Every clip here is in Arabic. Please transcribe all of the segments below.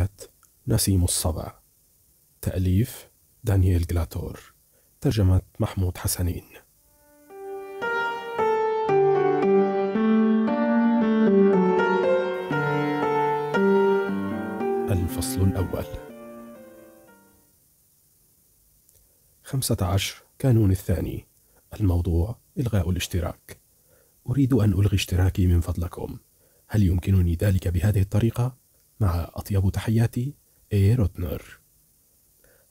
روايات نسيم الصبع تأليف دانييل جلاتور ترجمة محمود حسنين الفصل الأول خمسة عشر كانون الثاني الموضوع إلغاء الاشتراك أريد أن ألغي اشتراكي من فضلكم هل يمكنني ذلك بهذه الطريقة؟ مع أطيب تحياتي إي روتنر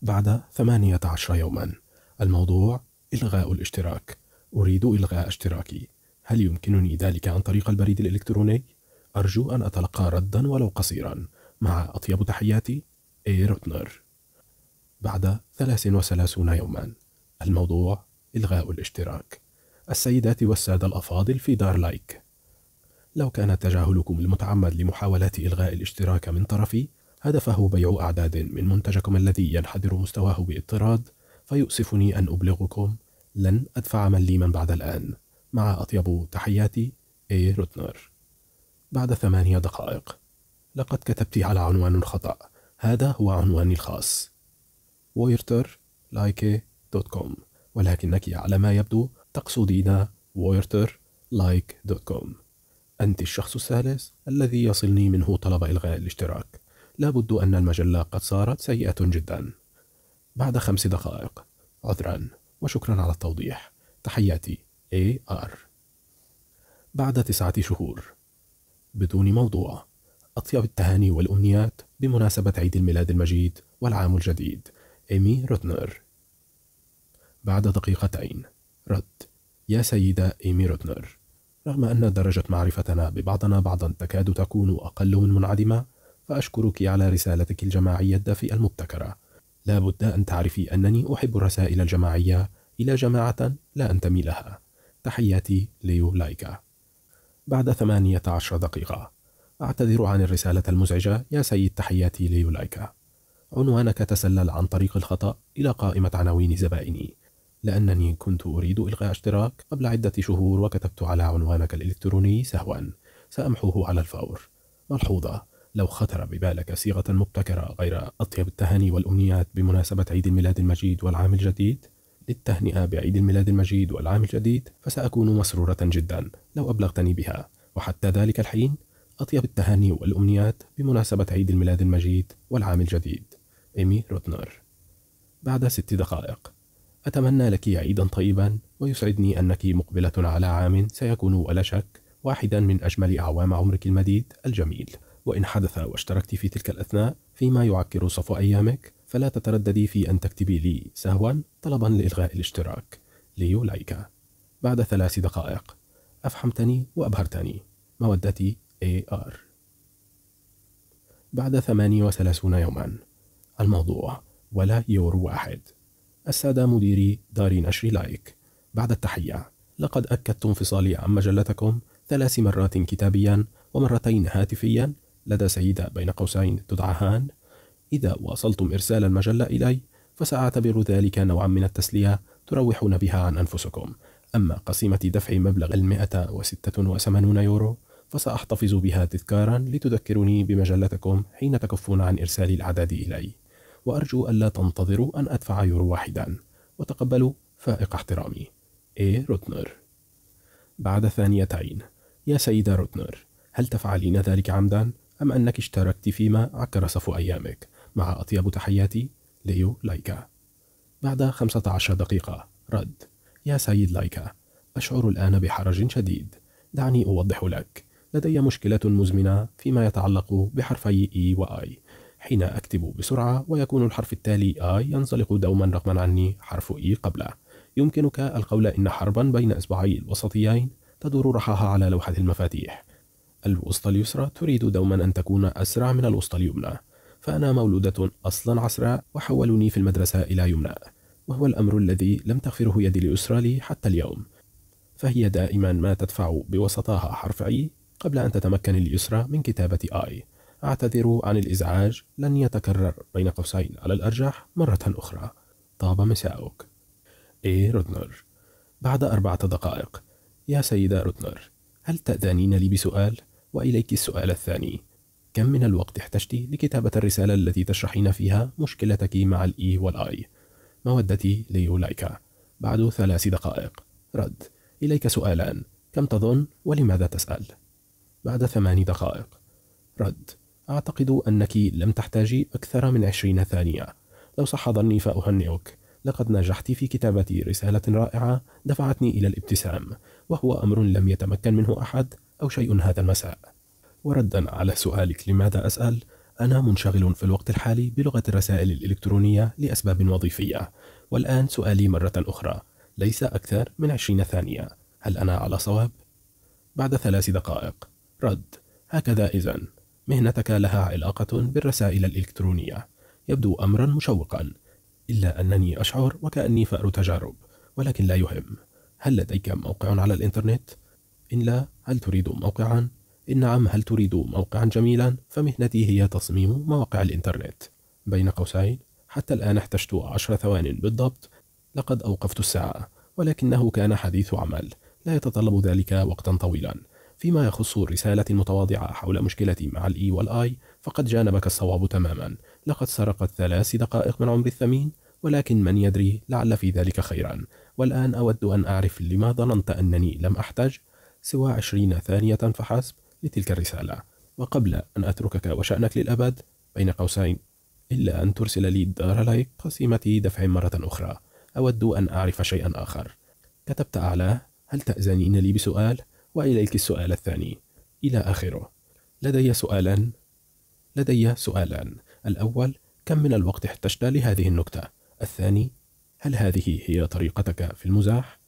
بعد 18 يوما الموضوع إلغاء الاشتراك أريد إلغاء اشتراكي هل يمكنني ذلك عن طريق البريد الإلكتروني؟ أرجو أن أتلقى ردا ولو قصيرا مع أطيب تحياتي إي روتنر بعد 33 يوما الموضوع إلغاء الاشتراك السيدات والسادة الأفاضل في دار لايك لو كان تجاهلكم المتعمد لمحاولات إلغاء الاشتراك من طرفي هدفه بيع أعداد من منتجكم الذي ينحدر مستواه باضطراد فيؤسفني أن أبلغكم لن أدفع مليما بعد الآن مع أطيب تحياتي إي روتنر بعد ثمانية دقائق لقد كتبت على عنوان خطأ هذا هو عنواني الخاص ويرتر لايكي دوت كوم ولكنك على ما يبدو تقصدين ويرتر لايك دوت كوم أنت الشخص الثالث الذي يصلني منه طلب إلغاء الاشتراك لابد أن المجلة قد صارت سيئة جدا بعد خمس دقائق عذرا وشكرا على التوضيح تحياتي اي ار بعد تسعة شهور بدون موضوع أطيب التهاني والأمنيات بمناسبة عيد الميلاد المجيد والعام الجديد إيمي روتنر بعد دقيقتين رد يا سيدة إيمي روتنر رغم أن درجة معرفتنا ببعضنا بعضا تكاد تكون أقل من منعدمة فأشكرك على رسالتك الجماعية الدافئة المبتكرة لا بد أن تعرفي أنني أحب الرسائل الجماعية إلى جماعة لا أنتمي لها تحياتي ليو لايكا بعد 18 دقيقة أعتذر عن الرسالة المزعجة يا سيد تحياتي ليو لايكا عنوانك تسلل عن طريق الخطأ إلى قائمة عناوين زبائني لأنني كنت أريد إلغاء اشتراك قبل عدة شهور وكتبت على عنوانك الإلكتروني سهوا سأمحوه على الفور ملحوظة لو خطر ببالك صيغة مبتكرة غير أطيب التهاني والأمنيات بمناسبة عيد الميلاد المجيد والعام الجديد للتهنئة بعيد الميلاد المجيد والعام الجديد فسأكون مسرورة جدا لو أبلغتني بها وحتى ذلك الحين أطيب التهاني والأمنيات بمناسبة عيد الميلاد المجيد والعام الجديد إيمي روتنر بعد ست دقائق أتمنى لك عيدا طيبا ويسعدني أنك مقبلة على عام سيكون ولا شك واحدا من أجمل أعوام عمرك المديد الجميل وإن حدث واشتركت في تلك الأثناء فيما يعكر صفو أيامك فلا تترددي في أن تكتبي لي سهوا طلبا لإلغاء الاشتراك ليولايك بعد ثلاث دقائق أفحمتني وأبهرتني مودتي اي ار بعد 38 يوما الموضوع ولا يورو واحد السادة مديري دار نشر لايك بعد التحية لقد أكدت انفصالي عن مجلتكم ثلاث مرات كتابيا ومرتين هاتفيا لدى سيدة بين قوسين تدعى هان إذا واصلتم إرسال المجلة إلي فسأعتبر ذلك نوعا من التسلية تروحون بها عن أنفسكم أما قسيمة دفع مبلغ المئة وستة وثمانون يورو فسأحتفظ بها تذكارا لتذكرني بمجلتكم حين تكفون عن إرسال العدد إلي وأرجو ألا تنتظروا أن أدفع يورو واحدا وتقبلوا فائق احترامي إيه روتنر بعد ثانيتين يا سيدة روتنر هل تفعلين ذلك عمدا أم أنك اشتركت فيما عكر صفو أيامك مع أطيب تحياتي ليو لايكا بعد 15 دقيقة رد يا سيد لايكا أشعر الآن بحرج شديد دعني أوضح لك لدي مشكلة مزمنة فيما يتعلق بحرفي إي e وآي حين أكتب بسرعة ويكون الحرف التالي I ينزلق دوما رغما عني حرف E قبله يمكنك القول إن حربا بين إصبعي الوسطيين تدور رحاها على لوحة المفاتيح الوسطى اليسرى تريد دوما أن تكون أسرع من الوسطى اليمنى فأنا مولودة أصلا عسراء وحولوني في المدرسة إلى يمنى وهو الأمر الذي لم تغفره يدي اليسرى لي حتى اليوم فهي دائما ما تدفع بوسطاها حرف I قبل أن تتمكن اليسرى من كتابة I أعتذر عن الإزعاج لن يتكرر بين قوسين على الأرجح مرة أخرى طاب مساؤك إيه رودنر بعد أربعة دقائق يا سيدة رودنر هل تأذنين لي بسؤال؟ وإليك السؤال الثاني كم من الوقت احتجت لكتابة الرسالة التي تشرحين فيها مشكلتك مع الإي e والآي؟ مودتي لأولئك بعد ثلاث دقائق رد إليك سؤالان كم تظن ولماذا تسأل؟ بعد ثمان دقائق رد أعتقد أنك لم تحتاجي أكثر من عشرين ثانية لو صح ظني فأهنئك لقد نجحت في كتابة رسالة رائعة دفعتني إلى الابتسام وهو أمر لم يتمكن منه أحد أو شيء هذا المساء وردا على سؤالك لماذا أسأل أنا منشغل في الوقت الحالي بلغة الرسائل الإلكترونية لأسباب وظيفية والآن سؤالي مرة أخرى ليس أكثر من عشرين ثانية هل أنا على صواب؟ بعد ثلاث دقائق رد هكذا إذن مهنتك لها علاقة بالرسائل الإلكترونية يبدو أمرا مشوقا إلا أنني أشعر وكأني فأر تجارب ولكن لا يهم هل لديك موقع على الإنترنت؟ إن لا هل تريد موقعا؟ إن نعم هل تريد موقعا جميلا؟ فمهنتي هي تصميم مواقع الإنترنت بين قوسين حتى الآن احتجت عشر ثوان بالضبط لقد أوقفت الساعة ولكنه كان حديث عمل لا يتطلب ذلك وقتا طويلا فيما يخص الرسالة المتواضعة حول مشكلتي مع الإي e والآي فقد جانبك الصواب تماما لقد سرقت ثلاث دقائق من عمري الثمين ولكن من يدري لعل في ذلك خيرا والآن أود أن أعرف لما ظننت أنني لم أحتاج سوى عشرين ثانية فحسب لتلك الرسالة وقبل أن أتركك وشأنك للأبد بين قوسين إلا أن ترسل لي الدار لايك قسيمتي دفع مرة أخرى أود أن أعرف شيئا آخر كتبت أعلاه هل تأذنين لي بسؤال؟ وإليك السؤال الثاني إلى آخره لدي سؤالان لدي سؤالان الأول كم من الوقت احتجت لهذه النكتة؟ الثاني هل هذه هي طريقتك في المزاح؟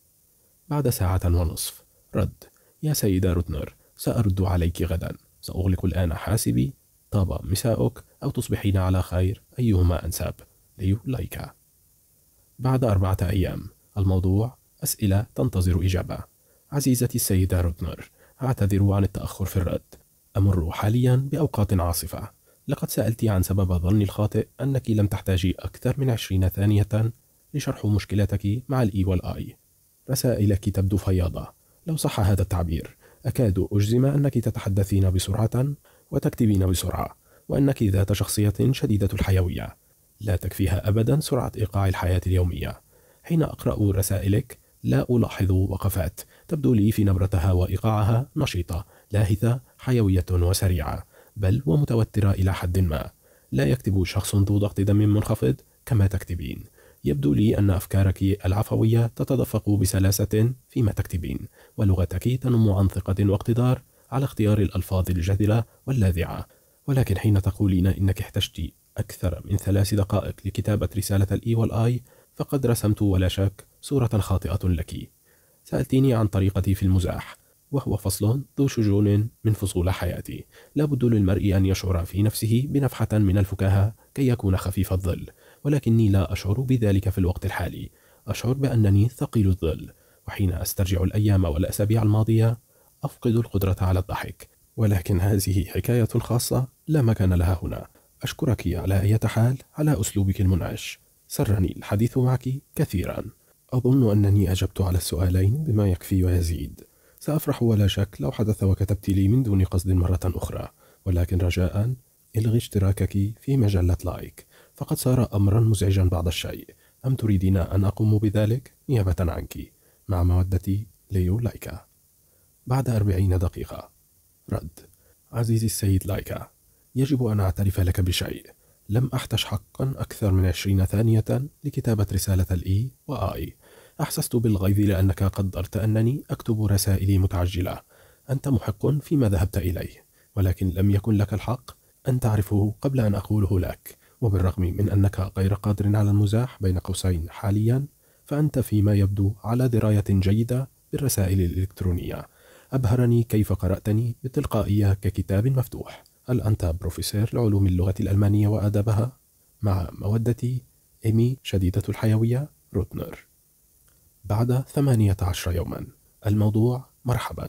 بعد ساعة ونصف رد يا سيدة روتنر سأرد عليك غدا سأغلق الآن حاسبي طاب مساؤك أو تصبحين على خير أيهما ليو لايكا بعد أربعة أيام الموضوع أسئلة تنتظر إجابة عزيزتي السيدة رودنر أعتذر عن التأخر في الرد أمر حاليا بأوقات عاصفة لقد سألت عن سبب ظني الخاطئ أنك لم تحتاجي أكثر من عشرين ثانية لشرح مشكلتك مع الإي e والآي رسائلك تبدو فياضة لو صح هذا التعبير أكاد أجزم أنك تتحدثين بسرعة وتكتبين بسرعة وأنك ذات شخصية شديدة الحيوية لا تكفيها أبدا سرعة إيقاع الحياة اليومية حين أقرأ رسائلك لا ألاحظ وقفات تبدو لي في نبرتها وإيقاعها نشيطة لاهثة حيوية وسريعة بل ومتوترة إلى حد ما لا يكتب شخص ذو ضغط دم منخفض كما تكتبين يبدو لي أن أفكارك العفوية تتدفق بسلاسة فيما تكتبين ولغتك تنم عن ثقة واقتدار على اختيار الألفاظ الجذلة واللاذعة ولكن حين تقولين إنك احتجت أكثر من ثلاث دقائق لكتابة رسالة الإي والآي فقد رسمت ولا شك صورة خاطئة لك سألتيني عن طريقتي في المزاح وهو فصل ذو شجون من فصول حياتي لا بد للمرء أن يشعر في نفسه بنفحة من الفكاهة كي يكون خفيف الظل ولكني لا أشعر بذلك في الوقت الحالي أشعر بأنني ثقيل الظل وحين أسترجع الأيام والأسابيع الماضية أفقد القدرة على الضحك ولكن هذه حكاية خاصة لا مكان لها هنا أشكرك على أي حال على أسلوبك المنعش سرني الحديث معك كثيراً أظن أنني أجبت على السؤالين بما يكفي ويزيد سأفرح ولا شك لو حدث وكتبت لي من دون قصد مرة أخرى ولكن رجاء إلغي اشتراكك في مجلة لايك فقد صار أمرا مزعجا بعض الشيء أم تريدين أن أقوم بذلك نيابة عنك مع مودتي ليو لايكا بعد أربعين دقيقة رد عزيزي السيد لايكا يجب أن أعترف لك بشيء لم أحتش حقا أكثر من عشرين ثانية لكتابة رسالة الإي e وآي أحسست بالغيظ لأنك قدرت أنني أكتب رسائلي متعجلة أنت محق فيما ذهبت إليه ولكن لم يكن لك الحق أن تعرفه قبل أن أقوله لك وبالرغم من أنك غير قادر على المزاح بين قوسين حاليا فأنت فيما يبدو على دراية جيدة بالرسائل الإلكترونية أبهرني كيف قرأتني بتلقائية ككتاب مفتوح هل أنت بروفيسور لعلوم اللغة الألمانية وآدابها؟ مع مودتي إيمي شديدة الحيوية روتنر بعد 18 يوما الموضوع مرحبا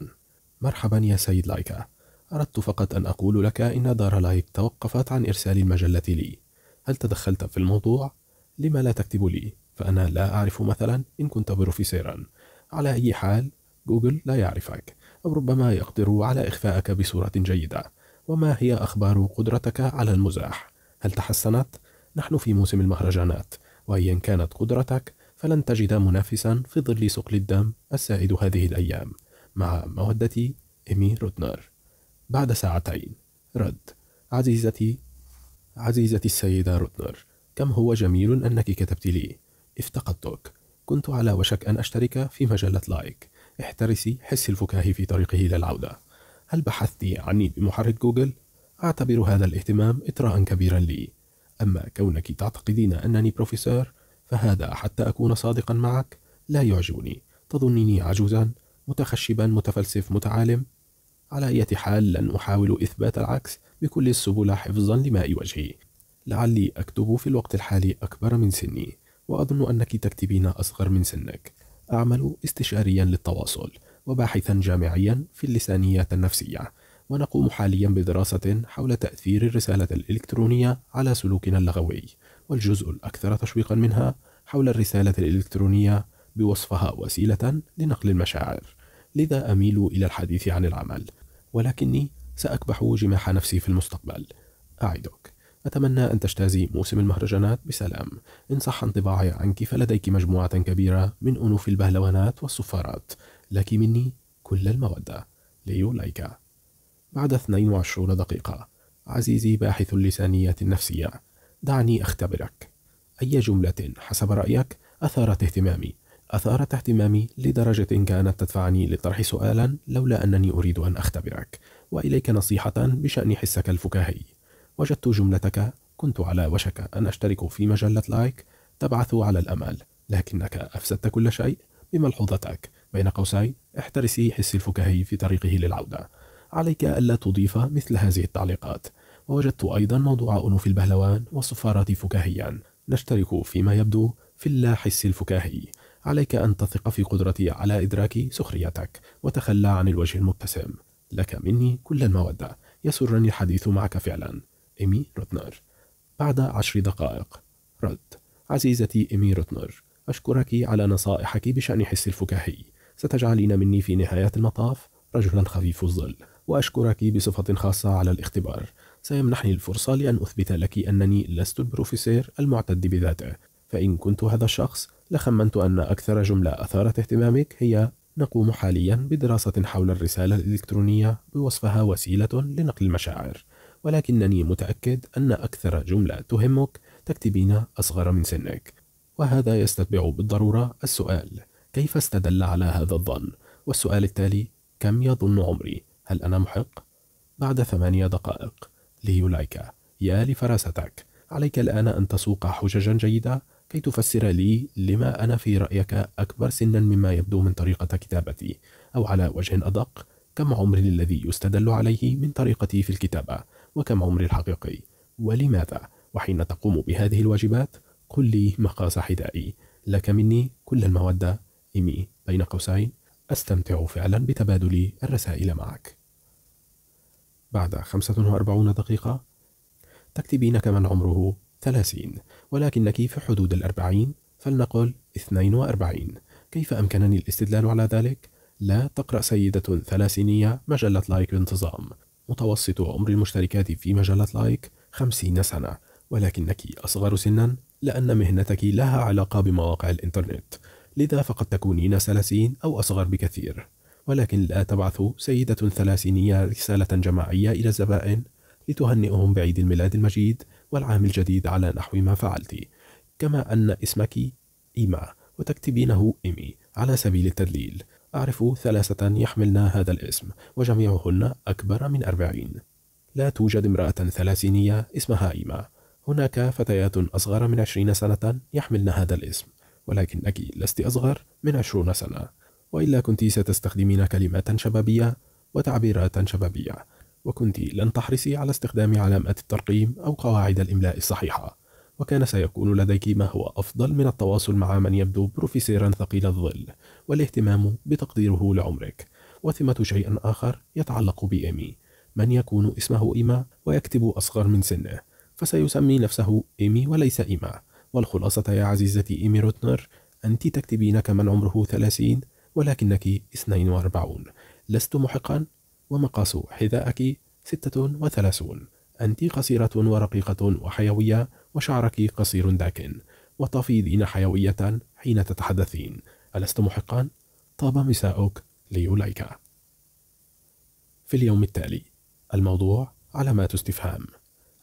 مرحبا يا سيد لايكا أردت فقط أن أقول لك إن دار لايك توقفت عن إرسال المجلة لي هل تدخلت في الموضوع؟ لما لا تكتب لي؟ فأنا لا أعرف مثلا إن كنت بروفيسيرا على أي حال جوجل لا يعرفك أو ربما يقدر على إخفائك بصورة جيدة وما هي أخبار قدرتك على المزاح؟ هل تحسنت؟ نحن في موسم المهرجانات وأيا كانت قدرتك فلن تجد منافسا في ظل سقل الدم السائد هذه الأيام مع مودتي إيمي رودنر بعد ساعتين رد عزيزتي عزيزتي السيدة رودنر كم هو جميل أنك كتبت لي افتقدتك كنت على وشك أن أشترك في مجلة لايك احترسي حس الفكاهي في طريقه إلى العودة هل بحثت عني بمحرك جوجل؟ أعتبر هذا الاهتمام إطراء كبيرا لي أما كونك تعتقدين أنني بروفيسور فهذا حتى أكون صادقا معك لا يعجبني تظنني عجوزا متخشبا متفلسف متعالم على أية حال لن أحاول إثبات العكس بكل السبل حفظا لماء وجهي لعلي أكتب في الوقت الحالي أكبر من سني وأظن أنك تكتبين أصغر من سنك أعمل استشاريا للتواصل وباحثا جامعيا في اللسانيات النفسية ونقوم حاليا بدراسة حول تأثير الرسالة الإلكترونية على سلوكنا اللغوي والجزء الأكثر تشويقا منها حول الرسالة الإلكترونية بوصفها وسيلة لنقل المشاعر لذا أميل إلى الحديث عن العمل ولكني سأكبح جماح نفسي في المستقبل أعدك أتمنى أن تجتازي موسم المهرجانات بسلام إن صح انطباعي عنك فلديك مجموعة كبيرة من أنوف البهلوانات والصفارات لك مني كل المودة ليو لايكا بعد 22 دقيقة عزيزي باحث اللسانيات النفسية دعني أختبرك أي جملة حسب رأيك أثارت اهتمامي أثارت اهتمامي لدرجة كانت تدفعني لطرح سؤالا لولا أنني أريد أن أختبرك وإليك نصيحة بشأن حسك الفكاهي وجدت جملتك كنت على وشك أن أشترك في مجلة لايك تبعث على الأمل لكنك أفسدت كل شيء بملحوظتك بين قوسين احترسي حسي الفكاهي في طريقه للعودة عليك ألا تضيف مثل هذه التعليقات ووجدت أيضا موضوع أنوف البهلوان والصفارات فكاهيا نشترك فيما يبدو في اللاحس الفكاهي عليك أن تثق في قدرتي على إدراك سخريتك وتخلى عن الوجه المبتسم لك مني كل المودة يسرني الحديث معك فعلا إيمي روتنر بعد عشر دقائق رد عزيزتي إيمي روتنر أشكرك على نصائحك بشأن حس الفكاهي ستجعلين مني في نهاية المطاف رجلا خفيف الظل وأشكرك بصفة خاصة على الاختبار سيمنحني الفرصة لأن أثبت لك أنني لست البروفيسير المعتد بذاته فإن كنت هذا الشخص لخمنت أن أكثر جملة أثارت اهتمامك هي نقوم حاليا بدراسة حول الرسالة الإلكترونية بوصفها وسيلة لنقل المشاعر ولكنني متأكد أن أكثر جملة تهمك تكتبين أصغر من سنك وهذا يستتبع بالضرورة السؤال كيف استدل على هذا الظن؟ والسؤال التالي كم يظن عمري؟ هل أنا محق؟ بعد ثمانية دقائق ليولايكا يا لفراستك عليك الآن أن تسوق حججا جيدة كي تفسر لي لما أنا في رأيك أكبر سنا مما يبدو من طريقة كتابتي أو على وجه أدق كم عمري الذي يستدل عليه من طريقتي في الكتابة وكم عمري الحقيقي ولماذا وحين تقوم بهذه الواجبات قل لي مقاس حذائي لك مني كل المودة إمي بين قوسين أستمتع فعلا بتبادل الرسائل معك بعد 45 دقيقة تكتبين كمن عمره 30 ولكنك في حدود الأربعين فلنقل 42 كيف أمكنني الاستدلال على ذلك؟ لا تقرأ سيدة ثلاثينية مجلة لايك بانتظام متوسط عمر المشتركات في مجلة لايك 50 سنة ولكنك أصغر سنا لأن مهنتك لها علاقة بمواقع الإنترنت لذا فقد تكونين ثلاثين أو أصغر بكثير ولكن لا تبعث سيدة ثلاثينية رسالة جماعية إلى الزبائن لتهنئهم بعيد الميلاد المجيد والعام الجديد على نحو ما فعلت كما أن اسمك إيما وتكتبينه إيمي على سبيل التدليل أعرف ثلاثة يحملن هذا الاسم وجميعهن أكبر من أربعين لا توجد امرأة ثلاثينية اسمها إيما هناك فتيات أصغر من عشرين سنة يحملن هذا الاسم ولكنك لست أصغر من عشرون سنة وإلا كنت ستستخدمين كلمات شبابية وتعبيرات شبابية وكنت لن تحرصي على استخدام علامات الترقيم أو قواعد الإملاء الصحيحة وكان سيكون لديك ما هو أفضل من التواصل مع من يبدو بروفيسيرا ثقيل الظل والاهتمام بتقديره لعمرك وثمة شيء آخر يتعلق بإيمي من يكون اسمه إيما ويكتب أصغر من سنه فسيسمي نفسه إيمي وليس إيما والخلاصة يا عزيزتي إيمي روتنر أنت تكتبين كمن عمره ثلاثين ولكنك 42 لست محقا ومقاس حذائك 36 أنت قصيرة ورقيقة وحيوية وشعرك قصير داكن وتفيضين حيوية حين تتحدثين ألست محقا؟ طاب مساؤك ليوليكا في اليوم التالي الموضوع علامات استفهام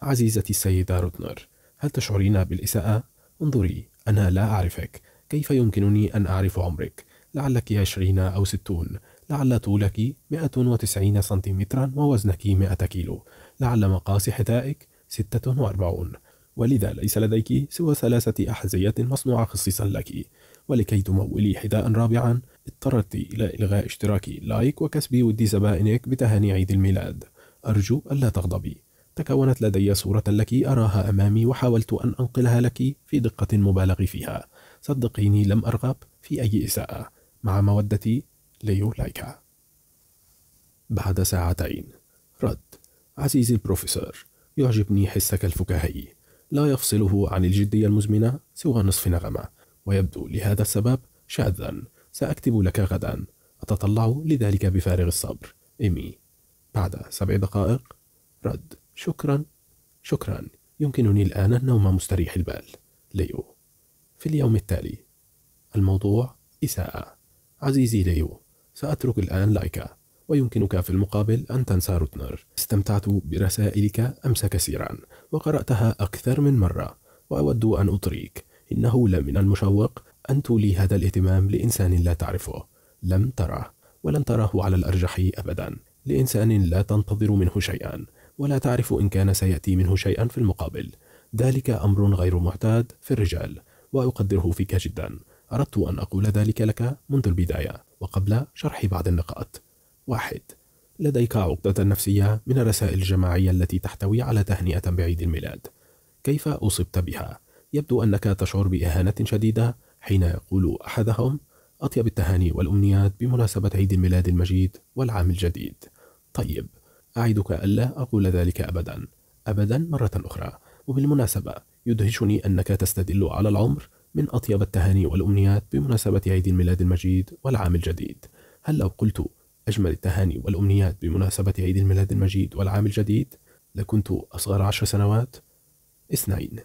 عزيزتي السيدة روتنر هل تشعرين بالإساءة؟ انظري أنا لا أعرفك كيف يمكنني أن أعرف عمرك؟ لعلك عشرين أو ستون لعل طولك 190 سنتيمترا ووزنك 100 كيلو لعل مقاس حذائك 46 ولذا ليس لديك سوى ثلاثة أحذية مصنوعة خصيصا لك ولكي تمولي حذاء رابعا اضطررت إلى إلغاء اشتراكي لايك وكسب ود زبائنك بتهاني عيد الميلاد أرجو ألا تغضبي تكونت لدي صورة لك أراها أمامي وحاولت أن أنقلها لك في دقة مبالغ فيها صدقيني لم أرغب في أي إساءة مع مودتي ليو لايكا بعد ساعتين رد عزيزي البروفيسور يعجبني حسك الفكاهي لا يفصله عن الجدية المزمنة سوى نصف نغمة ويبدو لهذا السبب شاذا سأكتب لك غدا أتطلع لذلك بفارغ الصبر إيمي بعد سبع دقائق رد شكرا شكرا يمكنني الآن النوم مستريح البال ليو في اليوم التالي الموضوع إساءة عزيزي ليو سأترك الآن لايكا ويمكنك في المقابل أن تنسى روتنر استمتعت برسائلك أمس كثيرا وقرأتها أكثر من مرة وأود أن أطريك إنه لمن المشوق أن تولي هذا الاهتمام لإنسان لا تعرفه لم تره ولن تراه على الأرجح أبدا لإنسان لا تنتظر منه شيئا ولا تعرف إن كان سيأتي منه شيئا في المقابل ذلك أمر غير معتاد في الرجال وأقدره فيك جدا أردت أن أقول ذلك لك منذ البداية وقبل شرح بعض النقاط واحد لديك عقدة نفسية من الرسائل الجماعية التي تحتوي على تهنئة بعيد الميلاد كيف أصبت بها؟ يبدو أنك تشعر بإهانة شديدة حين يقول أحدهم أطيب التهاني والأمنيات بمناسبة عيد الميلاد المجيد والعام الجديد طيب أعدك ألا أقول ذلك أبدا أبدا مرة أخرى وبالمناسبة يدهشني أنك تستدل على العمر من أطيب التهاني والأمنيات بمناسبة عيد الميلاد المجيد والعام الجديد هل لو قلت أجمل التهاني والأمنيات بمناسبة عيد الميلاد المجيد والعام الجديد لكنت أصغر عشر سنوات؟ اثنين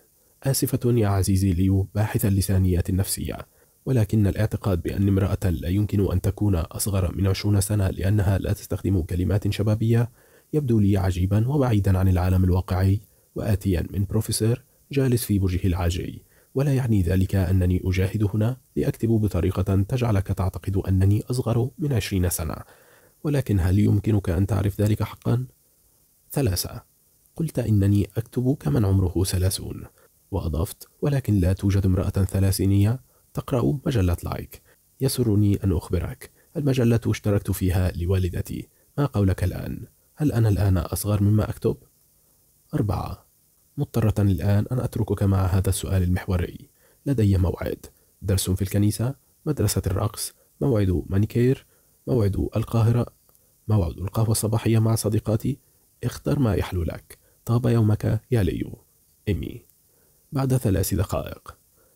آسفة يا عزيزي ليو باحث اللسانيات النفسية ولكن الاعتقاد بأن امرأة لا يمكن أن تكون أصغر من عشرون سنة لأنها لا تستخدم كلمات شبابية يبدو لي عجيبا وبعيدا عن العالم الواقعي وآتيا من بروفيسور جالس في برجه العاجي ولا يعني ذلك أنني أجاهد هنا لأكتب بطريقة تجعلك تعتقد أنني أصغر من عشرين سنة ولكن هل يمكنك أن تعرف ذلك حقا؟ ثلاثة قلت إنني أكتب كمن عمره ثلاثون وأضفت ولكن لا توجد امرأة ثلاثينية تقرأ مجلة لايك يسرني أن أخبرك المجلة اشتركت فيها لوالدتي ما قولك الآن؟ هل أنا الآن أصغر مما أكتب؟ أربعة مضطرة الآن أن أتركك مع هذا السؤال المحوري لدي موعد درس في الكنيسة مدرسة الرقص موعد مانيكير موعد القاهرة موعد القهوة الصباحية مع صديقاتي اختر ما يحلو لك طاب يومك يا ليو إيمي بعد ثلاث دقائق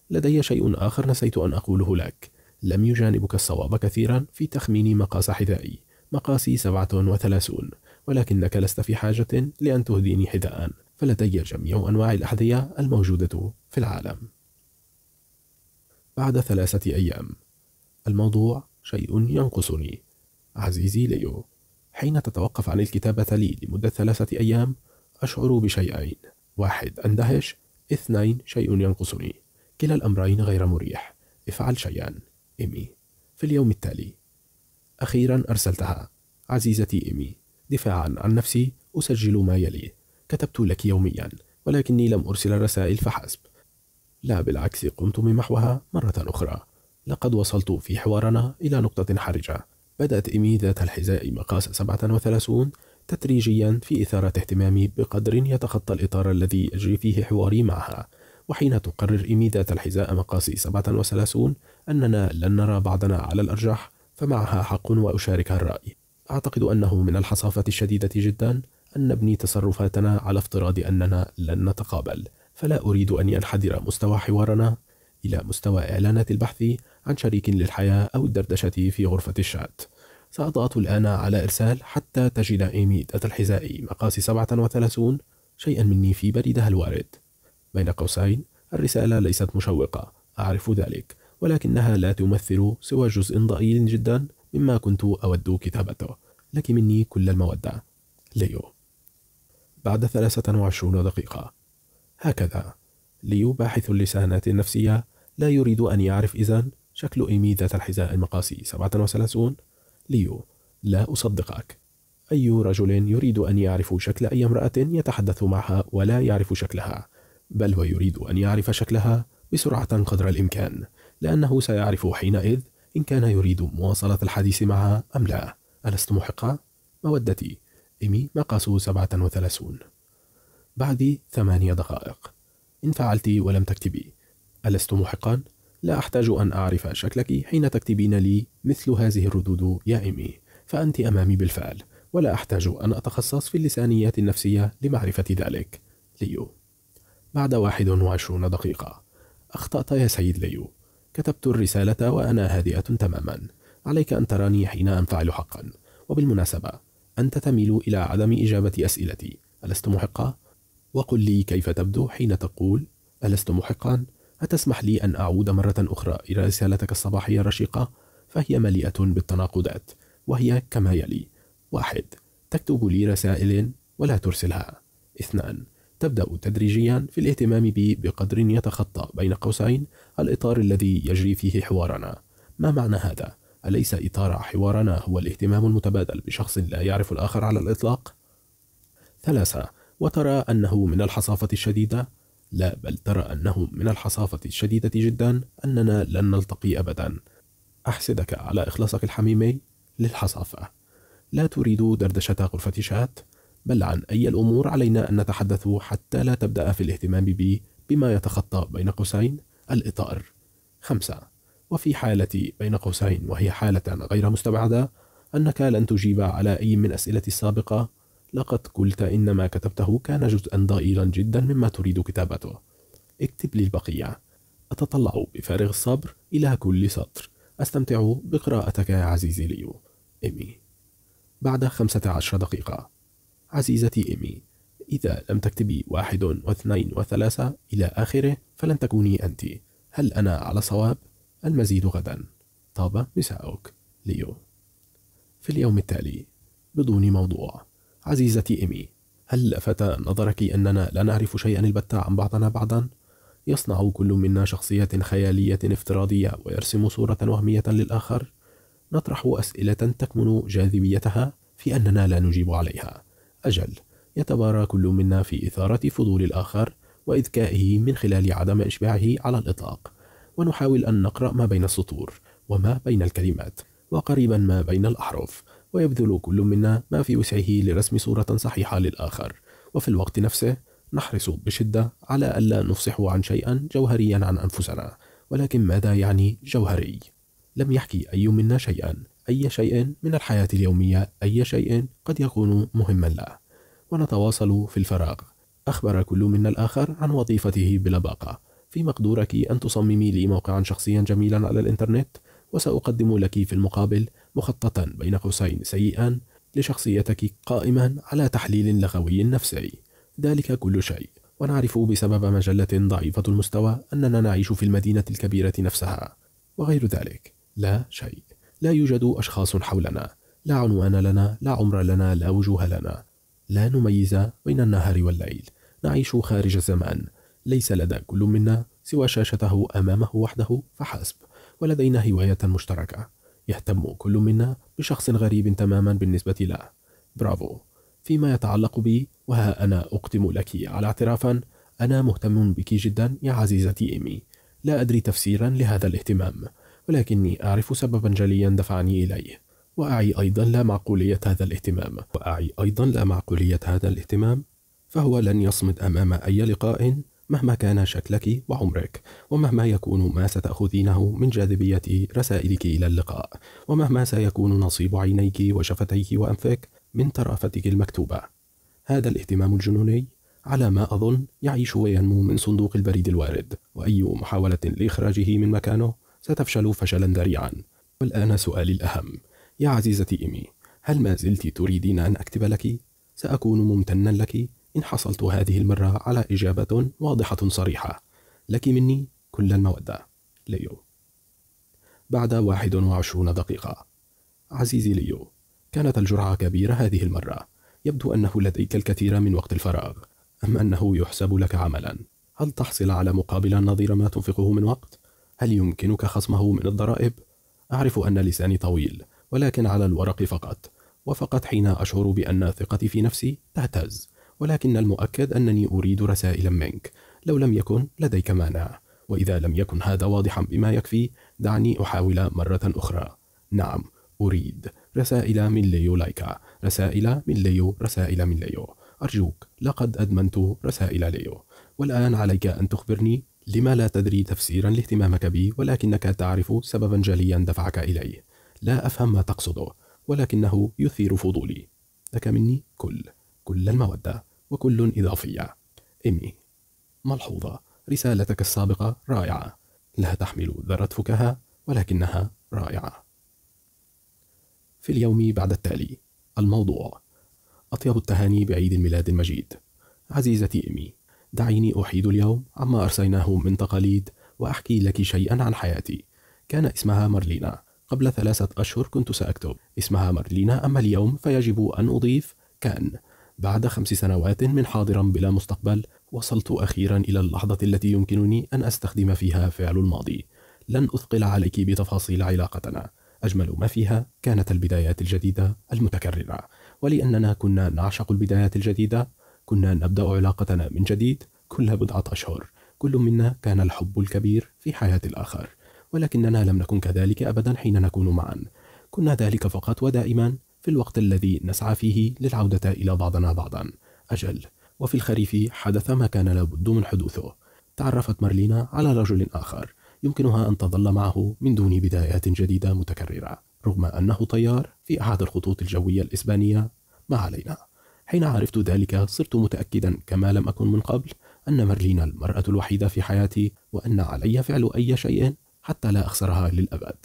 لدي شيء آخر نسيت أن أقوله لك لم يجانبك الصواب كثيرا في تخمين مقاس حذائي مقاسي 37 ولكنك لست في حاجة لأن تهديني حذاء فلدي جميع أنواع الأحذية الموجودة في العالم. بعد ثلاثة أيام، الموضوع شيء ينقصني. عزيزي ليو، حين تتوقف عن الكتابة لي لمدة ثلاثة أيام، أشعر بشيئين: واحد، أندهش، اثنين، شيء ينقصني. كلا الأمرين غير مريح. افعل شيئا، إيمي. في اليوم التالي، أخيرا أرسلتها، عزيزتي إيمي. دفاعا عن نفسي أسجل ما يلي: كتبت لك يوميا ولكني لم أرسل الرسائل فحسب لا بالعكس قمت بمحوها مرة أخرى لقد وصلت في حوارنا إلى نقطة حرجة بدأت إيمي ذات الحذاء مقاس 37 تدريجيا في إثارة اهتمامي بقدر يتخطى الإطار الذي يجري فيه حواري معها وحين تقرر إيمي ذات الحذاء مقاس 37 أننا لن نرى بعضنا على الأرجح فمعها حق وأشاركها الرأي أعتقد أنه من الحصافة الشديدة جدا أن نبني تصرفاتنا على افتراض أننا لن نتقابل فلا أريد أن ينحدر مستوى حوارنا إلى مستوى إعلانات البحث عن شريك للحياة أو الدردشة في غرفة الشات سأضغط الآن على إرسال حتى تجد إيمي ذات الحذاء مقاس 37 شيئا مني في بريدها الوارد بين قوسين الرسالة ليست مشوقة أعرف ذلك ولكنها لا تمثل سوى جزء ضئيل جدا مما كنت أود كتابته لك مني كل المودة ليو بعد 23 دقيقة هكذا ليو باحث اللسانات النفسية لا يريد أن يعرف إذا شكل إيمي ذات الحذاء المقاسي 37 ليو لا أصدقك أي رجل يريد أن يعرف شكل أي امرأة يتحدث معها ولا يعرف شكلها بل ويريد أن يعرف شكلها بسرعة قدر الإمكان لأنه سيعرف حينئذ إن كان يريد مواصلة الحديث معها أم لا ألست محقة؟ مودتي إيمي مقاسه 37 بعد ثمانية دقائق إن فعلت ولم تكتبي ألست محقا؟ لا أحتاج أن أعرف شكلك حين تكتبين لي مثل هذه الردود يا إيمي فأنت أمامي بالفعل ولا أحتاج أن أتخصص في اللسانيات النفسية لمعرفة ذلك ليو بعد 21 دقيقة أخطأت يا سيد ليو كتبت الرسالة وأنا هادئة تماما عليك أن تراني حين أنفعل حقا وبالمناسبة أنت تميل إلى عدم إجابة أسئلتي ألست محقا؟ وقل لي كيف تبدو حين تقول ألست محقا؟ أتسمح لي أن أعود مرة أخرى إلى رسالتك الصباحية الرشيقة؟ فهي مليئة بالتناقضات وهي كما يلي واحد تكتب لي رسائل ولا ترسلها اثنان تبدأ تدريجيا في الاهتمام بي بقدر يتخطى بين قوسين الإطار الذي يجري فيه حوارنا ما معنى هذا؟ أليس إطار حوارنا هو الاهتمام المتبادل بشخص لا يعرف الآخر على الإطلاق؟ ثلاثة وترى أنه من الحصافة الشديدة؟ لا بل ترى أنه من الحصافة الشديدة جدا أننا لن نلتقي أبدا أحسدك على إخلاصك الحميمي للحصافة لا تريد دردشة غرفة شات بل عن أي الأمور علينا أن نتحدث حتى لا تبدأ في الاهتمام بي بما يتخطى بين قوسين الإطار خمسة وفي حالة بين قوسين وهي حالة غير مستبعدة أنك لن تجيب على أي من أسئلتي السابقة لقد قلت إن ما كتبته كان جزءا ضئيلا جدا مما تريد كتابته اكتب لي البقية أتطلع بفارغ الصبر إلى كل سطر أستمتع بقراءتك يا عزيزي ليو إيمي بعد خمسة عشر دقيقة عزيزتي إيمي إذا لم تكتبي واحد واثنين وثلاثة إلى آخره فلن تكوني أنت هل أنا على صواب؟ المزيد غدا طاب مساؤك ليو في اليوم التالي بدون موضوع عزيزتي إيمي هل لفت نظرك أننا لا نعرف شيئا البتة عن بعضنا بعضا؟ يصنع كل منا شخصية خيالية افتراضية ويرسم صورة وهمية للآخر نطرح أسئلة تكمن جاذبيتها في أننا لا نجيب عليها أجل يتبارى كل منا في إثارة فضول الآخر وإذكائه من خلال عدم إشباعه على الإطلاق ونحاول أن نقرأ ما بين السطور وما بين الكلمات وقريبا ما بين الأحرف ويبذل كل منا ما في وسعه لرسم صورة صحيحة للآخر وفي الوقت نفسه نحرص بشدة على ألا نفصح عن شيئا جوهريا عن أنفسنا ولكن ماذا يعني جوهري؟ لم يحكي أي منا شيئا أي شيء من الحياة اليومية أي شيء قد يكون مهما له ونتواصل في الفراغ أخبر كل منا الآخر عن وظيفته بلباقة في مقدورك أن تصممي لي موقعا شخصيا جميلا على الإنترنت وسأقدم لك في المقابل مخططا بين قوسين سيئا لشخصيتك قائما على تحليل لغوي نفسي ذلك كل شيء ونعرف بسبب مجلة ضعيفة المستوى أننا نعيش في المدينة الكبيرة نفسها وغير ذلك لا شيء لا يوجد أشخاص حولنا لا عنوان لنا لا عمر لنا لا وجوه لنا لا نميز بين النهار والليل نعيش خارج الزمان ليس لدى كل منا سوى شاشته أمامه وحده فحسب ولدينا هواية مشتركة يهتم كل منا بشخص غريب تماما بالنسبة له برافو فيما يتعلق بي وها أنا أقدم لك على اعترافا أنا مهتم بك جدا يا عزيزتي إيمي لا أدري تفسيرا لهذا الاهتمام ولكني أعرف سببا جليا دفعني إليه وأعي أيضا لا معقولية هذا الاهتمام وأعي أيضا لا معقولية هذا الاهتمام فهو لن يصمد أمام أي لقاء مهما كان شكلك وعمرك ومهما يكون ما ستأخذينه من جاذبية رسائلك إلى اللقاء ومهما سيكون نصيب عينيك وشفتيك وأنفك من ترافتك المكتوبة هذا الاهتمام الجنوني على ما أظن يعيش وينمو من صندوق البريد الوارد وأي محاولة لإخراجه من مكانه ستفشل فشلا ذريعا والآن سؤالي الأهم يا عزيزتي إيمي هل ما زلت تريدين أن أكتب لك؟ سأكون ممتنا لك إن حصلت هذه المرة على إجابة واضحة صريحة لك مني كل المودة ليو بعد 21 دقيقة عزيزي ليو كانت الجرعة كبيرة هذه المرة يبدو أنه لديك الكثير من وقت الفراغ أم أنه يحسب لك عملا هل تحصل على مقابل نظير ما تنفقه من وقت؟ هل يمكنك خصمه من الضرائب؟ أعرف أن لساني طويل ولكن على الورق فقط وفقط حين أشعر بأن ثقتي في نفسي تهتز ولكن المؤكد أنني أريد رسائلا منك لو لم يكن لديك مانع وإذا لم يكن هذا واضحا بما يكفي دعني أحاول مرة أخرى نعم أريد رسائل من ليو لايكا رسائل من ليو رسائل من ليو أرجوك لقد أدمنت رسائل ليو والآن عليك أن تخبرني لما لا تدري تفسيرا لاهتمامك بي ولكنك تعرف سببا جليا دفعك إليه لا أفهم ما تقصده ولكنه يثير فضولي لك مني كل كل المودة وكل إضافية إمي ملحوظة رسالتك السابقة رائعة لا تحمل ذرة فكاهة ولكنها رائعة في اليوم بعد التالي الموضوع أطيب التهاني بعيد الميلاد المجيد عزيزتي إمي دعيني أحيد اليوم عما أرسيناه من تقاليد وأحكي لك شيئا عن حياتي كان اسمها مارلينا قبل ثلاثة أشهر كنت سأكتب اسمها مارلينا أما اليوم فيجب أن أضيف كان بعد خمس سنوات من حاضرا بلا مستقبل وصلت أخيرا إلى اللحظة التي يمكنني أن أستخدم فيها فعل الماضي لن أثقل عليك بتفاصيل علاقتنا أجمل ما فيها كانت البدايات الجديدة المتكررة ولأننا كنا نعشق البدايات الجديدة كنا نبدأ علاقتنا من جديد كل بضعة أشهر كل منا كان الحب الكبير في حياة الآخر ولكننا لم نكن كذلك أبدا حين نكون معا كنا ذلك فقط ودائما في الوقت الذي نسعى فيه للعودة إلى بعضنا بعضا أجل وفي الخريف حدث ما كان لابد من حدوثه تعرفت مارلينا على رجل آخر يمكنها أن تظل معه من دون بدايات جديدة متكررة رغم أنه طيار في أحد الخطوط الجوية الإسبانية ما علينا حين عرفت ذلك صرت متأكدا كما لم أكن من قبل أن مارلينا المرأة الوحيدة في حياتي وأن علي فعل أي شيء حتى لا أخسرها للأبد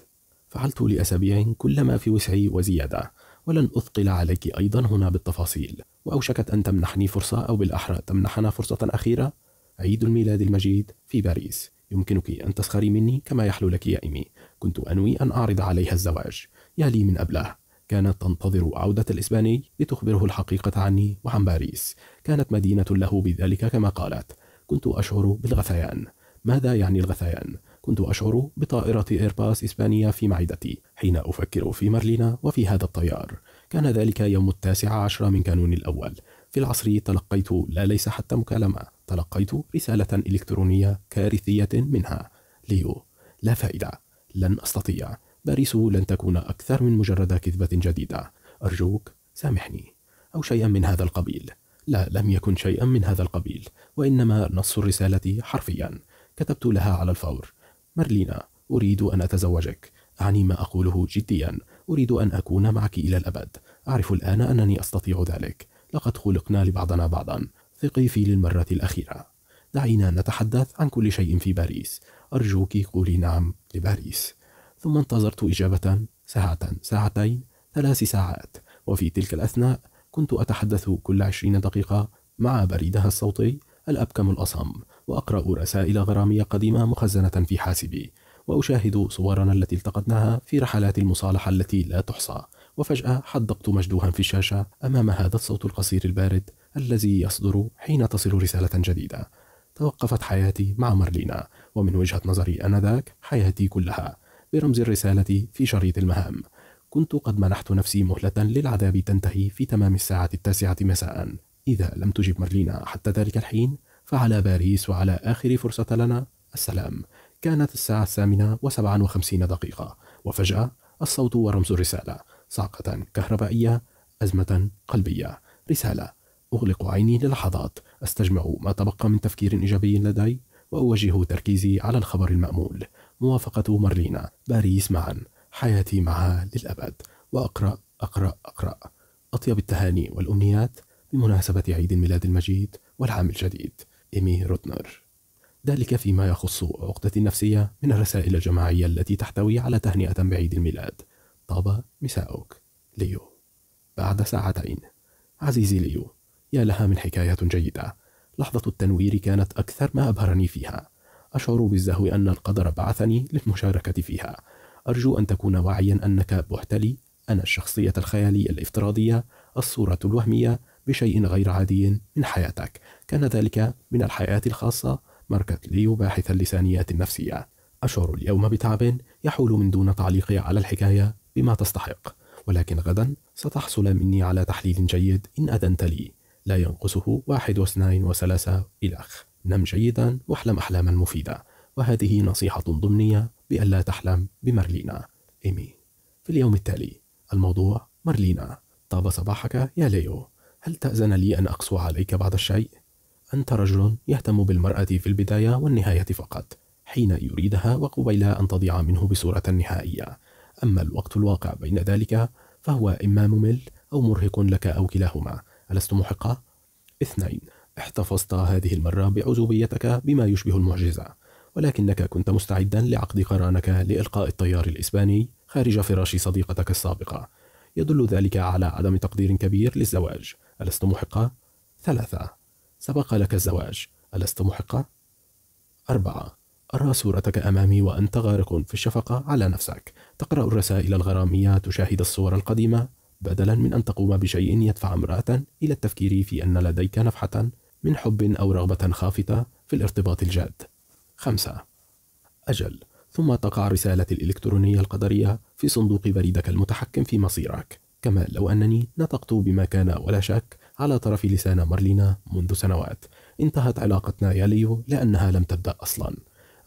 فعلت لأسابيع كل ما في وسعي وزيادة ولن أثقل عليك أيضا هنا بالتفاصيل وأوشكت أن تمنحني فرصة أو بالأحرى تمنحنا فرصة أخيرة عيد الميلاد المجيد في باريس يمكنك أن تسخري مني كما يحلو لك يا إيمي كنت أنوي أن أعرض عليها الزواج يا لي من أبله كانت تنتظر عودة الإسباني لتخبره الحقيقة عني وعن باريس كانت مدينة له بذلك كما قالت كنت أشعر بالغثيان ماذا يعني الغثيان؟ كنت أشعر بطائرة إيرباس إسبانيا في معدتي حين أفكر في مارلينا وفي هذا الطيار كان ذلك يوم التاسع عشر من كانون الأول في العصر تلقيت لا ليس حتى مكالمة تلقيت رسالة إلكترونية كارثية منها ليو لا فائدة لن أستطيع باريس لن تكون أكثر من مجرد كذبة جديدة أرجوك سامحني أو شيئا من هذا القبيل لا لم يكن شيئا من هذا القبيل وإنما نص الرسالة حرفيا كتبت لها على الفور مارلينا أريد أن أتزوجك أعني ما أقوله جديا أريد أن أكون معك إلى الأبد أعرف الآن أنني أستطيع ذلك لقد خلقنا لبعضنا بعضا ثقي في للمرة الأخيرة دعينا نتحدث عن كل شيء في باريس أرجوك قولي نعم لباريس ثم انتظرت إجابة ساعة ساعتين ثلاث ساعات وفي تلك الأثناء كنت أتحدث كل عشرين دقيقة مع بريدها الصوتي الأبكم الأصم وأقرأ رسائل غرامية قديمة مخزنة في حاسبي وأشاهد صورنا التي التقطناها في رحلات المصالحة التي لا تحصى وفجأة حدقت مجدوها في الشاشة أمام هذا الصوت القصير البارد الذي يصدر حين تصل رسالة جديدة توقفت حياتي مع مارلينا ومن وجهة نظري أنذاك حياتي كلها برمز الرسالة في شريط المهام كنت قد منحت نفسي مهلة للعذاب تنتهي في تمام الساعة التاسعة مساء إذا لم تجب مارلينا حتى ذلك الحين فعلى باريس وعلى آخر فرصة لنا السلام كانت الساعة الثامنة وسبعة وخمسين دقيقة وفجأة الصوت ورمز الرسالة صعقة كهربائية أزمة قلبية رسالة أغلق عيني للحظات أستجمع ما تبقى من تفكير إيجابي لدي وأوجه تركيزي على الخبر المأمول موافقة مارلينا باريس معا حياتي معها للأبد وأقرأ أقرأ أقرأ أطيب التهاني والأمنيات بمناسبة عيد الميلاد المجيد والعام الجديد إيمي روتنر ذلك فيما يخص عقدتي النفسية من الرسائل الجماعية التي تحتوي على تهنئة بعيد الميلاد طاب مساؤك ليو بعد ساعتين عزيزي ليو يا لها من حكاية جيدة لحظة التنوير كانت أكثر ما أبهرني فيها أشعر بالزهو أن القدر بعثني للمشاركة فيها أرجو أن تكون واعيا أنك محتلي أنا الشخصية الخيالية الافتراضية الصورة الوهمية بشيء غير عادي من حياتك كان ذلك من الحياة الخاصة مركز ليو باحث اللسانيات النفسية أشعر اليوم بتعب يحول من دون تعليق على الحكاية بما تستحق ولكن غدا ستحصل مني على تحليل جيد إن أذنت لي لا ينقصه واحد واثنين وثلاثة إلخ نم جيدا واحلم أحلاما مفيدة وهذه نصيحة ضمنية بألا تحلم بمرلينا إيمي في اليوم التالي الموضوع مرلينا طاب صباحك يا ليو هل تأذن لي أن أقسو عليك بعض الشيء؟ أنت رجل يهتم بالمرأة في البداية والنهاية فقط حين يريدها وقبيل أن تضيع منه بصورة نهائية أما الوقت الواقع بين ذلك فهو إما ممل أو مرهق لك أو كلاهما ألست محقة؟ اثنين احتفظت هذه المرة بعزوبيتك بما يشبه المعجزة ولكنك كنت مستعدا لعقد قرانك لإلقاء الطيار الإسباني خارج فراش صديقتك السابقة يدل ذلك على عدم تقدير كبير للزواج ألست محقة؟ ثلاثة سبق لك الزواج ألست محقة؟ أربعة أرى صورتك أمامي وأنت غارق في الشفقة على نفسك تقرأ الرسائل الغرامية تشاهد الصور القديمة بدلا من أن تقوم بشيء يدفع امرأة إلى التفكير في أن لديك نفحة من حب أو رغبة خافتة في الارتباط الجاد خمسة أجل ثم تقع رسالة الإلكترونية القدرية في صندوق بريدك المتحكم في مصيرك كما لو أنني نطقت بما كان ولا شك على طرف لسان مارلينا منذ سنوات انتهت علاقتنا يا ليو لأنها لم تبدأ أصلا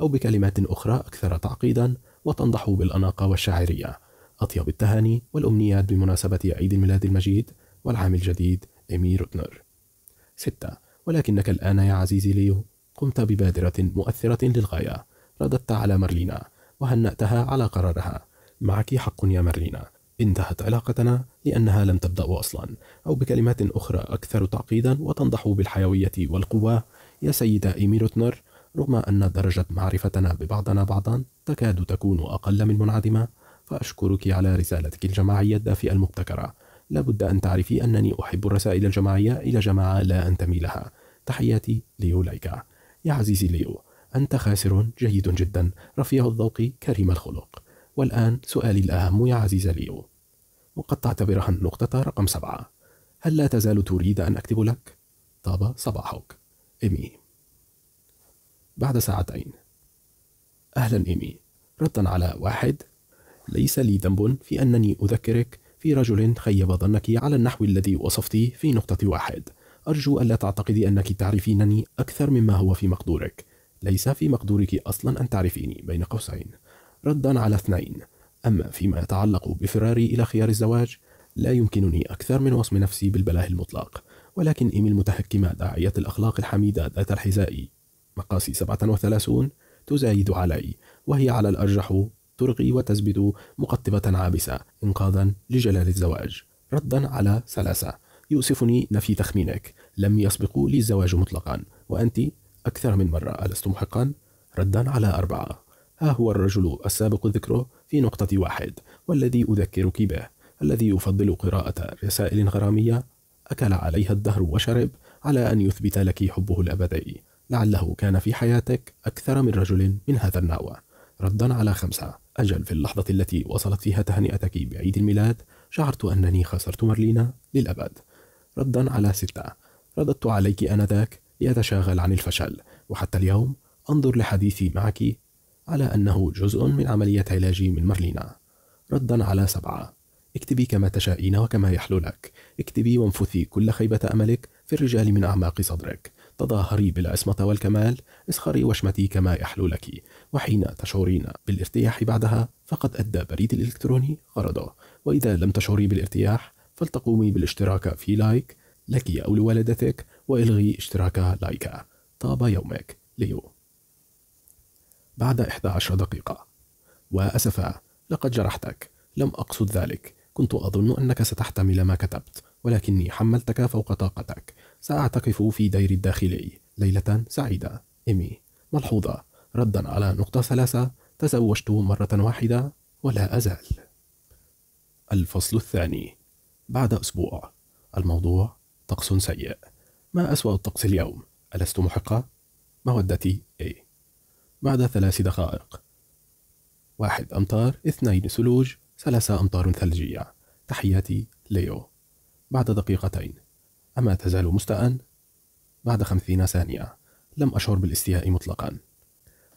أو بكلمات أخرى أكثر تعقيدا وتنضح بالأناقة والشاعرية أطيب التهاني والأمنيات بمناسبة عيد الميلاد المجيد والعام الجديد إيمي روتنر 6. ولكنك الآن يا عزيزي ليو قمت ببادرة مؤثرة للغاية رددت على مارلينا وهنأتها على قرارها معك حق يا مارلينا انتهت علاقتنا لأنها لم تبدأ أصلا أو بكلمات أخرى أكثر تعقيدا وتنضح بالحيوية والقوة يا سيدة إيمي روتنر رغم أن درجة معرفتنا ببعضنا بعضا تكاد تكون أقل من منعدمة فأشكرك على رسالتك الجماعية الدافئة المبتكرة لابد أن تعرفي أنني أحب الرسائل الجماعية إلى جماعة لا أنتمي لها تحياتي ليو لايكا يا عزيزي ليو أنت خاسر جيد جدا رفيع الذوق كريم الخلق والآن سؤالي الأهم يا عزيز ليو وقد تعتبرها النقطة رقم سبعة هل لا تزال تريد أن أكتب لك؟ طاب صباحك إيمي بعد ساعتين أهلا إيمي ردا على واحد ليس لي ذنب في أنني أذكرك في رجل خيب ظنك على النحو الذي وصفتيه في نقطة واحد أرجو ألا تعتقدي أنك تعرفينني أكثر مما هو في مقدورك ليس في مقدورك أصلا أن تعرفيني بين قوسين ردا على اثنين أما فيما يتعلق بفراري إلى خيار الزواج لا يمكنني أكثر من وصم نفسي بالبلاه المطلق ولكن إيمي المتحكمة داعية الأخلاق الحميدة ذات الحذاء مقاسي 37 تزايد علي وهي على الأرجح ترغي وتزبد مقطبة عابسة إنقاذا لجلال الزواج ردا على ثلاثة يؤسفني نفي تخمينك لم يسبق لي الزواج مطلقا وأنت أكثر من مرة ألست محقا ردا على أربعة ها هو الرجل السابق ذكره في نقطة واحد والذي أذكرك به الذي يفضل قراءة رسائل غرامية أكل عليها الدهر وشرب على أن يثبت لك حبه الأبدي لعله كان في حياتك أكثر من رجل من هذا النوع ردا على خمسة أجل في اللحظة التي وصلت فيها تهنئتك بعيد الميلاد شعرت أنني خسرت مارلينا للأبد ردا على ستة رددت عليك آنذاك لأتشاغل عن الفشل وحتى اليوم أنظر لحديثي معك على أنه جزء من عملية علاجي من مارلينا ردا على سبعة اكتبي كما تشائين وكما يحلو لك اكتبي وانفثي كل خيبة أملك في الرجال من أعماق صدرك تظاهري بالعصمة والكمال اسخري واشمتي كما يحلو لك وحين تشعرين بالارتياح بعدها فقد أدى بريد الإلكتروني غرضه وإذا لم تشعري بالارتياح فلتقومي بالاشتراك في لايك لك أو لوالدتك وإلغي اشتراك لايكا طاب يومك ليو بعد 11 دقيقة وأسفا لقد جرحتك لم أقصد ذلك كنت أظن أنك ستحتمل ما كتبت ولكني حملتك فوق طاقتك سأعتكف في دير الداخلي ليلة سعيدة إيمي ملحوظة ردا على نقطة ثلاثة تزوجت مرة واحدة ولا أزال الفصل الثاني بعد أسبوع الموضوع طقس سيء ما أسوأ الطقس اليوم ألست محقة؟ مودتي بعد ثلاث دقائق واحد أمتار اثنين ثلوج ثلاثة أمتار ثلجية تحياتي ليو بعد دقيقتين أما تزال مستاء؟ بعد خمسين ثانية لم أشعر بالاستياء مطلقا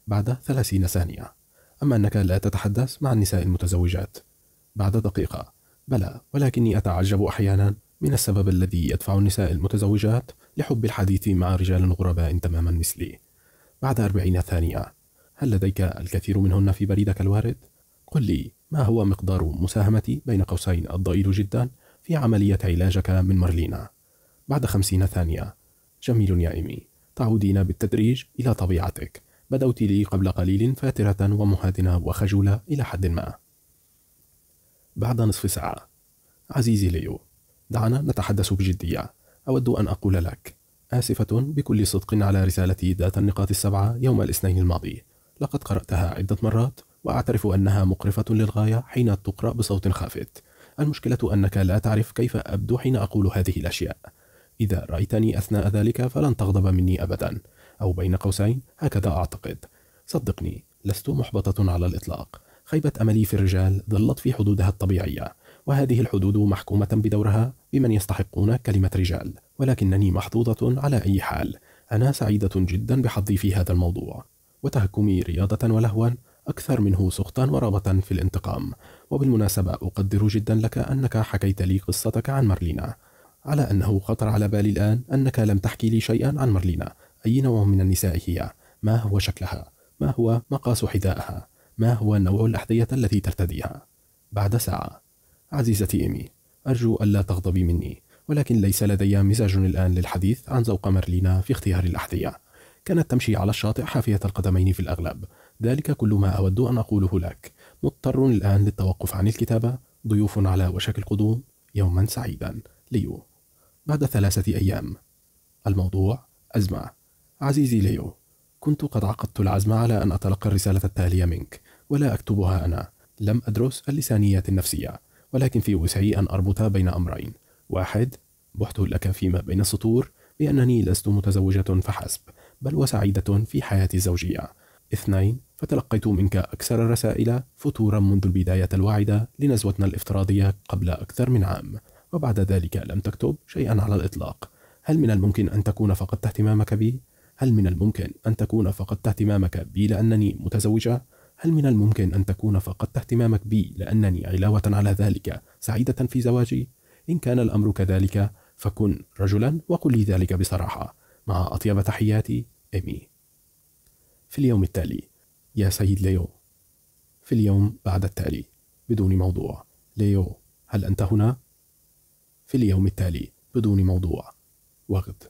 بعد ثلاثين ثانية أما أنك لا تتحدث مع النساء المتزوجات بعد دقيقة بلى ولكني أتعجب أحيانا من السبب الذي يدفع النساء المتزوجات لحب الحديث مع رجال غرباء تماما مثلي بعد أربعين ثانية هل لديك الكثير منهن في بريدك الوارد؟ قل لي ما هو مقدار مساهمتي بين قوسين الضئيل جدا في عملية علاجك من مارلينا؟ بعد خمسين ثانية جميل يا إيمي تعودين بالتدريج إلى طبيعتك بدوت لي قبل قليل فاترة ومهادنة وخجولة إلى حد ما بعد نصف ساعة عزيزي ليو دعنا نتحدث بجدية أود أن أقول لك آسفة بكل صدق على رسالتي ذات النقاط السبعة يوم الاثنين الماضي لقد قرأتها عدة مرات وأعترف أنها مقرفة للغاية حين تقرأ بصوت خافت المشكلة أنك لا تعرف كيف أبدو حين أقول هذه الأشياء إذا رأيتني أثناء ذلك فلن تغضب مني أبدا أو بين قوسين هكذا أعتقد صدقني لست محبطة على الإطلاق خيبة أملي في الرجال ظلت في حدودها الطبيعية وهذه الحدود محكومة بدورها بمن يستحقون كلمة رجال ولكنني محظوظة على أي حال أنا سعيدة جدا بحظي في هذا الموضوع وتهكمي رياضة ولهوا أكثر منه سخطا ورغبة في الانتقام وبالمناسبة أقدر جدا لك أنك حكيت لي قصتك عن مارلينا على أنه خطر على بالي الآن أنك لم تحكي لي شيئا عن مارلينا أي نوع من النساء هي ما هو شكلها ما هو مقاس حذائها ما هو نوع الأحذية التي ترتديها بعد ساعة عزيزتي إيمي أرجو ألا تغضبي مني ولكن ليس لدي مزاج الآن للحديث عن ذوق مارلينا في اختيار الأحذية كانت تمشي على الشاطئ حافية القدمين في الأغلب ذلك كل ما أود أن أقوله لك مضطر الآن للتوقف عن الكتابة ضيوف على وشك القدوم يوما سعيدا ليو بعد ثلاثة أيام الموضوع أزمة عزيزي ليو كنت قد عقدت العزم على أن أتلقى الرسالة التالية منك ولا أكتبها أنا لم أدرس اللسانيات النفسية ولكن في وسعي أن أربط بين أمرين واحد بحت لك فيما بين السطور بأنني لست متزوجة فحسب بل وسعيدة في حياتي الزوجية اثنين فتلقيت منك أكثر الرسائل فتورا منذ البداية الواعدة لنزوتنا الافتراضية قبل أكثر من عام وبعد ذلك لم تكتب شيئا على الإطلاق هل من الممكن أن تكون فقدت اهتمامك بي؟ هل من الممكن أن تكون فقدت اهتمامك بي لأنني متزوجة؟ هل من الممكن أن تكون فقدت اهتمامك بي لأنني علاوة على ذلك سعيدة في زواجي؟ إن كان الأمر كذلك فكن رجلا وقل لي ذلك بصراحة مع أطيب تحياتي إيمي في اليوم التالي يا سيد ليو في اليوم بعد التالي بدون موضوع ليو هل أنت هنا؟ في اليوم التالي بدون موضوع وغد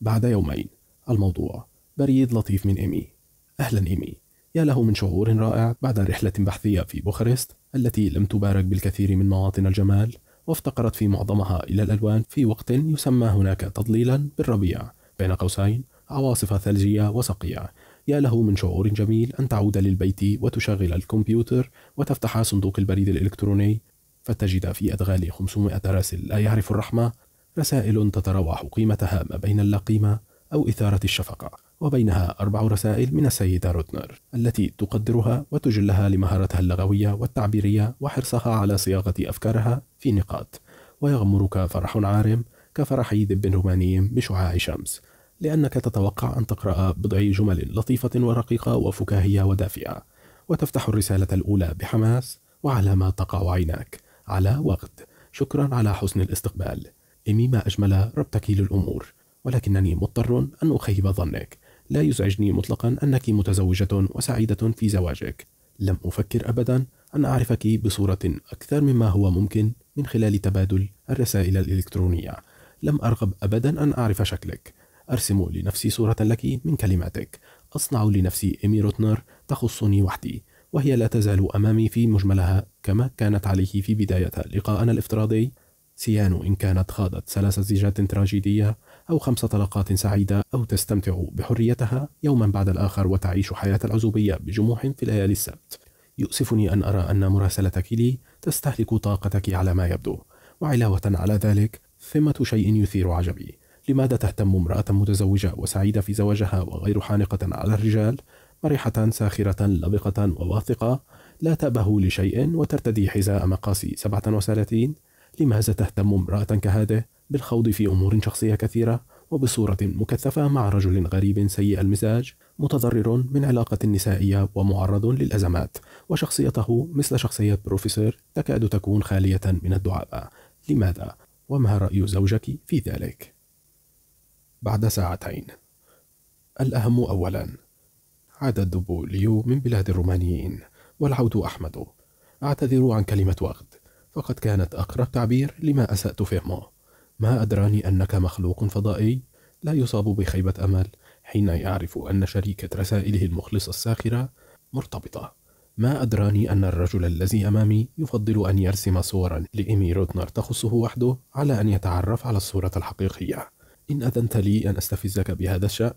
بعد يومين الموضوع بريد لطيف من إيمي أهلا إيمي يا له من شعور رائع بعد رحلة بحثية في بوخارست التي لم تبارك بالكثير من مواطن الجمال وافتقرت في معظمها إلى الألوان في وقت يسمى هناك تضليلا بالربيع بين قوسين عواصف ثلجية وسقية يا له من شعور جميل أن تعود للبيت وتشغل الكمبيوتر وتفتح صندوق البريد الإلكتروني فتجد في أدغال 500 راسل لا يعرف الرحمة رسائل تتراوح قيمتها ما بين اللا قيمة أو إثارة الشفقة وبينها أربع رسائل من السيدة رودنر التي تقدرها وتجلها لمهارتها اللغوية والتعبيرية وحرصها على صياغة أفكارها في نقاط ويغمرك فرح عارم كفرح دب روماني بشعاع شمس لأنك تتوقع أن تقرأ بضع جمل لطيفة ورقيقة وفكاهية ودافئة وتفتح الرسالة الأولى بحماس وعلى ما تقع عيناك على وقت شكرا على حسن الاستقبال إمي ما أجمل ربتك للأمور ولكنني مضطر أن أخيب ظنك لا يزعجني مطلقا أنك متزوجة وسعيدة في زواجك لم أفكر أبدا أن أعرفك بصورة أكثر مما هو ممكن من خلال تبادل الرسائل الإلكترونية لم أرغب أبدا أن أعرف شكلك أرسم لنفسي صورة لك من كلماتك أصنع لنفسي إيمي روتنر تخصني وحدي وهي لا تزال أمامي في مجملها كما كانت عليه في بداية لقاءنا الافتراضي سيان إن كانت خاضت ثلاث زيجات تراجيدية أو خمس طلقات سعيدة أو تستمتع بحريتها يوما بعد الآخر وتعيش حياة العزوبية بجموح في ليالي السبت يؤسفني أن أرى أن مراسلتك لي تستهلك طاقتك على ما يبدو وعلاوة على ذلك ثمة شيء يثير عجبي لماذا تهتم امرأة متزوجة وسعيدة في زواجها وغير حانقة على الرجال مرحة ساخرة لبقة وواثقة لا تأبه لشيء وترتدي حذاء مقاسي 37 لماذا تهتم امرأة كهذه بالخوض في أمور شخصية كثيرة وبصورة مكثفة مع رجل غريب سيء المزاج متضرر من علاقة نسائية ومعرض للأزمات وشخصيته مثل شخصية بروفيسور تكاد تكون خالية من الدعابة لماذا؟ وما رأي زوجك في ذلك؟ بعد ساعتين الأهم أولا عاد الدب ليو من بلاد الرومانيين والعود أحمد أعتذر عن كلمة وغد فقد كانت أقرب تعبير لما أسأت فهمه ما أدراني أنك مخلوق فضائي لا يصاب بخيبة أمل حين يعرف أن شريكة رسائله المخلصة الساخرة مرتبطة ما أدراني أن الرجل الذي أمامي يفضل أن يرسم صورا لإيمي روتنر تخصه وحده على أن يتعرف على الصورة الحقيقية إن أذنت لي أن أستفزك بهذا الشأن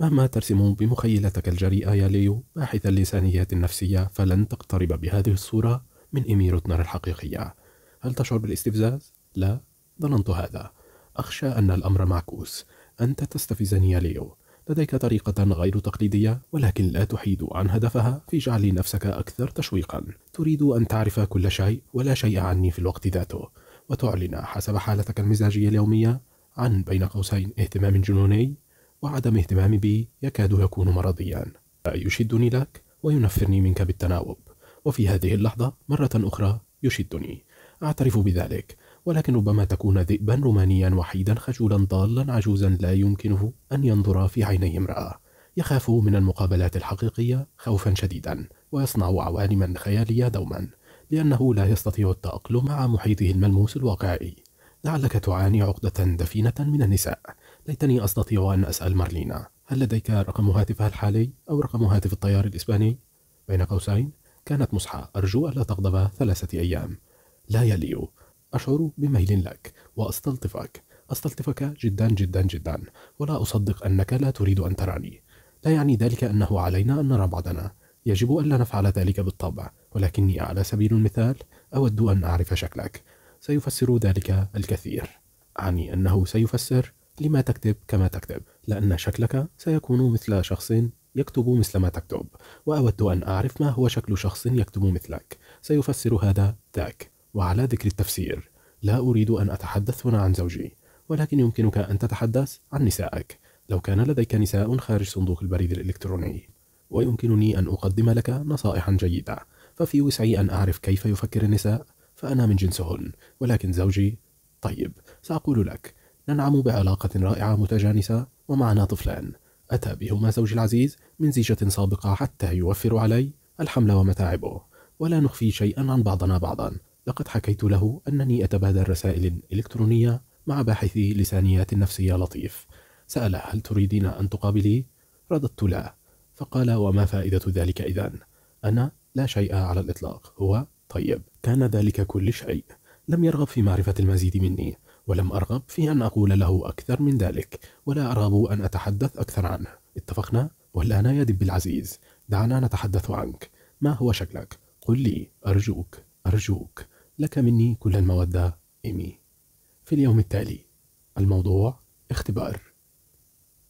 مهما ترسم بمخيلتك الجريئة يا ليو باحث اللسانيات النفسية فلن تقترب بهذه الصورة من إيمي روتنر الحقيقية هل تشعر بالاستفزاز؟ لا ظننت هذا أخشى أن الأمر معكوس أنت تستفزني يا ليو لديك طريقة غير تقليدية ولكن لا تحيد عن هدفها في جعل نفسك أكثر تشويقا تريد أن تعرف كل شيء ولا شيء عني في الوقت ذاته وتعلن حسب حالتك المزاجية اليومية عن بين قوسين اهتمام جنوني وعدم اهتمام بي يكاد يكون مرضيا يشدني لك وينفرني منك بالتناوب وفي هذه اللحظة مرة أخرى يشدني أعترف بذلك ولكن ربما تكون ذئبا رومانيا وحيدا خجولا ضالا عجوزا لا يمكنه أن ينظر في عيني امرأة يخاف من المقابلات الحقيقية خوفا شديدا ويصنع عوالما خيالية دوما لأنه لا يستطيع التأقلم مع محيطه الملموس الواقعي لعلك تعاني عقدة دفينة من النساء ليتني أستطيع أن أسأل مارلينا هل لديك رقم هاتفها الحالي أو رقم هاتف الطيار الإسباني؟ بين قوسين كانت مصحى أرجو ألا تغضب ثلاثة أيام لا يليو أشعر بميل لك وأستلطفك أستلطفك جدا جدا جدا ولا أصدق أنك لا تريد أن تراني لا يعني ذلك أنه علينا أن نرى بعضنا يجب ألا نفعل ذلك بالطبع ولكني على سبيل المثال أود أن أعرف شكلك سيفسر ذلك الكثير أعني أنه سيفسر لما تكتب كما تكتب لأن شكلك سيكون مثل شخص يكتب مثل ما تكتب وأود أن أعرف ما هو شكل شخص يكتب مثلك سيفسر هذا ذاك وعلى ذكر التفسير لا أريد أن أتحدث هنا عن زوجي ولكن يمكنك أن تتحدث عن نسائك لو كان لديك نساء خارج صندوق البريد الإلكتروني ويمكنني أن أقدم لك نصائحا جيدة ففي وسعي أن أعرف كيف يفكر النساء فأنا من جنسهن ولكن زوجي طيب سأقول لك ننعم بعلاقة رائعة متجانسة ومعنا طفلان أتى بهما زوجي العزيز من زيجة سابقة حتى يوفر علي الحمل ومتاعبه ولا نخفي شيئا عن بعضنا بعضا لقد حكيت له أنني أتبادل رسائل إلكترونية مع باحثي لسانيات نفسية لطيف سأل هل تريدين أن تقابلي؟ رددت لا فقال وما فائدة ذلك إذا أنا لا شيء على الإطلاق هو طيب كان ذلك كل شيء لم يرغب في معرفة المزيد مني ولم أرغب في أن أقول له أكثر من ذلك ولا أرغب أن أتحدث أكثر عنه اتفقنا؟ والآن يا دب العزيز دعنا نتحدث عنك ما هو شكلك؟ قل لي أرجوك أرجوك لك مني كل المودة إيمي في اليوم التالي الموضوع اختبار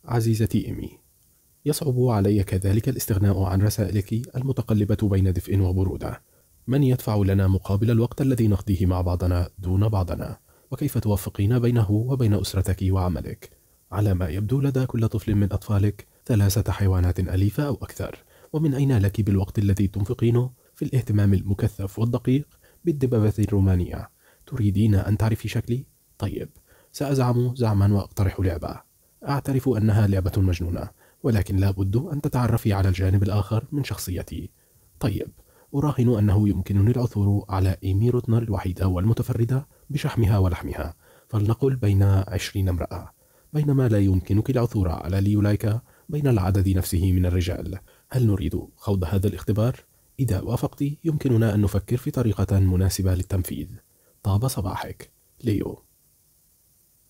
عزيزتي إيمي يصعب علي كذلك الاستغناء عن رسائلك المتقلبة بين دفء وبرودة من يدفع لنا مقابل الوقت الذي نقضيه مع بعضنا دون بعضنا وكيف توفقين بينه وبين أسرتك وعملك على ما يبدو لدى كل طفل من أطفالك ثلاثة حيوانات أليفة أو أكثر ومن أين لك بالوقت الذي تنفقينه في الاهتمام المكثف والدقيق بالدببة الرومانية تريدين أن تعرفي شكلي؟ طيب سأزعم زعما وأقترح لعبة أعترف أنها لعبة مجنونة ولكن لا بد أن تتعرفي على الجانب الآخر من شخصيتي طيب أراهن أنه يمكنني العثور على إيمي روتنر الوحيدة والمتفردة بشحمها ولحمها فلنقل بين عشرين امرأة بينما لا يمكنك العثور على ليولايكا بين العدد نفسه من الرجال هل نريد خوض هذا الاختبار؟ إذا وافقت يمكننا أن نفكر في طريقة مناسبة للتنفيذ طاب صباحك ليو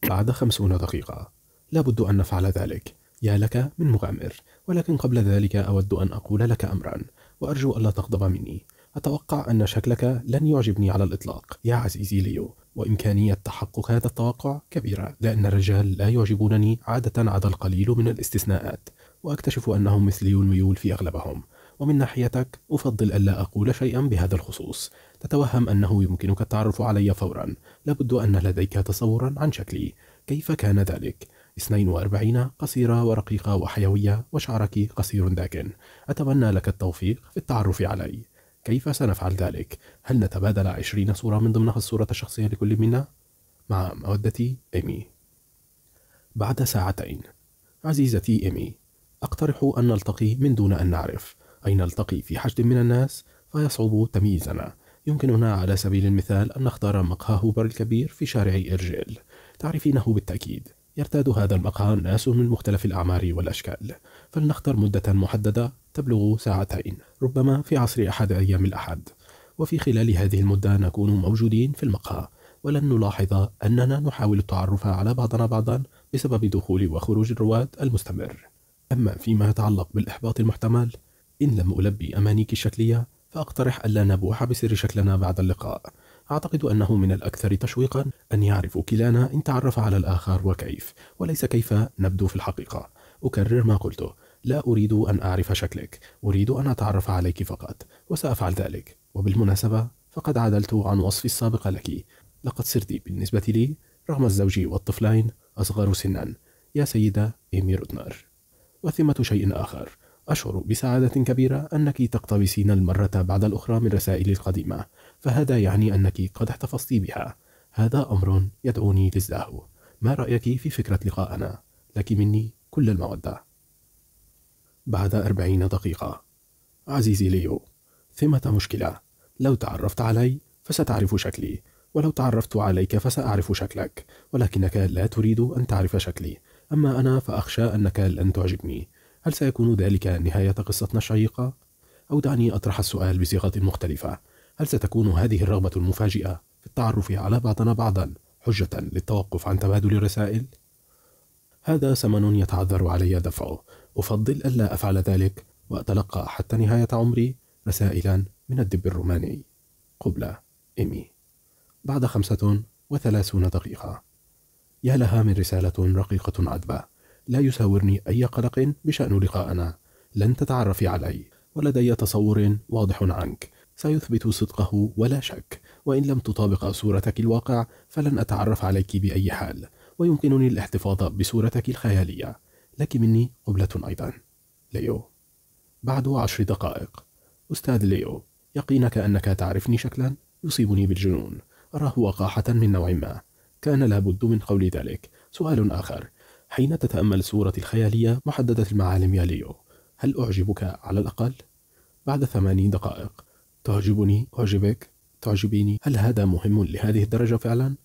بعد خمسون دقيقة لابد أن نفعل ذلك يا لك من مغامر ولكن قبل ذلك أود أن أقول لك أمرا وأرجو ألا تغضب مني أتوقع أن شكلك لن يعجبني على الإطلاق يا عزيزي ليو وإمكانية تحقق هذا التوقع كبيرة لأن الرجال لا يعجبونني عادة عدا القليل من الاستثناءات وأكتشف أنهم مثلي الميول في أغلبهم ومن ناحيتك أفضل ألا أقول شيئا بهذا الخصوص تتوهم أنه يمكنك التعرف علي فورا لابد أن لديك تصورا عن شكلي كيف كان ذلك؟ 42 قصيرة ورقيقة وحيوية وشعرك قصير داكن أتمنى لك التوفيق في التعرف علي كيف سنفعل ذلك؟ هل نتبادل 20 صورة من ضمنها الصورة الشخصية لكل منا؟ مع مودتي إيمي بعد ساعتين عزيزتي إيمي أقترح أن نلتقي من دون أن نعرف أي نلتقي في حشد من الناس فيصعب تمييزنا يمكننا على سبيل المثال أن نختار مقهى هوبر الكبير في شارع إرجيل تعرفينه بالتأكيد يرتاد هذا المقهى ناس من مختلف الأعمار والأشكال فلنختر مدة محددة تبلغ ساعتين ربما في عصر أحد أيام الأحد وفي خلال هذه المدة نكون موجودين في المقهى ولن نلاحظ أننا نحاول التعرف على بعضنا بعضا بسبب دخول وخروج الرواد المستمر أما فيما يتعلق بالإحباط المحتمل إن لم ألبي أمانيك الشكلية فأقترح ألا نبوح بسر شكلنا بعد اللقاء أعتقد أنه من الأكثر تشويقا أن يعرف كلانا إن تعرف على الآخر وكيف وليس كيف نبدو في الحقيقة أكرر ما قلته لا أريد أن أعرف شكلك أريد أن أتعرف عليك فقط وسأفعل ذلك وبالمناسبة فقد عدلت عن وصفي السابق لك لقد صرت بالنسبة لي رغم الزوج والطفلين أصغر سنا يا سيدة إيمي رودنر وثمة شيء آخر أشعر بسعادة كبيرة أنك تقتبسين المرة بعد الأخرى من رسائلي القديمة فهذا يعني أنك قد احتفظت بها هذا أمر يدعوني للزهو ما رأيك في فكرة لقاءنا؟ لك مني كل المودة بعد أربعين دقيقة عزيزي ليو ثمة مشكلة لو تعرفت علي فستعرف شكلي ولو تعرفت عليك فسأعرف شكلك ولكنك لا تريد أن تعرف شكلي أما أنا فأخشى أنك لن تعجبني هل سيكون ذلك نهاية قصتنا الشيقة؟ أو دعني أطرح السؤال بصيغة مختلفة هل ستكون هذه الرغبة المفاجئة في التعرف على بعضنا بعضا حجة للتوقف عن تبادل الرسائل؟ هذا ثمن يتعذر علي دفعه أفضل ألا أفعل ذلك وأتلقى حتى نهاية عمري رسائلا من الدب الروماني قبلة إيمي بعد خمسة وثلاثون دقيقة يا لها من رسالة رقيقة عذبة لا يساورني أي قلق بشأن لقاءنا لن تتعرفي علي ولدي تصور واضح عنك سيثبت صدقه ولا شك وإن لم تطابق صورتك الواقع فلن أتعرف عليك بأي حال ويمكنني الاحتفاظ بصورتك الخيالية لك مني قبلة أيضا ليو بعد عشر دقائق أستاذ ليو يقينك أنك تعرفني شكلا يصيبني بالجنون أراه وقاحة من نوع ما كان لابد من قول ذلك سؤال آخر حين تتأمل صورة الخيالية محددة المعالم يا ليو هل أعجبك على الأقل؟ بعد ثمانين دقائق تعجبني أعجبك تعجبيني هل هذا مهم لهذه الدرجة فعلا؟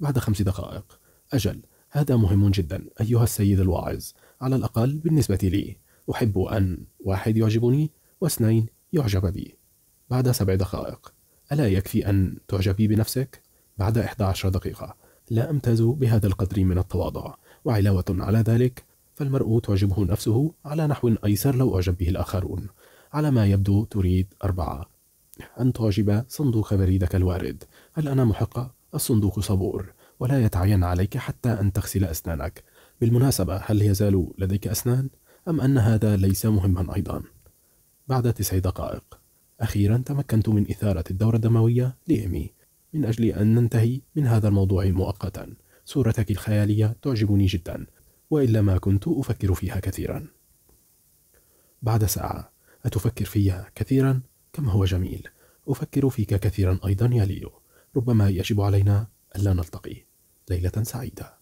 بعد خمس دقائق أجل هذا مهم جدا أيها السيد الواعظ على الأقل بالنسبة لي أحب أن واحد يعجبني واثنين يعجب بي بعد سبع دقائق ألا يكفي أن تعجبي بنفسك؟ بعد 11 دقيقة لا أمتاز بهذا القدر من التواضع وعلاوة على ذلك فالمرء تعجبه نفسه على نحو أيسر لو أعجب به الآخرون على ما يبدو تريد أربعة أن تعجب صندوق بريدك الوارد هل أنا محقة؟ الصندوق صبور ولا يتعين عليك حتى أن تغسل أسنانك بالمناسبة هل يزال لديك أسنان؟ أم أن هذا ليس مهما أيضا؟ بعد تسع دقائق أخيرا تمكنت من إثارة الدورة الدموية لإيمي من أجل أن ننتهي من هذا الموضوع مؤقتا صورتك الخيالية تعجبني جدا وإلا ما كنت أفكر فيها كثيرا بعد ساعة أتفكر فيها كثيرا كم هو جميل أفكر فيك كثيرا أيضا يا ليو ربما يجب علينا ألا نلتقي ليلة سعيدة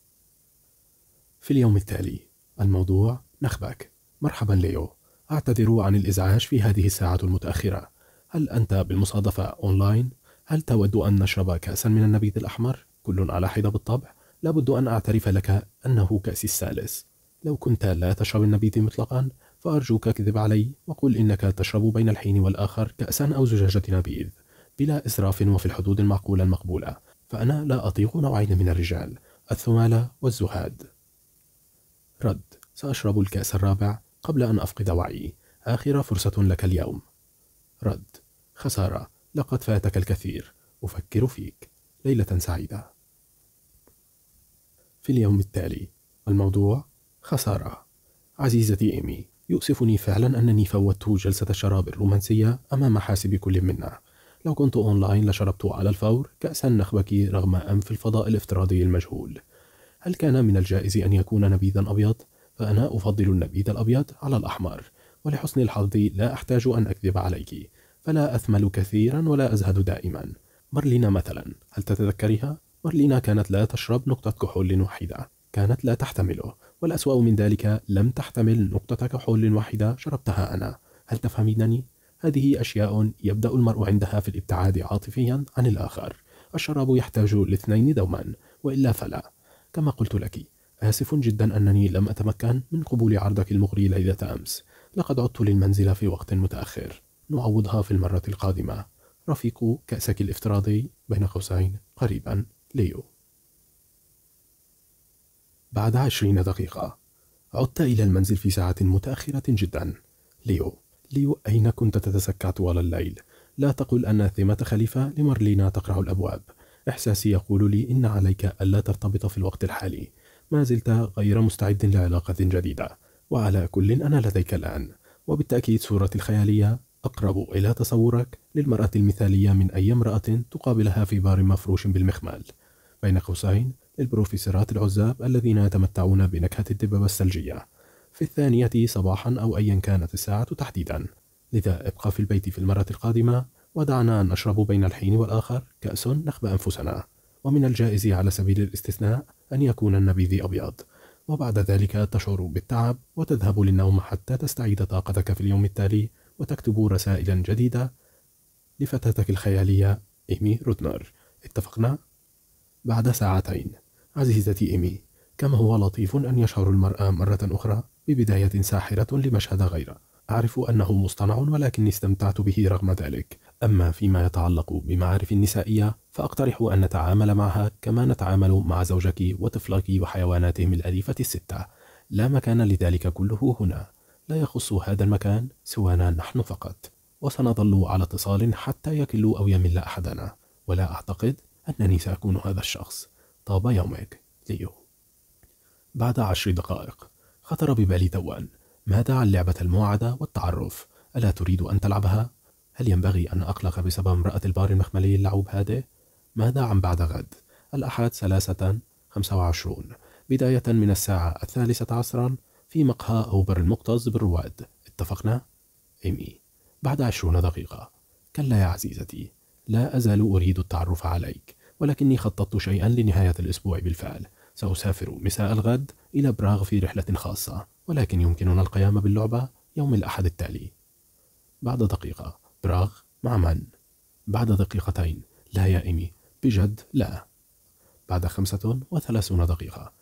في اليوم التالي الموضوع نخبك مرحبا ليو أعتذر عن الإزعاج في هذه الساعة المتأخرة هل أنت بالمصادفة أونلاين؟ هل تود أن نشرب كأسا من النبيذ الأحمر؟ كل على حدة بالطبع لابد أن أعترف لك أنه كأسي الثالث لو كنت لا تشرب النبيذ مطلقا فأرجوك اكذب علي وقل إنك تشرب بين الحين والآخر كأسا أو زجاجة نبيذ بلا إسراف وفي الحدود المعقولة المقبولة فأنا لا أطيق نوعين من الرجال الثمالة والزهاد رد سأشرب الكأس الرابع قبل أن أفقد وعيي آخر فرصة لك اليوم رد خسارة لقد فاتك الكثير أفكر فيك ليلة سعيدة في اليوم التالي الموضوع خسارة عزيزتي إيمي يؤسفني فعلا أنني فوتت جلسة الشراب الرومانسية أمام حاسب كل منا لو كنت أونلاين لشربت على الفور كأسا نخبكي رغم أم في الفضاء الافتراضي المجهول هل كان من الجائز أن يكون نبيذا أبيض؟ فأنا أفضل النبيذ الأبيض على الأحمر ولحسن الحظ لا أحتاج أن أكذب عليك فلا أثمل كثيرا ولا أزهد دائما مرلينا مثلا هل تتذكرها؟ مارلينا كانت لا تشرب نقطة كحول واحدة كانت لا تحتمله والأسوأ من ذلك لم تحتمل نقطة كحول واحدة شربتها أنا هل تفهمينني؟ هذه أشياء يبدأ المرء عندها في الابتعاد عاطفيا عن الآخر الشراب يحتاج الاثنين دوما وإلا فلا كما قلت لك آسف جدا أنني لم أتمكن من قبول عرضك المغري ليلة أمس لقد عدت للمنزل في وقت متأخر نعوضها في المرة القادمة رفيق كأسك الافتراضي بين قوسين قريبا ليو بعد عشرين دقيقة عدت إلى المنزل في ساعة متأخرة جدا ليو ليو أين كنت تتسكع طوال الليل؟ لا تقل أن ثمة خليفة لمارلينا تقرع الأبواب إحساسي يقول لي إن عليك ألا ترتبط في الوقت الحالي ما زلت غير مستعد لعلاقة جديدة وعلى كل أنا لديك الآن وبالتأكيد صورتي الخيالية أقرب إلى تصورك للمرأة المثالية من أي امرأة تقابلها في بار مفروش بالمخمال بين قوسين للبروفيسورات العزاب الذين يتمتعون بنكهة الدببة الثلجية في الثانية صباحا أو أيا كانت الساعة تحديدا لذا ابقى في البيت في المرة القادمة ودعنا أن نشرب بين الحين والآخر كأس نخبى أنفسنا ومن الجائز على سبيل الاستثناء أن يكون النبيذ أبيض وبعد ذلك تشعر بالتعب وتذهب للنوم حتى تستعيد طاقتك في اليوم التالي وتكتب رسائلا جديدة لفتاتك الخيالية إيمي رودنر اتفقنا؟ بعد ساعتين عزيزتي إيمي كم هو لطيف أن يشعر المرأة مرة أخرى ببداية ساحرة لمشهد غيره أعرف أنه مصطنع ولكني استمتعت به رغم ذلك أما فيما يتعلق بمعارف النسائية فأقترح أن نتعامل معها كما نتعامل مع زوجك وطفلك وحيواناتهم الأليفة الستة لا مكان لذلك كله هنا لا يخص هذا المكان سوانا نحن فقط وسنظل على اتصال حتى يكل أو يمل أحدنا ولا أعتقد أنني سأكون هذا الشخص طاب يومك ليو بعد عشر دقائق خطر ببالي توان ماذا عن لعبة الموعدة والتعرف؟ ألا تريد أن تلعبها؟ هل ينبغي أن أقلق بسبب امرأة البار المخملي اللعوب هذه؟ ماذا عن بعد غد؟ الأحد ثلاثة خمسة وعشرون بداية من الساعة الثالثة عصرا في مقهى أوبر المكتظ بالرواد اتفقنا؟ إيمي بعد عشرون دقيقة كلا يا عزيزتي لا أزال أريد التعرف عليك ولكني خططت شيئا لنهاية الأسبوع بالفعل سأسافر مساء الغد إلى براغ في رحلة خاصة ولكن يمكننا القيام باللعبة يوم الأحد التالي بعد دقيقة براغ مع من؟ بعد دقيقتين لا يا إيمي بجد لا بعد خمسة وثلاثون دقيقة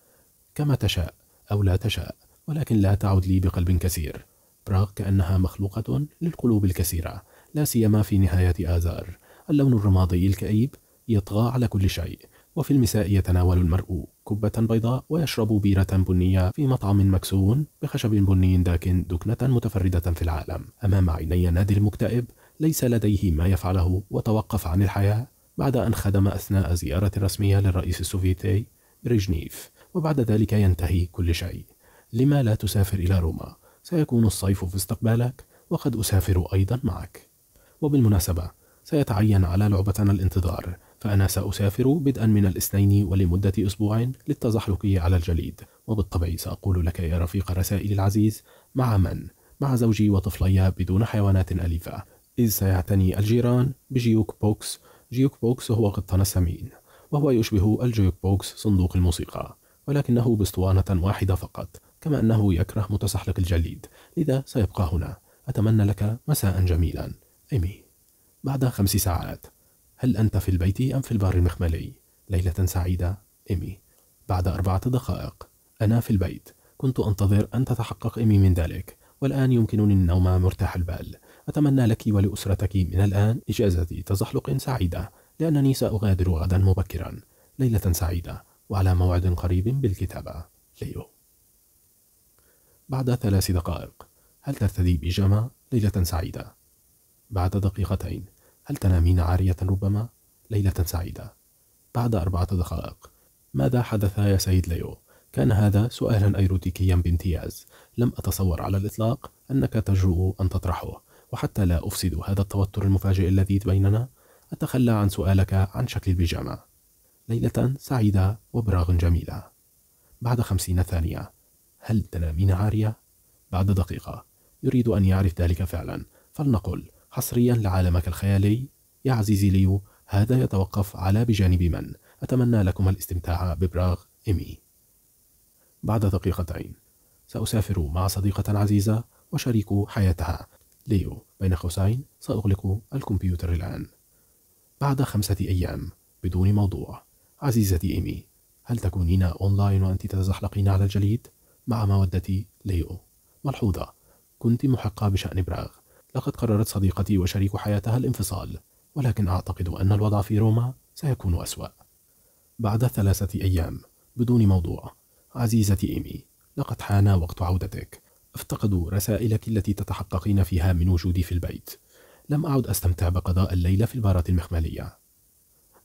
كما تشاء أو لا تشاء ولكن لا تعد لي بقلب كثير براغ كأنها مخلوقة للقلوب الكثيرة لا سيما في نهاية آذار اللون الرمادي الكئيب يطغى على كل شيء وفي المساء يتناول المرء كبة بيضاء ويشرب بيرة بنية في مطعم مكسون بخشب بني داكن دكنة متفردة في العالم أمام عيني نادر المكتئب ليس لديه ما يفعله وتوقف عن الحياة بعد أن خدم أثناء زيارة رسمية للرئيس السوفيتي بريجنيف وبعد ذلك ينتهي كل شيء لما لا تسافر إلى روما؟ سيكون الصيف في استقبالك وقد أسافر أيضا معك وبالمناسبة سيتعين على لعبتنا الانتظار فأنا سأسافر بدءا من الاثنين ولمدة أسبوع للتزحلق على الجليد وبالطبع سأقول لك يا رفيق رسائل العزيز مع من؟ مع زوجي وطفلي بدون حيوانات أليفة إذ سيعتني الجيران بجيوك بوكس جيوك بوكس هو قطنا السمين وهو يشبه الجيوك بوكس صندوق الموسيقى ولكنه باسطوانة واحدة فقط كما أنه يكره متسحلق الجليد لذا سيبقى هنا أتمنى لك مساء جميلا إيمي بعد خمس ساعات هل أنت في البيت أم في البار المخملي؟ ليلة سعيدة إيمي بعد أربعة دقائق أنا في البيت كنت أنتظر أن تتحقق إيمي من ذلك والآن يمكنني النوم مرتاح البال أتمنى لك ولأسرتك من الآن إجازتي تزحلق سعيدة لأنني سأغادر غدا مبكرا ليلة سعيدة وعلى موعد قريب بالكتابة ليو بعد ثلاث دقائق هل ترتدي بيجامة؟ ليلة سعيدة بعد دقيقتين هل تنامين عارية ربما؟ ليلة سعيدة بعد أربعة دقائق ماذا حدث يا سيد ليو؟ كان هذا سؤالا أيروتيكيا بامتياز لم أتصور على الإطلاق أنك تجرؤ أن تطرحه وحتى لا أفسد هذا التوتر المفاجئ الذي بيننا أتخلى عن سؤالك عن شكل البيجامة ليلة سعيدة وبراغ جميلة بعد خمسين ثانية هل تنامين عارية؟ بعد دقيقة يريد أن يعرف ذلك فعلا فلنقل حصريا لعالمك الخيالي يا عزيزي ليو هذا يتوقف على بجانب من أتمنى لكم الاستمتاع ببراغ إيمي بعد دقيقتين سأسافر مع صديقة عزيزة وشريك حياتها ليو بين قوسين سأغلق الكمبيوتر الآن بعد خمسة أيام بدون موضوع عزيزتي إيمي هل تكونين أونلاين وأنت تتزحلقين على الجليد؟ مع مودتي ليو ملحوظة كنت محقة بشأن براغ لقد قررت صديقتي وشريك حياتها الانفصال ولكن أعتقد أن الوضع في روما سيكون أسوأ بعد ثلاثة أيام بدون موضوع عزيزتي إيمي لقد حان وقت عودتك افتقدوا رسائلك التي تتحققين فيها من وجودي في البيت لم أعد أستمتع بقضاء الليلة في البارات المخملية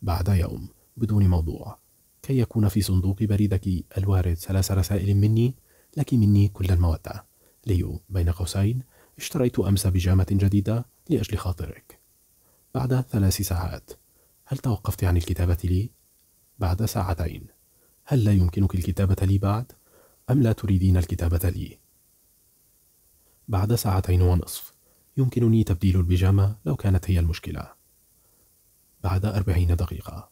بعد يوم بدون موضوع كي يكون في صندوق بريدك الوارد ثلاث رسائل مني لك مني كل المودة ليو بين قوسين اشتريت أمس بيجامة جديدة لأجل خاطرك بعد ثلاث ساعات هل توقفت عن الكتابة لي؟ بعد ساعتين هل لا يمكنك الكتابة لي بعد؟ أم لا تريدين الكتابة لي؟ بعد ساعتين ونصف يمكنني تبديل البيجامة لو كانت هي المشكلة بعد أربعين دقيقة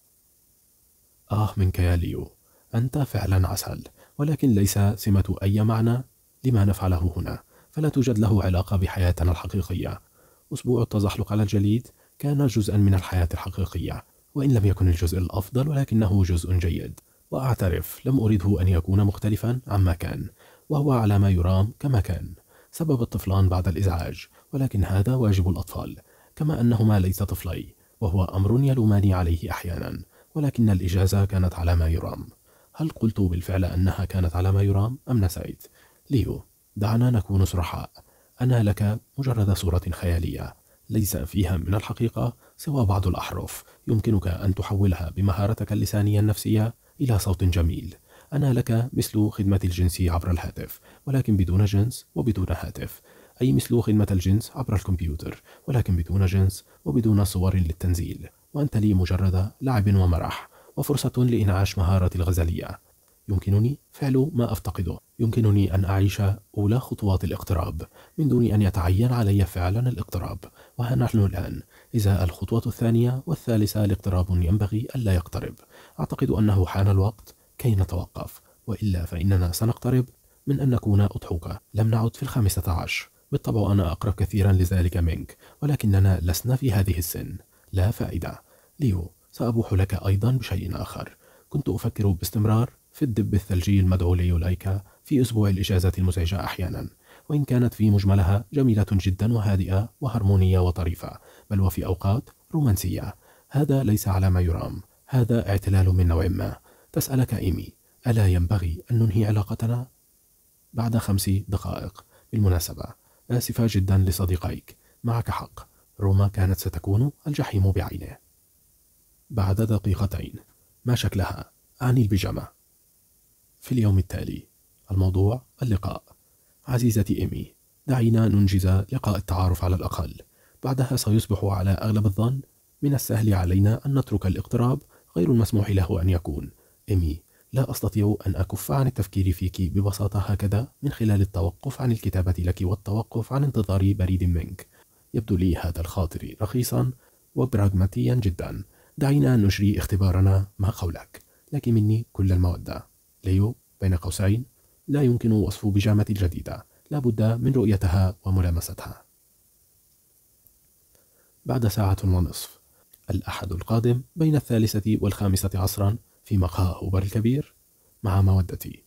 آه منك يا ليو أنت فعلا عسل ولكن ليس سمة أي معنى لما نفعله هنا فلا توجد له علاقة بحياتنا الحقيقية أسبوع التزحلق على الجليد كان جزءا من الحياة الحقيقية وإن لم يكن الجزء الأفضل ولكنه جزء جيد وأعترف لم أريده أن يكون مختلفا عما كان وهو على ما يرام كما كان سبب الطفلان بعد الإزعاج ولكن هذا واجب الأطفال كما أنهما ليس طفلي وهو أمر يلوماني عليه أحيانا ولكن الإجازة كانت على ما يرام هل قلت بالفعل أنها كانت على ما يرام أم نسيت؟ ليو دعنا نكون صرحاء أنا لك مجرد صورة خيالية ليس فيها من الحقيقة سوى بعض الأحرف يمكنك أن تحولها بمهارتك اللسانية النفسية إلى صوت جميل أنا لك مثل خدمة الجنس عبر الهاتف ولكن بدون جنس وبدون هاتف أي مثل خدمة الجنس عبر الكمبيوتر ولكن بدون جنس وبدون صور للتنزيل وأنت لي مجرد لعب ومرح وفرصة لإنعاش مهارة الغزلية يمكنني فعل ما أفتقده يمكنني أن أعيش أولى خطوات الاقتراب من دون أن يتعين علي فعلا الاقتراب وها نحن الآن إذا الخطوة الثانية والثالثة لاقتراب ينبغي ألا يقترب أعتقد أنه حان الوقت كي نتوقف وإلا فإننا سنقترب من أن نكون أضحوكة لم نعد في الخامسة عشر بالطبع أنا أقرب كثيرا لذلك منك ولكننا لسنا في هذه السن لا فائدة ليو سأبوح لك أيضا بشيء آخر كنت أفكر باستمرار في الدب الثلجي المدعو ليولايكا في أسبوع الإجازات المزعجة أحيانا وإن كانت في مجملها جميلة جدا وهادئة وهرمونية وطريفة بل وفي أوقات رومانسية هذا ليس على ما يرام هذا اعتلال من نوع ما تسألك إيمي ألا ينبغي أن ننهي علاقتنا؟ بعد خمس دقائق بالمناسبة آسفة جدا لصديقيك معك حق روما كانت ستكون الجحيم بعينه بعد دقيقتين ما شكلها؟ أعني البيجامة في اليوم التالي الموضوع اللقاء عزيزتي إيمي دعينا ننجز لقاء التعارف على الأقل بعدها سيصبح على أغلب الظن من السهل علينا أن نترك الاقتراب غير المسموح له أن يكون إيمي لا أستطيع أن أكف عن التفكير فيك ببساطة هكذا من خلال التوقف عن الكتابة لك والتوقف عن انتظار بريد منك يبدو لي هذا الخاطر رخيصا وبراغماتيا جدا دعينا نجري اختبارنا ما قولك لك مني كل المودة ليو بين قوسين لا يمكن وصف بجامة الجديدة لا بد من رؤيتها وملامستها بعد ساعة ونصف الأحد القادم بين الثالثة والخامسة عصرا في مقهى أوبر الكبير مع مودتي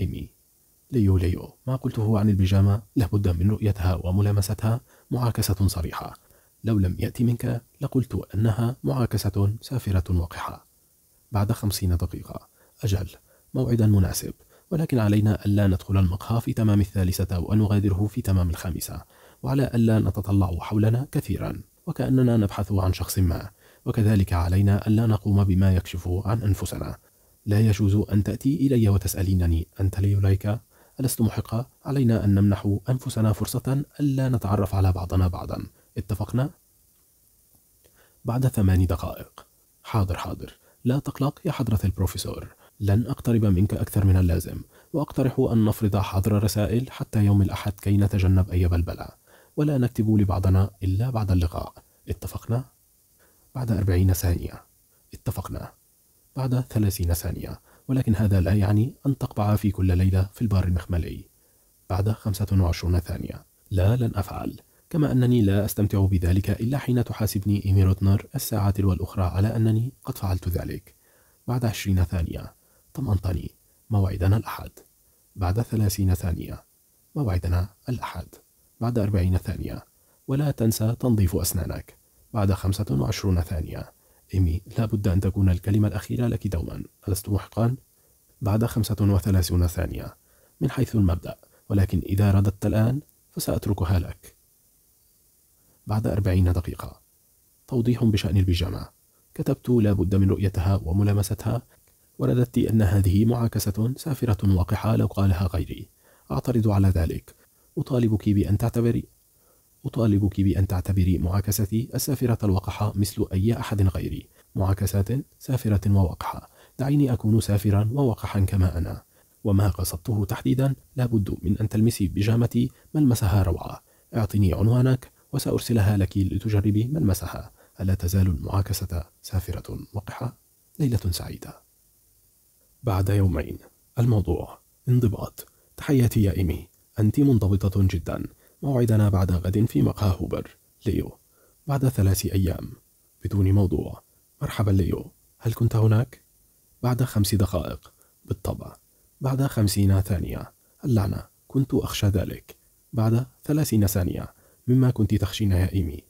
إيمي ليو ليو ما قلته عن البيجامة لابد من رؤيتها وملامستها معاكسة صريحة لو لم يأتي منك لقلت أنها معاكسة سافرة وقحة بعد خمسين دقيقة أجل موعدا مناسب ولكن علينا ألا ندخل المقهى في تمام الثالثة ونغادره في تمام الخامسة وعلى ألا نتطلع حولنا كثيرا وكأننا نبحث عن شخص ما وكذلك علينا ألا نقوم بما يكشف عن أنفسنا لا يجوز أن تأتي إلي وتسألينني أنت ليليك ألست محقة؟ علينا أن نمنح أنفسنا فرصة ألا نتعرف على بعضنا بعضا اتفقنا؟ بعد ثمان دقائق حاضر حاضر لا تقلق يا حضرة البروفيسور لن أقترب منك أكثر من اللازم وأقترح أن نفرض حظر رسائل حتى يوم الأحد كي نتجنب أي بلبلة ولا نكتب لبعضنا إلا بعد اللقاء اتفقنا؟ بعد أربعين ثانية اتفقنا بعد ثلاثين ثانية ولكن هذا لا يعني أن تقبع في كل ليلة في البار المخملي بعد خمسة وعشرون ثانية لا لن أفعل كما أنني لا أستمتع بذلك إلا حين تحاسبني إيمي روتنر الساعات والأخرى على أنني قد فعلت ذلك بعد عشرين ثانية طمنتني موعدنا الأحد بعد ثلاثين ثانية موعدنا الأحد بعد أربعين ثانية ولا تنسى تنظيف أسنانك بعد خمسة وعشرون ثانية إيمي لا بد أن تكون الكلمة الأخيرة لك دوما ألست محقا؟ بعد خمسة وثلاثون ثانية من حيث المبدأ ولكن إذا رددت الآن فسأتركها لك بعد أربعين دقيقة توضيح بشأن البيجامة كتبت لا بد من رؤيتها وملامستها ورددت أن هذه معاكسة سافرة وقحة لو قالها غيري أعترض على ذلك أطالبك بأن تعتبري أطالبك بأن تعتبري معاكستي السافرة الوقحة مثل أي أحد غيري معاكسات سافرة ووقحة دعيني أكون سافرا ووقحا كما أنا وما قصدته تحديدا لابد من أن تلمسي بجامتي ملمسها روعة اعطني عنوانك وسأرسلها لك لتجربي ملمسها ألا تزال المعاكسة سافرة وقحة ليلة سعيدة بعد يومين الموضوع انضباط تحياتي يا إيمي أنت منضبطة جدا موعدنا بعد غد في مقهى هوبر ليو بعد ثلاث أيام بدون موضوع مرحبا ليو هل كنت هناك؟ بعد خمس دقائق بالطبع بعد خمسين ثانية اللعنة كنت أخشى ذلك بعد ثلاثين ثانية مما كنت تخشين يا إيمي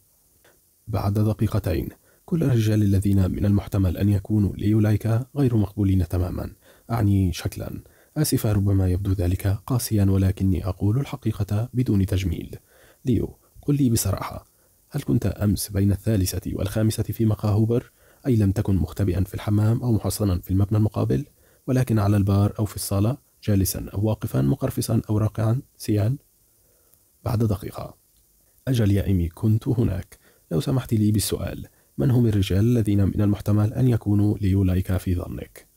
بعد دقيقتين كل الرجال الذين من المحتمل أن يكونوا ليولايكا غير مقبولين تماما أعني شكلا آسفة ربما يبدو ذلك قاسيا ولكني أقول الحقيقة بدون تجميل ليو قل لي بصراحة هل كنت أمس بين الثالثة والخامسة في مقهى هوبر أي لم تكن مختبئا في الحمام أو محصنا في المبنى المقابل ولكن على البار أو في الصالة جالسا أو واقفا مقرفصا أو راقعا سيان بعد دقيقة أجل يا إيمي كنت هناك لو سمحت لي بالسؤال من هم الرجال الذين من المحتمل أن يكونوا ليولايكا في ظنك؟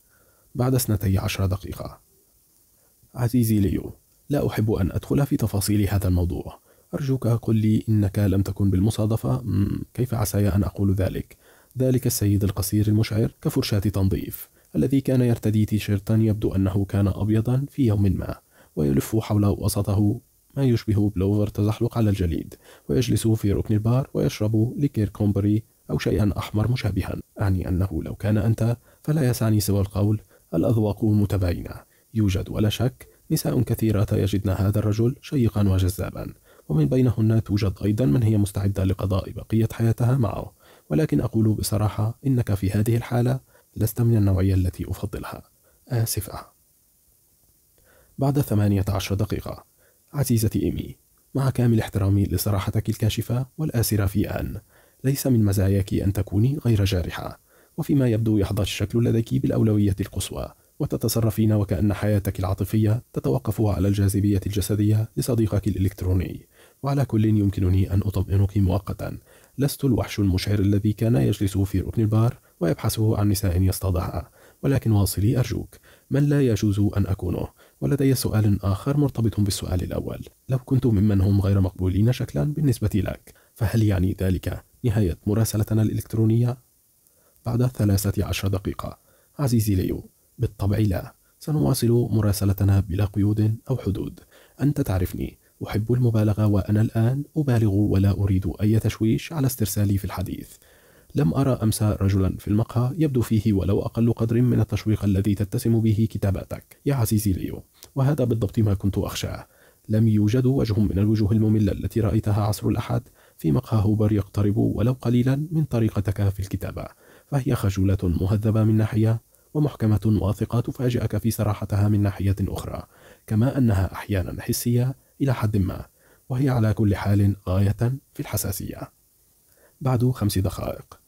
بعد اثنتي عشر دقيقة عزيزي ليو لا أحب أن أدخل في تفاصيل هذا الموضوع أرجوك قل لي إنك لم تكن بالمصادفة كيف عساي أن أقول ذلك ذلك السيد القصير المشعر كفرشاة تنظيف الذي كان يرتدي تيشيرتا يبدو أنه كان أبيضا في يوم ما ويلف حول وسطه ما يشبه بلوفر تزحلق على الجليد ويجلس في ركن البار ويشرب ليكير كومبري أو شيئا أحمر مشابها أعني أنه لو كان أنت فلا يسعني سوى القول الأذواق متباينة يوجد ولا شك نساء كثيرات يجدن هذا الرجل شيقا وجذابا ومن بينهن توجد أيضا من هي مستعدة لقضاء بقية حياتها معه ولكن أقول بصراحة إنك في هذه الحالة لست من النوعية التي أفضلها آسفة بعد ثمانية عشر دقيقة عزيزتي إيمي مع كامل احترامي لصراحتك الكاشفة والآسرة في آن ليس من مزاياك أن تكوني غير جارحة وفيما يبدو يحظى الشكل لديك بالأولوية القصوى وتتصرفين وكأن حياتك العاطفية تتوقف على الجاذبية الجسدية لصديقك الإلكتروني وعلى كل يمكنني أن أطمئنك مؤقتا لست الوحش المشعر الذي كان يجلس في ركن البار ويبحثه عن نساء يصطادها ولكن واصلي أرجوك من لا يجوز أن أكونه ولدي سؤال آخر مرتبط بالسؤال الأول لو كنت ممن هم غير مقبولين شكلا بالنسبة لك فهل يعني ذلك نهاية مراسلتنا الإلكترونية بعد ثلاثة عشر دقيقة عزيزي ليو بالطبع لا سنواصل مراسلتنا بلا قيود أو حدود أنت تعرفني أحب المبالغة وأنا الآن أبالغ ولا أريد أي تشويش على استرسالي في الحديث لم أرى أمس رجلا في المقهى يبدو فيه ولو أقل قدر من التشويق الذي تتسم به كتاباتك يا عزيزي ليو وهذا بالضبط ما كنت أخشاه لم يوجد وجه من الوجوه المملة التي رأيتها عصر الأحد في مقهى هوبر يقترب ولو قليلا من طريقتك في الكتابة فهي خجولة مهذبة من ناحية ومحكمة واثقة تفاجئك في سراحتها من ناحية أخرى كما أنها أحيانا حسية إلى حد ما وهي على كل حال غاية في الحساسية بعد خمس دقائق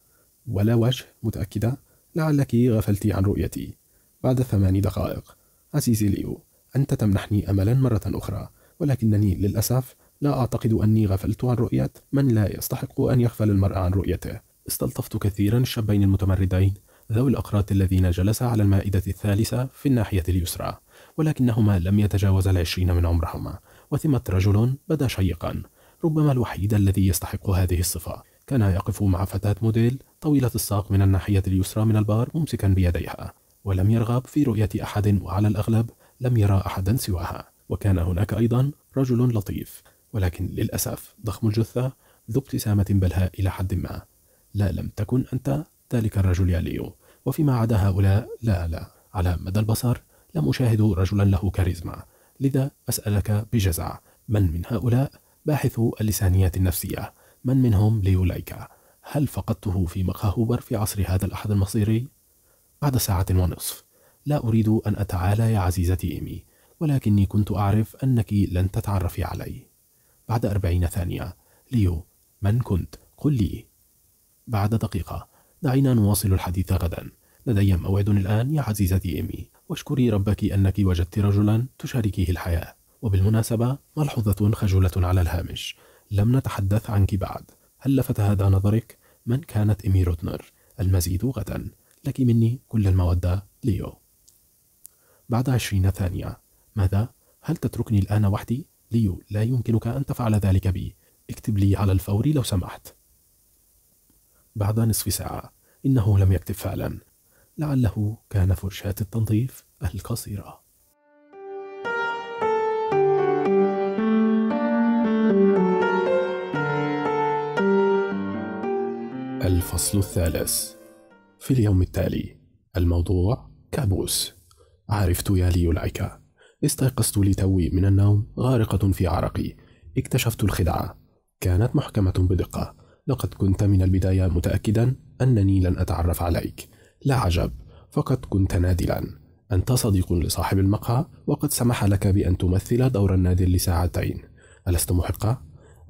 ولا وجه متأكدة لعلك غفلت عن رؤيتي بعد ثمان دقائق عزيزي ليو أنت تمنحني أملا مرة أخرى ولكنني للأسف لا أعتقد أني غفلت عن رؤية من لا يستحق أن يغفل المرء عن رؤيته استلطفت كثيرا الشابين المتمردين ذوي الأقراط الذين جلسا على المائدة الثالثة في الناحية اليسرى ولكنهما لم يتجاوز العشرين من عمرهما وثمة رجل بدا شيقا ربما الوحيد الذي يستحق هذه الصفة كان يقف مع فتاة موديل طويلة الساق من الناحية اليسرى من البار ممسكا بيديها ولم يرغب في رؤية أحد وعلى الأغلب لم يرى أحدا سواها وكان هناك أيضا رجل لطيف ولكن للأسف ضخم الجثة ذو ابتسامة بلهاء إلى حد ما لا لم تكن أنت ذلك الرجل يا ليو وفيما عدا هؤلاء لا لا على مدى البصر لم أشاهد رجلا له كاريزما لذا أسألك بجزع من من هؤلاء باحثو اللسانيات النفسية من منهم ليو لايكا هل فقدته في مقهى هوبر في عصر هذا الأحد المصيري؟ بعد ساعة ونصف لا أريد أن أتعالى يا عزيزتي إيمي ولكني كنت أعرف أنك لن تتعرفي علي بعد أربعين ثانية ليو من كنت؟ قل لي بعد دقيقة دعينا نواصل الحديث غدا لدي موعد الآن يا عزيزتي إيمي واشكري ربك أنك وجدت رجلا تشاركيه الحياة وبالمناسبة ملحوظة خجولة على الهامش لم نتحدث عنك بعد هل لفت هذا نظرك؟ من كانت إيمي روتنر؟ المزيد غدا لك مني كل المودة ليو بعد عشرين ثانية ماذا؟ هل تتركني الآن وحدي؟ ليو لا يمكنك أن تفعل ذلك بي اكتب لي على الفور لو سمحت بعد نصف ساعة إنه لم يكتب فعلا لعله كان فرشاة التنظيف القصيرة الفصل الثالث في اليوم التالي الموضوع كابوس عرفت يا لي العكا استيقظت لتوي من النوم غارقة في عرقي اكتشفت الخدعة كانت محكمة بدقة لقد كنت من البداية متأكدا أنني لن أتعرف عليك لا عجب فقد كنت نادلا أنت صديق لصاحب المقهى وقد سمح لك بأن تمثل دور النادل لساعتين ألست محقة؟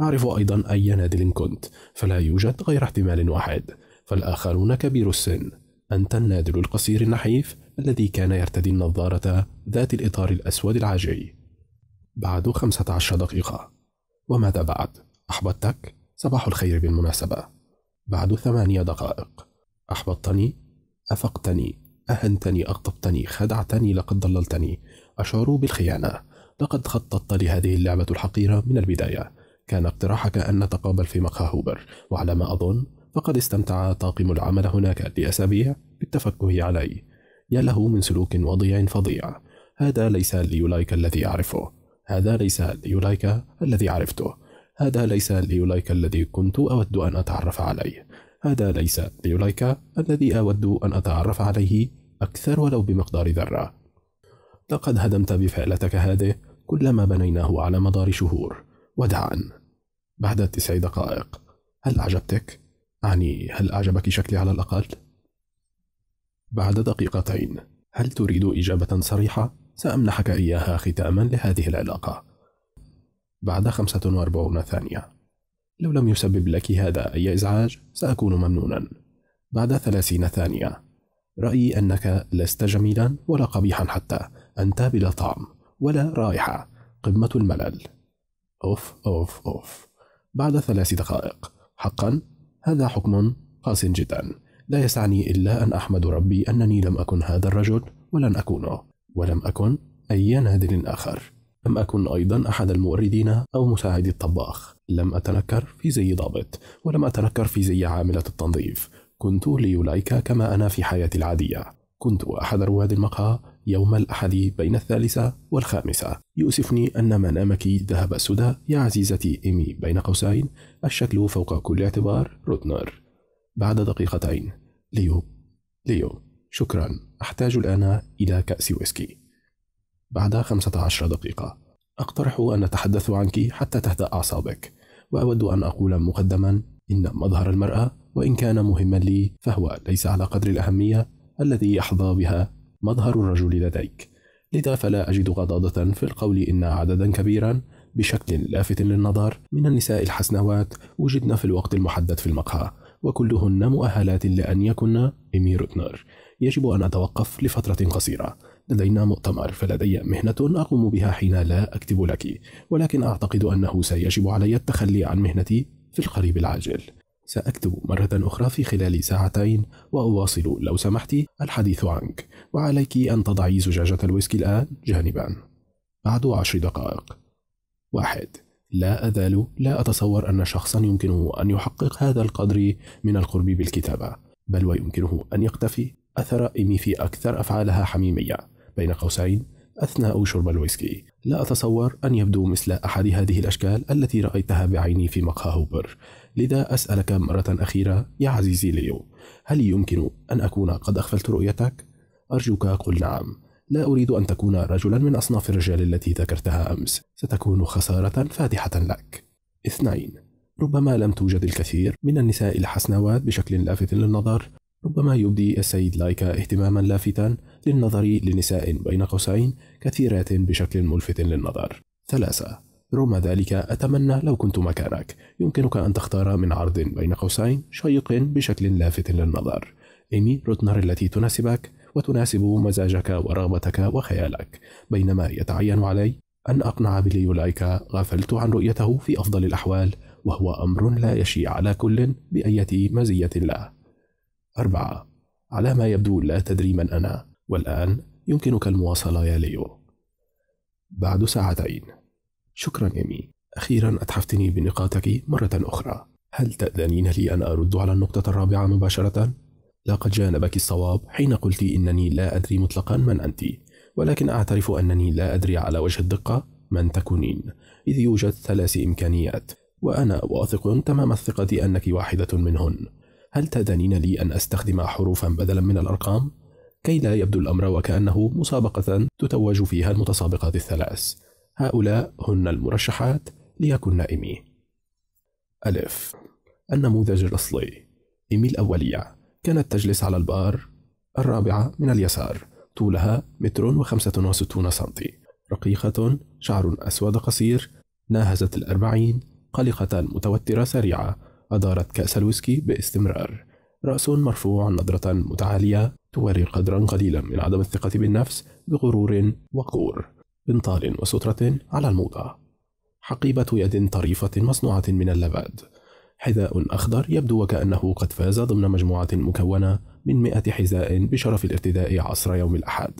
أعرف أيضا أي نادل كنت فلا يوجد غير احتمال واحد فالآخرون كبير السن أنت النادل القصير النحيف الذي كان يرتدي النظارة ذات الإطار الأسود العاجي بعد خمسة عشر دقيقة وماذا بعد؟ أحبطتك؟ صباح الخير بالمناسبة بعد ثمانية دقائق أحبطتني أفقتني أهنتني أغضبتني خدعتني لقد ضللتني أشعر بالخيانة لقد خططت لهذه اللعبة الحقيرة من البداية كان اقتراحك أن نتقابل في مقهى هوبر وعلى ما أظن فقد استمتع طاقم العمل هناك لأسابيع بالتفكه علي يا له من سلوك وضيع فظيع هذا ليس ليولايك الذي أعرفه هذا ليس ليولايك الذي عرفته هذا ليس ليولايكا الذي كنت أود أن أتعرف عليه هذا ليس ليولايكا الذي أود أن أتعرف عليه أكثر ولو بمقدار ذرة لقد هدمت بفعلتك هذه كل ما بنيناه على مدار شهور ودعا بعد تسع دقائق هل أعجبتك؟ أعني هل أعجبك شكلي على الأقل؟ بعد دقيقتين هل تريد إجابة صريحة؟ سأمنحك إياها ختاما لهذه العلاقة بعد 45 ثانية لو لم يسبب لك هذا أي إزعاج سأكون ممنونا بعد 30 ثانية رأيي أنك لست جميلا ولا قبيحا حتى أنت بلا طعم ولا رائحة قمة الملل أوف أوف أوف بعد ثلاث دقائق حقا هذا حكم قاس جدا لا يسعني إلا أن أحمد ربي أنني لم أكن هذا الرجل ولن أكونه ولم أكن أي نادل آخر لم أكن أيضا أحد الموردين أو مساعدي الطباخ لم أتنكر في زي ضابط ولم أتنكر في زي عاملة التنظيف كنت ليولايكا كما أنا في حياتي العادية كنت أحد رواد المقهى يوم الأحد بين الثالثة والخامسة يؤسفني أن منامك ذهب السدى يا عزيزتي إيمي بين قوسين الشكل فوق كل اعتبار روتنر بعد دقيقتين ليو ليو شكرا أحتاج الآن إلى كأس ويسكي بعد 15 دقيقة أقترح أن نتحدث عنك حتى تهدأ أعصابك وأود أن أقول مقدما إن مظهر المرأة وإن كان مهما لي فهو ليس على قدر الأهمية الذي يحظى بها مظهر الرجل لديك لذا فلا أجد غضاضة في القول إن عددا كبيرا بشكل لافت للنظر من النساء الحسنوات وجدن في الوقت المحدد في المقهى وكلهن مؤهلات لأن يكن إمير نار يجب أن أتوقف لفترة قصيرة لدينا مؤتمر فلدي مهنة أقوم بها حين لا أكتب لك ولكن أعتقد أنه سيجب علي التخلي عن مهنتي في القريب العاجل سأكتب مرة أخرى في خلال ساعتين وأواصل لو سمحت الحديث عنك وعليك أن تضعي زجاجة الويسكي الآن جانبا بعد عشر دقائق واحد لا أزال لا أتصور أن شخصا يمكنه أن يحقق هذا القدر من القرب بالكتابة بل ويمكنه أن يقتفي أثر إيمي في أكثر أفعالها حميمية بين قوسين أثناء شرب الويسكي لا أتصور أن يبدو مثل أحد هذه الأشكال التي رأيتها بعيني في مقهى هوبر لذا أسألك مرة أخيرة يا عزيزي ليو هل يمكن أن أكون قد أغفلت رؤيتك؟ أرجوك قل نعم لا أريد أن تكون رجلا من أصناف الرجال التي ذكرتها أمس ستكون خسارة فادحة لك اثنين ربما لم توجد الكثير من النساء الحسنوات بشكل لافت للنظر ربما يبدي السيد لايكا اهتماما لافتا للنظر لنساء بين قوسين كثيرات بشكل ملفت للنظر. ثلاثة رغم ذلك أتمنى لو كنت مكانك يمكنك أن تختار من عرض بين قوسين شيق بشكل لافت للنظر إيمي روتنر التي تناسبك وتناسب مزاجك ورغبتك وخيالك بينما يتعين علي أن أقنع لايكا غفلت عن رؤيته في أفضل الأحوال وهو أمر لا يشي على كل بأية مزية له أربعة على ما يبدو لا تدري من أنا والآن يمكنك المواصلة يا ليو بعد ساعتين شكرا إيمي أخيرا أتحفتني بنقاطك مرة أخرى هل تأذنين لي أن أرد على النقطة الرابعة مباشرة؟ لقد جانبك الصواب حين قلت إنني لا أدري مطلقا من أنت ولكن أعترف أنني لا أدري على وجه الدقة من تكونين إذ يوجد ثلاث إمكانيات وأنا واثق تمام الثقة أنك واحدة منهن هل تأذنين لي أن أستخدم حروفا بدلا من الأرقام؟ كي لا يبدو الأمر وكأنه مسابقة تتوج فيها المتسابقات الثلاث هؤلاء هن المرشحات ليكن إيمي ألف النموذج الأصلي إيمي الأولية كانت تجلس على البار الرابعة من اليسار طولها متر وخمسة وستون سنتي رقيقة شعر أسود قصير ناهزت الأربعين قلقة متوترة سريعة أدارت كأس الويسكي باستمرار رأس مرفوع نظرة متعالية تواري قدرا قليلا من عدم الثقة بالنفس بغرور وقور بنطال وسترة على الموضة حقيبة يد طريفة مصنوعة من اللباد حذاء أخضر يبدو وكأنه قد فاز ضمن مجموعة مكونة من مئة حذاء بشرف الارتداء عصر يوم الأحد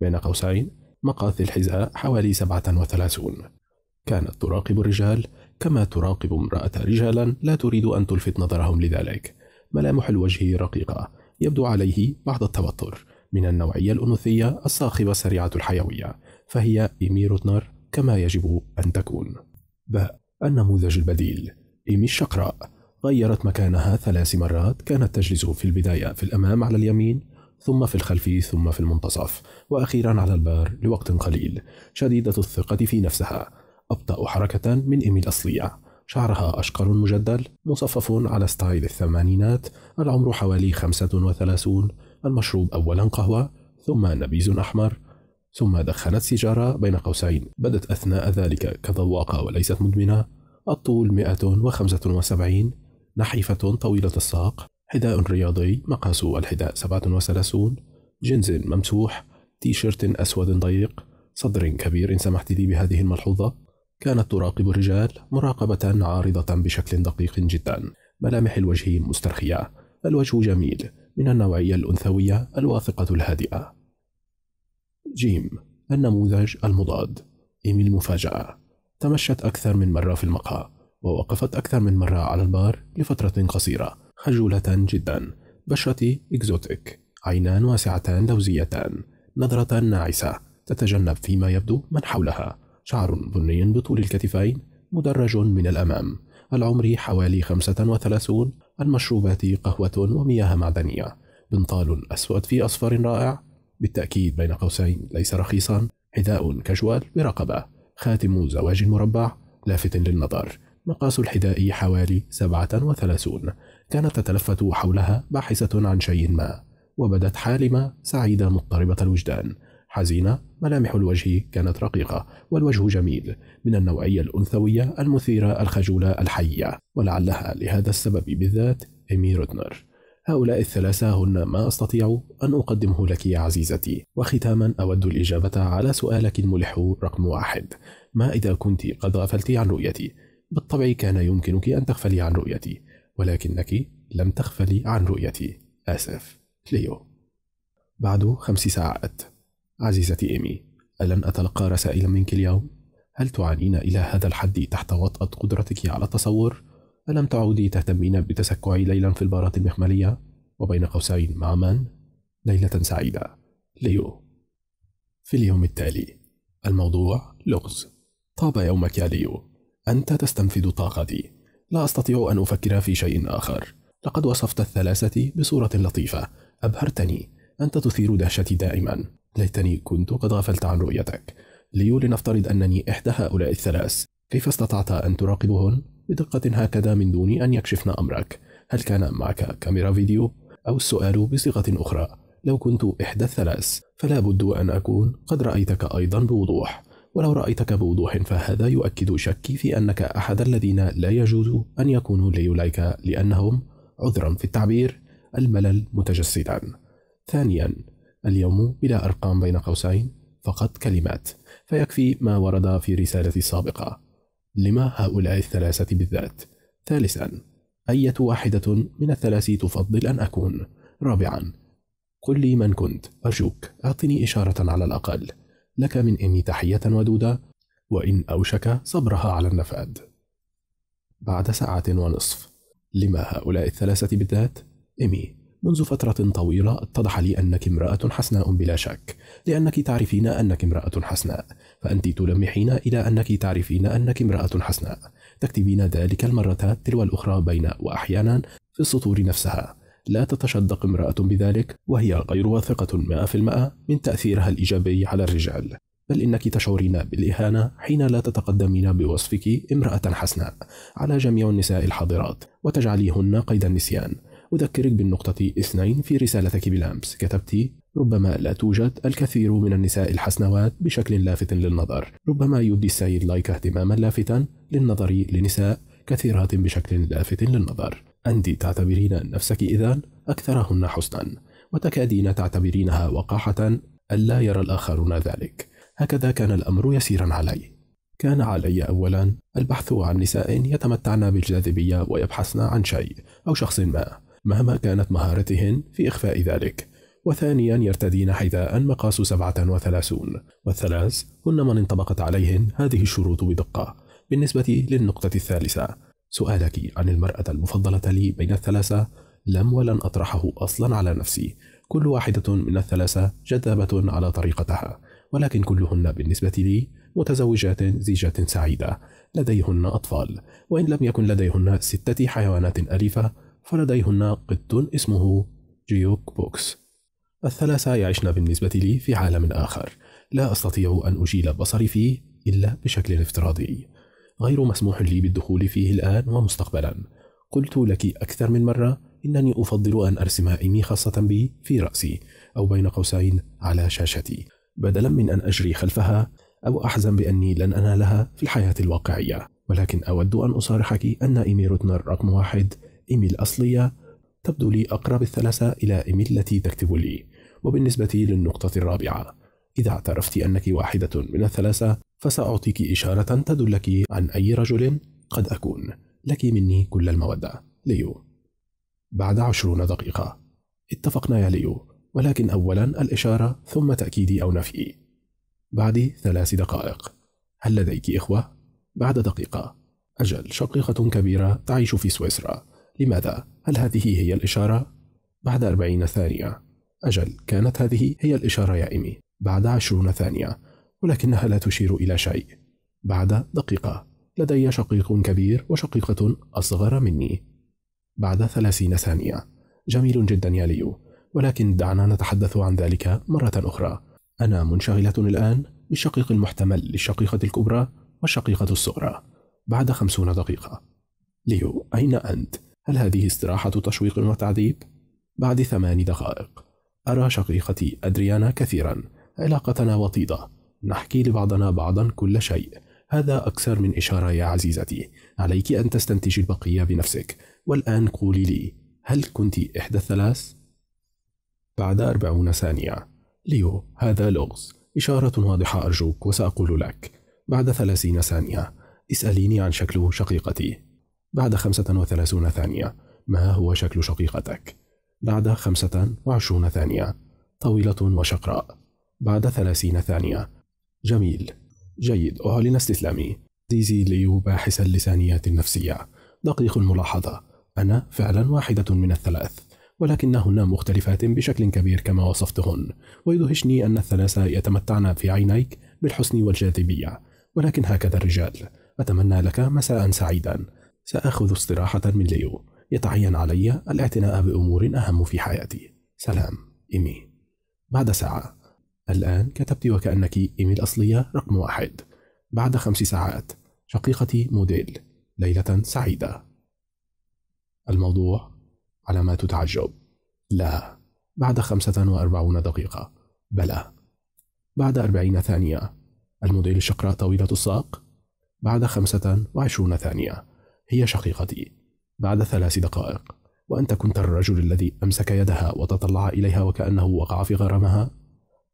بين قوسين مقاس الحذاء حوالي 37 كانت تراقب الرجال كما تراقب امرأة رجالا لا تريد أن تلفت نظرهم لذلك ملامح الوجه رقيقة يبدو عليه بعض التوتر من النوعية الأنوثية الصاخبة سريعة الحيوية فهي إيمي روتنر كما يجب أن تكون باء النموذج البديل إيمي الشقراء غيرت مكانها ثلاث مرات كانت تجلس في البداية في الأمام على اليمين ثم في الخلف ثم في المنتصف وأخيرا على البار لوقت قليل شديدة الثقة في نفسها أبطأ حركة من إيمي الأصلية شعرها أشقر مجدل مصفف على ستايل الثمانينات العمر حوالي 35 المشروب أولا قهوة ثم نبيذ أحمر ثم دخنت سيجارة بين قوسين بدت أثناء ذلك كذواقة وليست مدمنة الطول 175 نحيفة طويلة الساق حذاء رياضي مقاس الحذاء 37 جنز ممسوح تيشيرت أسود ضيق صدر كبير إن سمحت لي بهذه الملحوظة كانت تراقب الرجال مراقبة عارضة بشكل دقيق جدا ملامح الوجه مسترخية الوجه جميل من النوعية الأنثوية الواثقة الهادئة جيم النموذج المضاد إيمي المفاجأة تمشت أكثر من مرة في المقهى ووقفت أكثر من مرة على البار لفترة قصيرة خجولة جدا بشرة إكزوتيك عينان واسعتان لوزيتان نظرة ناعسة تتجنب فيما يبدو من حولها شعر بني بطول الكتفين مدرج من الأمام العمر حوالي 35 المشروبات قهوة ومياه معدنية بنطال أسود في أصفر رائع بالتأكيد بين قوسين ليس رخيصا حذاء كجوال برقبة خاتم زواج مربع لافت للنظر مقاس الحذاء حوالي 37 كانت تتلفت حولها باحثة عن شيء ما وبدت حالمة سعيدة مضطربة الوجدان حزينة ملامح الوجه كانت رقيقة والوجه جميل من النوعية الأنثوية المثيرة الخجولة الحية ولعلها لهذا السبب بالذات إيمي رودنر هؤلاء الثلاثة هن ما أستطيع أن أقدمه لك يا عزيزتي وختاما أود الإجابة على سؤالك الملح رقم واحد ما إذا كنت قد غفلت عن رؤيتي بالطبع كان يمكنك أن تغفلي عن رؤيتي ولكنك لم تغفلي عن رؤيتي آسف ليو بعد خمس ساعات عزيزتي إيمي ألن أتلقى رسائل منك اليوم؟ هل تعانين إلى هذا الحد تحت وطأة قدرتك على التصور؟ ألم تعودي تهتمين بتسكع ليلا في البارات المحملية؟ وبين قوسين مع من؟ ليلة سعيدة ليو في اليوم التالي الموضوع لغز طاب يومك يا ليو أنت تستنفذ طاقتي لا أستطيع أن أفكر في شيء آخر لقد وصفت الثلاثة بصورة لطيفة أبهرتني أنت تثير دهشتي دائما ليتني كنت قد غفلت عن رؤيتك ليو لنفترض أنني إحدى هؤلاء الثلاث كيف استطعت أن تراقبهن بدقة هكذا من دون أن يكشفن أمرك هل كان معك كاميرا فيديو؟ أو السؤال بصيغة أخرى لو كنت إحدى الثلاث فلا بد أن أكون قد رأيتك أيضا بوضوح ولو رأيتك بوضوح فهذا يؤكد شكي في أنك أحد الذين لا يجوز أن يكونوا ليوليك لأنهم عذرا في التعبير الملل متجسدا ثانيا اليوم بلا أرقام بين قوسين فقط كلمات فيكفي ما ورد في رسالتي السابقة لما هؤلاء الثلاثة بالذات ثالثا أية واحدة من الثلاث تفضل أن أكون رابعا قل لي من كنت أرجوك أعطني إشارة على الأقل لك من إني تحية ودودة وإن أوشك صبرها على النفاد بعد ساعة ونصف لما هؤلاء الثلاثة بالذات إيمي منذ فترة طويلة اتضح لي أنك امرأة حسناء بلا شك، لأنك تعرفين أنك امرأة حسناء، فأنت تلمحين إلى أنك تعرفين أنك امرأة حسناء، تكتبين ذلك المرتات تلو الأخرى بين وأحيانا في السطور نفسها، لا تتشدق امرأة بذلك وهي غير واثقة 100% من تأثيرها الإيجابي على الرجال، بل إنك تشعرين بالإهانة حين لا تتقدمين بوصفك امرأة حسناء على جميع النساء الحاضرات وتجعليهن قيد النسيان أذكرك بالنقطة اثنين في رسالتك بالأمس كتبت ربما لا توجد الكثير من النساء الحسنوات بشكل لافت للنظر ربما يبدي السيد لايك اهتماما لافتا للنظر لنساء كثيرات بشكل لافت للنظر أنت تعتبرين نفسك إذا أكثرهن حسنا وتكادين تعتبرينها وقاحة ألا يرى الآخرون ذلك هكذا كان الأمر يسيرا علي كان علي أولا البحث عن نساء يتمتعن بالجاذبية ويبحثن عن شيء أو شخص ما مهما كانت مهارتهن في إخفاء ذلك وثانيا يرتدين حذاء مقاس 37 والثلاث هن من انطبقت عليهن هذه الشروط بدقة بالنسبة للنقطة الثالثة سؤالك عن المرأة المفضلة لي بين الثلاثة لم ولن أطرحه أصلا على نفسي كل واحدة من الثلاثة جذابة على طريقتها ولكن كلهن بالنسبة لي متزوجات زيجات سعيدة لديهن أطفال وإن لم يكن لديهن ستة حيوانات أليفة فلديهن قط اسمه جيوك بوكس الثلاثة يعشن بالنسبة لي في عالم آخر لا أستطيع أن أشيل بصري فيه إلا بشكل افتراضي غير مسموح لي بالدخول فيه الآن ومستقبلا قلت لك أكثر من مرة إنني أفضل أن أرسم إيمي خاصة بي في رأسي أو بين قوسين على شاشتي بدلا من أن أجري خلفها أو أحزن بأني لن أنالها في الحياة الواقعية ولكن أود أن أصارحك أن إيمي روتنر رقم واحد إيمي الأصلية تبدو لي أقرب الثلاثة إلى إيمي التي تكتب لي وبالنسبة للنقطة الرابعة إذا اعترفت أنك واحدة من الثلاثة فسأعطيك إشارة تدلك عن أي رجل قد أكون لك مني كل المودة ليو بعد عشرون دقيقة اتفقنا يا ليو ولكن أولا الإشارة ثم تأكيدي أو نفيي بعد ثلاث دقائق هل لديك إخوة؟ بعد دقيقة أجل شقيقة كبيرة تعيش في سويسرا لماذا؟ هل هذه هي الإشارة؟ بعد أربعين ثانية أجل كانت هذه هي الإشارة يا إيمي بعد عشرون ثانية ولكنها لا تشير إلى شيء بعد دقيقة لدي شقيق كبير وشقيقة أصغر مني بعد ثلاثين ثانية جميل جدا يا ليو ولكن دعنا نتحدث عن ذلك مرة أخرى أنا منشغلة الآن بالشقيق المحتمل للشقيقة الكبرى والشقيقة الصغرى بعد خمسون دقيقة ليو أين أنت؟ هل هذه استراحة تشويق وتعذيب؟ بعد ثمان دقائق أرى شقيقتي أدريانا كثيرا علاقتنا وطيدة نحكي لبعضنا بعضا كل شيء هذا أكثر من إشارة يا عزيزتي عليك أن تستنتجي البقية بنفسك والآن قولي لي هل كنت إحدى الثلاث؟ بعد أربعون ثانية ليو هذا لغز إشارة واضحة أرجوك وسأقول لك بعد ثلاثين ثانية اسأليني عن شكل شقيقتي بعد 35 ثانية ما هو شكل شقيقتك؟ بعد 25 ثانية طويلة وشقراء بعد 30 ثانية جميل جيد أعلن استسلامي زيزي ليو باحث اللسانيات النفسية دقيق الملاحظة أنا فعلا واحدة من الثلاث ولكنهن مختلفات بشكل كبير كما وصفتهن ويدهشني أن الثلاثة يتمتعن في عينيك بالحسن والجاذبية ولكن هكذا الرجال أتمنى لك مساء سعيدا سآخذ استراحة من ليو يتعين علي الاعتناء بأمور أهم في حياتي سلام إيمي بعد ساعة الآن كتبت وكأنك إيمي الأصلية رقم واحد بعد خمس ساعات شقيقتي موديل ليلة سعيدة الموضوع علامات تعجب لا بعد خمسة وأربعون دقيقة بلى بعد أربعين ثانية الموديل الشقراء طويلة الساق بعد خمسة وعشرون ثانية هي شقيقتي بعد ثلاث دقائق وأنت كنت الرجل الذي أمسك يدها وتطلع إليها وكأنه وقع في غرامها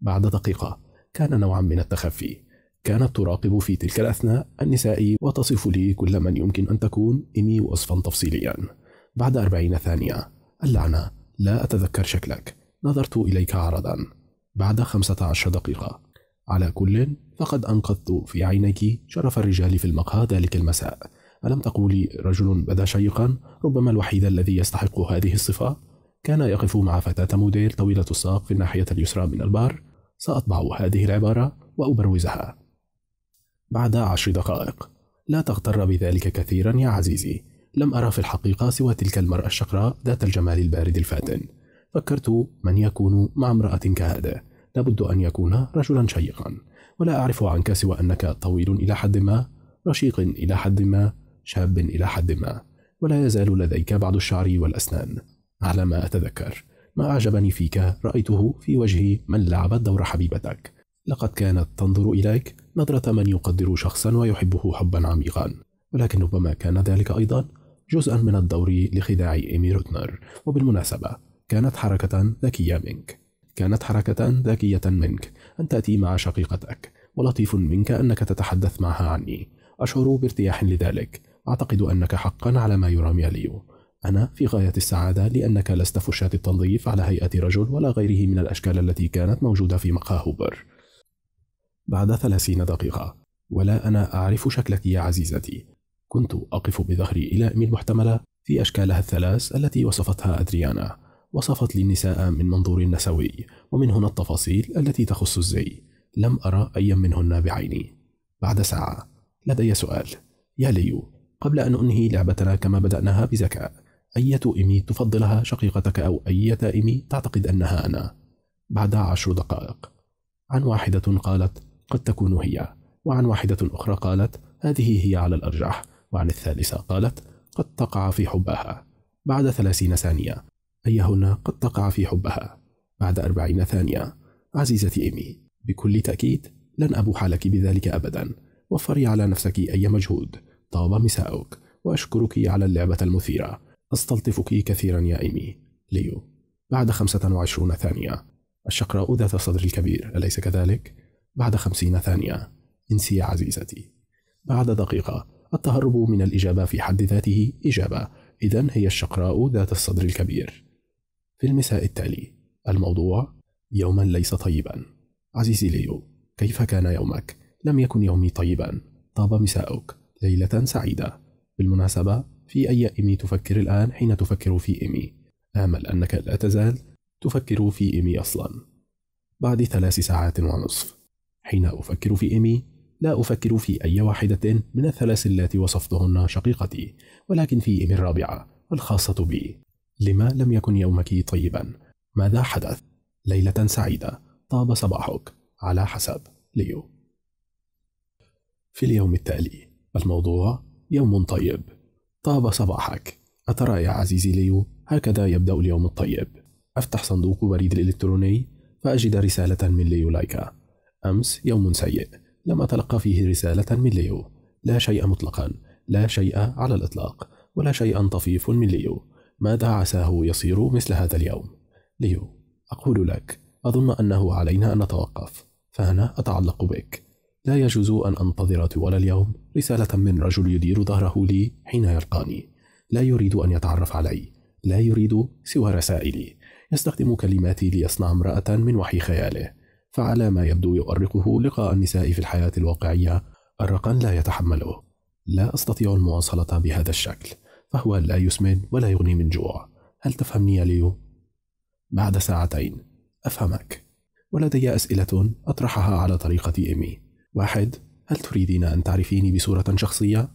بعد دقيقة كان نوعا من التخفي كانت تراقب في تلك الأثناء النساء وتصف لي كل من يمكن أن تكون إني وصفا تفصيليا بعد أربعين ثانية اللعنة لا أتذكر شكلك نظرت إليك عرضا بعد خمسة عشر دقيقة على كل فقد أنقذت في عينيك شرف الرجال في المقهى ذلك المساء ألم تقولي رجل بدا شيقا ربما الوحيد الذي يستحق هذه الصفة كان يقف مع فتاة موديل طويلة الساق في الناحية اليسرى من البار سأطبع هذه العبارة وأبروزها بعد عشر دقائق لا تغتر بذلك كثيرا يا عزيزي لم أرى في الحقيقة سوى تلك المرأة الشقراء ذات الجمال البارد الفاتن فكرت من يكون مع امرأة كهذا لابد أن يكون رجلا شيقا ولا أعرف عنك سوى أنك طويل إلى حد ما رشيق إلى حد ما شاب إلى حد ما ولا يزال لديك بعض الشعر والأسنان على ما أتذكر ما أعجبني فيك رأيته في وجه من لعبت دور حبيبتك لقد كانت تنظر إليك نظرة من يقدر شخصا ويحبه حبا عميقا ولكن ربما كان ذلك أيضا جزءا من الدور لخداع إيمي روتنر وبالمناسبة كانت حركة ذكية منك كانت حركة ذكية منك أن تأتي مع شقيقتك ولطيف منك أنك تتحدث معها عني أشعر بارتياح لذلك أعتقد أنك حقا على ما يرام ليو أنا في غاية السعادة لأنك لست فشاة التنظيف على هيئة رجل ولا غيره من الأشكال التي كانت موجودة في مقهى هوبر بعد ثلاثين دقيقة ولا أنا أعرف شكلك يا عزيزتي كنت أقف بظهري إلى أمي المحتملة في أشكالها الثلاث التي وصفتها أدريانا وصفت للنساء من منظور نسوي ومن هنا التفاصيل التي تخص الزي لم أرى أي منهن بعيني بعد ساعة لدي سؤال يا ليو قبل أن أنهي لعبتنا كما بدأناها بذكاء أية إيمي تفضلها شقيقتك أو أية إيمي تعتقد أنها أنا بعد عشر دقائق عن واحدة قالت قد تكون هي وعن واحدة أخرى قالت هذه هي على الأرجح وعن الثالثة قالت قد تقع في حبها بعد ثلاثين ثانية أيهن قد تقع في حبها بعد أربعين ثانية عزيزتي إيمي بكل تأكيد لن أبوح لك بذلك أبدا وفري على نفسك أي مجهود طاب مساؤك وأشكرك على اللعبة المثيرة أستلطفك كثيرا يا إيمي ليو بعد 25 ثانية الشقراء ذات الصدر الكبير أليس كذلك؟ بعد خمسين ثانية انسي يا عزيزتي بعد دقيقة التهرب من الإجابة في حد ذاته إجابة إذا هي الشقراء ذات الصدر الكبير في المساء التالي الموضوع يوما ليس طيبا عزيزي ليو كيف كان يومك؟ لم يكن يومي طيبا طاب مساؤك ليلة سعيدة بالمناسبة في أي إيمي تفكر الآن حين تفكر في إيمي آمل أنك لا تزال تفكر في إيمي أصلا بعد ثلاث ساعات ونصف حين أفكر في إيمي لا أفكر في أي واحدة من الثلاث التي وصفتهن شقيقتي ولكن في إيمي الرابعة الخاصة بي لما لم يكن يومك طيبا ماذا حدث؟ ليلة سعيدة طاب صباحك على حسب ليو في اليوم التالي الموضوع يوم طيب طاب صباحك أترى يا عزيزي ليو هكذا يبدأ اليوم الطيب أفتح صندوق بريد الإلكتروني فأجد رسالة من ليو لايكا أمس يوم سيء لم أتلقى فيه رسالة من ليو لا شيء مطلقا لا شيء على الإطلاق ولا شيء طفيف من ليو ماذا عساه يصير مثل هذا اليوم ليو أقول لك أظن أنه علينا أن نتوقف فأنا أتعلق بك لا يجوز أن أنتظر طوال اليوم رسالة من رجل يدير ظهره لي حين يلقاني لا يريد أن يتعرف علي لا يريد سوى رسائلي يستخدم كلماتي ليصنع امرأة من وحي خياله فعلى ما يبدو يؤرقه لقاء النساء في الحياة الواقعية أرقا لا يتحمله لا أستطيع المواصلة بهذا الشكل فهو لا يسمن ولا يغني من جوع هل تفهمني يا ليو؟ بعد ساعتين أفهمك ولدي أسئلة أطرحها على طريقة إيمي واحد هل تريدين أن تعرفيني بصورة شخصية؟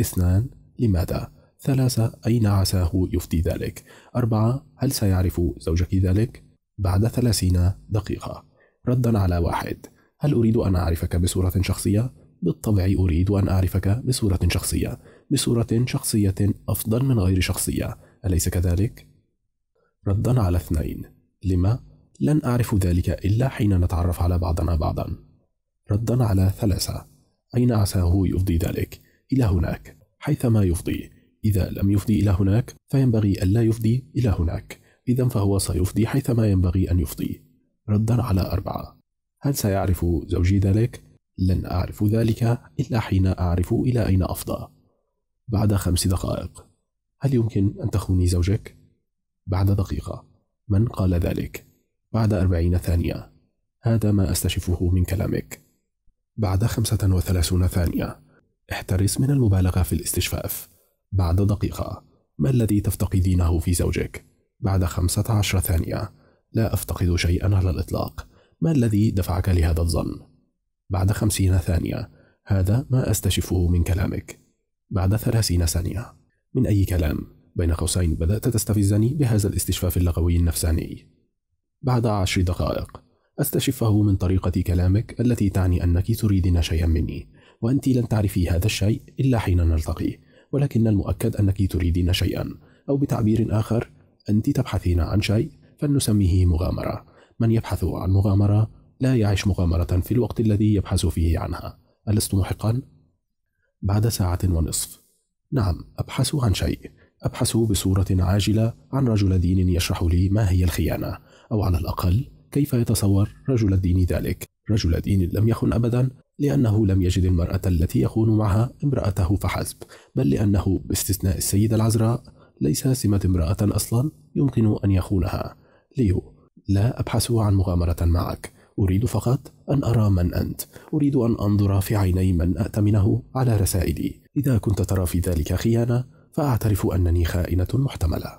اثنان لماذا؟ ثلاثة أين عساه يفدي ذلك؟ أربعة هل سيعرف زوجك ذلك؟ بعد ثلاثين دقيقة ردا على واحد هل أريد أن أعرفك بصورة شخصية؟ بالطبع أريد أن أعرفك بصورة شخصية بصورة شخصية أفضل من غير شخصية أليس كذلك؟ ردا على اثنين لما؟ لن أعرف ذلك إلا حين نتعرف على بعضنا بعضا ردا على ثلاثة أين عساه يفضي ذلك؟ إلى هناك حيثما يفضي إذا لم يفضي إلى هناك فينبغي ألا يفضي إلى هناك إذا فهو سيفضي حيثما ينبغي أن يفضي ردا على أربعة هل سيعرف زوجي ذلك؟ لن أعرف ذلك إلا حين أعرف إلى أين أفضى بعد خمس دقائق هل يمكن أن تخوني زوجك؟ بعد دقيقة من قال ذلك؟ بعد أربعين ثانية هذا ما أستشفه من كلامك بعد 35 ثانية احترس من المبالغة في الاستشفاف بعد دقيقة ما الذي تفتقدينه في زوجك؟ بعد 15 ثانية لا أفتقد شيئا على الإطلاق ما الذي دفعك لهذا الظن؟ بعد 50 ثانية هذا ما أستشفه من كلامك بعد 30 ثانية من أي كلام بين قوسين بدأت تستفزني بهذا الاستشفاف اللغوي النفساني بعد عشر دقائق أستشفه من طريقة كلامك التي تعني أنك تريدين شيئا مني وأنت لن تعرفي هذا الشيء إلا حين نلتقي ولكن المؤكد أنك تريدين شيئا أو بتعبير آخر أنت تبحثين عن شيء فلنسميه مغامرة من يبحث عن مغامرة لا يعيش مغامرة في الوقت الذي يبحث فيه عنها ألست محقا؟ بعد ساعة ونصف نعم أبحث عن شيء أبحث بصورة عاجلة عن رجل دين يشرح لي ما هي الخيانة أو على الأقل كيف يتصور رجل الدين ذلك؟ رجل دين لم يخن أبدا لأنه لم يجد المرأة التي يخون معها امرأته فحسب بل لأنه باستثناء السيدة العذراء ليس سمت امرأة أصلا يمكن أن يخونها ليو لا أبحث عن مغامرة معك أريد فقط أن أرى من أنت أريد أن أنظر في عيني من أأتمنه على رسائلي إذا كنت ترى في ذلك خيانة فأعترف أنني خائنة محتملة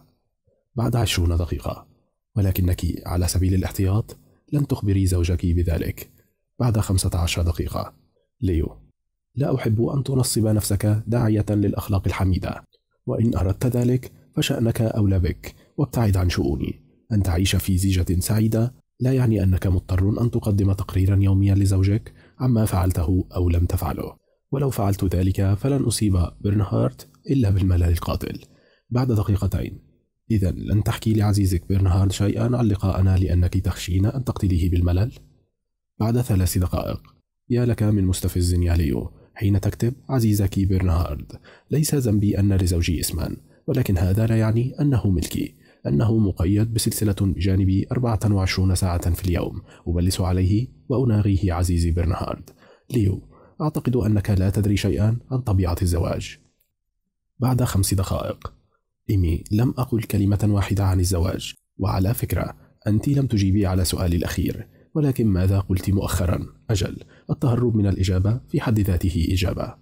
بعد عشرون دقيقة ولكنك على سبيل الاحتياط لن تخبري زوجك بذلك بعد خمسة عشر دقيقة ليو لا أحب أن تنصب نفسك داعية للأخلاق الحميدة وإن أردت ذلك فشأنك أولى بك وابتعد عن شؤوني أن تعيش في زيجة سعيدة لا يعني أنك مضطر أن تقدم تقريرا يوميا لزوجك عما فعلته أو لم تفعله ولو فعلت ذلك فلن أصيب برنهارت إلا بالملل القاتل بعد دقيقتين إذا لن تحكي لعزيزك برنهارد شيئا عن لقاءنا لأنك تخشين أن تقتليه بالملل بعد ثلاث دقائق يا لك من مستفز يا ليو حين تكتب عزيزك برنهارد ليس ذنبي أن لزوجي اسما ولكن هذا لا يعني أنه ملكي أنه مقيد بسلسلة بجانبي 24 ساعة في اليوم أبلس عليه وأناغيه عزيزي برنهارد ليو أعتقد أنك لا تدري شيئا عن طبيعة الزواج بعد خمس دقائق إيمي لم أقل كلمة واحدة عن الزواج وعلى فكرة أنت لم تجيبي على سؤالي الأخير ولكن ماذا قلت مؤخرا؟ أجل التهرب من الإجابة في حد ذاته إجابة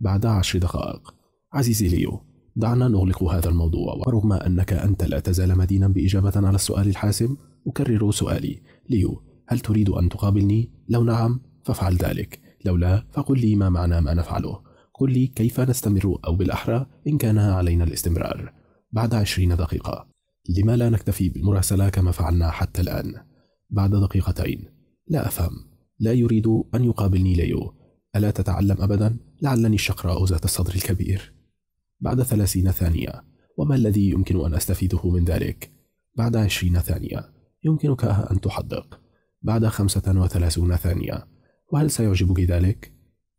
بعد عشر دقائق عزيزي ليو دعنا نغلق هذا الموضوع ورغم أنك أنت لا تزال مدينا بإجابة على السؤال الحاسم أكرر سؤالي ليو هل تريد أن تقابلني؟ لو نعم فافعل ذلك لو لا فقل لي ما معنى ما نفعله قل لي كيف نستمر أو بالأحرى إن كان علينا الاستمرار بعد عشرين دقيقة لما لا نكتفي بالمراسلة كما فعلنا حتى الآن بعد دقيقتين لا أفهم لا يريد أن يقابلني ليو ألا تتعلم أبدا لعلني الشقراء ذات الصدر الكبير بعد ثلاثين ثانية وما الذي يمكن أن أستفيده من ذلك بعد عشرين ثانية يمكنك أن تحدق بعد خمسة وثلاثون ثانية وهل سيعجبك ذلك؟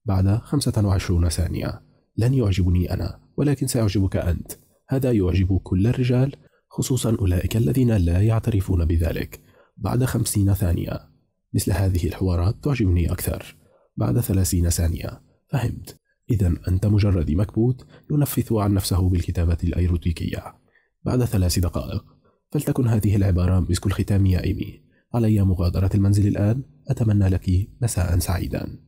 بعد خمسة وعشرون ثانية لن يعجبني أنا ولكن سيعجبك أنت هذا يعجب كل الرجال خصوصا أولئك الذين لا يعترفون بذلك بعد خمسين ثانية مثل هذه الحوارات تعجبني أكثر بعد ثلاثين ثانية فهمت إذا أنت مجرد مكبوت ينفث عن نفسه بالكتابة الأيروتيكية بعد ثلاث دقائق فلتكن هذه العبارة مسك الختام يا إيمي علي مغادرة المنزل الآن أتمنى لك مساء سعيدا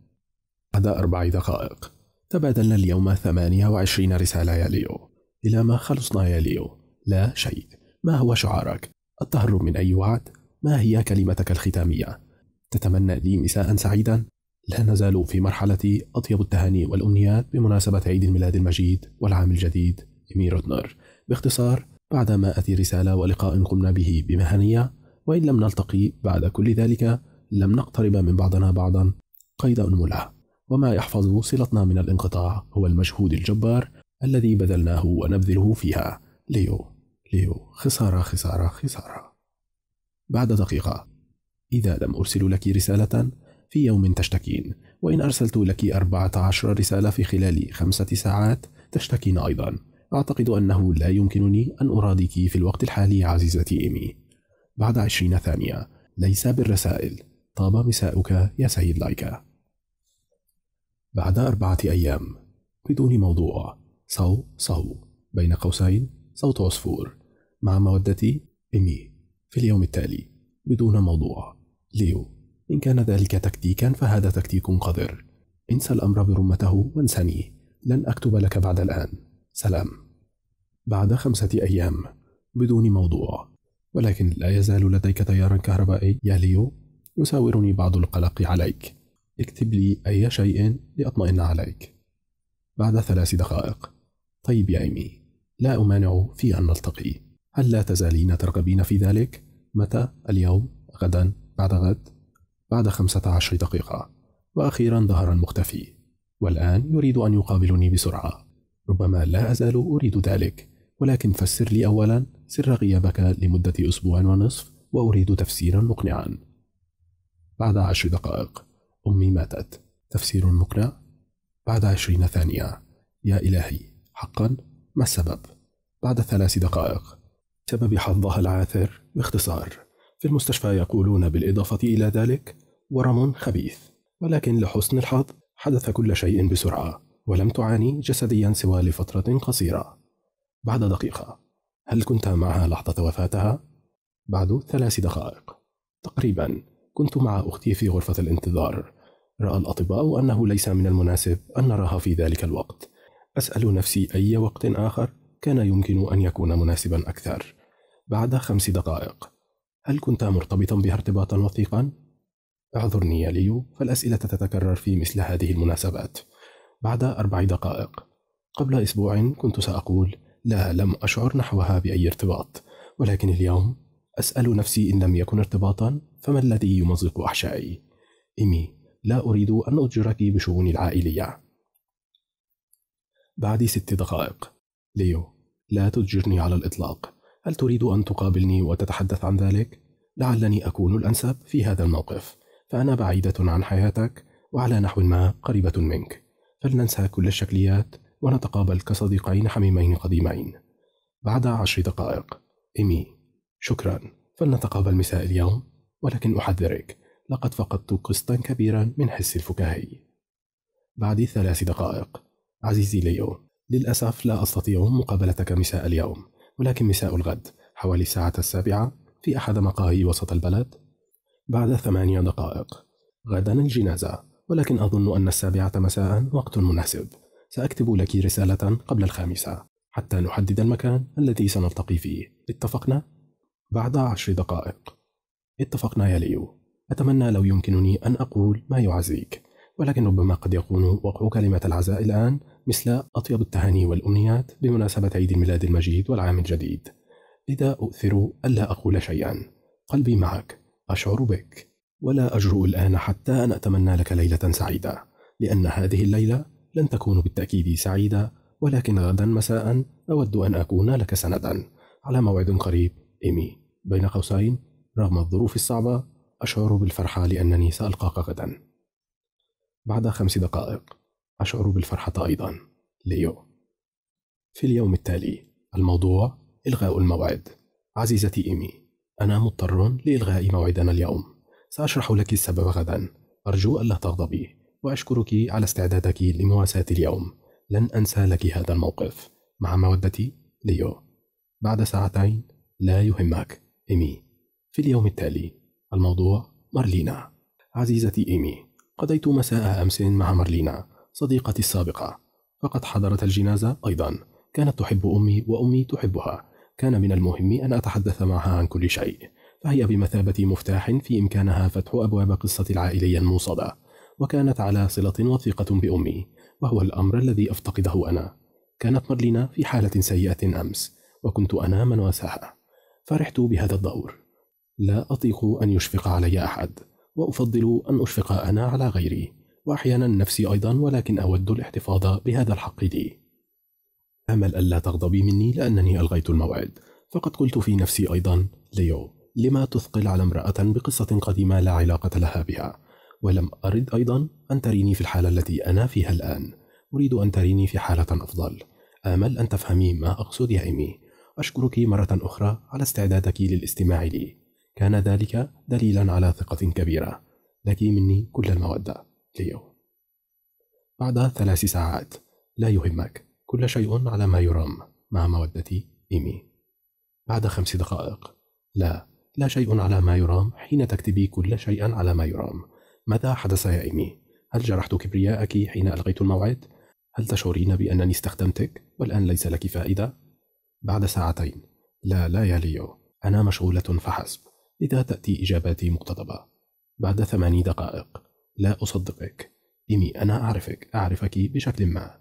بعد أربع دقائق تبادلنا اليوم 28 رسالة يا ليو إلى ما خلصنا يا ليو لا شيء ما هو شعارك؟ التهرب من أي وعد؟ ما هي كلمتك الختامية؟ تتمنى لي مساء سعيدا؟ لا نزال في مرحلة أطيب التهاني والأمنيات بمناسبة عيد الميلاد المجيد والعام الجديد إمير رودنر باختصار ما أتي رسالة ولقاء قمنا به بمهنية وإن لم نلتقي بعد كل ذلك لم نقترب من بعضنا بعضا قيد أنملة وما يحفظ صلتنا من الانقطاع هو المجهود الجبار الذي بذلناه ونبذله فيها ليو ليو خسارة خسارة خسارة بعد دقيقة إذا لم أرسل لك رسالة في يوم تشتكين وإن أرسلت لك أربعة عشر رسالة في خلال خمسة ساعات تشتكين أيضا أعتقد أنه لا يمكنني أن أراضيك في الوقت الحالي عزيزتي إيمي بعد عشرين ثانية ليس بالرسائل طاب مساؤك يا سيد لايكا بعد أربعة أيام بدون موضوع صو صو بين قوسين صوت عصفور مع مودتي إيمي في اليوم التالي بدون موضوع ليو إن كان ذلك تكتيكا فهذا تكتيك قذر انسى الأمر برمته وانسني لن أكتب لك بعد الآن سلام بعد خمسة أيام بدون موضوع ولكن لا يزال لديك تيار كهربائي يا ليو يساورني بعض القلق عليك اكتب لي أي شيء لأطمئن عليك بعد ثلاث دقائق طيب يا إيمي لا أمانع في أن نلتقي هل لا تزالين ترغبين في ذلك؟ متى؟ اليوم؟ غدا؟ بعد غد؟ بعد خمسة عشر دقيقة وأخيرا ظهر المختفي والآن يريد أن يقابلني بسرعة ربما لا أزال أريد ذلك ولكن فسر لي أولا سر غيابك لمدة أسبوع ونصف وأريد تفسيرا مقنعا بعد عشر دقائق أمي ماتت تفسير مقنع بعد عشرين ثانية يا إلهي حقا ما السبب؟ بعد ثلاث دقائق سبب حظها العاثر باختصار في المستشفى يقولون بالإضافة إلى ذلك ورم خبيث ولكن لحسن الحظ حدث كل شيء بسرعة ولم تعاني جسديا سوى لفترة قصيرة بعد دقيقة هل كنت معها لحظة وفاتها؟ بعد ثلاث دقائق تقريبا كنت مع أختي في غرفة الانتظار رأى الأطباء أنه ليس من المناسب أن نراها في ذلك الوقت أسأل نفسي أي وقت آخر كان يمكن أن يكون مناسبا أكثر بعد خمس دقائق هل كنت مرتبطا بها ارتباطا وثيقا؟ اعذرني يا ليو فالأسئلة تتكرر في مثل هذه المناسبات بعد أربع دقائق قبل أسبوع كنت سأقول لا لم أشعر نحوها بأي ارتباط ولكن اليوم أسأل نفسي إن لم يكن ارتباطا فما الذي يمزق أحشائي؟ إيمي لا أريد أن أضجرك بشؤوني العائلية بعد ست دقائق ليو لا تضجرني على الإطلاق هل تريد أن تقابلني وتتحدث عن ذلك؟ لعلني أكون الأنسب في هذا الموقف فأنا بعيدة عن حياتك وعلى نحو ما قريبة منك فلننسى كل الشكليات ونتقابل كصديقين حميمين قديمين بعد عشر دقائق إيمي شكرا فلنتقابل مساء اليوم ولكن أحذرك لقد فقدت قسطا كبيرا من حسي الفكاهي بعد ثلاث دقائق عزيزي ليو للأسف لا أستطيع مقابلتك مساء اليوم ولكن مساء الغد حوالي الساعة السابعة في أحد مقاهي وسط البلد بعد ثمانية دقائق غدا الجنازة ولكن أظن أن السابعة مساء وقت مناسب سأكتب لك رسالة قبل الخامسة حتى نحدد المكان الذي سنلتقي فيه اتفقنا؟ بعد عشر دقائق اتفقنا يا ليو أتمنى لو يمكنني أن أقول ما يعزيك ولكن ربما قد يكون وقع كلمة العزاء الآن مثل أطيب التهاني والأمنيات بمناسبة عيد الميلاد المجيد والعام الجديد لذا أؤثر ألا أقول شيئا قلبي معك أشعر بك ولا أجرؤ الآن حتى أن أتمنى لك ليلة سعيدة لأن هذه الليلة لن تكون بالتأكيد سعيدة ولكن غدا مساء أود أن أكون لك سندا على موعد قريب إيمي بين قوسين رغم الظروف الصعبة أشعر بالفرحة لأنني سألقاك غدا بعد خمس دقائق أشعر بالفرحة أيضا ليو في اليوم التالي الموضوع إلغاء الموعد عزيزتي إيمي أنا مضطر لإلغاء موعدنا اليوم سأشرح لك السبب غدا أرجو ألا تغضبي وأشكرك على استعدادك لمواساة اليوم لن أنسى لك هذا الموقف مع مودتي ليو بعد ساعتين لا يهمك إيمي في اليوم التالي الموضوع مارلينا عزيزتي إيمي قضيت مساء أمس مع مارلينا صديقتي السابقة فقد حضرت الجنازة أيضا كانت تحب أمي وأمي تحبها كان من المهم أن أتحدث معها عن كل شيء فهي بمثابة مفتاح في إمكانها فتح أبواب قصة العائلية الموصدة وكانت على صلة وثيقة بأمي وهو الأمر الذي أفتقده أنا كانت مرلينا في حالة سيئة أمس وكنت أنا من واساها فرحت بهذا الدور لا أطيق أن يشفق علي أحد وأفضل أن أشفق أنا على غيري وأحيانا نفسي أيضا ولكن أود الاحتفاظ بهذا الحق لي أمل ألا تغضبي مني لأنني ألغيت الموعد فقد قلت في نفسي أيضا ليو لما تثقل على امرأة بقصة قديمة لا علاقة لها بها ولم أرد أيضا أن تريني في الحالة التي أنا فيها الآن أريد أن تريني في حالة أفضل آمل أن تفهمي ما أقصد يا إيمي أشكرك مرة أخرى على استعدادك للاستماع لي كان ذلك دليلا على ثقة كبيرة لك مني كل المودة ليو بعد ثلاث ساعات لا يهمك كل شيء على ما يرام مع مودتي إيمي بعد خمس دقائق لا لا شيء على ما يرام حين تكتبي كل شيء على ما يرام ماذا حدث يا إيمي؟ هل جرحت كبرياءك حين ألغيت الموعد؟ هل تشعرين بأنني استخدمتك والآن ليس لك فائدة؟ بعد ساعتين لا لا يا ليو أنا مشغولة فحسب لذا تأتي إجاباتي مقتضبة بعد ثماني دقائق لا أصدقك إني أنا أعرفك أعرفك بشكل ما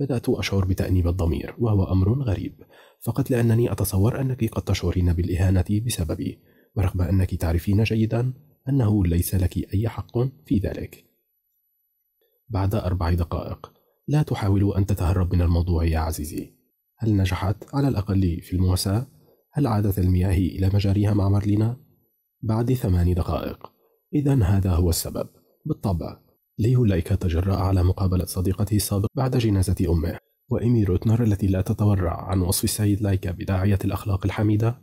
بدأت أشعر بتأنيب الضمير وهو أمر غريب فقط لأنني أتصور أنك قد تشعرين بالإهانة بسببي ورغم أنك تعرفين جيدا أنه ليس لك أي حق في ذلك بعد أربع دقائق لا تحاول أن تتهرب من الموضوع يا عزيزي هل نجحت على الأقل في المواساة؟ هل عادت المياه إلى مجاريها مع مارلينا؟ بعد ثمان دقائق إذا هذا هو السبب بالطبع لي لايكا تجرأ على مقابلة صديقته السابقة بعد جنازة أمه وإيمي روتنر التي لا تتورع عن وصف السيد لايكا بداعية الأخلاق الحميدة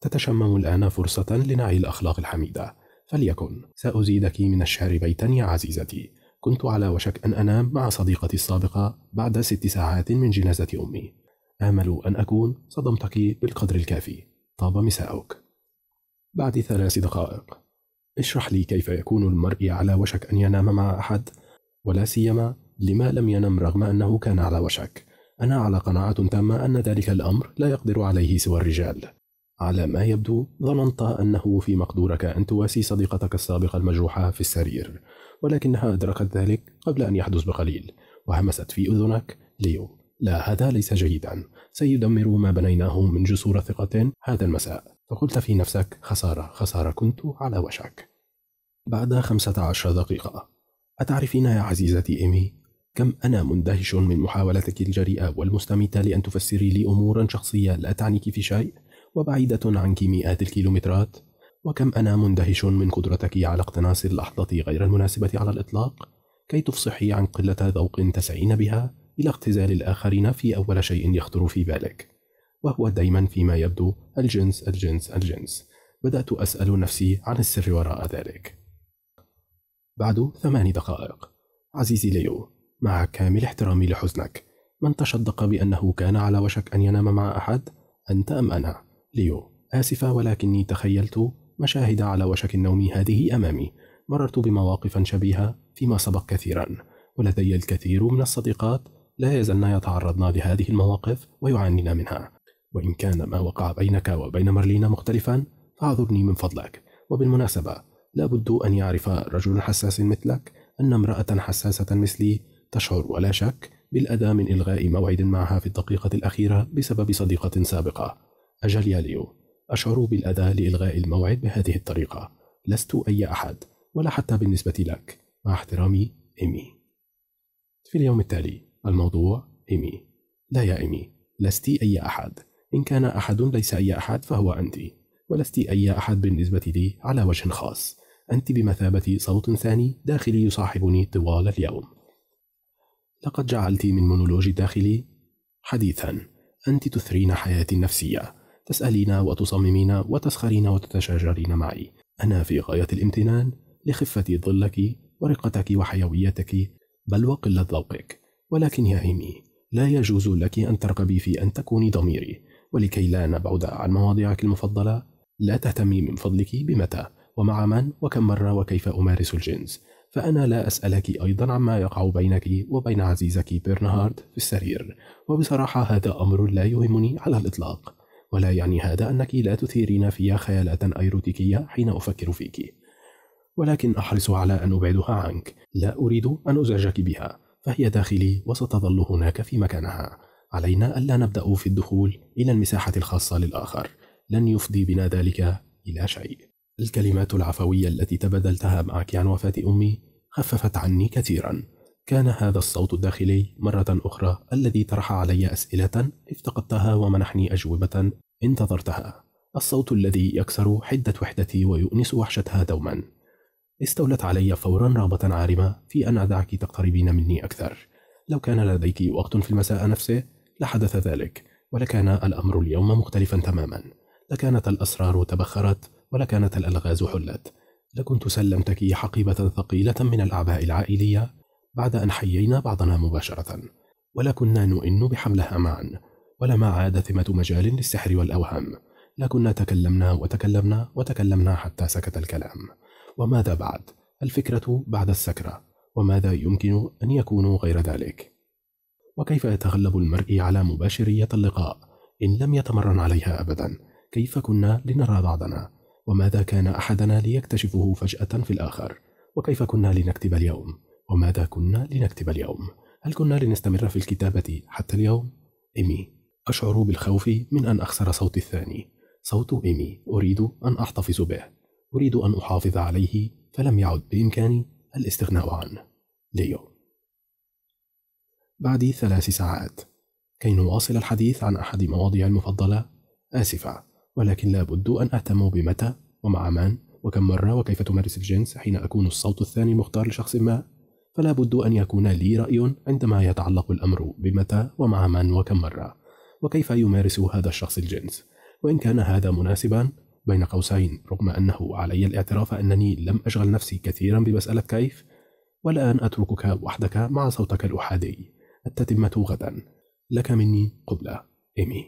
تتشمم الآن فرصة لنعي الأخلاق الحميدة فليكن سأزيدك من الشعر بيتا يا عزيزتي كنت على وشك أن أنام مع صديقتي السابقة بعد ست ساعات من جنازة أمي آمل أن أكون صدمتك بالقدر الكافي طاب مساؤك بعد ثلاث دقائق اشرح لي كيف يكون المرء على وشك أن ينام مع أحد ولا سيما لما لم ينم رغم أنه كان على وشك أنا على قناعة تامة أن ذلك الأمر لا يقدر عليه سوى الرجال على ما يبدو ظننت أنه في مقدورك أن تواسي صديقتك السابقة المجروحة في السرير ولكنها أدركت ذلك قبل أن يحدث بقليل وهمست في أذنك ليو لا هذا ليس جيدا سيدمر ما بنيناه من جسور ثقة هذا المساء فقلت في نفسك خسارة خسارة كنت على وشك بعد خمسة عشر دقيقة أتعرفين يا عزيزتي إيمي كم أنا مندهش من محاولتك الجريئة والمستميتة لأن تفسري لي أمورا شخصية لا تعنيك في شيء وبعيدة عنك مئات الكيلومترات وكم أنا مندهش من قدرتك على اقتناص اللحظة غير المناسبة على الإطلاق كي تفصحي عن قلة ذوق تسعين بها إلى اختزال الآخرين في أول شيء يخطر في بالك وهو دايما فيما يبدو الجنس الجنس الجنس بدأت أسأل نفسي عن السر وراء ذلك بعد ثمان دقائق عزيزي ليو مع كامل احترامي لحزنك من تشدق بأنه كان على وشك أن ينام مع أحد أنت أم أنا ليو آسفة ولكني تخيلت مشاهد على وشك النوم هذه أمامي مررت بمواقف شبيهة فيما سبق كثيرا ولدي الكثير من الصديقات لا يزلن يتعرضن لهذه المواقف ويعانين منها وإن كان ما وقع بينك وبين مارلينا مختلفا فاعذرني من فضلك وبالمناسبة لا بد أن يعرف رجل حساس مثلك أن امرأة حساسة مثلي تشعر ولا شك بالأذى من إلغاء موعد معها في الدقيقة الأخيرة بسبب صديقة سابقة أجل يا ليو أشعر بالأذى لإلغاء الموعد بهذه الطريقة لست أي أحد ولا حتى بالنسبة لك مع احترامي إيمي في اليوم التالي الموضوع إيمي لا يا إيمي لست أي أحد إن كان أحد ليس أي أحد فهو أنت ولست أي أحد بالنسبة لي على وجه خاص أنت بمثابة صوت ثاني داخلي يصاحبني طوال اليوم لقد جعلت من مونولوجي داخلي حديثا أنت تثرين حياتي النفسية تسألين وتصممين وتسخرين وتتشاجرين معي أنا في غاية الامتنان لخفة ظلك ورقتك وحيويتك بل وقلة ذوقك ولكن يا إيمي لا يجوز لك أن ترغبي في أن تكوني ضميري ولكي لا نبعد عن مواضيعك المفضلة لا تهتمي من فضلك بمتى ومع من وكم مرة وكيف أمارس الجنس فأنا لا أسألك أيضا عما يقع بينك وبين عزيزك بيرنهارد في السرير وبصراحة هذا أمر لا يهمني على الإطلاق ولا يعني هذا أنك لا تثيرين في خيالات أيروتيكية حين أفكر فيك ولكن أحرص على أن أبعدها عنك لا أريد أن أزعجك بها فهي داخلي وستظل هناك في مكانها علينا ألا نبدأ في الدخول إلى المساحة الخاصة للآخر لن يفضي بنا ذلك إلى شيء الكلمات العفوية التي تبادلتها معك عن وفاة أمي خففت عني كثيرا كان هذا الصوت الداخلي مرة أخرى الذي طرح علي أسئلة افتقدتها ومنحني أجوبة انتظرتها الصوت الذي يكسر حدة وحدتي ويؤنس وحشتها دوما استولت علي فورا رغبة عارمة في أن أدعك تقتربين مني أكثر لو كان لديك وقت في المساء نفسه لحدث ذلك ولكان الأمر اليوم مختلفا تماما لكانت الأسرار تبخرت ولكانت الألغاز حلت لكنت سلمتك حقيبة ثقيلة من الأعباء العائلية بعد أن حيينا بعضنا مباشرة ولكنا نؤن بحملها معا ولما عاد ثمة مجال للسحر والأوهام لكنا تكلمنا وتكلمنا وتكلمنا حتى سكت الكلام وماذا بعد؟ الفكرة بعد السكرة وماذا يمكن أن يكون غير ذلك؟ وكيف يتغلب المرء على مباشرية اللقاء إن لم يتمرن عليها أبدا كيف كنا لنرى بعضنا وماذا كان أحدنا ليكتشفه فجأة في الآخر وكيف كنا لنكتب اليوم وماذا كنا لنكتب اليوم هل كنا لنستمر في الكتابة حتى اليوم؟ إيمي أشعر بالخوف من أن أخسر صوت الثاني صوت إيمي أريد أن أحتفظ به أريد أن أحافظ عليه فلم يعد بإمكاني الاستغناء عنه ليو بعد ثلاث ساعات كي نواصل الحديث عن أحد مواضيع المفضلة آسفة ولكن لا بد أن أهتم بمتى ومع من وكم مرة وكيف تمارس الجنس حين أكون الصوت الثاني المختار لشخص ما فلا بد أن يكون لي رأي عندما يتعلق الأمر بمتى ومع من وكم مرة وكيف يمارس هذا الشخص الجنس وإن كان هذا مناسبا بين قوسين رغم أنه علي الاعتراف أنني لم أشغل نفسي كثيرا بمسألة كيف والآن أتركك وحدك مع صوتك الأحادي التتمة غدا لك مني قبلة إيمي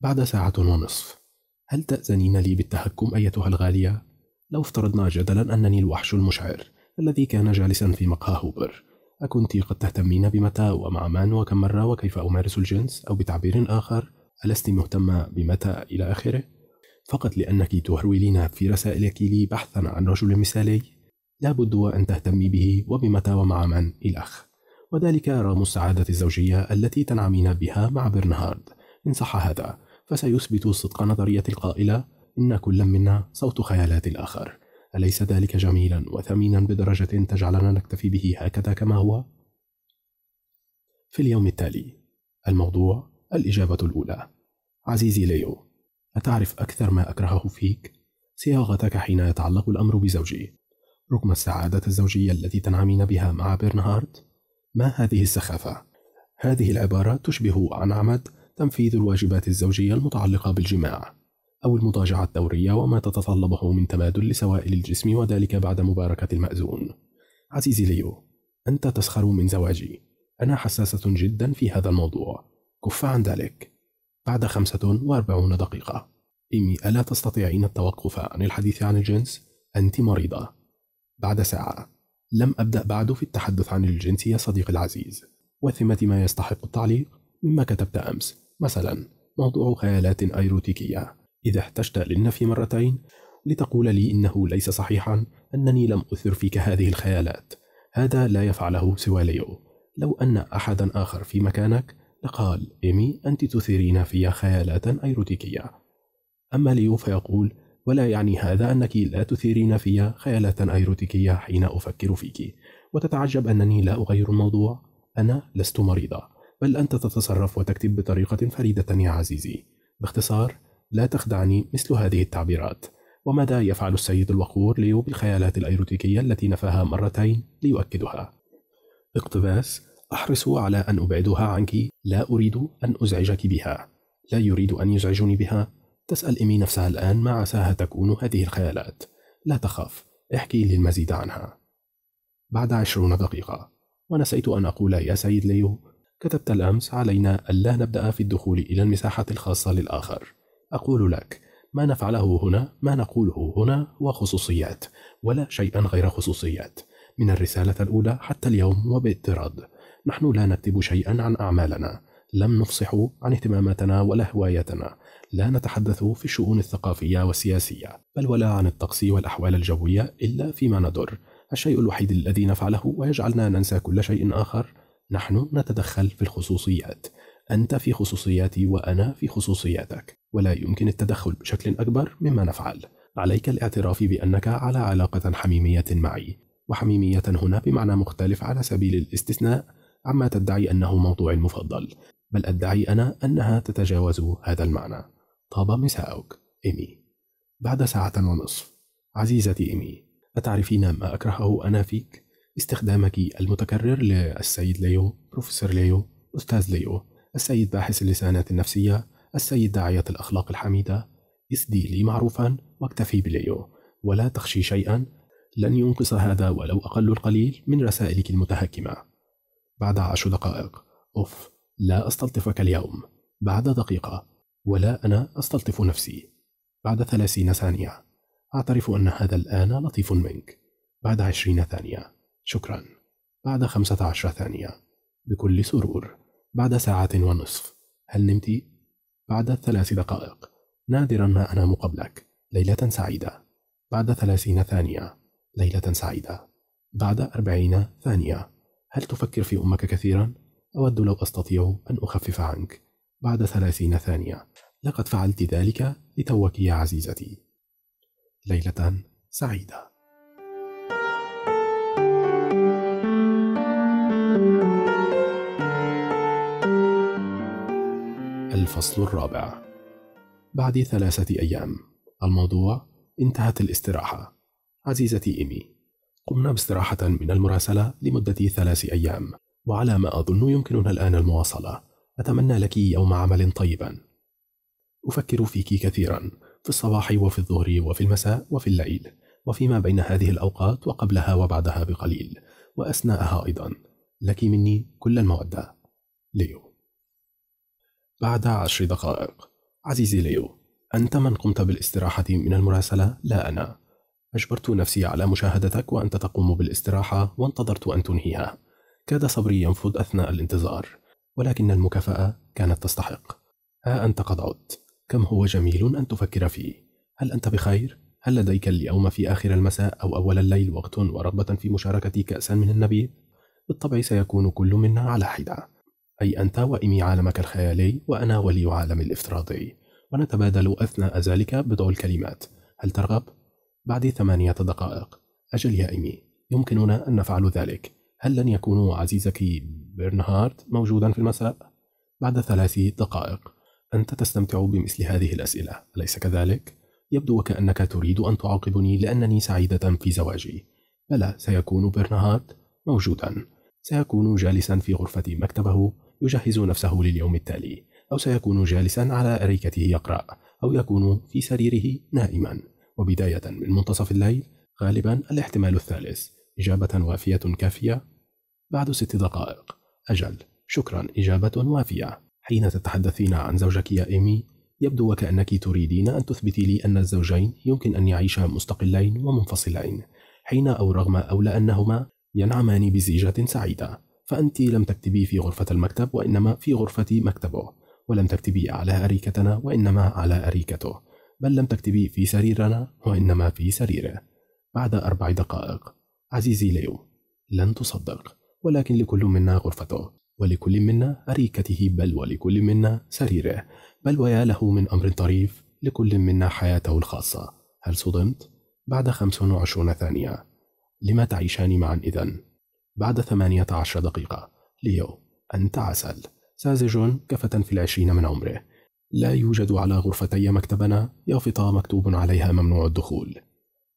بعد ساعة ونصف هل تأذنين لي بالتهكم أيتها الغالية؟ لو افترضنا جدلا أنني الوحش المشعر الذي كان جالسا في مقهى هوبر أكنت قد تهتمين بمتى ومع من وكم مرة وكيف أمارس الجنس أو بتعبير آخر ألست مهتمة بمتى إلى آخره؟ فقط لأنك تهرولين في رسائلك لي بحثا عن رجل مثالي لابد وأن تهتمي به وبمتى ومع من إلى آخره وذلك رغم السعادة الزوجية التي تنعمين بها مع برنهارد إن صح هذا فسيثبت صدق نظرية القائلة إن كل منا صوت خيالات الآخر أليس ذلك جميلا وثمينا بدرجة تجعلنا نكتفي به هكذا كما هو؟ في اليوم التالي الموضوع الإجابة الأولى عزيزي ليو أتعرف أكثر ما أكرهه فيك؟ صياغتك حين يتعلق الأمر بزوجي رغم السعادة الزوجية التي تنعمين بها مع برنهارد ما هذه السخافة؟ هذه العبارة تشبه عن عمد تنفيذ الواجبات الزوجية المتعلقة بالجماع أو المضاجعة الدورية وما تتطلبه من تبادل لسوائل الجسم وذلك بعد مباركة المأذون عزيزي ليو أنت تسخر من زواجي أنا حساسة جدا في هذا الموضوع كف عن ذلك بعد خمسة وأربعون دقيقة إيمي ألا تستطيعين التوقف عن الحديث عن الجنس؟ أنت مريضة بعد ساعة لم أبدأ بعد في التحدث عن الجنس يا صديقي العزيز وثمة ما يستحق التعليق مما كتبت أمس مثلا موضوع خيالات أيروتيكية إذا احتجت للنفي مرتين لتقول لي إنه ليس صحيحا أنني لم أثر فيك هذه الخيالات هذا لا يفعله سوى ليو لو أن أحدا آخر في مكانك لقال إيمي أنت تثيرين في خيالات أيروتيكية أما ليو فيقول ولا يعني هذا أنك لا تثيرين في خيالات أيروتيكية حين أفكر فيك وتتعجب أنني لا أغير الموضوع أنا لست مريضة بل أنت تتصرف وتكتب بطريقة فريدة يا عزيزي باختصار لا تخدعني مثل هذه التعبيرات وماذا يفعل السيد الوقور ليو بالخيالات الأيروتيكية التي نفاها مرتين ليؤكدها اقتباس أحرص على أن أبعدها عنك لا أريد أن أزعجك بها لا يريد أن يزعجني بها تسأل إيمي نفسها الآن ما عساها تكون هذه الخيالات لا تخاف احكي لي المزيد عنها بعد عشرون دقيقة ونسيت أن أقول يا سيد ليو كتبت الأمس علينا ألا نبدأ في الدخول إلى المساحة الخاصة للآخر أقول لك ما نفعله هنا ما نقوله هنا وخصوصيات ولا شيئا غير خصوصيات من الرسالة الأولى حتى اليوم وباضطراد نحن لا نكتب شيئا عن أعمالنا لم نفصح عن اهتماماتنا ولا هواياتنا لا نتحدث في الشؤون الثقافية والسياسية بل ولا عن الطقس والأحوال الجوية إلا فيما نضر الشيء الوحيد الذي نفعله ويجعلنا ننسى كل شيء آخر نحن نتدخل في الخصوصيات أنت في خصوصياتي وأنا في خصوصياتك ولا يمكن التدخل بشكل أكبر مما نفعل عليك الاعتراف بأنك على علاقة حميمية معي وحميمية هنا بمعنى مختلف على سبيل الاستثناء عما تدعي أنه موضوعي المفضل بل أدعي أنا أنها تتجاوز هذا المعنى طاب مساءك إيمي بعد ساعة ونصف عزيزتي إيمي أتعرفين ما أكرهه أنا فيك؟ استخدامك المتكرر للسيد ليو بروفيسور ليو أستاذ ليو السيد باحث اللسانات النفسية السيد داعية الأخلاق الحميدة اسدي لي معروفا واكتفي بليو ولا تخشي شيئا لن ينقص هذا ولو أقل القليل من رسائلك المتهكمة بعد عشر دقائق أوف لا أستلطفك اليوم بعد دقيقة ولا أنا أستلطف نفسي بعد ثلاثين ثانية أعترف أن هذا الآن لطيف منك بعد عشرين ثانية شكرا بعد خمسة عشر ثانية بكل سرور بعد ساعة ونصف هل نمت؟ بعد ثلاث دقائق نادرا ما أنام قبلك ليلة سعيدة بعد ثلاثين ثانية ليلة سعيدة بعد أربعين ثانية هل تفكر في أمك كثيرا؟ أود لو أستطيع أن أخفف عنك بعد ثلاثين ثانية لقد فعلت ذلك لتوك يا عزيزتي ليلة سعيدة الفصل الرابع بعد ثلاثة أيام الموضوع انتهت الاستراحة عزيزتي إيمي قمنا باستراحة من المراسلة لمدة ثلاث أيام وعلى ما أظن يمكننا الآن المواصلة أتمنى لك يوم عمل طيبا أفكر فيك كثيرا في الصباح وفي الظهر وفي المساء وفي الليل وفيما بين هذه الأوقات وقبلها وبعدها بقليل وأثناءها أيضا لك مني كل المودة ليو بعد عشر دقائق عزيزي ليو أنت من قمت بالاستراحة من المراسلة لا أنا أجبرت نفسي على مشاهدتك وأنت تقوم بالاستراحة وانتظرت أن تنهيها كاد صبري ينفذ أثناء الانتظار ولكن المكافأة كانت تستحق ها أنت قد عدت كم هو جميل أن تفكر فيه هل أنت بخير؟ هل لديك اليوم في آخر المساء أو أول الليل وقت ورغبة في مشاركة كأسا من النبيذ؟ بالطبع سيكون كل منا على حدة أي أنت وإمي عالمك الخيالي وأنا ولي عالم الإفتراضي ونتبادل أثناء ذلك بضع الكلمات هل ترغب؟ بعد ثمانية دقائق أجل يا إيمي يمكننا أن نفعل ذلك هل لن يكون عزيزك برنهارد موجودا في المساء؟ بعد ثلاث دقائق أنت تستمتع بمثل هذه الأسئلة، أليس كذلك؟ يبدو وكأنك تريد أن تعاقبني لأنني سعيدة في زواجي. بلى، سيكون برنهارد موجودا. سيكون جالسا في غرفة مكتبه يجهز نفسه لليوم التالي، أو سيكون جالسا على أريكته يقرأ، أو يكون في سريره نائما. وبداية من منتصف الليل، غالبا الاحتمال الثالث. إجابة وافية كافية؟ بعد ست دقائق. أجل، شكرا إجابة وافية. حين تتحدثين عن زوجك يا إيمي يبدو وكأنك تريدين أن تثبتي لي أن الزوجين يمكن أن يعيشا مستقلين ومنفصلين حين أو رغم أو لأنهما ينعمان بزيجة سعيدة فأنت لم تكتبي في غرفة المكتب وإنما في غرفة مكتبه ولم تكتبي على أريكتنا وإنما على أريكته بل لم تكتبي في سريرنا وإنما في سريره بعد أربع دقائق عزيزي ليو لن تصدق ولكن لكل منا غرفته ولكل منا أريكته بل ولكل منا سريره بل ويا له من أمر طريف لكل منا حياته الخاصة هل صدمت؟ بعد 25 ثانية لما تعيشان معا إذا؟ بعد 18 دقيقة ليو أنت عسل ساذج كفة في العشرين من عمره لا يوجد على غرفتي مكتبنا يافطة مكتوب عليها ممنوع الدخول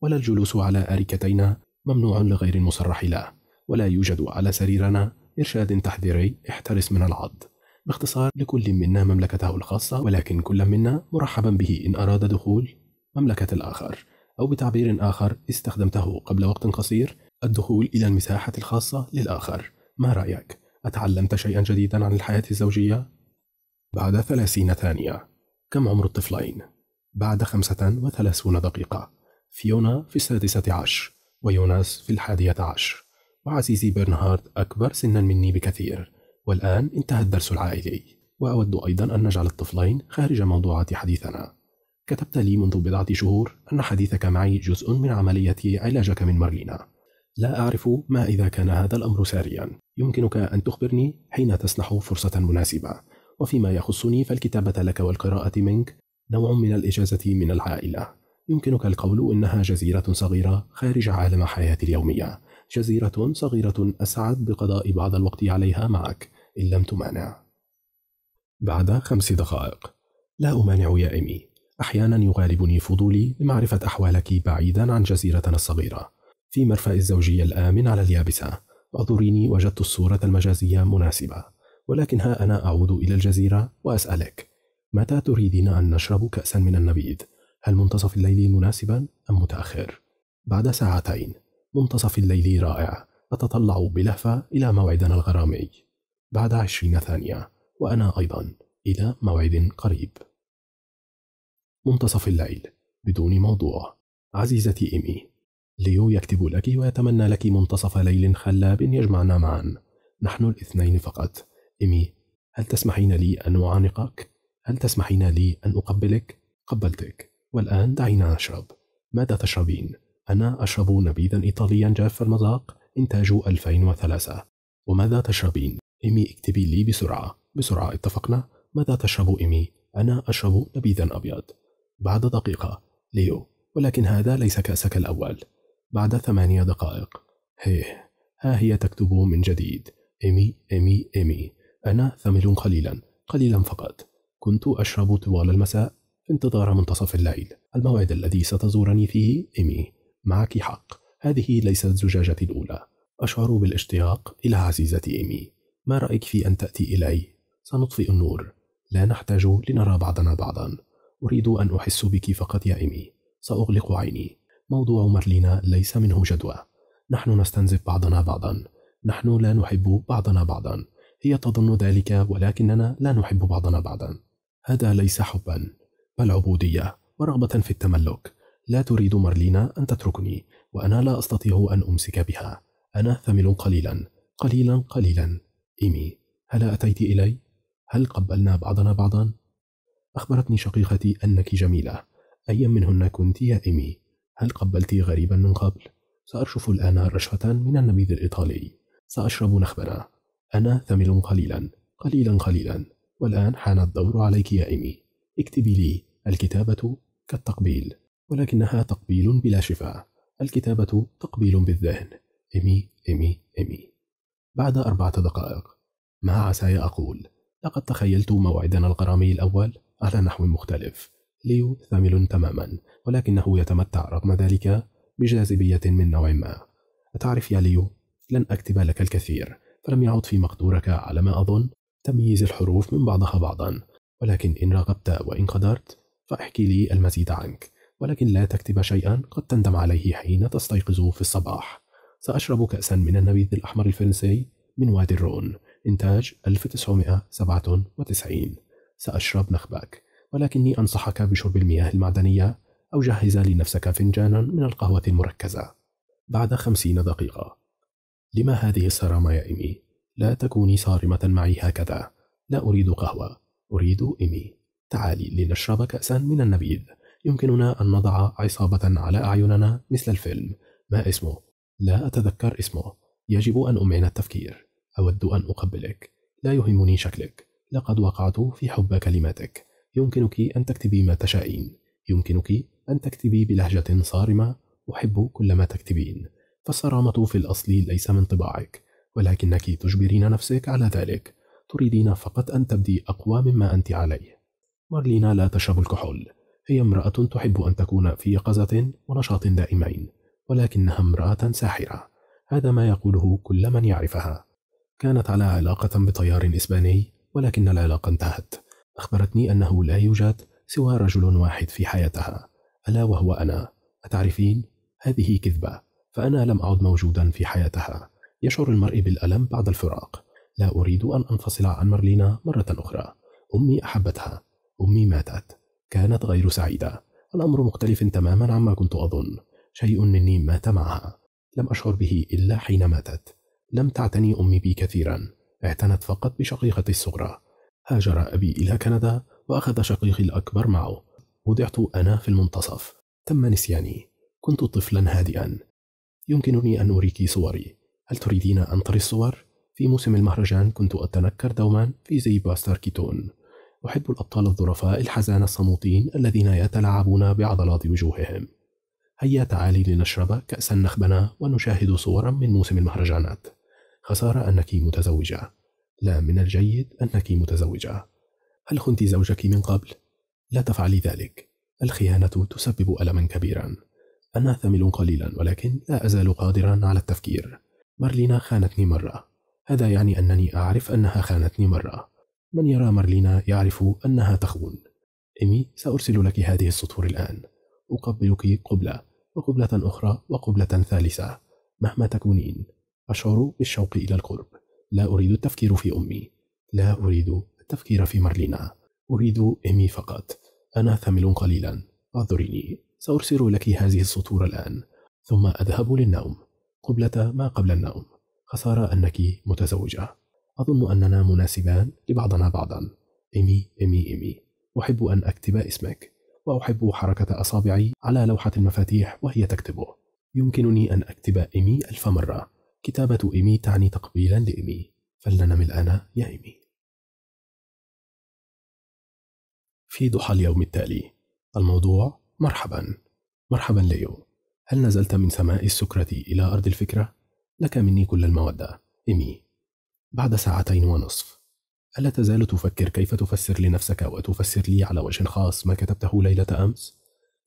ولا الجلوس على أريكتينا ممنوع لغير المصرح له ولا يوجد على سريرنا إرشاد تحذيري احترس من العض باختصار لكل منا مملكته الخاصة ولكن كل منا مرحبا به إن أراد دخول مملكة الآخر أو بتعبير آخر استخدمته قبل وقت قصير الدخول إلى المساحة الخاصة للآخر ما رأيك؟ أتعلمت شيئا جديدا عن الحياة الزوجية؟ بعد ثلاثين ثانية كم عمر الطفلين؟ بعد خمسة وثلاثون دقيقة فيونا في السادسة عشر ويوناس في الحادية عشر وعزيزي برنهارد أكبر سنا مني بكثير والآن انتهى الدرس العائلي وأود أيضا أن نجعل الطفلين خارج موضوعات حديثنا كتبت لي منذ بضعة شهور أن حديثك معي جزء من عملية علاجك من مارلينا لا أعرف ما إذا كان هذا الأمر ساريا يمكنك أن تخبرني حين تسنح فرصة مناسبة وفيما يخصني فالكتابة لك والقراءة منك نوع من الإجازة من العائلة يمكنك القول إنها جزيرة صغيرة خارج عالم حياتي اليومية جزيرة صغيرة أسعد بقضاء بعض الوقت عليها معك إن لم تمانع بعد خمس دقائق لا أمانع يا إيمي أحيانا يغالبني فضولي لمعرفة أحوالك بعيدا عن جزيرتنا الصغيرة في مرفأ الزوجية الآمن على اليابسة اعذريني وجدت الصورة المجازية مناسبة ولكن ها أنا أعود إلى الجزيرة وأسألك متى تريدين أن نشرب كأسا من النبيذ؟ هل منتصف الليل مناسبا أم متأخر؟ بعد ساعتين منتصف الليل رائع أتطلع بلهفة إلى موعدنا الغرامي بعد عشرين ثانية وأنا أيضا إلى موعد قريب منتصف الليل بدون موضوع عزيزتي إيمي ليو يكتب لك ويتمنى لك منتصف ليل خلاب يجمعنا معا نحن الاثنين فقط إيمي هل تسمحين لي أن أعانقك؟ هل تسمحين لي أن أقبلك؟ قبلتك والآن دعينا نشرب ماذا تشربين؟ أنا أشرب نبيذا إيطاليا جاف المذاق إنتاجه 2003 وماذا تشربين؟ إيمي اكتبي لي بسرعة بسرعة اتفقنا؟ ماذا تشرب إيمي؟ أنا أشرب نبيذا أبيض بعد دقيقة ليو ولكن هذا ليس كأسك الأول بعد ثمانية دقائق هيه ها هي تكتب من جديد إيمي إيمي إيمي أنا ثمل قليلا قليلا فقط كنت أشرب طوال المساء في انتظار منتصف الليل الموعد الذي ستزورني فيه إيمي معك حق هذه ليست زجاجتي الأولى أشعر بالاشتياق إلى عزيزتي إيمي ما رأيك في أن تأتي إلي؟ سنطفئ النور لا نحتاج لنرى بعضنا بعضا أريد أن أحس بك فقط يا إيمي سأغلق عيني موضوع مارلينا ليس منه جدوى نحن نستنزف بعضنا بعضا نحن لا نحب بعضنا بعضا هي تظن ذلك ولكننا لا نحب بعضنا بعضا هذا ليس حبا بل عبودية ورغبة في التملك لا تريد مارلينا أن تتركني وأنا لا أستطيع أن أمسك بها أنا ثمل قليلا قليلا قليلا إيمي هل أتيت إلي؟ هل قبلنا بعضنا بعضا؟ أخبرتني شقيقتي أنك جميلة أيا منهن كنت يا إيمي؟ هل قبلت غريبا من قبل؟ سأرشف الآن رشفة من النبيذ الإيطالي سأشرب نخبنا أنا ثمل قليلا قليلا قليلا والآن حان الدور عليك يا إيمي اكتبي لي الكتابة كالتقبيل ولكنها تقبيل بلا شفاء الكتابة تقبيل بالذهن إمي إمي إمي بعد أربعة دقائق ما عساي أقول لقد تخيلت موعدنا الغرامي الأول على نحو مختلف ليو ثمل تماما ولكنه يتمتع رغم ذلك بجاذبية من نوع ما أتعرف يا ليو لن أكتب لك الكثير فلم يعد في مقدورك على ما أظن تمييز الحروف من بعضها بعضا ولكن إن رغبت وإن قدرت فاحكي لي المزيد عنك ولكن لا تكتب شيئا قد تندم عليه حين تستيقظ في الصباح سأشرب كأسا من النبيذ الأحمر الفرنسي من وادي الرون إنتاج 1997 سأشرب نخبك ولكني أنصحك بشرب المياه المعدنية أو جهز لنفسك فنجانا من القهوة المركزة بعد خمسين دقيقة لما هذه الصرامة يا إيمي؟ لا تكوني صارمة معي هكذا لا أريد قهوة أريد إيمي تعالي لنشرب كأسا من النبيذ يمكننا أن نضع عصابة على أعيننا مثل الفيلم ما اسمه؟ لا أتذكر اسمه يجب أن أمعن التفكير أود أن أقبلك لا يهمني شكلك لقد وقعت في حب كلماتك يمكنك أن تكتبي ما تشائين يمكنك أن تكتبي بلهجة صارمة أحب كل ما تكتبين فالصرامة في الأصل ليس من طباعك ولكنك تجبرين نفسك على ذلك تريدين فقط أن تبدي أقوى مما أنت عليه مارلينا لا تشرب الكحول هي امرأة تحب أن تكون في يقظة ونشاط دائمين ولكنها امرأة ساحرة هذا ما يقوله كل من يعرفها كانت على علاقة بطيار إسباني ولكن العلاقة انتهت أخبرتني أنه لا يوجد سوى رجل واحد في حياتها ألا وهو أنا أتعرفين؟ هذه كذبة فأنا لم أعد موجودا في حياتها يشعر المرء بالألم بعد الفراق لا أريد أن أنفصل عن مارلينا مرة أخرى أمي أحبتها أمي ماتت كانت غير سعيدة الأمر مختلف تماما عما كنت أظن شيء مني مات معها لم أشعر به إلا حين ماتت لم تعتني أمي بي كثيرا اعتنت فقط بشقيقتي الصغرى هاجر أبي إلى كندا وأخذ شقيقي الأكبر معه وضعت أنا في المنتصف تم نسياني كنت طفلا هادئا يمكنني أن أريك صوري هل تريدين أن تري الصور؟ في موسم المهرجان كنت أتنكر دوما في زي باستر كيتون أحب الأبطال الظرفاء الحزان الصموتين الذين يتلاعبون بعضلات وجوههم هيا تعالي لنشرب كأس النخبنة ونشاهد صورا من موسم المهرجانات خسارة أنك متزوجة لا من الجيد أنك متزوجة هل خنت زوجك من قبل؟ لا تفعلي ذلك الخيانة تسبب ألما كبيرا أنا ثمل قليلا ولكن لا أزال قادرا على التفكير مارلينا خانتني مرة هذا يعني أنني أعرف أنها خانتني مرة من يرى مارلينا يعرف أنها تخون إيمي سأرسل لك هذه السطور الآن أقبلك قبلة وقبلة أخرى وقبلة ثالثة مهما تكونين أشعر بالشوق إلى القرب لا أريد التفكير في أمي لا أريد التفكير في مارلينا أريد إيمي فقط أنا ثمل قليلا اعذريني سأرسل لك هذه السطور الآن ثم أذهب للنوم قبلة ما قبل النوم خسارة أنك متزوجة أظن أننا مناسبان لبعضنا بعضا إيمي إيمي إيمي أحب أن أكتب اسمك وأحب حركة أصابعي على لوحة المفاتيح وهي تكتبه يمكنني أن أكتب إيمي ألف مرة كتابة إيمي تعني تقبيلا لإيمي فلننم الآن يا إيمي في ضحى اليوم التالي الموضوع مرحبا مرحبا ليو هل نزلت من سماء السكرة إلى أرض الفكرة؟ لك مني كل المودة إيمي بعد ساعتين ونصف ألا تزال تفكر كيف تفسر لنفسك وتفسر لي على وجه خاص ما كتبته ليلة أمس؟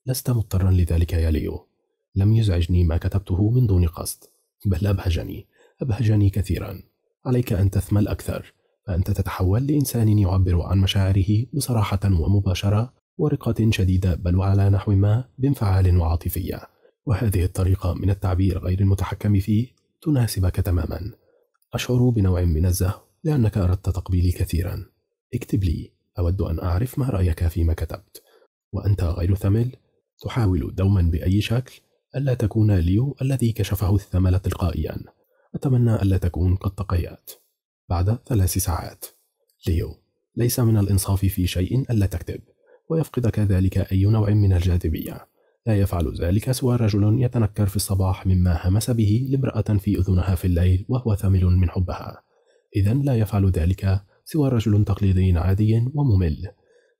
لست مضطرا لذلك يا ليو لم يزعجني ما كتبته من دون قصد بل أبهجني أبهجني كثيرا عليك أن تثمل أكثر فأنت تتحول لإنسان يعبر عن مشاعره بصراحة ومباشرة ورقة شديدة بل وعلى نحو ما بانفعال وعاطفية وهذه الطريقة من التعبير غير المتحكم فيه تناسبك تماما أشعر بنوع من الزهو لأنك أردت تقبيلي كثيرا اكتب لي أود أن أعرف ما رأيك فيما كتبت وأنت غير ثمل تحاول دوما بأي شكل ألا تكون ليو الذي كشفه الثمل تلقائيا أتمنى ألا تكون قد تقيأت بعد ثلاث ساعات ليو ليس من الإنصاف في شيء ألا تكتب ويفقدك ذلك أي نوع من الجاذبية لا يفعل ذلك سوى رجل يتنكر في الصباح مما همس به لامرأة في أذنها في الليل وهو ثمل من حبها إذا لا يفعل ذلك سوى رجل تقليدي عادي وممل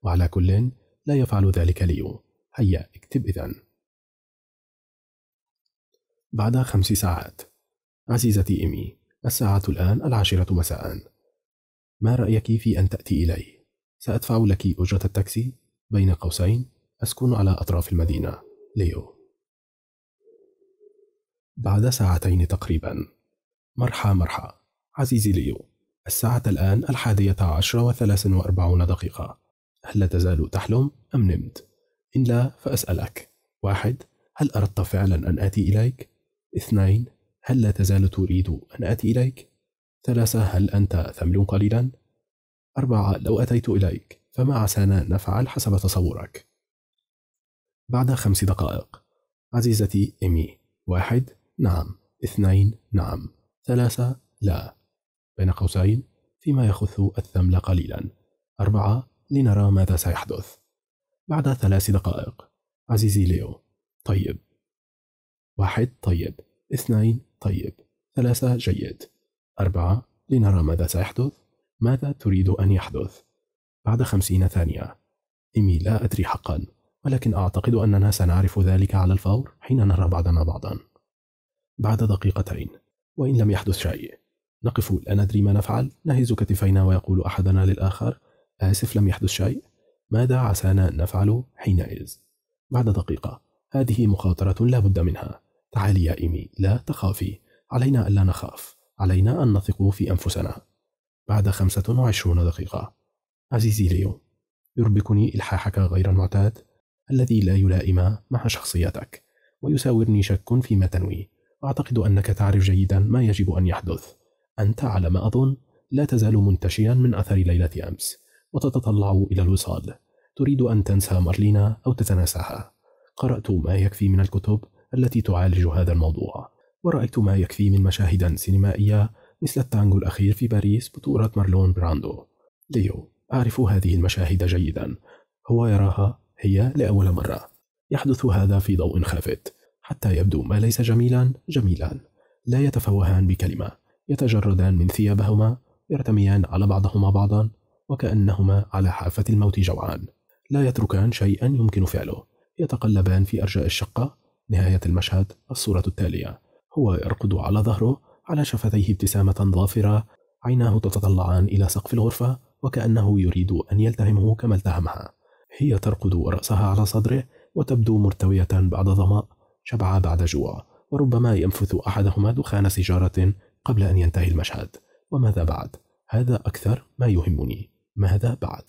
وعلى كل لا يفعل ذلك ليو هيا اكتب إذا بعد خمس ساعات عزيزتي إيمي الساعة الآن العاشرة مساء ما رأيك في أن تأتي إلي؟ سأدفع لك أجرة التاكسي بين قوسين أسكن على أطراف المدينة ليو بعد ساعتين تقريبا مرحى مرحى عزيزي ليو الساعة الآن الحادية عشر وثلاث وأربعون دقيقة هل لا تزال تحلم أم نمت؟ إن لا فأسألك واحد هل أردت فعلا أن آتي إليك؟ اثنين هل لا تزال تريد أن آتي إليك؟ ثلاثة هل أنت ثمل قليلا؟ أربعة لو أتيت إليك فما عسانا نفعل حسب تصورك؟ بعد خمس دقائق عزيزتي إيمي واحد نعم اثنين نعم ثلاثة لا بين قوسين فيما يخث الثمل قليلا أربعة لنرى ماذا سيحدث بعد ثلاث دقائق عزيزي ليو طيب واحد طيب اثنين طيب ثلاثة جيد أربعة لنرى ماذا سيحدث ماذا تريد أن يحدث بعد خمسين ثانية إمي لا أدري حقا ولكن أعتقد أننا سنعرف ذلك على الفور حين نرى بعضنا بعضا بعد دقيقتين وإن لم يحدث شيء نقف لا ندري ما نفعل نهز كتفينا ويقول أحدنا للآخر آسف لم يحدث شيء ماذا عسانا أن نفعل حينئذ بعد دقيقة هذه مخاطرة لا بد منها تعالي يا إيمي لا تخافي علينا ألا نخاف علينا أن نثق في أنفسنا بعد خمسة وعشرون دقيقة عزيزي ليو يربكني إلحاحك غير المعتاد الذي لا يلائم مع شخصيتك ويساورني شك فيما تنوي أعتقد أنك تعرف جيدا ما يجب أن يحدث أنت على ما أظن لا تزال منتشيا من أثر ليلة أمس وتتطلع إلى الوصال تريد أن تنسى مارلينا أو تتناساها قرأت ما يكفي من الكتب التي تعالج هذا الموضوع ورأيت ما يكفي من مشاهد سينمائية مثل التانجو الأخير في باريس بطولة مارلون براندو ليو أعرف هذه المشاهد جيدا هو يراها هي لأول مرة يحدث هذا في ضوء خافت حتى يبدو ما ليس جميلا جميلا لا يتفوهان بكلمة يتجردان من ثيابهما يرتميان على بعضهما بعضا وكأنهما على حافة الموت جوعان لا يتركان شيئا يمكن فعله يتقلبان في أرجاء الشقة نهاية المشهد الصورة التالية هو يرقد على ظهره على شفتيه ابتسامة ظافرة عيناه تتطلعان إلى سقف الغرفة وكأنه يريد أن يلتهمه كما التهمها هي ترقد رأسها على صدره وتبدو مرتوية بعد ظمأ شبعة بعد جوع وربما ينفث أحدهما دخان سيجارة قبل أن ينتهي المشهد وماذا بعد؟ هذا أكثر ما يهمني ماذا بعد؟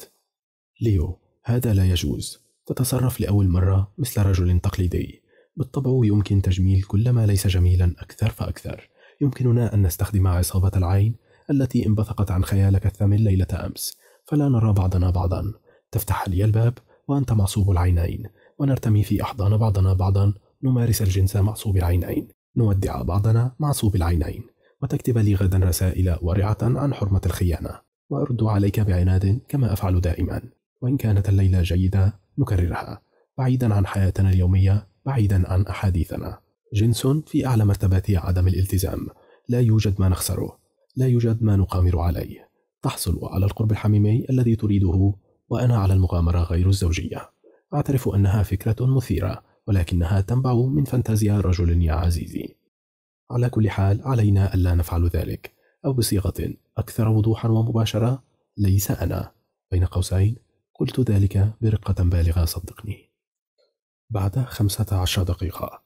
ليو هذا لا يجوز تتصرف لأول مرة مثل رجل تقليدي بالطبع يمكن تجميل كل ما ليس جميلا أكثر فأكثر يمكننا أن نستخدم عصابة العين التي انبثقت عن خيالك الثمن ليلة أمس فلا نرى بعضنا بعضا تفتح لي الباب وأنت معصوب العينين ونرتمي في أحضان بعضنا بعضا نمارس الجنس معصوب العينين نودع بعضنا معصوب العينين وتكتب لي غدا رسائل ورعة عن حرمة الخيانة وأرد عليك بعناد كما أفعل دائما وإن كانت الليلة جيدة نكررها بعيدا عن حياتنا اليومية بعيدا عن أحاديثنا جنس في أعلى مرتبات عدم الالتزام لا يوجد ما نخسره لا يوجد ما نقامر عليه تحصل على القرب الحميمي الذي تريده وأنا على المغامرة غير الزوجية أعترف أنها فكرة مثيرة ولكنها تنبع من فانتازيا رجل يا عزيزي على كل حال علينا ألا نفعل ذلك أو بصيغة أكثر وضوحا ومباشرة ليس أنا بين قوسين قلت ذلك برقة بالغة صدقني بعد خمسة عشر دقيقة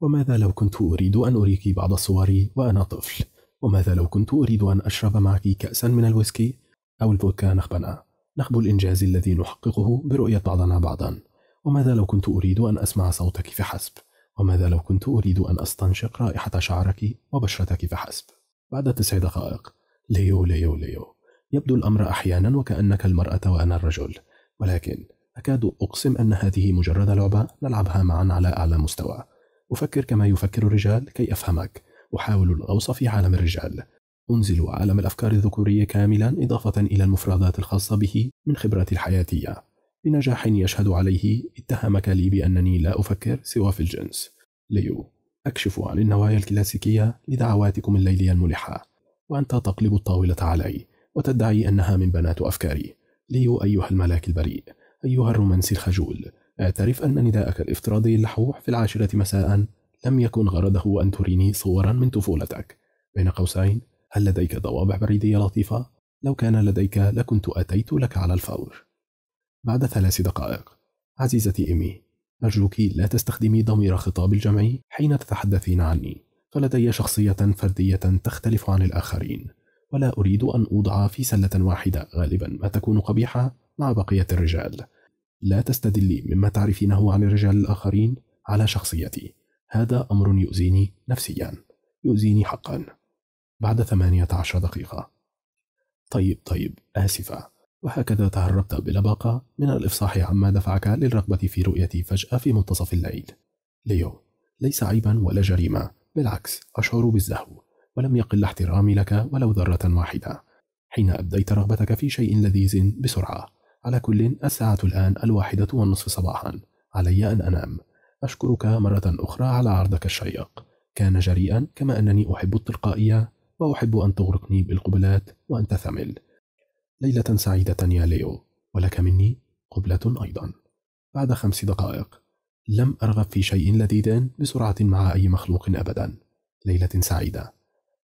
وماذا لو كنت أريد أن أريك بعض الصور وأنا طفل وماذا لو كنت أريد أن أشرب معك كأسا من الويسكي أو الفودكا نخبنا نحب الإنجاز الذي نحققه برؤية بعضنا بعضا وماذا لو كنت أريد أن أسمع صوتك فحسب وماذا لو كنت أريد أن أستنشق رائحة شعرك وبشرتك فحسب بعد تسع دقائق ليو ليو ليو يبدو الأمر أحيانا وكأنك المرأة وأنا الرجل ولكن أكاد أقسم أن هذه مجرد لعبة نلعبها معا على أعلى مستوى أفكر كما يفكر الرجال كي أفهمك أحاول الغوص في عالم الرجال أنزل عالم الأفكار الذكورية كاملا إضافة إلى المفردات الخاصة به من خبراتي الحياتية بنجاح يشهد عليه اتهمك لي بأنني لا أفكر سوى في الجنس ليو أكشف عن النوايا الكلاسيكية لدعواتكم الليلية الملحة وأنت تقلب الطاولة علي وتدعي أنها من بنات أفكاري ليو أيها الملاك البريء أيها الرومانسي الخجول اعترف أن نداءك الافتراضي اللحوح في العاشرة مساء لم يكن غرضه أن تريني صورا من طفولتك بين قوسين هل لديك ضوابع بريدية لطيفة؟ لو كان لديك لكنت أتيت لك على الفور بعد ثلاث دقائق عزيزتي إيمي أرجوك لا تستخدمي ضمير خطاب الجمعي حين تتحدثين عني فلدي شخصية فردية تختلف عن الآخرين ولا أريد أن أوضع في سلة واحدة غالبا ما تكون قبيحة مع بقية الرجال لا تستدلي مما تعرفينه عن الرجال الآخرين على شخصيتي هذا أمر يؤذيني نفسيا يؤذيني حقا بعد ثمانية عشر دقيقة طيب طيب آسفة وهكذا تهربت بلباقة من الإفصاح عما دفعك للرغبة في رؤيتي فجأة في منتصف الليل ليو ليس عيبا ولا جريمة بالعكس أشعر بالزهو ولم يقل احترامي لك ولو ذرة واحدة حين أبديت رغبتك في شيء لذيذ بسرعة على كل الساعة الآن الواحدة والنصف صباحا علي أن أنام أشكرك مرة أخرى على عرضك الشيق كان جريئا كما أنني أحب التلقائية وأحب أن تغرقني بالقبلات وأنت ثمل ليلة سعيدة يا ليو ولك مني قبلة أيضا بعد خمس دقائق لم أرغب في شيء لذيذ بسرعة مع أي مخلوق أبدا ليلة سعيدة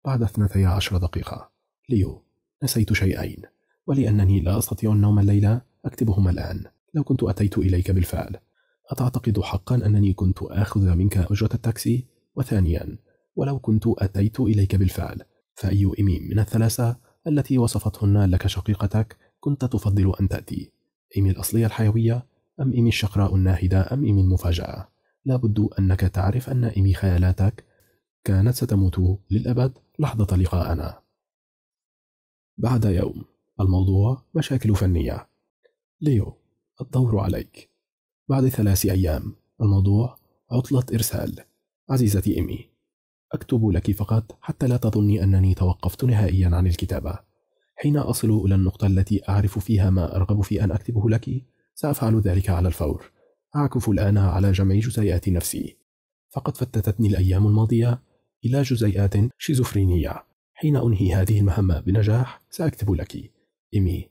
بعد اثنتي عشر دقيقة ليو نسيت شيئين ولأنني لا أستطيع النوم الليلة أكتبهما الآن لو كنت أتيت إليك بالفعل أتعتقد حقا أنني كنت آخذ منك أجرة التاكسي وثانيا ولو كنت أتيت إليك بالفعل فأي إيمي من الثلاثة التي وصفتهن لك شقيقتك كنت تفضل أن تأتي إيمي الأصلية الحيوية أم إيمي الشقراء الناهدة أم إيمي المفاجأة لابد أنك تعرف أن إيمي خيالاتك كانت ستموت للأبد لحظة لقائنا بعد يوم الموضوع مشاكل فنية ليو الدور عليك بعد ثلاث أيام الموضوع عطلة إرسال عزيزتي إيمي أكتب لك فقط حتى لا تظني أنني توقفت نهائيا عن الكتابة حين أصل إلى النقطة التي أعرف فيها ما أرغب في أن أكتبه لك سأفعل ذلك على الفور أعكف الآن على جمع جزيئات نفسي فقد فتتتني الأيام الماضية إلى جزيئات شيزوفرينية حين أنهي هذه المهمة بنجاح سأكتب لك إيمي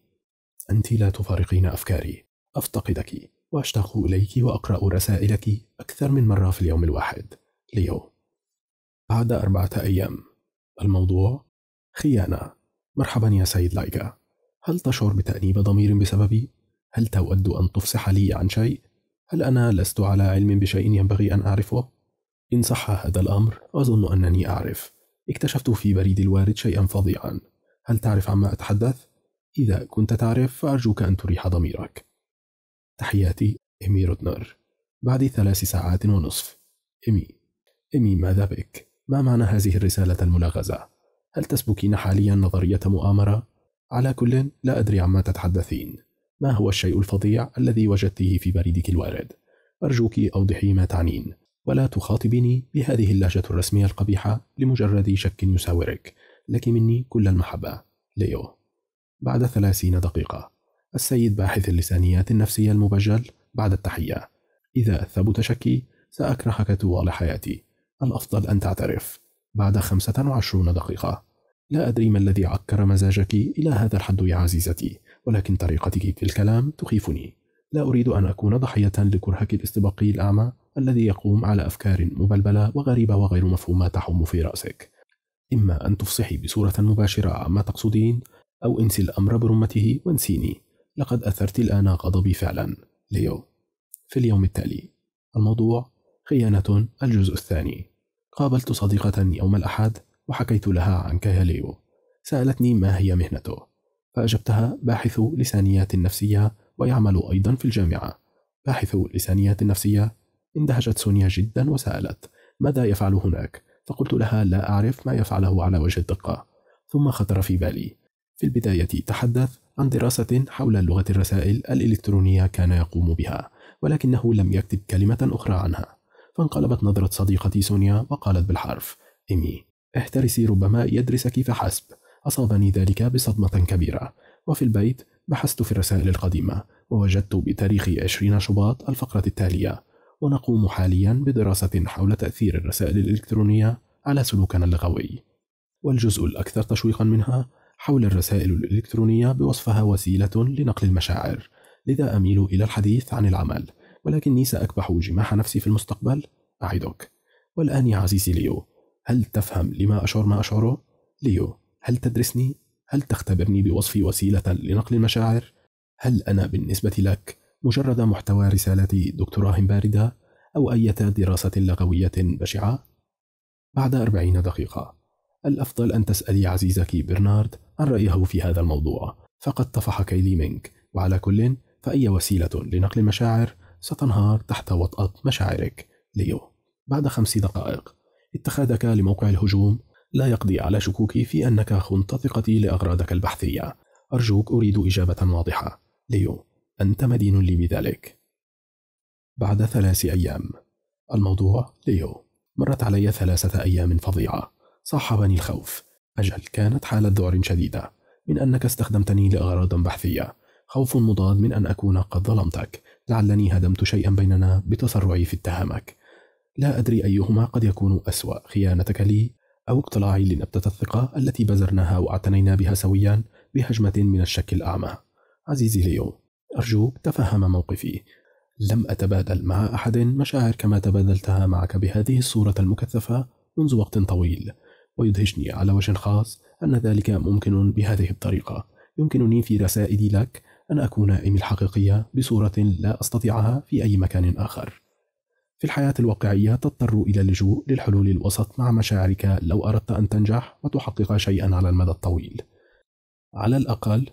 أنت لا تفارقين أفكاري أفتقدك وأشتاق إليك وأقرأ رسائلك أكثر من مرة في اليوم الواحد ليو بعد أربعة أيام الموضوع خيانة مرحبا يا سيد لايكا هل تشعر بتأنيب ضمير بسببي؟ هل تود أن تفصح لي عن شيء؟ هل أنا لست على علم بشيء ينبغي أن أعرفه؟ إن صح هذا الأمر أظن أنني أعرف اكتشفت في بريد الوارد شيئا فظيعا هل تعرف عما أتحدث؟ إذا كنت تعرف فأرجوك أن تريح ضميرك تحياتي إيمي رودنر بعد ثلاث ساعات ونصف إيمي إيمي ماذا بك؟ ما معنى هذه الرسالة الملغزة؟ هل تسبكين حاليا نظرية مؤامرة؟ على كل لا أدري عما تتحدثين ما هو الشيء الفظيع الذي وجدته في بريدك الوارد؟ أرجوك أوضحي ما تعنين ولا تخاطبيني بهذه اللهجة الرسمية القبيحة لمجرد شك يساورك لك مني كل المحبة ليو بعد ثلاثين دقيقة السيد باحث اللسانيات النفسية المبجل بعد التحية إذا ثبت شكي سأكرهك طوال حياتي الأفضل أن تعترف بعد خمسة وعشرون دقيقة لا أدري ما الذي عكر مزاجك إلى هذا الحد يا عزيزتي ولكن طريقتك في الكلام تخيفني لا أريد أن أكون ضحية لكرهك الاستباقي الأعمى الذي يقوم على أفكار مبلبلة وغريبة وغير مفهومة تحوم في رأسك إما أن تفصحي بصورة مباشرة عما تقصدين أو انسي الأمر برمته وانسيني لقد أثرت الآن غضبي فعلا ليو في اليوم التالي الموضوع خيانة الجزء الثاني قابلت صديقة يوم الأحد وحكيت لها عن كاياليو سألتني ما هي مهنته فأجبتها باحث لسانيات نفسية ويعمل أيضا في الجامعة باحث لسانيات نفسية اندهشت سونيا جدا وسألت ماذا يفعل هناك فقلت لها لا أعرف ما يفعله على وجه الدقة ثم خطر في بالي في البداية تحدث عن دراسة حول لغة الرسائل الإلكترونية كان يقوم بها ولكنه لم يكتب كلمة أخرى عنها وانقلبت نظرة صديقتي سونيا وقالت بالحرف إيمي احترسي ربما يدرسك فحسب أصابني ذلك بصدمة كبيرة وفي البيت بحثت في الرسائل القديمة ووجدت بتاريخ 20 شباط الفقرة التالية ونقوم حاليا بدراسة حول تأثير الرسائل الإلكترونية على سلوكنا اللغوي والجزء الأكثر تشويقا منها حول الرسائل الإلكترونية بوصفها وسيلة لنقل المشاعر لذا أميل إلى الحديث عن العمل ولكني سأكبح جماح نفسي في المستقبل أعدك والآن يا عزيزي ليو هل تفهم لما أشعر ما أشعره؟ ليو هل تدرسني؟ هل تختبرني بوصفي وسيلة لنقل المشاعر؟ هل أنا بالنسبة لك مجرد محتوى رسالة دكتوراه باردة أو أية دراسة لغوية بشعة؟ بعد أربعين دقيقة الأفضل أن تسألي عزيزك برنارد عن رأيه في هذا الموضوع فقد طفح كيلي منك وعلى كل فأي وسيلة لنقل المشاعر ستنهار تحت وطأة مشاعرك ليو بعد خمس دقائق اتخاذك لموقع الهجوم لا يقضي على شكوكي في أنك خنت ثقتي لأغراضك البحثية أرجوك أريد إجابة واضحة ليو أنت مدين لي بذلك بعد ثلاث أيام الموضوع ليو مرت علي ثلاثة أيام فظيعة صاحبني الخوف أجل كانت حالة ذعر شديدة من أنك استخدمتني لأغراض بحثية خوف مضاد من أن أكون قد ظلمتك لعلني هدمت شيئا بيننا بتسرعي في اتهامك لا أدري أيهما قد يكون أسوأ خيانتك لي أو اقتلاعي لنبتة الثقة التي بذرناها واعتنينا بها سويا بهجمة من الشك الأعمى عزيزي ليو أرجوك تفهم موقفي لم أتبادل مع أحد مشاعر كما تبادلتها معك بهذه الصورة المكثفة منذ وقت طويل ويدهشني على وجه خاص أن ذلك ممكن بهذه الطريقة يمكنني في رسائلي لك أن أكون إيمي الحقيقية بصورة لا أستطيعها في أي مكان آخر في الحياة الواقعية تضطر إلى اللجوء للحلول الوسط مع مشاعرك لو أردت أن تنجح وتحقق شيئا على المدى الطويل على الأقل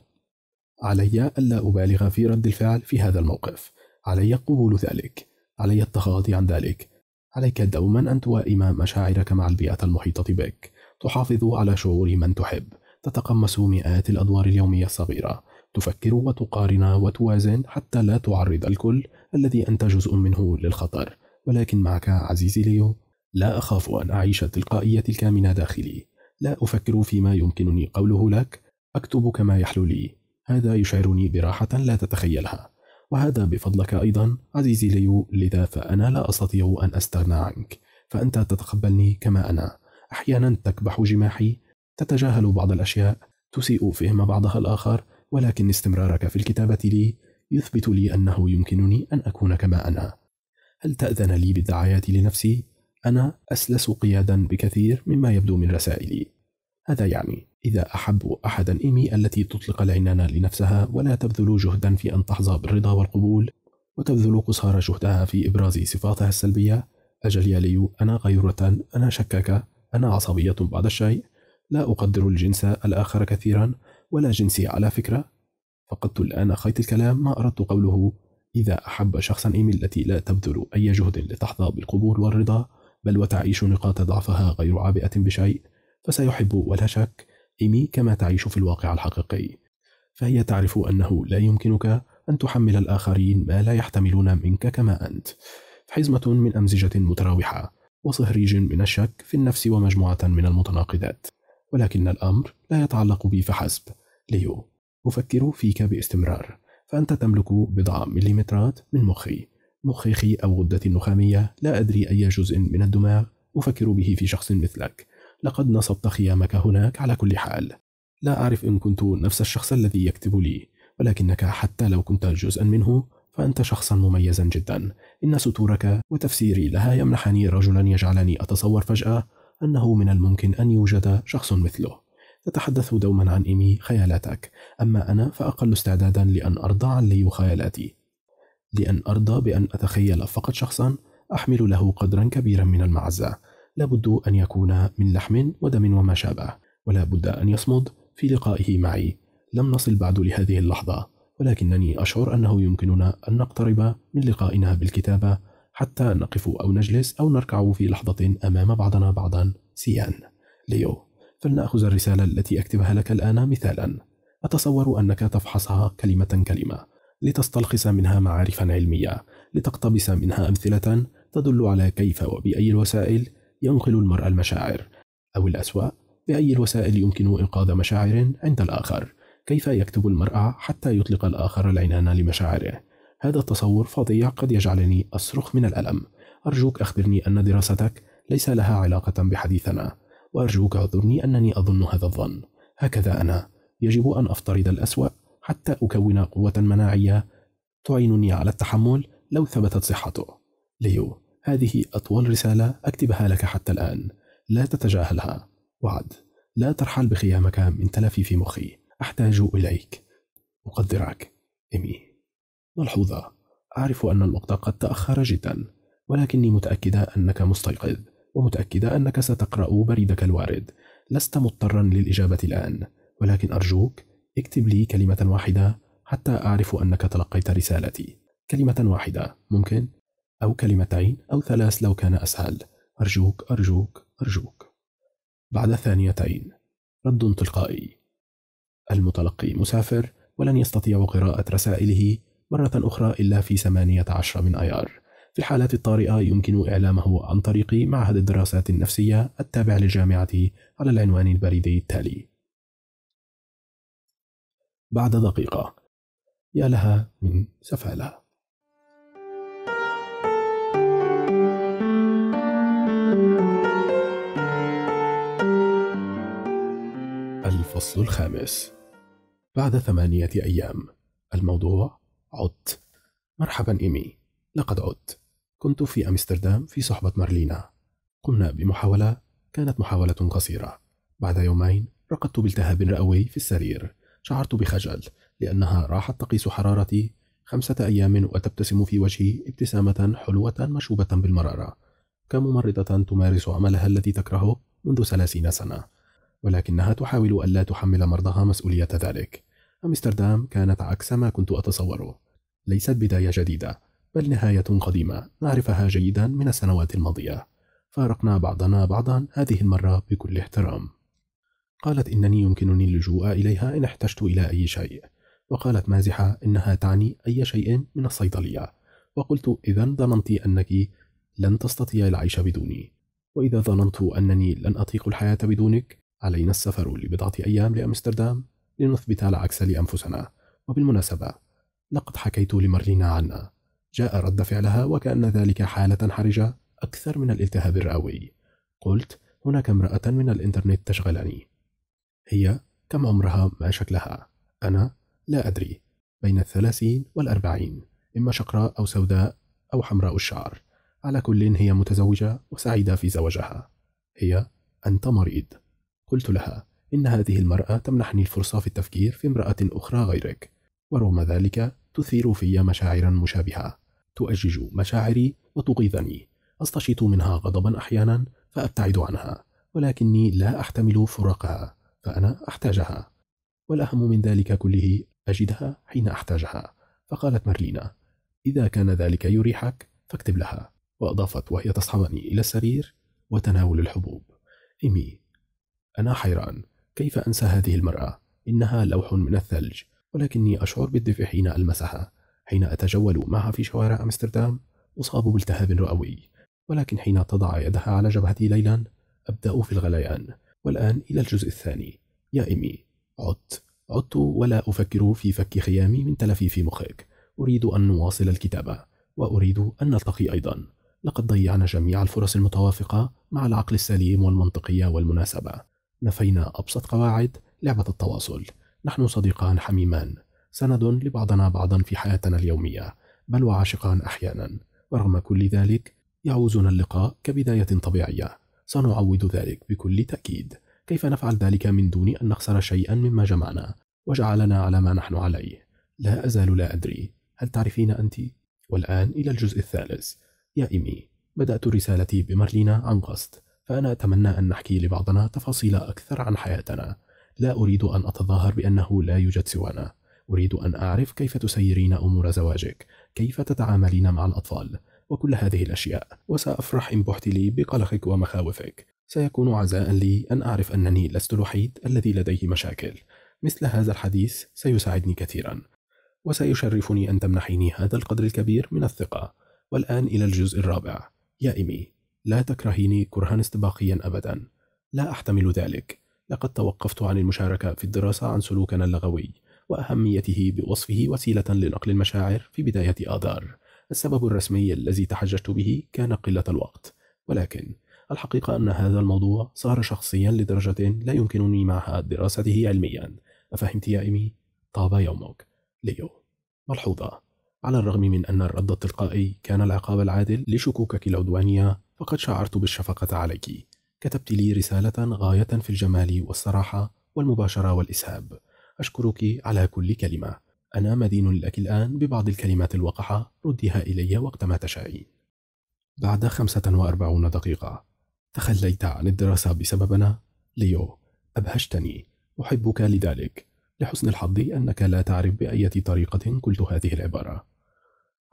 علي ألا أبالغ في رد الفعل في هذا الموقف علي قبول ذلك علي التخاطي عن ذلك عليك دوما أن توائم مشاعرك مع البيئة المحيطة بك تحافظ على شعور من تحب تتقمص مئات الأدوار اليومية الصغيرة تفكر وتقارن وتوازن حتى لا تعرض الكل الذي أنت جزء منه للخطر ولكن معك عزيزي ليو لا أخاف أن أعيش التلقائية الكامنة داخلي لا أفكر فيما يمكنني قوله لك أكتب كما يحلو لي هذا يشعرني براحة لا تتخيلها وهذا بفضلك أيضا عزيزي ليو لذا فأنا لا أستطيع أن أستغنى عنك فأنت تتقبلني كما أنا أحيانا تكبح جماحي تتجاهل بعض الأشياء تسيء فهم بعضها الآخر ولكن استمرارك في الكتابة لي يثبت لي أنه يمكنني أن أكون كما أنا هل تأذن لي بالدعايات لنفسي؟ أنا أسلس قيادا بكثير مما يبدو من رسائلي هذا يعني إذا أحب أحدا إيمي التي تطلق العنان لنفسها ولا تبذل جهدا في أن تحظى بالرضا والقبول وتبذل قصارى جهدها في إبراز صفاتها السلبية أجل يا ليو أنا غيرة أنا شكاكة أنا عصبية بعض الشيء لا أقدر الجنس الآخر كثيرا ولا جنسية على فكرة فقدت الآن خيط الكلام ما أردت قوله إذا أحب شخصا إيمي التي لا تبذل أي جهد لتحظى بالقبول والرضا بل وتعيش نقاط ضعفها غير عابئة بشيء فسيحب ولا شك إيمي كما تعيش في الواقع الحقيقي فهي تعرف أنه لا يمكنك أن تحمل الآخرين ما لا يحتملون منك كما أنت حزمة من أمزجة متراوحة وصهريج من الشك في النفس ومجموعة من المتناقضات ولكن الأمر لا يتعلق بي فحسب ليو أفكر فيك باستمرار فأنت تملك بضع مليمترات من مخي مخيخي أو غدة النخامية لا أدري أي جزء من الدماغ أفكر به في شخص مثلك لقد نصبت خيامك هناك على كل حال لا أعرف إن كنت نفس الشخص الذي يكتب لي ولكنك حتى لو كنت جزءا منه فأنت شخصا مميزا جدا إن سطورك وتفسيري لها يمنحني رجلا يجعلني أتصور فجأة أنه من الممكن أن يوجد شخص مثله تتحدث دوما عن إيمي خيالاتك أما أنا فأقل استعدادا لأن أرضى عن لي خيالاتي لأن أرضى بأن أتخيل فقط شخصا أحمل له قدرا كبيرا من المعزة لابد أن يكون من لحم ودم وما شابه ولا بد أن يصمد في لقائه معي لم نصل بعد لهذه اللحظة ولكنني أشعر أنه يمكننا أن نقترب من لقائنا بالكتابة حتى نقف أو نجلس أو نركع في لحظة أمام بعضنا بعضا سيان ليو فلنأخذ الرسالة التي أكتبها لك الآن مثالا أتصور أنك تفحصها كلمة كلمة لتستلخص منها معارفا علمية لتقتبس منها أمثلة تدل على كيف وبأي الوسائل ينقل المرء المشاعر أو الأسوأ بأي الوسائل يمكن إنقاذ مشاعر عند الآخر كيف يكتب المرأة حتى يطلق الآخر العنان لمشاعره هذا التصور فظيع قد يجعلني أصرخ من الألم أرجوك أخبرني أن دراستك ليس لها علاقة بحديثنا وأرجوك اعذرني أنني أظن هذا الظن هكذا أنا يجب أن أفترض الأسوأ حتى أكون قوة مناعية تعينني على التحمل لو ثبتت صحته ليو هذه أطول رسالة أكتبها لك حتى الآن لا تتجاهلها وعد لا ترحل بخيامك من تلفي في مخي أحتاج إليك أقدرك إيمي ملحوظة أعرف أن الوقت قد تأخر جدا ولكني متأكدة أنك مستيقظ ومتأكدة أنك ستقرأ بريدك الوارد لست مضطرا للإجابة الآن ولكن أرجوك اكتب لي كلمة واحدة حتى أعرف أنك تلقيت رسالتي كلمة واحدة ممكن؟ أو كلمتين أو ثلاث لو كان أسهل أرجوك أرجوك أرجوك بعد ثانيتين رد تلقائي المتلقي مسافر ولن يستطيع قراءة رسائله مرة أخرى إلا في 18 من أيار في الحالات الطارئة يمكن إعلامه عن طريق معهد الدراسات النفسية التابع للجامعة على العنوان البريدي التالي بعد دقيقة يا لها من سفالة الفصل الخامس بعد ثمانية أيام الموضوع عدت مرحبا إيمي لقد عدت كنت في أمستردام في صحبة مارلينا قمنا بمحاولة كانت محاولة قصيرة بعد يومين رقدت بالتهاب رئوي في السرير شعرت بخجل لأنها راحت تقيس حرارتي خمسة أيام وتبتسم في وجهي ابتسامة حلوة مشوبة بالمرارة كممرضة تمارس عملها الذي تكرهه منذ ثلاثين سنة ولكنها تحاول ألا تحمل مرضها مسؤولية ذلك أمستردام كانت عكس ما كنت أتصوره ليست بداية جديدة بل نهاية قديمة نعرفها جيدا من السنوات الماضية فارقنا بعضنا بعضا هذه المرة بكل احترام قالت إنني يمكنني اللجوء إليها إن احتجت إلى أي شيء وقالت مازحة إنها تعني أي شيء من الصيدلية وقلت إذا ظننت أنك لن تستطيع العيش بدوني وإذا ظننت أنني لن أطيق الحياة بدونك علينا السفر لبضعة أيام لأمستردام لنثبت العكس لأنفسنا وبالمناسبة لقد حكيت لمارلينا عنا جاء رد فعلها وكأن ذلك حالة حرجة أكثر من الالتهاب الرئوي قلت هناك امرأة من الإنترنت تشغلني هي كم عمرها ما شكلها أنا لا أدري بين الثلاثين والأربعين إما شقراء أو سوداء أو حمراء الشعر على كل هي متزوجة وسعيدة في زوجها هي أنت مريض قلت لها إن هذه المرأة تمنحني الفرصة في التفكير في امرأة أخرى غيرك ورغم ذلك تثير في مشاعر مشابهة تؤجج مشاعري وتغيظني أستشيط منها غضبا أحيانا فأبتعد عنها ولكني لا أحتمل فرقها فأنا أحتاجها والأهم من ذلك كله أجدها حين أحتاجها فقالت مارلينا إذا كان ذلك يريحك فاكتب لها وأضافت وهي تصحبني إلى السرير وتناول الحبوب إيمي أنا حيران كيف أنسى هذه المرأة؟ إنها لوح من الثلج ولكني أشعر بالدفء حين ألمسها حين أتجول معها في شوارع أمستردام أصاب بالتهاب رئوي ولكن حين تضع يدها على جبهتي ليلا أبدأ في الغليان والآن إلى الجزء الثاني يا إمي عدت عدت ولا أفكر في فك خيامي من تلفيف مخك أريد أن نواصل الكتابة وأريد أن نلتقي أيضا لقد ضيعنا جميع الفرص المتوافقة مع العقل السليم والمنطقية والمناسبة نفينا أبسط قواعد لعبة التواصل نحن صديقان حميمان سند لبعضنا بعضا في حياتنا اليومية بل وعاشقان أحيانا ورغم كل ذلك يعوزنا اللقاء كبداية طبيعية سنعوض ذلك بكل تأكيد كيف نفعل ذلك من دون أن نخسر شيئا مما جمعنا وجعلنا على ما نحن عليه لا أزال لا أدري هل تعرفين أنت؟ والآن إلى الجزء الثالث يا إيمي بدأت رسالتي بمارلينا عن قصد فأنا أتمنى أن نحكي لبعضنا تفاصيل أكثر عن حياتنا لا أريد أن أتظاهر بأنه لا يوجد سوانا أريد أن أعرف كيف تسيرين أمور زواجك كيف تتعاملين مع الأطفال وكل هذه الأشياء وسأفرح إن بحت لي بقلقك ومخاوفك سيكون عزاء لي أن أعرف أنني لست الوحيد الذي لديه مشاكل مثل هذا الحديث سيساعدني كثيرا وسيشرفني أن تمنحيني هذا القدر الكبير من الثقة والآن إلى الجزء الرابع يا إيمي لا تكرهيني كرها استباقيا أبدا لا أحتمل ذلك لقد توقفت عن المشاركة في الدراسة عن سلوكنا اللغوي وأهميته بوصفه وسيلة لنقل المشاعر في بداية آذار السبب الرسمي الذي تحججت به كان قلة الوقت ولكن الحقيقة أن هذا الموضوع صار شخصيا لدرجة لا يمكنني معها دراسته علميا أفهمت يا إيمي؟ طاب يومك ليو ملحوظة على الرغم من أن الرد التلقائي كان العقاب العادل لشكوكك العدوانية فقد شعرت بالشفقة عليك كتبت لي رسالة غاية في الجمال والصراحة والمباشرة والإسهاب أشكرك على كل كلمة أنا مدين لك الآن ببعض الكلمات الوقحة ردها إلي وقتما تشائين بعد 45 دقيقة تخليت عن الدراسة بسببنا ليو أبهجتني أحبك لذلك لحسن الحظ أنك لا تعرف بأية طريقة قلت هذه العبارة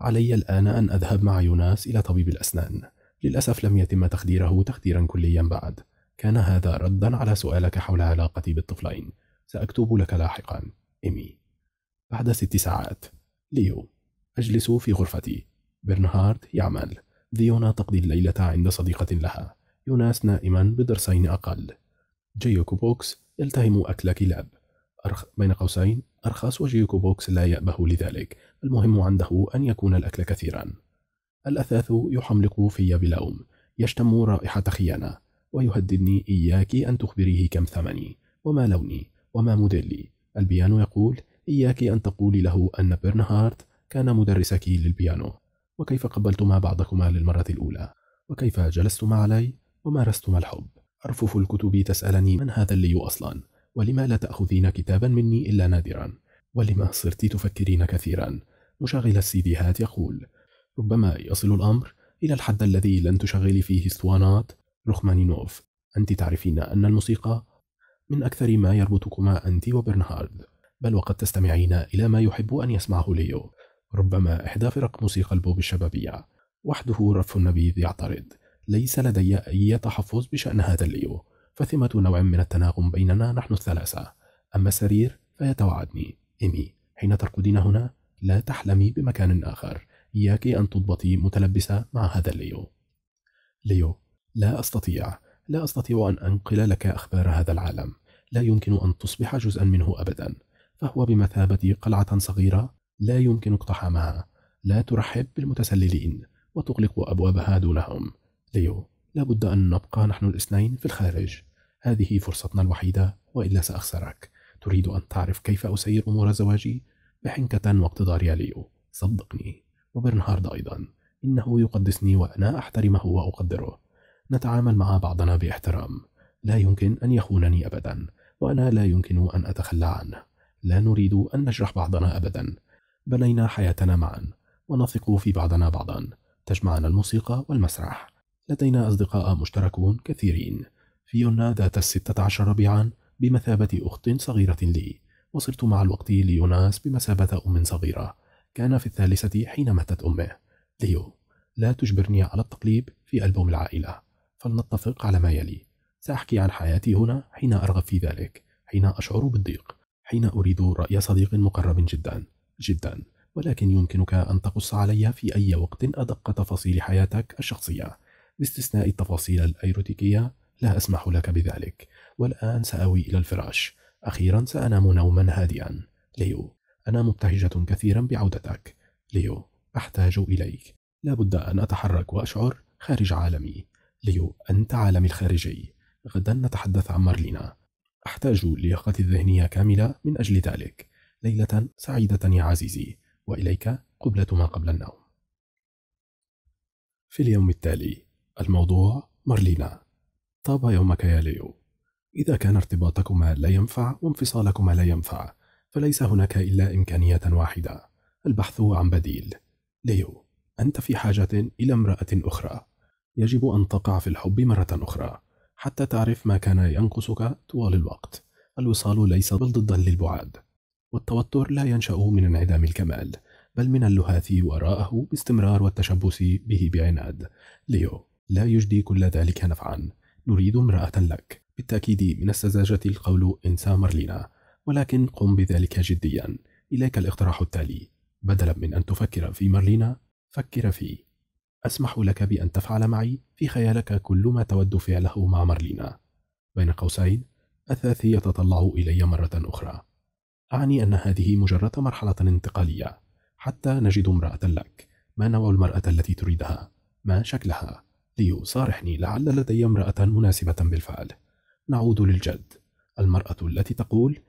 علي الآن أن أذهب مع يوناس إلى طبيب الأسنان للأسف لم يتم تخديره تخديرا كليا بعد كان هذا ردا على سؤالك حول علاقتي بالطفلين سأكتب لك لاحقا إيمي بعد ست ساعات ليو أجلس في غرفتي برنهارد يعمل ذيونا تقضي الليلة عند صديقة لها يوناس نائما بدرسين أقل جيوكو بوكس يلتهم أكل كلاب أرخ... بين قوسين أرخص وجيوكو بوكس لا يأبه لذلك المهم عنده أن يكون الأكل كثيرا الأثاث يحملق في بلوم يشتم رائحة خيانة ويهددني إياك أن تخبريه كم ثمني وما لوني وما موديلي البيانو يقول إياك أن تقولي له أن برنهارت كان مدرسك للبيانو وكيف قبلتما بعضكما للمرة الأولى وكيف جلستما علي ومارستما الحب أرفف الكتب تسألني من هذا اللي أصلا ولما لا تأخذين كتابا مني إلا نادرا ولما صرت تفكرين كثيرا مشغل السيديهات يقول ربما يصل الأمر إلى الحد الذي لن تشغلي فيه اسطوانات رخمانينوف أنت تعرفين أن الموسيقى من أكثر ما يربطكما أنت وبرنهارد بل وقد تستمعين إلى ما يحب أن يسمعه ليو ربما إحدى فرق موسيقى البوب الشبابية وحده رف النبيذ يعترض ليس لدي أي تحفظ بشأن هذا ليو فثمة نوع من التناغم بيننا نحن الثلاثة أما السرير فيتوعدني إيمي حين ترقدين هنا لا تحلمي بمكان آخر إياك أن تضبطي متلبسة مع هذا ليو ليو لا أستطيع لا أستطيع أن أنقل لك أخبار هذا العالم لا يمكن أن تصبح جزءا منه أبدا فهو بمثابة قلعة صغيرة لا يمكن اقتحامها لا ترحب بالمتسللين وتغلق أبوابها دونهم ليو لابد أن نبقى نحن الاثنين في الخارج هذه فرصتنا الوحيدة وإلا سأخسرك تريد أن تعرف كيف أسير أمور زواجي بحنكة واقتدار يا ليو صدقني وبرنهارد أيضا إنه يقدسني وأنا أحترمه وأقدره نتعامل مع بعضنا باحترام لا يمكن أن يخونني أبدا وأنا لا يمكن أن أتخلى عنه لا نريد أن نجرح بعضنا أبدا بنينا حياتنا معا ونثق في بعضنا بعضا تجمعنا الموسيقى والمسرح لدينا أصدقاء مشتركون كثيرين فيونا ذات الستة عشر ربيعا بمثابة أخت صغيرة لي وصرت مع الوقت ليوناس بمثابة أم صغيرة كان في الثالثة حين ماتت أمه ليو لا تجبرني على التقليب في ألبوم العائلة فلنتفق على ما يلي سأحكي عن حياتي هنا حين أرغب في ذلك حين أشعر بالضيق حين أريد رأي صديق مقرب جدا جدا ولكن يمكنك أن تقص علي في أي وقت أدق تفاصيل حياتك الشخصية باستثناء التفاصيل الأيروتيكية لا أسمح لك بذلك والآن سأوي إلى الفراش أخيرا سأنام نوما هادئا ليو أنا مبتهجة كثيرا بعودتك ليو أحتاج إليك لابد أن أتحرك وأشعر خارج عالمي ليو أنت عالمي الخارجي غدا نتحدث عن مارلينا أحتاج لياقة الذهنية كاملة من أجل ذلك ليلة سعيدة يا عزيزي وإليك قبلة ما قبل النوم في اليوم التالي الموضوع مارلينا طاب يومك يا ليو إذا كان ارتباطكما لا ينفع وانفصالكما لا ينفع فليس هناك إلا إمكانية واحدة البحث عن بديل ليو أنت في حاجة إلى امرأة أخرى يجب أن تقع في الحب مرة أخرى حتى تعرف ما كان ينقصك طوال الوقت الوصال ليس ضدا للبعاد والتوتر لا ينشأ من انعدام الكمال بل من اللهاث وراءه باستمرار والتشبث به بعناد ليو لا يجدي كل ذلك نفعا نريد امرأة لك بالتأكيد من السذاجة القول إنسى مارلينا ولكن قم بذلك جديا إليك الاقتراح التالي بدلا من أن تفكر في مارلينا فكر في أسمح لك بأن تفعل معي في خيالك كل ما تود فعله مع مارلينا بين قوسين أثاثي يتطلع إلي مرة أخرى أعني أن هذه مجرد مرحلة انتقالية حتى نجد امرأة لك ما نوع المرأة التي تريدها ما شكلها ليو صارحني لعل لدي امرأة مناسبة بالفعل نعود للجد المرأة التي تقول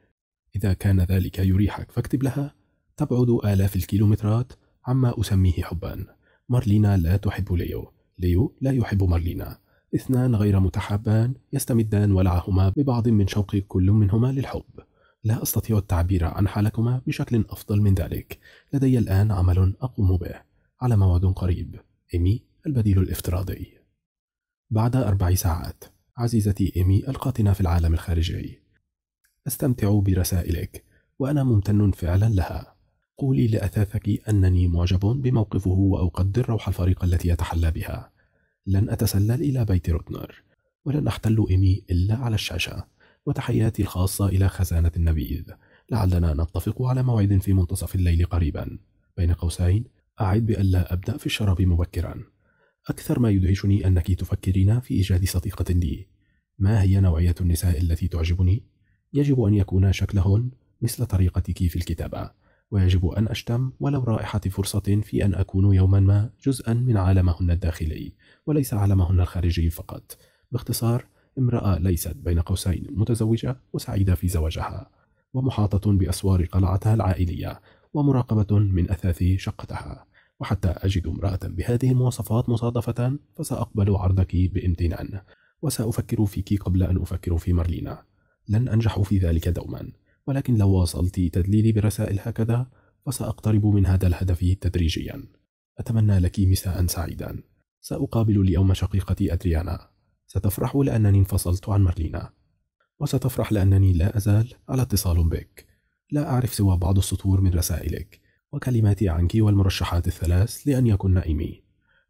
إذا كان ذلك يريحك فاكتب لها تبعد آلاف الكيلومترات عما أسميه حبا مارلينا لا تحب ليو ليو لا يحب مارلينا اثنان غير متحابان يستمدان ولعهما ببعض من شوق كل منهما للحب لا أستطيع التعبير عن حالكما بشكل أفضل من ذلك لدي الآن عمل أقوم به على موعد قريب إيمي البديل الافتراضي بعد أربع ساعات عزيزتي إيمي القاتنة في العالم الخارجي أستمتع برسائلك وأنا ممتن فعلا لها قولي لأثاثك أنني معجب بموقفه وأقدر روح الفريق التي يتحلى بها لن أتسلل إلى بيت روتنر ولن أحتل إيمي إلا على الشاشة وتحياتي الخاصة إلى خزانة النبيذ لعلنا نتفق على موعد في منتصف الليل قريبا بين قوسين أعد بألا أبدأ في الشراب مبكرا أكثر ما يدهشني أنك تفكرين في إيجاد صديقة لي ما هي نوعية النساء التي تعجبني؟ يجب أن يكون شكلهن مثل طريقتك في الكتابة ويجب أن أشتم ولو رائحة فرصة في أن أكون يوما ما جزءا من عالمهن الداخلي وليس عالمهن الخارجي فقط باختصار امرأة ليست بين قوسين متزوجة وسعيدة في زواجها ومحاطة بأسوار قلعتها العائلية ومراقبة من أثاث شقتها وحتى أجد امرأة بهذه المواصفات مصادفة فسأقبل عرضك بامتنان وسأفكر فيك قبل أن أفكر في مارلينا لن أنجح في ذلك دوما ولكن لو واصلت تدليلي برسائل هكذا فسأقترب من هذا الهدف تدريجيا أتمنى لك مساء سعيدا سأقابل اليوم شقيقتي أدريانا ستفرح لأنني انفصلت عن مارلينا وستفرح لأنني لا أزال على اتصال بك لا أعرف سوى بعض السطور من رسائلك وكلماتي عنك والمرشحات الثلاث لأن يكن إيمي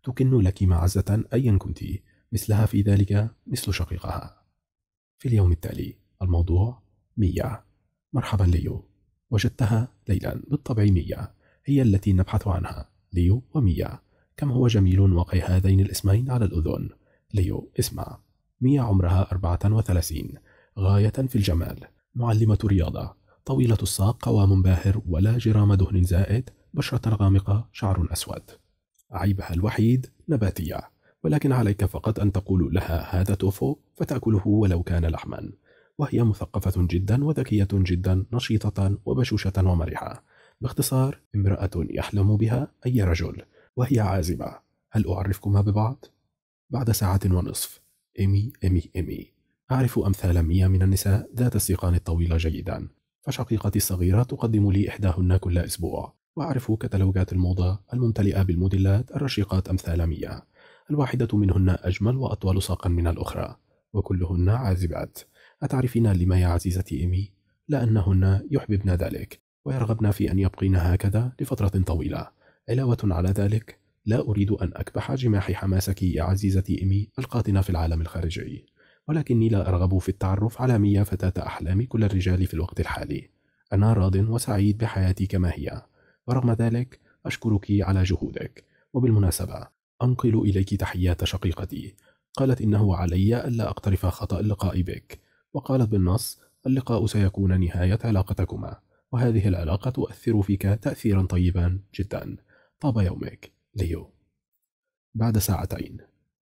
تكن لك معزة أيا كنت مثلها في ذلك مثل شقيقها في اليوم التالي الموضوع ميا مرحبا ليو وجدتها ليلا بالطبع ميا هي التي نبحث عنها ليو وميا كم هو جميل وقع هذين الاسمين على الأذن ليو اسمع ميا عمرها 34 غاية في الجمال معلمة رياضة طويلة الساق قوام باهر ولا جرام دهن زائد بشرة غامقة شعر أسود عيبها الوحيد نباتية ولكن عليك فقط أن تقول لها هذا توفو فتأكله ولو كان لحما وهي مثقفة جدا وذكية جدا نشيطة وبشوشة ومرحة باختصار امرأة يحلم بها أي رجل وهي عازبة هل أعرفكما ببعض؟ بعد ساعة ونصف إيمي إيمي إيمي أعرف أمثال مية من النساء ذات السيقان الطويلة جيدا فشقيقتي الصغيرة تقدم لي إحداهن كل أسبوع وأعرف كتالوجات الموضة الممتلئة بالموديلات الرشيقات أمثال مية الواحدة منهن أجمل وأطول ساقا من الأخرى وكلهن عازبات أتعرفين لما يا عزيزتي إيمي؟ لأنهن يحببن ذلك ويرغبن في أن يبقين هكذا لفترة طويلة علاوة على ذلك لا أريد أن أكبح جماح حماسك يا عزيزتي إيمي القاطنة في العالم الخارجي ولكني لا أرغب في التعرف على ميا فتاة أحلام كل الرجال في الوقت الحالي أنا راض وسعيد بحياتي كما هي ورغم ذلك أشكرك على جهودك وبالمناسبة أنقل إليك تحيات شقيقتي قالت إنه علي ألا أقترف خطأ اللقاء بك وقالت بالنص اللقاء سيكون نهاية علاقتكما وهذه العلاقة تؤثر فيك تأثيرا طيبا جدا طاب يومك ليو بعد ساعتين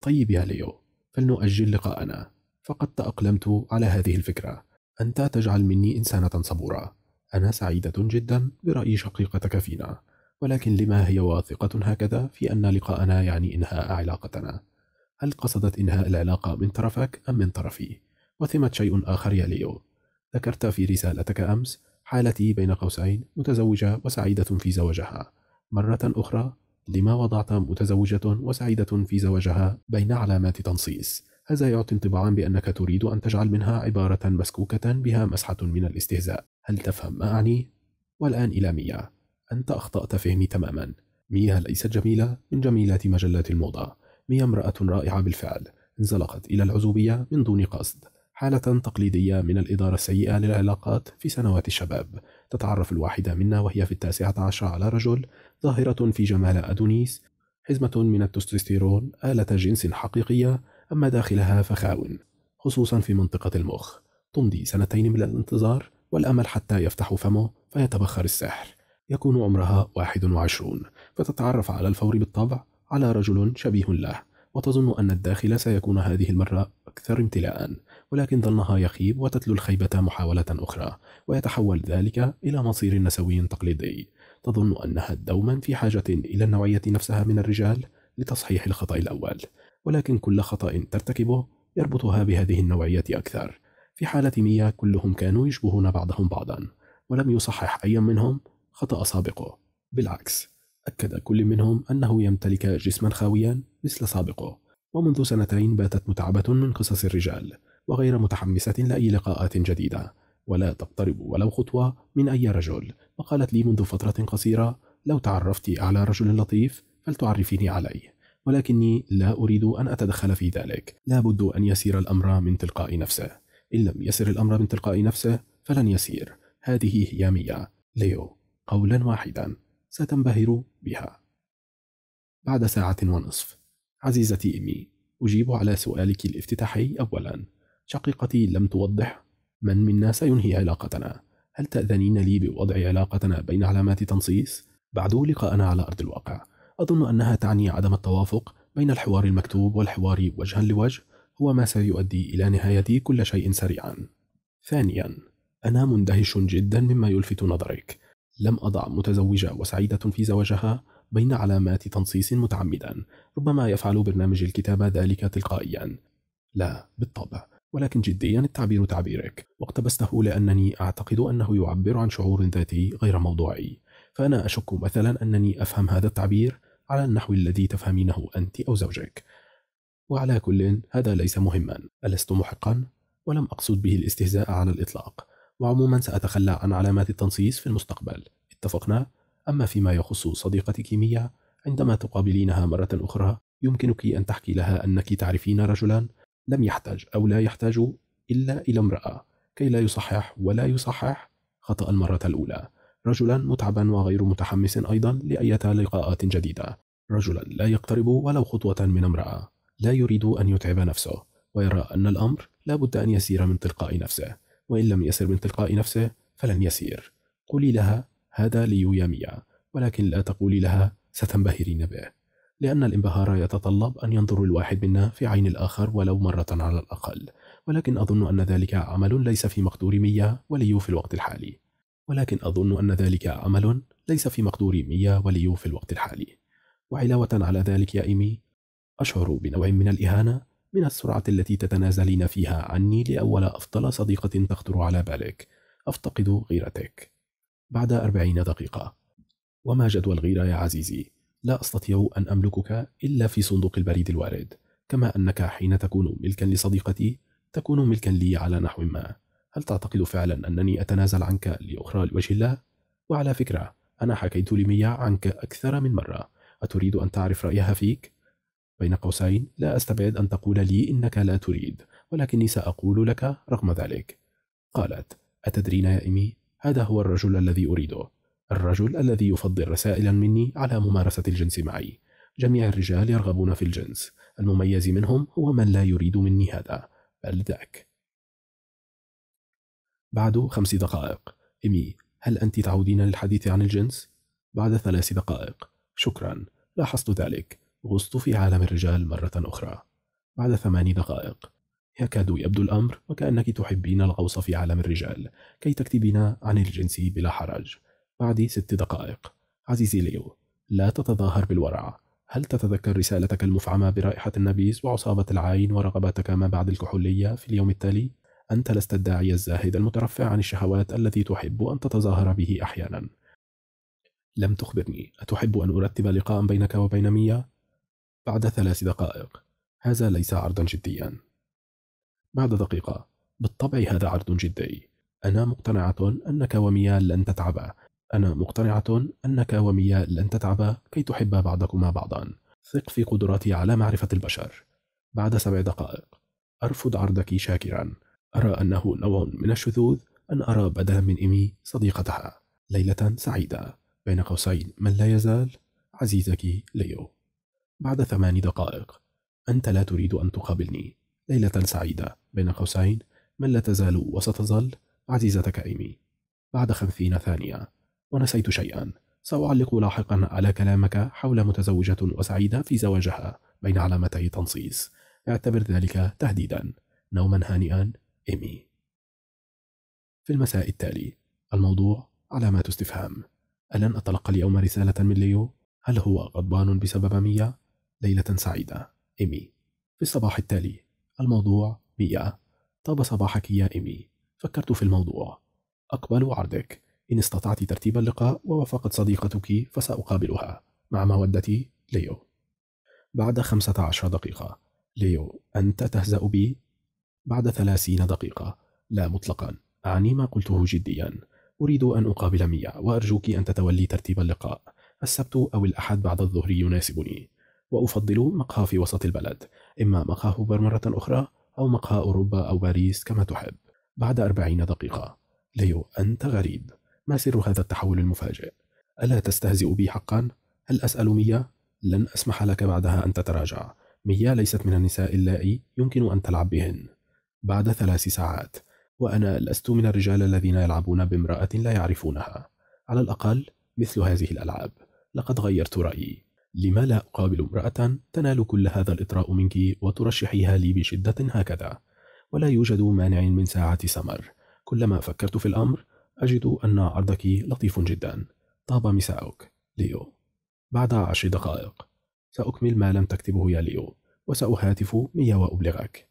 طيب يا ليو فلنؤجل لقاءنا فقد تأقلمت على هذه الفكرة أنت تجعل مني إنسانة صبورة أنا سعيدة جدا برأي شقيقتك فينا ولكن لما هي واثقة هكذا في أن لقاءنا يعني إنهاء علاقتنا؟ هل قصدت إنهاء العلاقة من طرفك أم من طرفي؟ وثمت شيء آخر يا ليو ذكرت في رسالتك أمس حالتي بين قوسين متزوجة وسعيدة في زواجها مرة أخرى لما وضعت متزوجة وسعيدة في زواجها بين علامات تنصيص هذا يعطي انطباعا بأنك تريد أن تجعل منها عبارة مسكوكة بها مسحة من الاستهزاء هل تفهم ما أعني؟ والآن إلى ميا أنت أخطأت فهمي تماما ميا ليست جميلة من جميلات مجلات الموضة ميا امرأة رائعة بالفعل انزلقت إلى العزوبية من دون قصد حالة تقليدية من الإدارة السيئة للعلاقات في سنوات الشباب تتعرف الواحدة منا وهي في التاسعة عشر على رجل ظاهرة في جمال أدونيس حزمة من التستوستيرون آلة جنس حقيقية أما داخلها فخاون خصوصا في منطقة المخ تمضي سنتين من الانتظار والأمل حتى يفتح فمه فيتبخر السحر يكون عمرها 21 فتتعرف على الفور بالطبع على رجل شبيه له وتظن أن الداخل سيكون هذه المرة أكثر امتلاءً ولكن ظنها يخيب وتتلو الخيبة محاولة أخرى ويتحول ذلك إلى مصير نسوي تقليدي تظن أنها دوما في حاجة إلى النوعية نفسها من الرجال لتصحيح الخطأ الأول ولكن كل خطأ ترتكبه يربطها بهذه النوعية أكثر في حالة ميا كلهم كانوا يشبهون بعضهم بعضا ولم يصحح أي منهم خطأ سابقه بالعكس أكد كل منهم أنه يمتلك جسما خاويا مثل سابقه ومنذ سنتين باتت متعبة من قصص الرجال وغير متحمسة لأي لقاءات جديدة ولا تقترب ولو خطوة من أي رجل وقالت لي منذ فترة قصيرة لو تعرفت على رجل لطيف فلتعرفيني عليه ولكني لا أريد أن أتدخل في ذلك لا بد أن يسير الأمر من تلقاء نفسه إن لم يسر الأمر من تلقاء نفسه فلن يسير هذه هي ميا ليو قولا واحدا ستنبهر بها بعد ساعة ونصف عزيزتي إمي أجيب على سؤالك الافتتاحي أولا شقيقتي لم توضح من منا سينهي علاقتنا هل تأذنين لي بوضع علاقتنا بين علامات تنصيص؟ بعد لقاءنا على أرض الواقع أظن أنها تعني عدم التوافق بين الحوار المكتوب والحوار وجها لوجه هو ما سيؤدي إلى نهاية كل شيء سريعا ثانيا أنا مندهش جدا مما يلفت نظرك لم أضع متزوجة وسعيدة في زواجها بين علامات تنصيص متعمدا ربما يفعل برنامج الكتابة ذلك تلقائيا لا بالطبع ولكن جديا التعبير تعبيرك واقتبسته لأنني أعتقد أنه يعبر عن شعور ذاتي غير موضوعي فأنا أشك مثلا أنني أفهم هذا التعبير على النحو الذي تفهمينه أنت أو زوجك وعلى كل هذا ليس مهما ألست محقا؟ ولم أقصد به الاستهزاء على الإطلاق وعموما سأتخلى عن علامات التنصيص في المستقبل اتفقنا؟ أما فيما يخص صديقتك ميا عندما تقابلينها مرة أخرى يمكنك أن تحكي لها أنك تعرفين رجلا لم يحتاج أو لا يحتاج إلا إلى امرأة كي لا يصحح ولا يصحح خطأ المرة الأولى رجلا متعبا وغير متحمس أيضا لأية لقاءات جديدة رجلا لا يقترب ولو خطوة من امرأة لا يريد أن يتعب نفسه ويرى أن الأمر لا بد أن يسير من تلقاء نفسه وإن لم يسر من تلقاء نفسه فلن يسير قولي لها هذا ليويا ميا ولكن لا تقولي لها ستنبهرين به لأن الانبهار يتطلب أن ينظر الواحد منا في عين الآخر ولو مرة على الأقل ولكن أظن أن ذلك عمل ليس في مقدور ميا وليو في الوقت الحالي ولكن أظن أن ذلك عمل ليس في مقدور ميا وليو في الوقت الحالي وعلاوة على ذلك يا إيمي أشعر بنوع من الإهانة من السرعة التي تتنازلين فيها عني لأول أفضل صديقة تخطر على بالك أفتقد غيرتك بعد أربعين دقيقة وما جدوى الغيرة يا عزيزي لا أستطيع أن أملكك إلا في صندوق البريد الوارد كما أنك حين تكون ملكا لصديقتي تكون ملكا لي على نحو ما هل تعتقد فعلا أنني أتنازل عنك لأخرى لوجه الله؟ وعلى فكرة أنا حكيت لميا عنك أكثر من مرة أتريد أن تعرف رأيها فيك؟ بين قوسين لا أستبعد أن تقول لي إنك لا تريد ولكني سأقول لك رغم ذلك قالت أتدرين يا إمي هذا هو الرجل الذي أريده الرجل الذي يفضل رسائلا مني على ممارسة الجنس معي جميع الرجال يرغبون في الجنس المميز منهم هو من لا يريد مني هذا بل ذاك بعد خمس دقائق إيمي هل أنت تعودين للحديث عن الجنس؟ بعد ثلاث دقائق شكرا لاحظت ذلك غصت في عالم الرجال مرة أخرى بعد ثماني دقائق يكاد يبدو الأمر وكأنك تحبين الغوص في عالم الرجال كي تكتبين عن الجنس بلا حرج بعد ست دقائق عزيزي ليو لا تتظاهر بالورع هل تتذكر رسالتك المفعمة برائحة النبيذ وعصابة العين ورغباتك ما بعد الكحولية في اليوم التالي؟ أنت لست الداعي الزاهد المترفع عن الشهوات الذي تحب أن تتظاهر به أحيانا لم تخبرني أتحب أن أرتب لقاء بينك وبين ميا؟ بعد ثلاث دقائق هذا ليس عرضا جديا بعد دقيقة بالطبع هذا عرض جدي أنا مقتنعة أنك وميا لن تتعبا أنا مقتنعة أنك وميا لن تتعبا كي تحبا بعضكما بعضا ثق في قدراتي على معرفة البشر بعد سبع دقائق أرفض عرضك شاكرا أرى أنه نوع من الشذوذ أن أرى بدلا من إيمي صديقتها ليلة سعيدة بين قوسين من لا يزال عزيزك ليو بعد ثمان دقائق أنت لا تريد أن تقابلني ليلة سعيدة بين قوسين من لا تزال وستظل عزيزتك إيمي بعد خمسين ثانية ونسيت شيئا سأعلق لاحقا على كلامك حول متزوجة وسعيدة في زواجها بين علامتي تنصيص اعتبر ذلك تهديدا نوما هانئا إيمي في المساء التالي الموضوع علامات استفهام ألن أتلقى اليوم رسالة من ليو؟ هل هو غضبان بسبب ميا؟ ليلة سعيدة إيمي في الصباح التالي الموضوع ميا طاب صباحك يا إيمي فكرت في الموضوع أقبل عرضك إن استطعت ترتيب اللقاء ووافقت صديقتك فسأقابلها مع مودتي ليو بعد خمسة عشر دقيقة ليو أنت تهزأ بي؟ بعد ثلاثين دقيقة لا مطلقا أعني ما قلته جديا أريد أن أقابل ميا وأرجوك أن تتولي ترتيب اللقاء السبت أو الأحد بعد الظهر يناسبني وأفضل مقهى في وسط البلد إما مقهى هوبر مرة أخرى أو مقهى أوروبا أو باريس كما تحب بعد أربعين دقيقة ليو أنت غريب ما سر هذا التحول المفاجئ؟ ألا تستهزئ بي حقا؟ هل أسأل ميا؟ لن أسمح لك بعدها أن تتراجع ميا ليست من النساء اللائي يمكن أن تلعب بهن بعد ثلاث ساعات وأنا لست من الرجال الذين يلعبون بامرأة لا يعرفونها على الأقل مثل هذه الألعاب لقد غيرت رأيي لما لا أقابل امرأة تنال كل هذا الإطراء منك وترشحيها لي بشدة هكذا ولا يوجد مانع من ساعة سمر كلما فكرت في الأمر أجد أن عرضك لطيف جدا طاب مساءك ليو بعد عشر دقائق سأكمل ما لم تكتبه يا ليو وسأهاتف ميا وأبلغك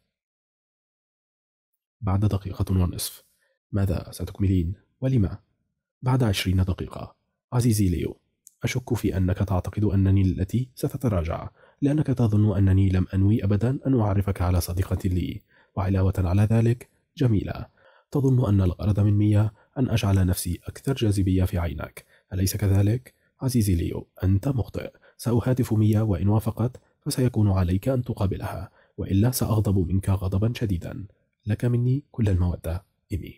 بعد دقيقة ونصف ماذا ستكملين ولما؟ بعد عشرين دقيقة عزيزي ليو أشك في أنك تعتقد أنني التي ستتراجع لأنك تظن أنني لم أنوي أبدا أن أعرفك على صديقة لي وعلاوة على ذلك جميلة تظن أن الغرض من ميا أن أجعل نفسي أكثر جاذبية في عينك أليس كذلك؟ عزيزي ليو أنت مخطئ سأهاتف ميا وإن وافقت فسيكون عليك أن تقابلها وإلا سأغضب منك غضبا شديدا لك مني كل المودة إيمي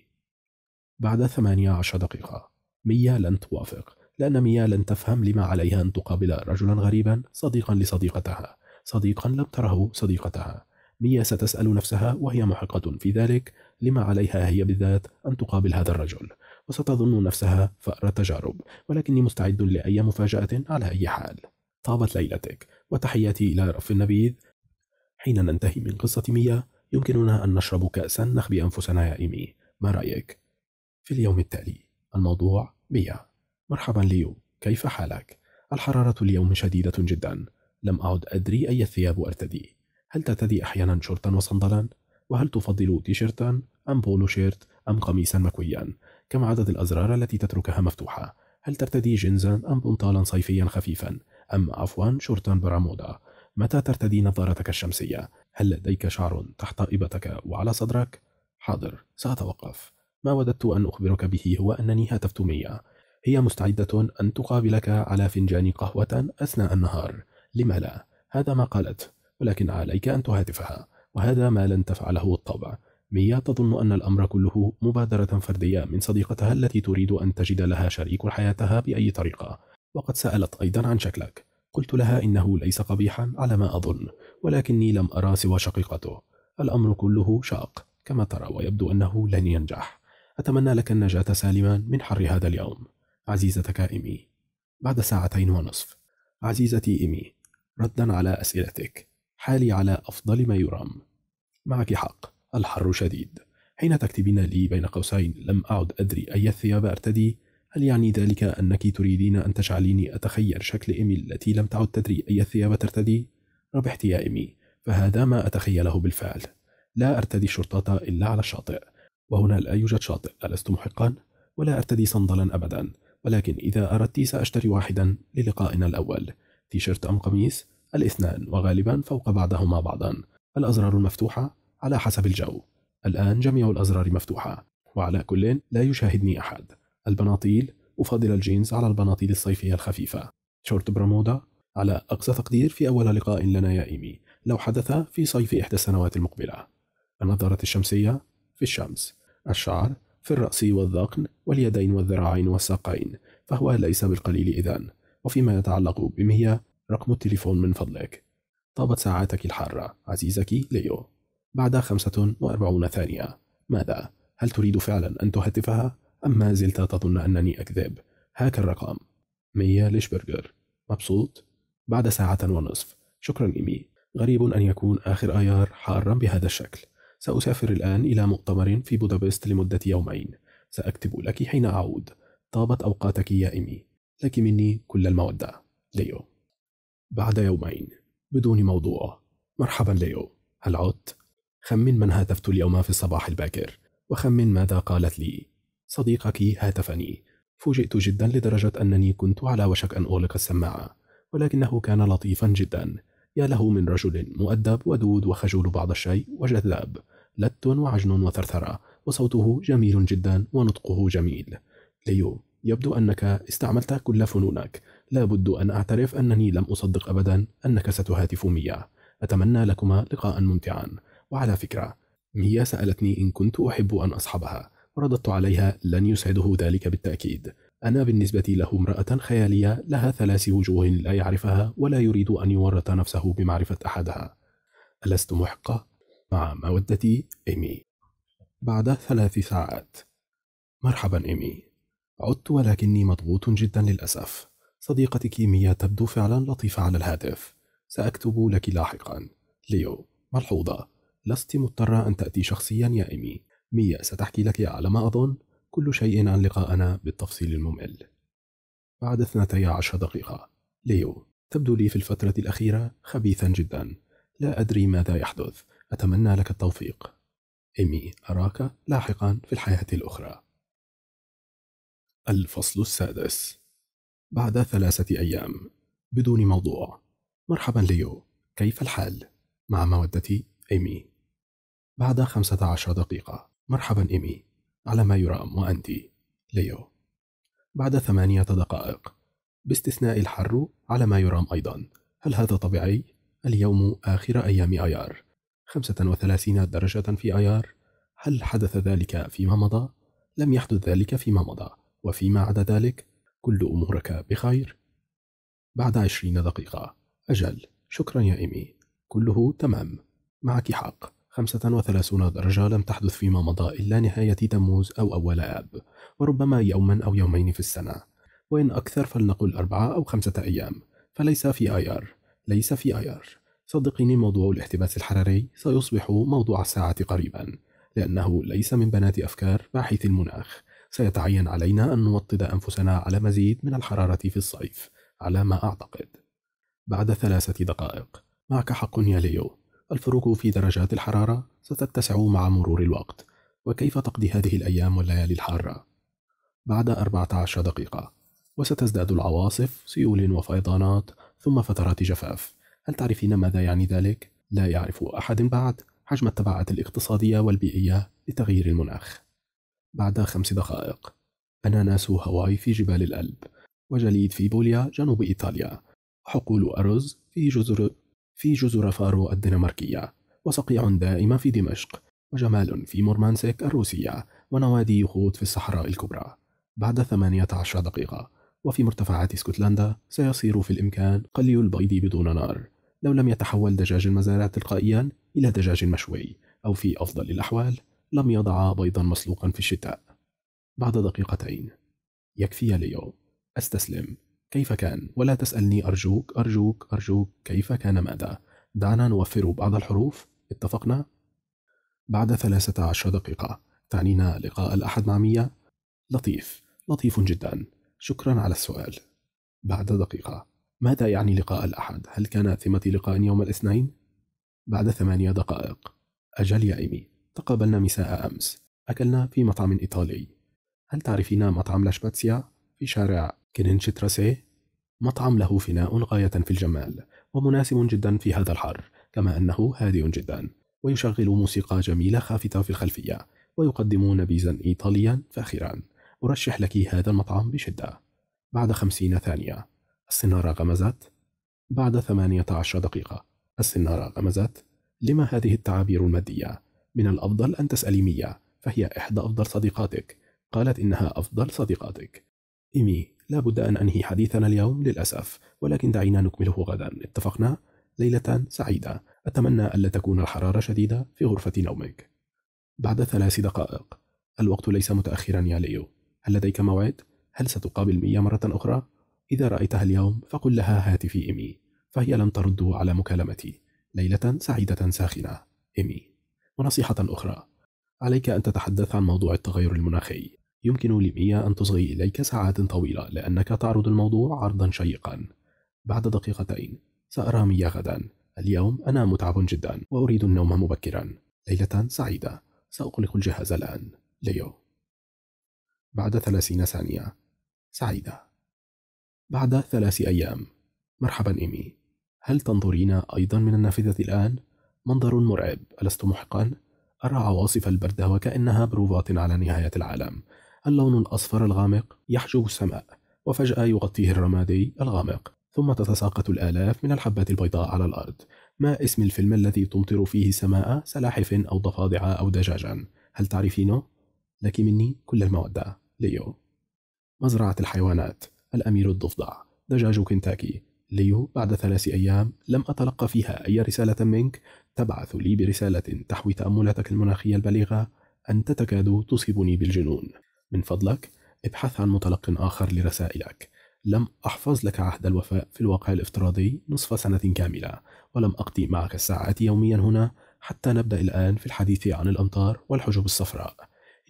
بعد 18 دقيقة ميا لن توافق لأن ميا لن تفهم لما عليها أن تقابل رجلا غريبا صديقا لصديقتها صديقا لم تره صديقتها ميا ستسأل نفسها وهي محقة في ذلك لما عليها هي بالذات أن تقابل هذا الرجل وستظن نفسها فأر تجارب ولكني مستعد لأي مفاجأة على أي حال طابت ليلتك وتحياتي إلى رف النبيذ حين ننتهي من قصة ميا يمكننا أن نشرب كأسا نخبي أنفسنا يا إيمي ما رأيك؟ في اليوم التالي الموضوع ميا مرحبا ليو كيف حالك؟ الحرارة اليوم شديدة جدا لم أعد أدري أي الثياب أرتدي هل ترتدي أحيانا شرطا وصندلا؟ وهل تفضل تيشيرتا أم بولو شيرت أم قميصا مكويا كم عدد الأزرار التي تتركها مفتوحة هل ترتدي جينزا أم بنطالا صيفيا خفيفا أم عفوا شورتا برامودا متى ترتدي نظارتك الشمسية هل لديك شعر تحت إبتك وعلى صدرك حاضر سأتوقف ما وددت أن أخبرك به هو أنني هاتفت ميا هي مستعدة أن تقابلك على فنجان قهوة أثناء النهار لما لا هذا ما قالت ولكن عليك أن تهاتفها وهذا ما لن تفعله الطبع ميا تظن أن الأمر كله مبادرة فردية من صديقتها التي تريد أن تجد لها شريك حياتها بأي طريقة وقد سألت أيضا عن شكلك قلت لها إنه ليس قبيحا على ما أظن ولكني لم أرى سوى شقيقته الأمر كله شاق كما ترى ويبدو أنه لن ينجح أتمنى لك النجاة سالما من حر هذا اليوم عزيزتك إيمي بعد ساعتين ونصف عزيزتي إيمي ردا على أسئلتك حالي على أفضل ما يرام معك حق الحر شديد حين تكتبين لي بين قوسين لم أعد أدري أي الثياب أرتدي هل يعني ذلك أنك تريدين أن تجعليني أتخير شكل إيمي التي لم تعد تدري أي الثياب ترتدي؟ ربحت يا إيمي فهذا ما أتخيله بالفعل لا أرتدي الشرطة إلا على الشاطئ وهنا لا يوجد شاطئ ألست محقا؟ ولا أرتدي صندلا أبدا ولكن إذا أردت سأشتري واحدا للقائنا الأول تيشيرت أم قميص؟ الاثنان وغالبا فوق بعضهما بعضا الأزرار المفتوحة على حسب الجو الآن جميع الأزرار مفتوحة وعلى كل لا يشاهدني أحد البناطيل أفضل الجينز على البناطيل الصيفية الخفيفة شورت برمودا على أقصى تقدير في أول لقاء لنا يا إيمي لو حدث في صيف إحدى السنوات المقبلة النظارة الشمسية في الشمس الشعر في الرأس والذقن واليدين والذراعين والساقين فهو ليس بالقليل إذن وفيما يتعلق بمهية رقم التليفون من فضلك طابت ساعاتك الحارة عزيزك ليو بعد خمسة وأربعون ثانية ماذا؟ هل تريد فعلا أن تهتفها؟ أم ما زلت تظن أنني أكذب؟ هاك الرقم ميا ليشبرجر مبسوط؟ بعد ساعة ونصف شكرا إيمي غريب أن يكون آخر آيار حارا بهذا الشكل سأسافر الآن إلى مؤتمر في بودابست لمدة يومين سأكتب لك حين أعود طابت أوقاتك يا إيمي لك مني كل المودة ليو بعد يومين بدون موضوع مرحبا ليو هل عدت؟ خمن من هاتفت اليوم في الصباح الباكر وخمن ماذا قالت لي صديقك هاتفني فوجئت جدا لدرجة أنني كنت على وشك أن أغلق السماعة ولكنه كان لطيفا جدا يا له من رجل مؤدب ودود وخجول بعض الشيء وجذاب لت وعجن وثرثرة وصوته جميل جدا ونطقه جميل ليو يبدو أنك استعملت كل فنونك لابد أن أعترف أنني لم أصدق أبدا أنك ستهاتف ميا أتمنى لكما لقاء ممتعا وعلى فكرة ميا سألتني إن كنت أحب أن أصحبها ورددت عليها لن يسعده ذلك بالتأكيد أنا بالنسبة له امرأة خيالية لها ثلاث وجوه لا يعرفها ولا يريد أن يورط نفسه بمعرفة أحدها ألست محقة؟ مع نعم، مودتي إيمي بعد ثلاث ساعات مرحبا إيمي عدت ولكني مضغوط جدا للأسف صديقتك ميا تبدو فعلا لطيفة على الهاتف سأكتب لك لاحقا ليو ملحوظة لست مضطرة أن تأتي شخصيا يا إيمي ميا ستحكي لك على ما أظن كل شيء عن لقائنا بالتفصيل الممل بعد اثنتي عشر دقيقة ليو تبدو لي في الفترة الأخيرة خبيثا جدا لا أدري ماذا يحدث أتمنى لك التوفيق إيمي أراك لاحقا في الحياة الأخرى الفصل السادس بعد ثلاثة أيام بدون موضوع مرحبا ليو كيف الحال؟ مع مودتي إيمي بعد خمسة عشر دقيقة مرحبا إيمي على ما يرام وأنت ليو بعد ثمانية دقائق باستثناء الحر على ما يرام أيضا هل هذا طبيعي؟ اليوم آخر أيام أيار 35 درجة في أيار هل حدث ذلك فيما مضى؟ لم يحدث ذلك فيما مضى وفيما عدا ذلك كل أمورك بخير؟ بعد عشرين دقيقة أجل شكرا يا إيمي كله تمام معك حق 35 درجة لم تحدث فيما مضى إلا نهاية تموز أو أول آب وربما يوما أو يومين في السنة وإن أكثر فلنقل أربعة أو خمسة أيام فليس في آيار ليس في آيار صدقيني موضوع الاحتباس الحراري سيصبح موضوع الساعة قريبا لأنه ليس من بنات أفكار باحث المناخ سيتعين علينا أن نوطد أنفسنا على مزيد من الحرارة في الصيف على ما أعتقد بعد ثلاثة دقائق معك حق يا ليو الفروق في درجات الحرارة ستتسع مع مرور الوقت وكيف تقضي هذه الأيام والليالي الحارة بعد 14 دقيقة وستزداد العواصف سيول وفيضانات ثم فترات جفاف هل تعرفين ماذا يعني ذلك؟ لا يعرف أحد بعد حجم التبعات الاقتصادية والبيئية لتغيير المناخ بعد خمس دقائق أناناس هاواي هواي في جبال الألب وجليد في بوليا جنوب إيطاليا وحقول أرز في جزر في جزر فارو الدنماركية وصقيع دائم في دمشق وجمال في مورمانسك الروسية ونوادي يخوت في الصحراء الكبرى بعد 18 دقيقة وفي مرتفعات اسكتلندا سيصير في الإمكان قلي البيض بدون نار لو لم يتحول دجاج المزارع تلقائيا إلى دجاج مشوي أو في أفضل الأحوال لم يضع بيضا مسلوقا في الشتاء بعد دقيقتين يكفي ليو استسلم كيف كان ولا تسألني أرجوك أرجوك أرجوك كيف كان ماذا دعنا نوفر بعض الحروف اتفقنا بعد ثلاثة عشر دقيقة تعنينا لقاء الأحد مع مية لطيف لطيف جدا شكرا على السؤال بعد دقيقة ماذا يعني لقاء الأحد؟ هل كان ثمة لقاء يوم الاثنين؟ بعد ثمانية دقائق أجل يا إيمي تقابلنا مساء أمس أكلنا في مطعم إيطالي هل تعرفين مطعم لاشباتسيا في شارع كينينشتراسي؟ مطعم له فناء غاية في الجمال ومناسب جدا في هذا الحر كما أنه هادئ جدا ويشغل موسيقى جميلة خافتة في الخلفية ويقدم نبيذا إيطاليا فاخرا أرشح لك هذا المطعم بشدة بعد خمسين ثانية السنارة غمزت بعد ثمانية عشر دقيقة السنارة غمزت لما هذه التعابير المادية من الأفضل أن تسألي ميا فهي إحدى أفضل صديقاتك قالت إنها أفضل صديقاتك إيمي لا بد أن أنهي حديثنا اليوم للأسف ولكن دعينا نكمله غدا اتفقنا؟ ليلة سعيدة أتمنى ألا تكون الحرارة شديدة في غرفة نومك بعد ثلاث دقائق الوقت ليس متأخرا يا ليو هل لديك موعد؟ هل ستقابل ميا مرة أخرى؟ إذا رأيتها اليوم فقل لها هاتفي إيمي فهي لن ترد على مكالمتي ليلة سعيدة ساخنة إيمي ونصيحة أخرى عليك أن تتحدث عن موضوع التغير المناخي يمكن لميا أن تصغي إليك ساعات طويلة لأنك تعرض الموضوع عرضا شيقا بعد دقيقتين سأرى ميا غدا اليوم أنا متعب جدا وأريد النوم مبكرا ليلة سعيدة سأغلق الجهاز الآن ليو بعد ثلاثين ثانية سعيدة بعد ثلاث أيام مرحبا إيمي هل تنظرين أيضا من النافذة الآن؟ منظر مرعب ألست محقا؟ أرى عواصف البرد وكأنها بروفات على نهاية العالم اللون الأصفر الغامق يحجب السماء وفجأة يغطيه الرمادي الغامق ثم تتساقط الآلاف من الحبات البيضاء على الأرض ما اسم الفيلم الذي تمطر فيه سماء سلاحف أو ضفادع أو دجاجا هل تعرفينه؟ لك مني كل المودة ليو مزرعة الحيوانات الأمير الضفدع دجاج كنتاكي ليو بعد ثلاث أيام لم أتلقى فيها أي رسالة منك تبعث لي برسالة تحوي تأملاتك المناخية البليغة أنت تكاد تصيبني بالجنون من فضلك ابحث عن متلق آخر لرسائلك لم أحفظ لك عهد الوفاء في الواقع الافتراضي نصف سنة كاملة ولم أقضي معك الساعات يوميا هنا حتى نبدأ الآن في الحديث عن الأمطار والحجب الصفراء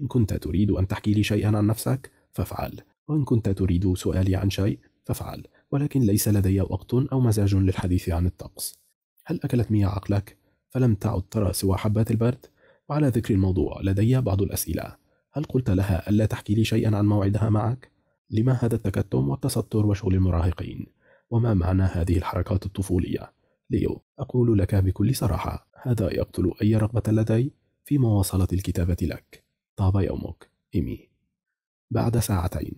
إن كنت تريد أن تحكي لي شيئا عن نفسك فافعل وإن كنت تريد سؤالي عن شيء فافعل ولكن ليس لدي وقت أو مزاج للحديث عن الطقس هل أكلت مياه عقلك؟ فلم تعد ترى سوى حبات البرد وعلى ذكر الموضوع لدي بعض الأسئلة هل قلت لها ألا تحكي لي شيئا عن موعدها معك؟ لما هذا التكتم والتستر وشغل المراهقين؟ وما معنى هذه الحركات الطفولية؟ ليو أقول لك بكل صراحة هذا يقتل أي رغبة لدي في مواصلة الكتابة لك طاب يومك إيمي بعد ساعتين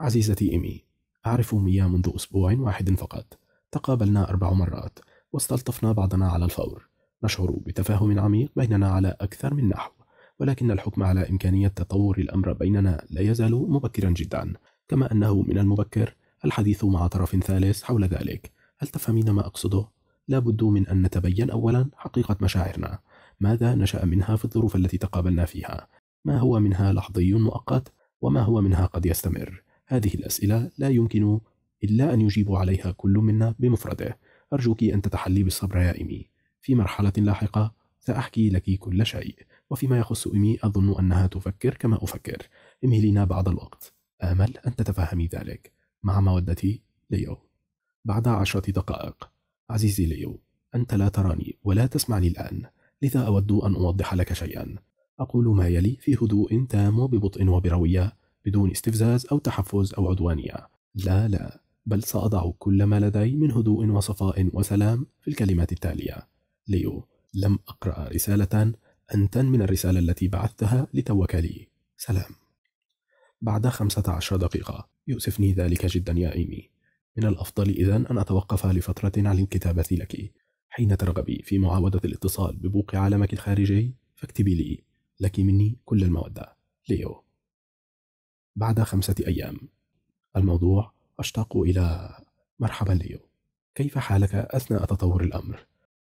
عزيزتي إيمي أعرف ميا منذ أسبوع واحد فقط تقابلنا أربع مرات واستلطفنا بعضنا على الفور نشعر بتفاهم عميق بيننا على أكثر من نحو ولكن الحكم على إمكانية تطور الأمر بيننا لا يزال مبكرا جدا كما أنه من المبكر الحديث مع طرف ثالث حول ذلك هل تفهمين ما أقصده؟ لابد من أن نتبين أولا حقيقة مشاعرنا ماذا نشأ منها في الظروف التي تقابلنا فيها ما هو منها لحظي مؤقت وما هو منها قد يستمر هذه الأسئلة لا يمكن إلا أن يجيب عليها كل منا بمفرده أرجوك أن تتحلي بالصبر يا إيمي في مرحلة لاحقة سأحكي لك كل شيء وفيما يخص إمي أظن أنها تفكر كما أفكر إمهلينا بعض الوقت آمل أن تتفهمي ذلك مع مودتي ليو بعد عشرة دقائق عزيزي ليو أنت لا تراني ولا تسمعني الآن لذا أود أن أوضح لك شيئا أقول ما يلي في هدوء تام وببطء وبروية بدون استفزاز أو تحفز أو عدوانية لا لا بل سأضع كل ما لدي من هدوء وصفاء وسلام في الكلمات التالية ليو لم أقرأ رسالة أنت من الرسالة التي بعثتها لتوك لي سلام بعد خمسة عشر دقيقة يؤسفني ذلك جدا يا إيمي من الأفضل إذا أن أتوقف لفترة عن الكتابة لك حين ترغبي في معاودة الاتصال ببوق عالمك الخارجي فاكتبي لي لك مني كل المودة ليو بعد خمسة أيام الموضوع أشتاق إلى مرحبا ليو كيف حالك أثناء تطور الأمر؟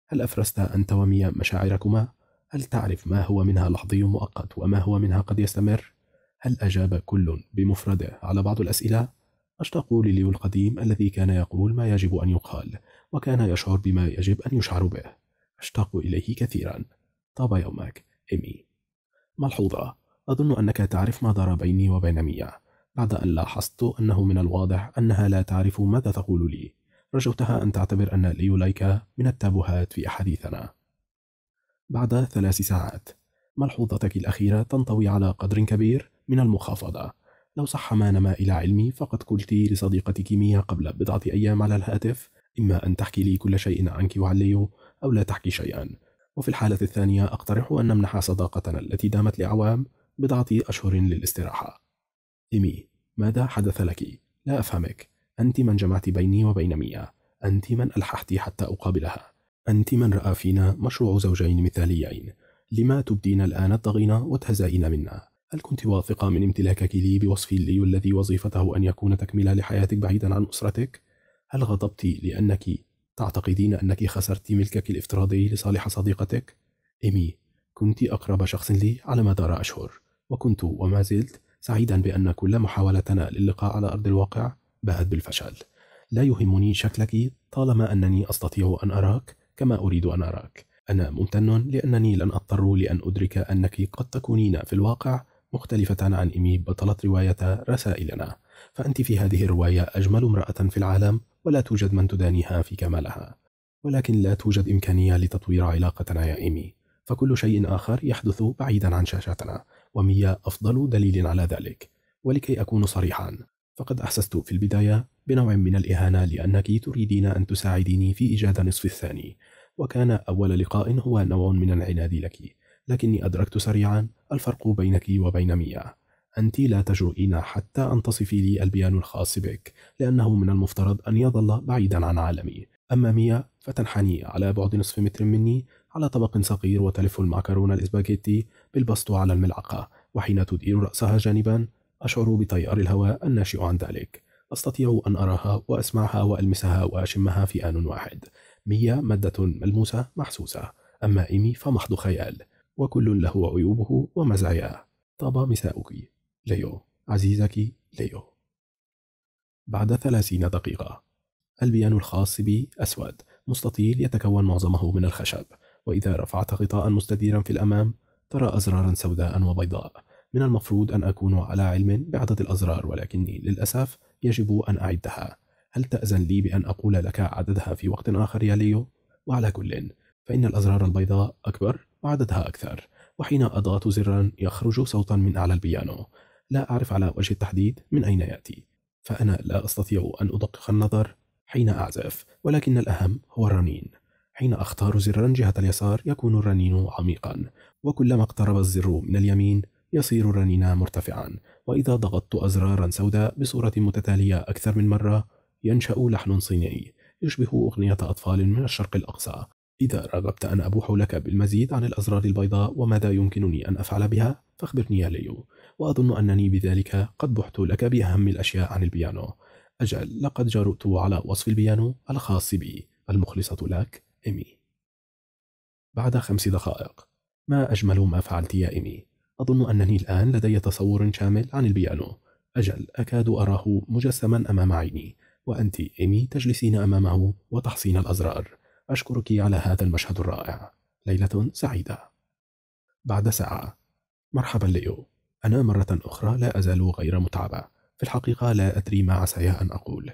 هل أفرزت أنت وميا مشاعركما؟ هل تعرف ما هو منها لحظي مؤقت وما هو منها قد يستمر؟ هل أجاب كل بمفرده على بعض الأسئلة؟ أشتاق لليو القديم الذي كان يقول ما يجب أن يقال وكان يشعر بما يجب أن يشعر به أشتاق إليه كثيرا طاب يومك إيمي ملحوظة أظن أنك تعرف ما دار بيني وبين ميا بعد أن لاحظت أنه من الواضح أنها لا تعرف ماذا تقول لي رجوتها أن تعتبر أن ليولايكا من التابوهات في أحاديثنا بعد ثلاث ساعات ملحوظتك الأخيرة تنطوي على قدر كبير من المخافضة لو صح ما نما إلى علمي فقد قلت لصديقتك ميا قبل بضعة أيام على الهاتف إما أن تحكي لي كل شيء عنك وعن ليو أو لا تحكي شيئا وفي الحالة الثانية أقترح أن نمنح صداقتنا التي دامت لأعوام بضعة أشهر للاستراحة إيمي ماذا حدث لك؟ لا أفهمك أنت من جمعت بيني وبين ميا أنت من ألححت حتى أقابلها أنت من رأى فينا مشروع زوجين مثاليين لما تبدين الآن الضغينة وتهزئين منا هل كنت واثقة من امتلاكك لي بوصف لي الذي وظيفته أن يكون تكملة لحياتك بعيدا عن أسرتك؟ هل غضبت لأنك تعتقدين أنك خسرت ملكك الافتراضي لصالح صديقتك؟ إيمي كنت أقرب شخص لي على مدار أشهر وكنت وما زلت سعيدا بأن كل محاولتنا للقاء على أرض الواقع باءت بالفشل لا يهمني شكلك طالما أنني أستطيع أن أراك كما أريد أن أراك أنا ممتن لأنني لن أضطر لأن أدرك أنك قد تكونين في الواقع مختلفة عن إيمي بطلة رواية رسائلنا فأنت في هذه الرواية أجمل امرأة في العالم ولا توجد من تدانيها في كمالها ولكن لا توجد إمكانية لتطوير علاقتنا يا إيمي فكل شيء آخر يحدث بعيدا عن شاشتنا ومية أفضل دليل على ذلك ولكي أكون صريحا فقد أحسست في البداية بنوع من الإهانة لأنك تريدين أن تساعديني في إيجاد نصف الثاني وكان أول لقاء هو نوع من العناد لك لكني أدركت سريعا الفرق بينك وبين ميا أنت لا تجرؤين حتى أن تصفي لي البيانو الخاص بك لأنه من المفترض أن يظل بعيدا عن عالمي أما ميا فتنحني على بعد نصف متر مني على طبق صغير وتلف المعكرونة الإسباجيتي بالبسط على الملعقة وحين تدير رأسها جانبا أشعر بتيار الهواء الناشئ عن ذلك أستطيع أن أراها وأسمعها وألمسها وأشمها في آن واحد ميا مادة ملموسة محسوسة أما إيمي فمحض خيال وكل له عيوبه ومزاياه طاب مساؤك ليو عزيزك ليو بعد ثلاثين دقيقة البيان الخاص بي أسود مستطيل يتكون معظمه من الخشب وإذا رفعت غطاء مستديرا في الأمام ترى أزرارا سوداء وبيضاء من المفروض أن أكون على علم بعدد الأزرار ولكني للأسف يجب أن أعدها هل تأذن لي بأن أقول لك عددها في وقت آخر يا ليو؟ وعلى كل فإن الأزرار البيضاء أكبر وعددها أكثر وحين أضغط زرا يخرج صوتا من أعلى البيانو لا أعرف على وجه التحديد من أين يأتي فأنا لا أستطيع أن أدقق النظر حين أعزف ولكن الأهم هو الرنين حين أختار زرا جهة اليسار يكون الرنين عميقا وكلما اقترب الزر من اليمين يصير رنينا مرتفعا وإذا ضغطت أزرارا سوداء بصورة متتالية أكثر من مرة ينشأ لحن صيني يشبه أغنية أطفال من الشرق الأقصى إذا رغبت أن أبوح لك بالمزيد عن الأزرار البيضاء وماذا يمكنني أن أفعل بها فاخبرني يا ليو وأظن أنني بذلك قد بحت لك بأهم الأشياء عن البيانو أجل لقد جرؤت على وصف البيانو الخاص بي المخلصة لك إيمي بعد خمس دقائق ما أجمل ما فعلت يا إيمي أظن أنني الآن لدي تصور شامل عن البيانو أجل أكاد أراه مجسما أمام عيني وأنت إيمي تجلسين أمامه وتحصين الأزرار أشكرك على هذا المشهد الرائع ليلة سعيدة بعد ساعة مرحبا ليو أنا مرة أخرى لا أزال غير متعبة في الحقيقة لا أدري ما عساي أن أقول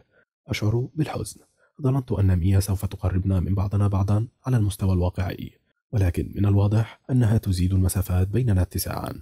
أشعر بالحزن ظننت أن ميا سوف تقربنا من بعضنا بعضا على المستوى الواقعي ولكن من الواضح أنها تزيد المسافات بيننا اتساعا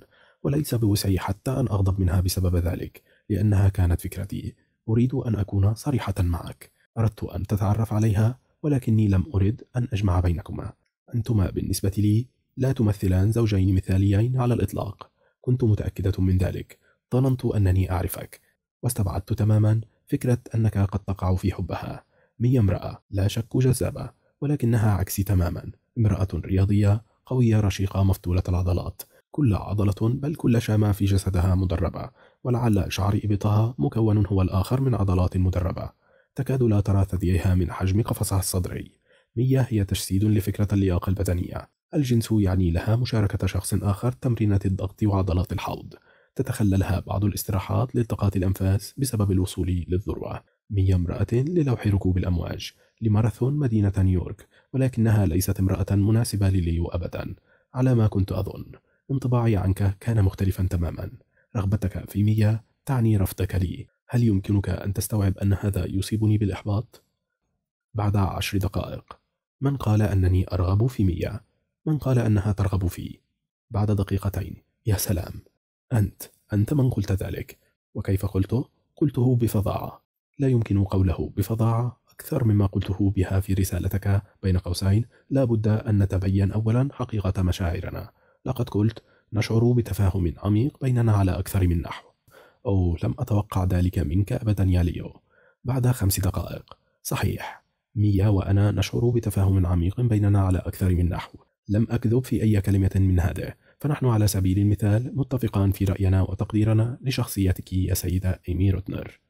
وليس بوسعي حتى أن أغضب منها بسبب ذلك لأنها كانت فكرتي أريد أن أكون صريحة معك أردت أن تتعرف عليها ولكني لم أرد أن أجمع بينكما أنتما بالنسبة لي لا تمثلان زوجين مثاليين على الإطلاق كنت متأكدة من ذلك ظننت أنني أعرفك واستبعدت تماما فكرة أنك قد تقع في حبها مي امرأة لا شك جذابة ولكنها عكسي تماما امرأة رياضية قوية رشيقة مفتولة العضلات كل عضلة بل كل شامة في جسدها مدربة ولعل شعر إبطها مكون هو الآخر من عضلات مدربة تكاد لا ترى ثدييها من حجم قفصها الصدري مية هي تجسيد لفكرة اللياقة البدنية الجنس يعني لها مشاركة شخص آخر تمرينات الضغط وعضلات الحوض تتخللها بعض الاستراحات لالتقاط الأنفاس بسبب الوصول للذروة مية امرأة للوح ركوب الأمواج لماراثون مدينة نيويورك ولكنها ليست امرأة مناسبة لليو أبدا على ما كنت أظن انطباعي عنك كان مختلفا تماما رغبتك في ميا تعني رفضك لي هل يمكنك أن تستوعب أن هذا يصيبني بالإحباط؟ بعد عشر دقائق من قال أنني أرغب في ميا؟ من قال أنها ترغب في؟ بعد دقيقتين يا سلام أنت أنت من قلت ذلك وكيف قلته؟ قلته بفظاعة لا يمكن قوله بفظاعة أكثر مما قلته بها في رسالتك بين قوسين لا بد أن نتبين أولا حقيقة مشاعرنا لقد قلت نشعر بتفاهم عميق بيننا على أكثر من نحو أو لم أتوقع ذلك منك أبدا يا ليو بعد خمس دقائق صحيح ميا وأنا نشعر بتفاهم عميق بيننا على أكثر من نحو لم أكذب في أي كلمة من هذه فنحن على سبيل المثال متفقان في رأينا وتقديرنا لشخصيتك يا سيدة إيمي روتنر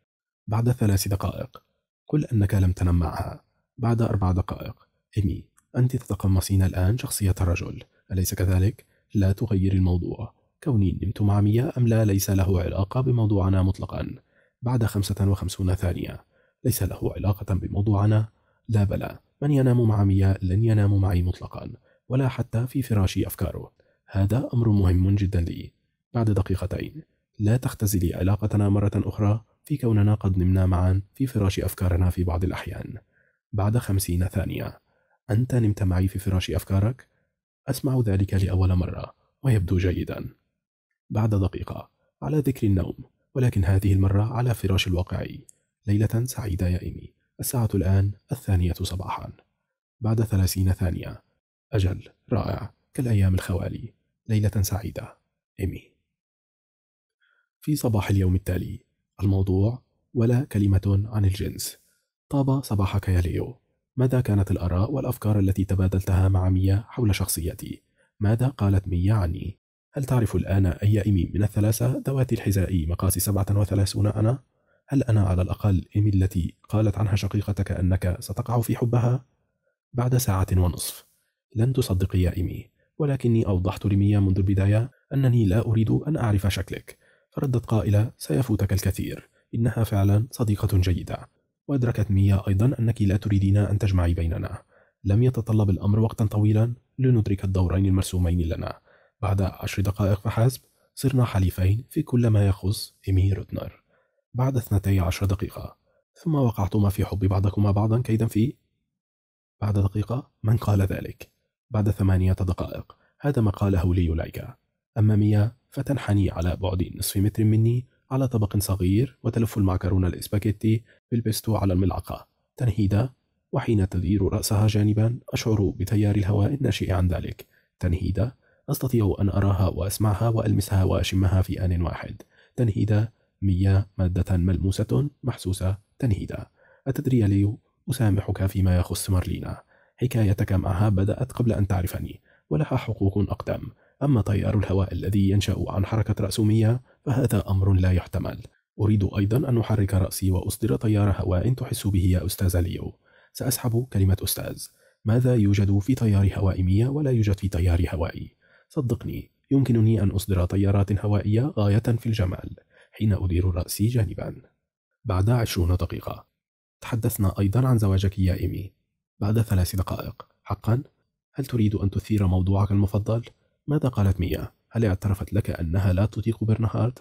بعد ثلاث دقائق قل أنك لم تنم معها بعد أربع دقائق إيمي أنت تتقمصين الآن شخصية الرجل أليس كذلك؟ لا تغير الموضوع كوني نمت مع ميا أم لا ليس له علاقة بموضوعنا مطلقا بعد خمسة وخمسون ثانية ليس له علاقة بموضوعنا لا بلى من ينام مع ميا لن ينام معي مطلقا ولا حتى في فراشي أفكاره هذا أمر مهم جدا لي بعد دقيقتين لا تختزلي علاقتنا مرة أخرى في كوننا قد نمنا معا في فراش أفكارنا في بعض الأحيان بعد خمسين ثانية أنت نمت معي في فراش أفكارك؟ أسمع ذلك لأول مرة ويبدو جيدا بعد دقيقة على ذكر النوم ولكن هذه المرة على فراش الواقعي ليلة سعيدة يا إيمي الساعة الآن الثانية صباحا بعد ثلاثين ثانية أجل رائع كالأيام الخوالي ليلة سعيدة إيمي في صباح اليوم التالي الموضوع ولا كلمة عن الجنس طاب صباحك يا ليو ماذا كانت الآراء والأفكار التي تبادلتها مع ميا حول شخصيتي؟ ماذا قالت ميا عني؟ هل تعرف الآن أي إيمي من الثلاثة ذوات الحذاء مقاس 37 أنا؟ هل أنا على الأقل إيمي التي قالت عنها شقيقتك أنك ستقع في حبها؟ بعد ساعة ونصف لن تصدقي يا إيمي ولكني أوضحت لميا منذ البداية أنني لا أريد أن أعرف شكلك فردت قائلة سيفوتك الكثير إنها فعلا صديقة جيدة وأدركت ميا أيضا أنك لا تريدين أن تجمعي بيننا لم يتطلب الأمر وقتا طويلا لندرك الدورين المرسومين لنا بعد عشر دقائق فحسب صرنا حليفين في كل ما يخص إيمي روتنر بعد اثنتي عشر دقيقة ثم وقعتما في حب بعضكما بعضا كيدا في بعد دقيقة من قال ذلك؟ بعد ثمانية دقائق هذا ما قاله ليولايكا أما ميا فتنحني على بعد نصف متر مني على طبق صغير وتلف المعكرونة الإسباكيتي بالبيستو على الملعقة تنهيدة وحين تدير رأسها جانبا أشعر بتيار الهواء الناشئ عن ذلك تنهيدة أستطيع أن أراها وأسمعها وألمسها وأشمها في آن واحد تنهيدة مية مادة ملموسة محسوسة تنهيدة أتدري لي أسامحك فيما يخص مارلينا حكايتك معها بدأت قبل أن تعرفني ولها حقوق أقدم أما تيار الهواء الذي ينشأ عن حركة رأسومية فهذا أمر لا يحتمل أريد أيضا أن أحرك رأسي وأصدر تيار هواء تحس به يا أستاذ ليو سأسحب كلمة أستاذ ماذا يوجد في تيار هواء 100 ولا يوجد في تيار هوائي صدقني يمكنني أن أصدر تيارات هوائية غاية في الجمال حين أدير رأسي جانبا بعد عشرون دقيقة تحدثنا أيضا عن زواجك يا إيمي بعد ثلاث دقائق حقا هل تريد أن تثير موضوعك المفضل؟ ماذا قالت ميا؟ هل اعترفت لك أنها لا تطيق برنهارد؟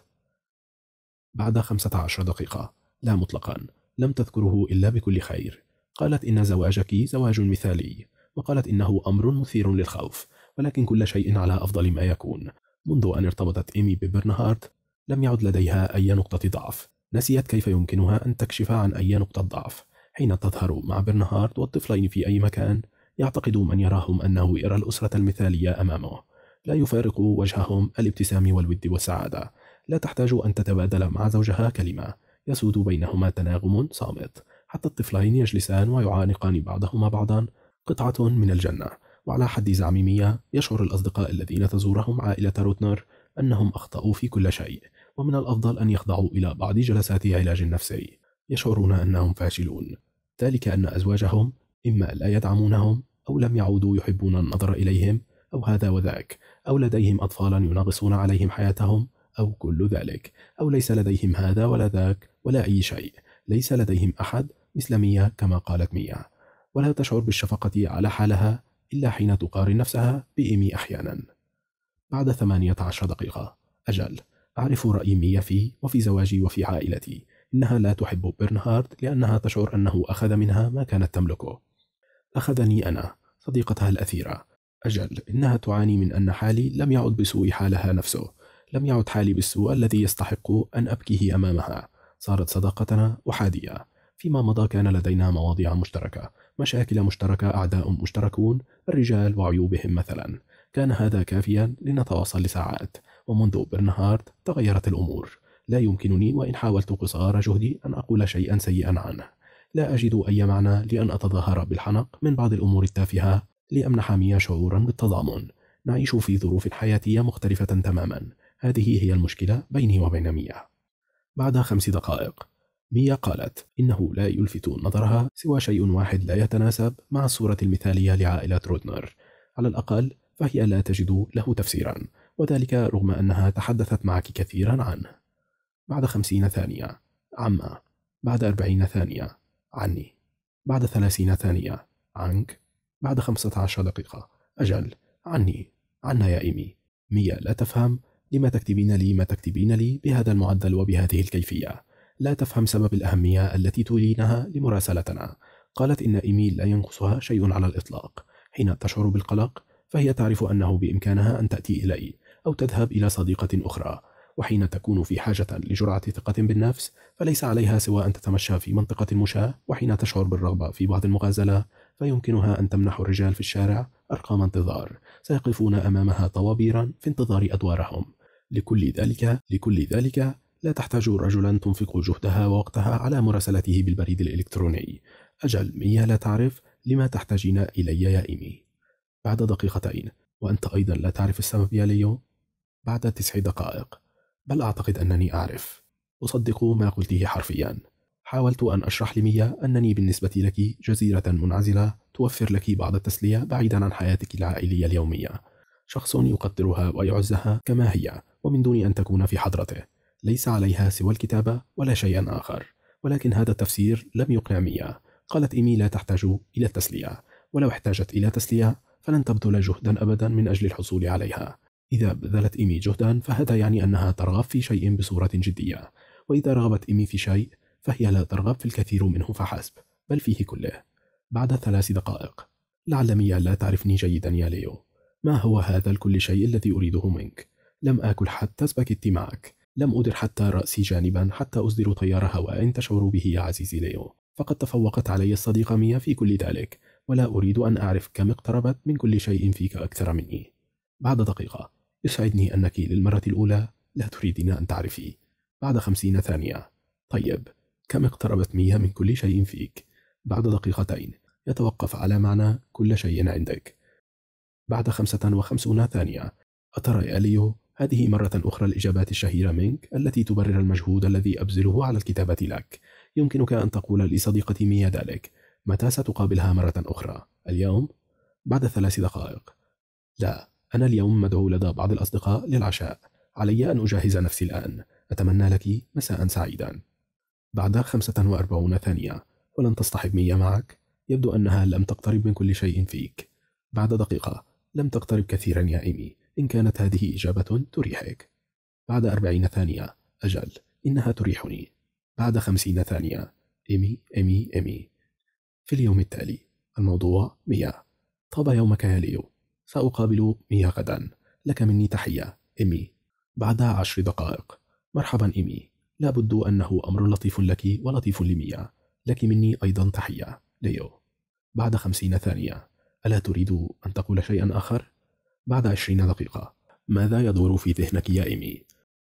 بعد خمسة عشر دقيقة لا مطلقا لم تذكره إلا بكل خير قالت إن زواجك زواج مثالي وقالت إنه أمر مثير للخوف ولكن كل شيء على أفضل ما يكون منذ أن ارتبطت إيمي ببرنهارد لم يعد لديها أي نقطة ضعف نسيت كيف يمكنها أن تكشف عن أي نقطة ضعف حين تظهر مع برنهارد والطفلين في أي مكان يعتقد من يراهم أنه يرى الأسرة المثالية أمامه لا يفارق وجههم الابتسام والود والسعادة لا تحتاج أن تتبادل مع زوجها كلمة يسود بينهما تناغم صامت حتى الطفلين يجلسان ويعانقان بعضهما بعضا قطعة من الجنة وعلى حد زعميمية يشعر الأصدقاء الذين تزورهم عائلة روتنر أنهم أخطأوا في كل شيء ومن الأفضل أن يخضعوا إلى بعض جلسات علاج نفسي يشعرون أنهم فاشلون ذلك أن أزواجهم إما لا يدعمونهم أو لم يعودوا يحبون النظر إليهم أو هذا وذاك أو لديهم أطفالا يناغصون عليهم حياتهم أو كل ذلك أو ليس لديهم هذا ولا ذاك ولا أي شيء ليس لديهم أحد مثل ميا كما قالت ميا ولا تشعر بالشفقة على حالها إلا حين تقارن نفسها بإيمي أحيانا بعد 18 دقيقة أجل أعرف رأي ميا في وفي زواجي وفي عائلتي إنها لا تحب برنهارد لأنها تشعر أنه أخذ منها ما كانت تملكه أخذني أنا صديقتها الأثيرة أجل إنها تعاني من أن حالي لم يعد بسوء حالها نفسه لم يعد حالي بالسوء الذي يستحق أن أبكيه أمامها صارت صداقتنا أحادية فيما مضى كان لدينا مواضيع مشتركة مشاكل مشتركة أعداء مشتركون الرجال وعيوبهم مثلا كان هذا كافيا لنتواصل لساعات ومنذ برنهارد تغيرت الأمور لا يمكنني وإن حاولت قصار جهدي أن أقول شيئا سيئا عنه لا أجد أي معنى لأن أتظاهر بالحنق من بعض الأمور التافهة لأمنح ميا شعورا بالتضامن نعيش في ظروف حياتية مختلفة تماما هذه هي المشكلة بيني وبين ميا بعد خمس دقائق ميا قالت إنه لا يلفت نظرها سوى شيء واحد لا يتناسب مع الصورة المثالية لعائلة رودنر على الأقل فهي لا تجد له تفسيرا وذلك رغم أنها تحدثت معك كثيرا عنه بعد خمسين ثانية عما بعد أربعين ثانية عني بعد ثلاثين ثانية عنك بعد خمسة عشر دقيقة أجل عني عنا يا إيمي ميا لا تفهم لما تكتبين لي ما تكتبين لي بهذا المعدل وبهذه الكيفية لا تفهم سبب الأهمية التي تولينها لمراسلتنا قالت إن إيمي لا ينقصها شيء على الإطلاق حين تشعر بالقلق فهي تعرف أنه بإمكانها أن تأتي إلي أو تذهب إلى صديقة أخرى وحين تكون في حاجة لجرعة ثقة بالنفس فليس عليها سوى أن تتمشى في منطقة المشاة وحين تشعر بالرغبة في بعض المغازلة فيمكنها أن تمنح الرجال في الشارع أرقام انتظار سيقفون أمامها طوابيرا في انتظار أدوارهم لكل ذلك لكل ذلك لا تحتاج رجلا تنفق جهدها ووقتها على مراسلته بالبريد الإلكتروني أجل ميا لا تعرف لما تحتاجين إلي يا إيمي بعد دقيقتين وأنت أيضا لا تعرف السبب يا ليو بعد تسع دقائق بل أعتقد أنني أعرف أصدق ما قلته حرفيا حاولت أن أشرح لميا أنني بالنسبة لك جزيرة منعزلة توفر لك بعض التسلية بعيدا عن حياتك العائلية اليومية شخص يقدرها ويعزها كما هي ومن دون أن تكون في حضرته ليس عليها سوى الكتابة ولا شيء آخر ولكن هذا التفسير لم يقنع ميا قالت إيمي لا تحتاج إلى التسلية ولو احتاجت إلى تسلية فلن تبذل جهدا أبدا من أجل الحصول عليها إذا بذلت إيمي جهدا فهذا يعني أنها ترغب في شيء بصورة جدية وإذا رغبت إيمي في شيء فهي لا ترغب في الكثير منه فحسب بل فيه كله بعد ثلاث دقائق لعل ميا لا تعرفني جيدا يا ليو ما هو هذا الكل شيء الذي أريده منك لم آكل حتى سباكيتي معك لم أدر حتى رأسي جانبا حتى أصدر تيار هواء تشعر به يا عزيزي ليو فقد تفوقت علي الصديقة ميا في كل ذلك ولا أريد أن أعرف كم اقتربت من كل شيء فيك أكثر مني بعد دقيقة يسعدني أنك للمرة الأولى لا تريدين أن تعرفي بعد خمسين ثانية طيب كم اقتربت ميا من كل شيء فيك بعد دقيقتين يتوقف على معنى كل شيء عندك بعد خمسة وخمسون ثانية أترى يا ليو هذه مرة أخرى الإجابات الشهيرة منك التي تبرر المجهود الذي أبذله على الكتابة لك يمكنك أن تقول لصديقتي ميا ذلك متى ستقابلها مرة أخرى؟ اليوم؟ بعد ثلاث دقائق لا أنا اليوم مدعو لدى بعض الأصدقاء للعشاء علي أن أجهز نفسي الآن أتمنى لك مساء سعيدا بعد 45 ثانية ولن تصطحب ميا معك يبدو أنها لم تقترب من كل شيء فيك بعد دقيقة لم تقترب كثيرا يا إيمي إن كانت هذه إجابة تريحك بعد 40 ثانية أجل إنها تريحني بعد 50 ثانية إيمي إيمي إيمي في اليوم التالي الموضوع ميا طاب يومك يا ليو سأقابل ميا غدا لك مني تحية إيمي بعد عشر دقائق مرحبا إيمي لابد أنه أمر لطيف لك ولطيف لميا لك مني أيضا تحية ليو بعد خمسين ثانية ألا تريد أن تقول شيئا آخر؟ بعد عشرين دقيقة ماذا يدور في ذهنك يا إيمي؟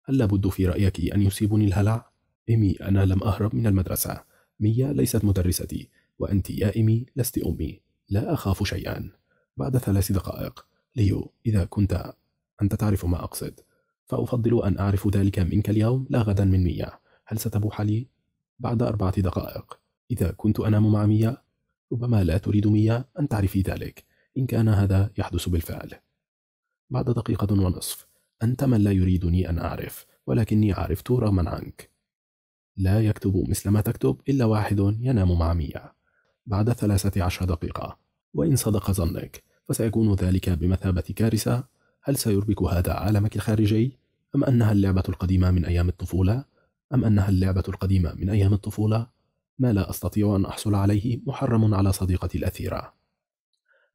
هل لابد في رأيك أن يصيبني الهلع؟ إيمي أنا لم أهرب من المدرسة ميا ليست مدرستي وأنت يا إيمي لست أمي لا أخاف شيئا بعد ثلاث دقائق ليو إذا كنت أنت تعرف ما أقصد فأفضل أن أعرف ذلك منك اليوم لا غدا من ميا هل ستبوح لي؟ بعد أربعة دقائق إذا كنت أنام مع ميا ربما لا تريد ميا أن تعرفي ذلك إن كان هذا يحدث بالفعل بعد دقيقة ونصف أنت من لا يريدني أن أعرف ولكني عرفت رغما عنك لا يكتب مثل ما تكتب إلا واحد ينام مع ميا بعد ثلاثة عشر دقيقة وإن صدق ظنك فسيكون ذلك بمثابة كارثة هل سيربك هذا عالمك الخارجي؟ أم أنها اللعبة القديمة من أيام الطفولة أم أنها اللعبة القديمة من أيام الطفولة ما لا أستطيع أن أحصل عليه محرم على صديقتي الأثيرة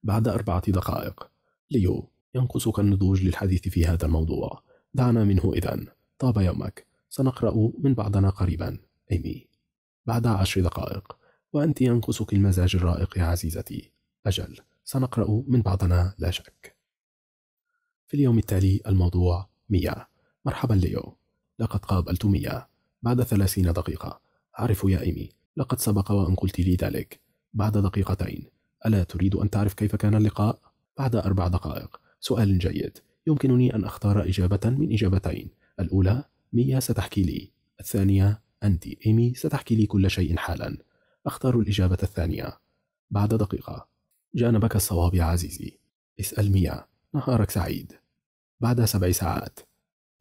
بعد أربعة دقائق ليو ينقصك النضوج للحديث في هذا الموضوع دعنا منه إذا طاب يومك سنقرأ من بعضنا قريبا إيمي بعد عشر دقائق وأنت ينقصك المزاج الرائق يا عزيزتي أجل سنقرأ من بعضنا لا شك في اليوم التالي الموضوع مياه مرحبا ليو لقد قابلت ميا بعد ثلاثين دقيقة أعرف يا إيمي لقد سبق وأن قلت لي ذلك بعد دقيقتين ألا تريد أن تعرف كيف كان اللقاء؟ بعد أربع دقائق سؤال جيد يمكنني أن أختار إجابة من إجابتين الأولى ميا ستحكي لي الثانية أنت إيمي ستحكي لي كل شيء حالا أختار الإجابة الثانية بعد دقيقة جانبك الصواب يا عزيزي اسأل ميا نهارك سعيد بعد سبع ساعات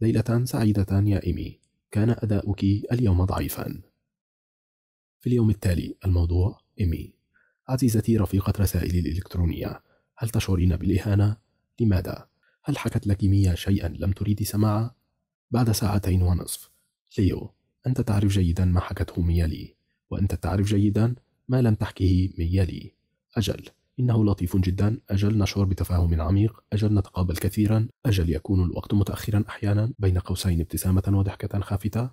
ليلة سعيدة يا إيمي كان أداؤك اليوم ضعيفا في اليوم التالي الموضوع إيمي عزيزتي رفيقة رسائلي الإلكترونية هل تشعرين بالإهانة؟ لماذا؟ هل حكت لك ميا شيئا لم تريد سماعه؟ بعد ساعتين ونصف ليو أنت تعرف جيدا ما حكته ميا لي وأنت تعرف جيدا ما لم تحكه ميا لي أجل إنه لطيف جدا أجل نشعر بتفاهم عميق أجل نتقابل كثيرا أجل يكون الوقت متأخرا أحيانا بين قوسين ابتسامة وضحكة خافتة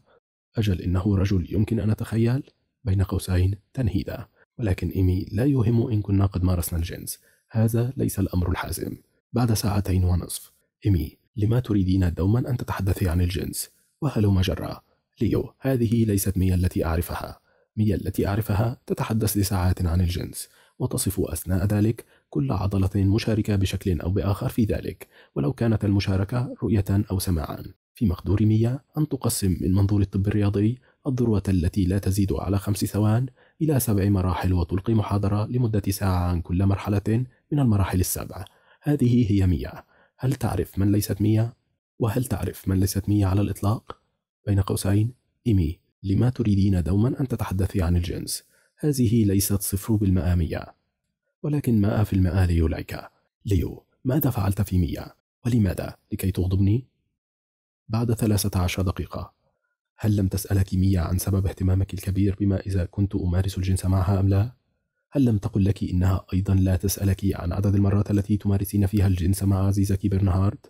أجل إنه رجل يمكن أن أتخيل بين قوسين تنهيدة ولكن إيمي لا يهم إن كنا قد مارسنا الجنس هذا ليس الأمر الحازم بعد ساعتين ونصف إيمي لما تريدين دوما أن تتحدثي عن الجنس وهل مجرة ليو هذه ليست ميا التي أعرفها ميا التي أعرفها تتحدث لساعات عن الجنس وتصف أثناء ذلك كل عضلة مشاركة بشكل أو بآخر في ذلك ولو كانت المشاركة رؤية أو سماعا في مقدور مية أن تقسم من منظور الطب الرياضي الذروة التي لا تزيد على خمس ثوان إلى سبع مراحل وتلقي محاضرة لمدة ساعة عن كل مرحلة من المراحل السبعة هذه هي مية هل تعرف من ليست مية؟ وهل تعرف من ليست مية على الإطلاق؟ بين قوسين إيمي لما تريدين دوما أن تتحدثي عن الجنس هذه ليست صفر بالمئامية ولكن ماء في المئة ليوليكا ليو ماذا فعلت في مية؟ ولماذا؟ لكي تغضبني؟ بعد ثلاثة عشر دقيقة هل لم تسألك مية عن سبب اهتمامك الكبير بما إذا كنت أمارس الجنس معها أم لا؟ هل لم تقل لك إنها أيضا لا تسألك عن عدد المرات التي تمارسين فيها الجنس مع عزيزك برنهارد؟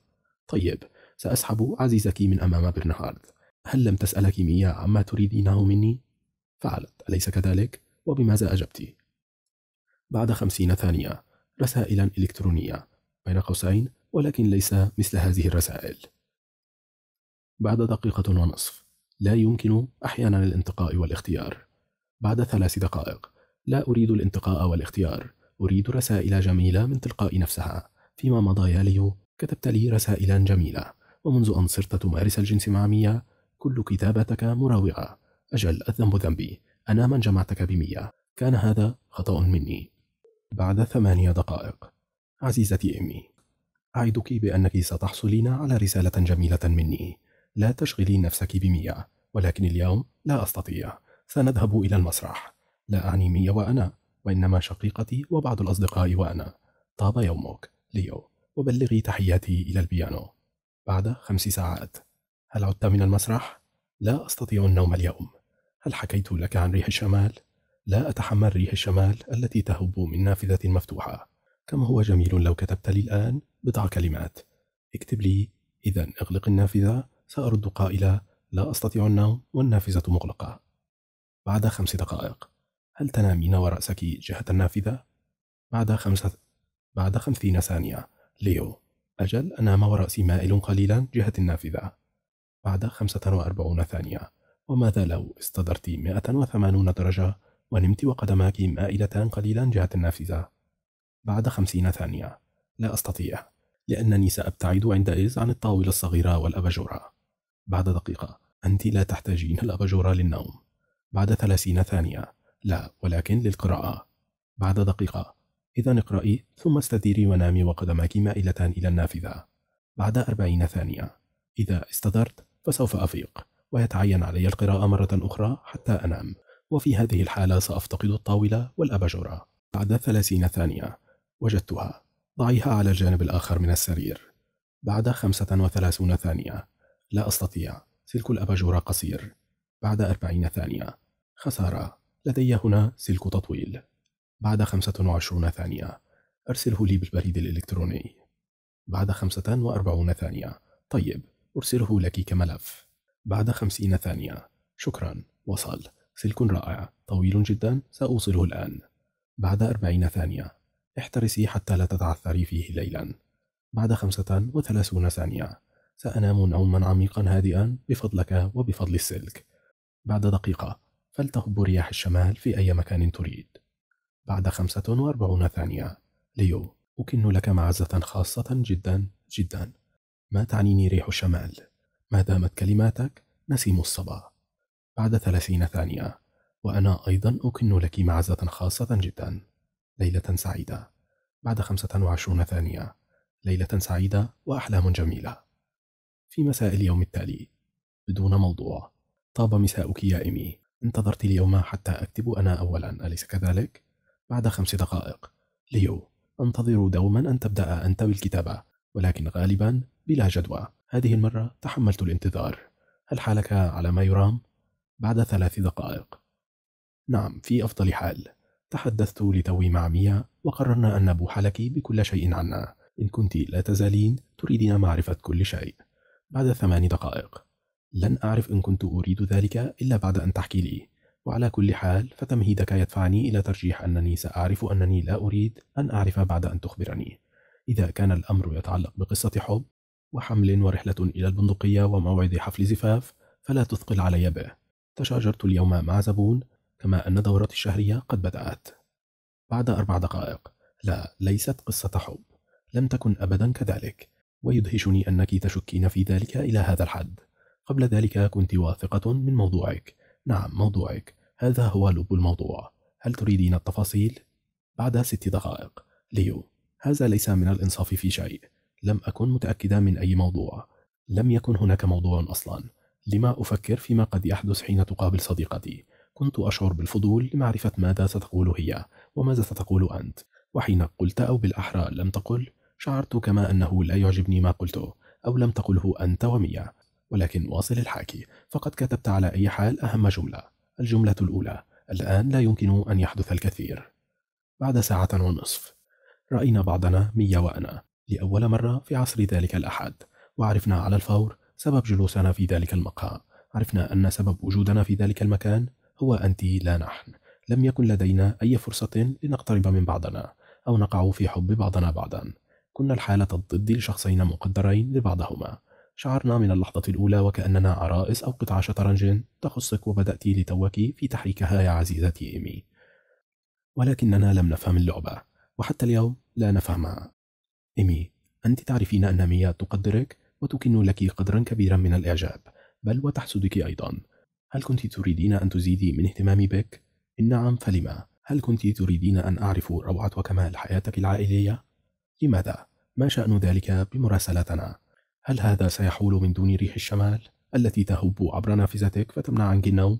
طيب سأسحب عزيزك من أمام برنهارد هل لم تسألك مية عما تريدينه مني؟ فعلت أليس كذلك؟ وبماذا أجبت؟ بعد خمسين ثانية رسائلا إلكترونية بين قوسين ولكن ليس مثل هذه الرسائل بعد دقيقة ونصف لا يمكن أحيانا الانتقاء والاختيار بعد ثلاث دقائق لا أريد الانتقاء والاختيار أريد رسائل جميلة من تلقاء نفسها فيما مضى يا ليو كتبت لي رسائلا جميلة ومنذ أن صرت تمارس الجنس مع ميا كل كتابتك مراوغة أجل الذنب ذنبي أنا من جمعتك بمية كان هذا خطأ مني بعد ثمانية دقائق عزيزتي إمي أعدك بأنك ستحصلين على رسالة جميلة مني لا تشغلي نفسك بمية ولكن اليوم لا أستطيع سنذهب إلى المسرح لا أعني مية وأنا وإنما شقيقتي وبعض الأصدقاء وأنا طاب يومك ليو وبلغي تحياتي إلى البيانو بعد خمس ساعات هل عدت من المسرح؟ لا أستطيع النوم اليوم هل حكيت لك عن ريح الشمال؟ لا أتحمل ريح الشمال التي تهب من نافذة مفتوحة كم هو جميل لو كتبت لي الآن بضع كلمات اكتب لي إذا اغلق النافذة سأرد قائلة: لا أستطيع النوم والنافذة مغلقة بعد خمس دقائق هل تنامين ورأسك جهة النافذة؟ بعد خمسة بعد خمسين ثانية ليو أجل أنام ورأسي مائل قليلا جهة النافذة بعد خمسة وأربعون ثانية وماذا لو استدرت 180 درجة ونمت وقدماك مائلتان قليلا جهة النافذة بعد خمسين ثانية لا أستطيع لأنني سأبتعد عندئذ عن الطاولة الصغيرة والأباجورة بعد دقيقة أنت لا تحتاجين الأباجورة للنوم بعد ثلاثين ثانية لا ولكن للقراءة بعد دقيقة إذا اقرأي ثم استديري ونامي وقدماك مائلتان إلى النافذة بعد أربعين ثانية إذا استدرت فسوف أفيق ويتعين علي القراءة مرة أخرى حتى أنام وفي هذه الحالة سأفتقد الطاولة والأباجورة بعد ثلاثين ثانية وجدتها ضعيها على الجانب الآخر من السرير بعد خمسة وثلاثون ثانية لا أستطيع سلك الأباجورة قصير بعد أربعين ثانية خسارة لدي هنا سلك تطويل بعد خمسة وعشرون ثانية أرسله لي بالبريد الإلكتروني بعد خمسة وأربعون ثانية طيب أرسله لك كملف بعد خمسين ثانية شكرا وصل سلك رائع طويل جدا سأوصله الآن بعد أربعين ثانية احترسي حتى لا تتعثري فيه ليلا بعد خمسة وثلاثون ثانية سأنام نوما عميقا هادئا بفضلك وبفضل السلك بعد دقيقة فلتهب رياح الشمال في أي مكان تريد بعد خمسة وأربعون ثانية ليو أكن لك معزة خاصة جدا جدا ما تعنيني ريح الشمال ما دامت كلماتك نسيم الصبا بعد ثلاثين ثانية وأنا أيضا أكن لك معزة خاصة جدا ليلة سعيدة بعد خمسة وعشرون ثانية ليلة سعيدة وأحلام جميلة في مساء اليوم التالي بدون موضوع طاب مساؤك يا إيمي انتظرت اليوم حتى أكتب أنا أولا أليس كذلك؟ بعد خمس دقائق ليو أنتظر دوما أن تبدأ أنت بالكتابة ولكن غالبا بلا جدوى هذه المرة تحملت الانتظار هل حالك على ما يرام؟ بعد ثلاث دقائق نعم في أفضل حال تحدثت لتوي مع ميا وقررنا أن نبوح لك بكل شيء عنا إن كنت لا تزالين تريدين معرفة كل شيء بعد ثمان دقائق لن أعرف إن كنت أريد ذلك إلا بعد أن تحكي لي وعلى كل حال فتمهيدك يدفعني إلى ترجيح أنني سأعرف أنني لا أريد أن أعرف بعد أن تخبرني إذا كان الأمر يتعلق بقصة حب وحمل ورحلة إلى البندقية وموعد حفل زفاف فلا تثقل علي به تشاجرت اليوم مع زبون كما أن دورتي الشهرية قد بدأت بعد أربع دقائق لا ليست قصة حب لم تكن أبدا كذلك ويدهشني أنك تشكين في ذلك إلى هذا الحد قبل ذلك كنت واثقة من موضوعك نعم موضوعك هذا هو لب الموضوع هل تريدين التفاصيل؟ بعد ست دقائق ليو هذا ليس من الإنصاف في شيء لم أكن متأكدا من أي موضوع لم يكن هناك موضوع أصلا لما أفكر فيما قد يحدث حين تقابل صديقتي كنت أشعر بالفضول لمعرفة ماذا ستقول هي وماذا ستقول أنت وحين قلت أو بالأحرى لم تقل شعرت كما أنه لا يعجبني ما قلته أو لم تقله أنت ومية ولكن واصل الحكي فقد كتبت على أي حال أهم جملة الجملة الأولى الآن لا يمكن أن يحدث الكثير بعد ساعة ونصف رأينا بعضنا مية وأنا لأول مرة في عصر ذلك الأحد وعرفنا على الفور سبب جلوسنا في ذلك المقهى عرفنا أن سبب وجودنا في ذلك المكان هو أنت لا نحن لم يكن لدينا أي فرصة لنقترب من بعضنا أو نقع في حب بعضنا بعضا كنا الحالة الضد لشخصين مقدرين لبعضهما شعرنا من اللحظة الأولى وكأننا عرائس أو قطع شطرنج تخصك وبدأت لتوك في تحريكها يا عزيزتي إيمي ولكننا لم نفهم اللعبة وحتى اليوم لا نفهمها إيمي أنت تعرفين أن ميا تقدرك وتكن لك قدرا كبيرا من الإعجاب بل وتحسدك أيضا هل كنت تريدين أن تزيدي من اهتمامي بك؟ إن نعم فلما؟ هل كنت تريدين أن أعرف روعة وكمال حياتك العائلية؟ لماذا؟ ما شأن ذلك بمراسلتنا؟ هل هذا سيحول من دون ريح الشمال التي تهب عبر نافذتك فتمنع عنك النوم؟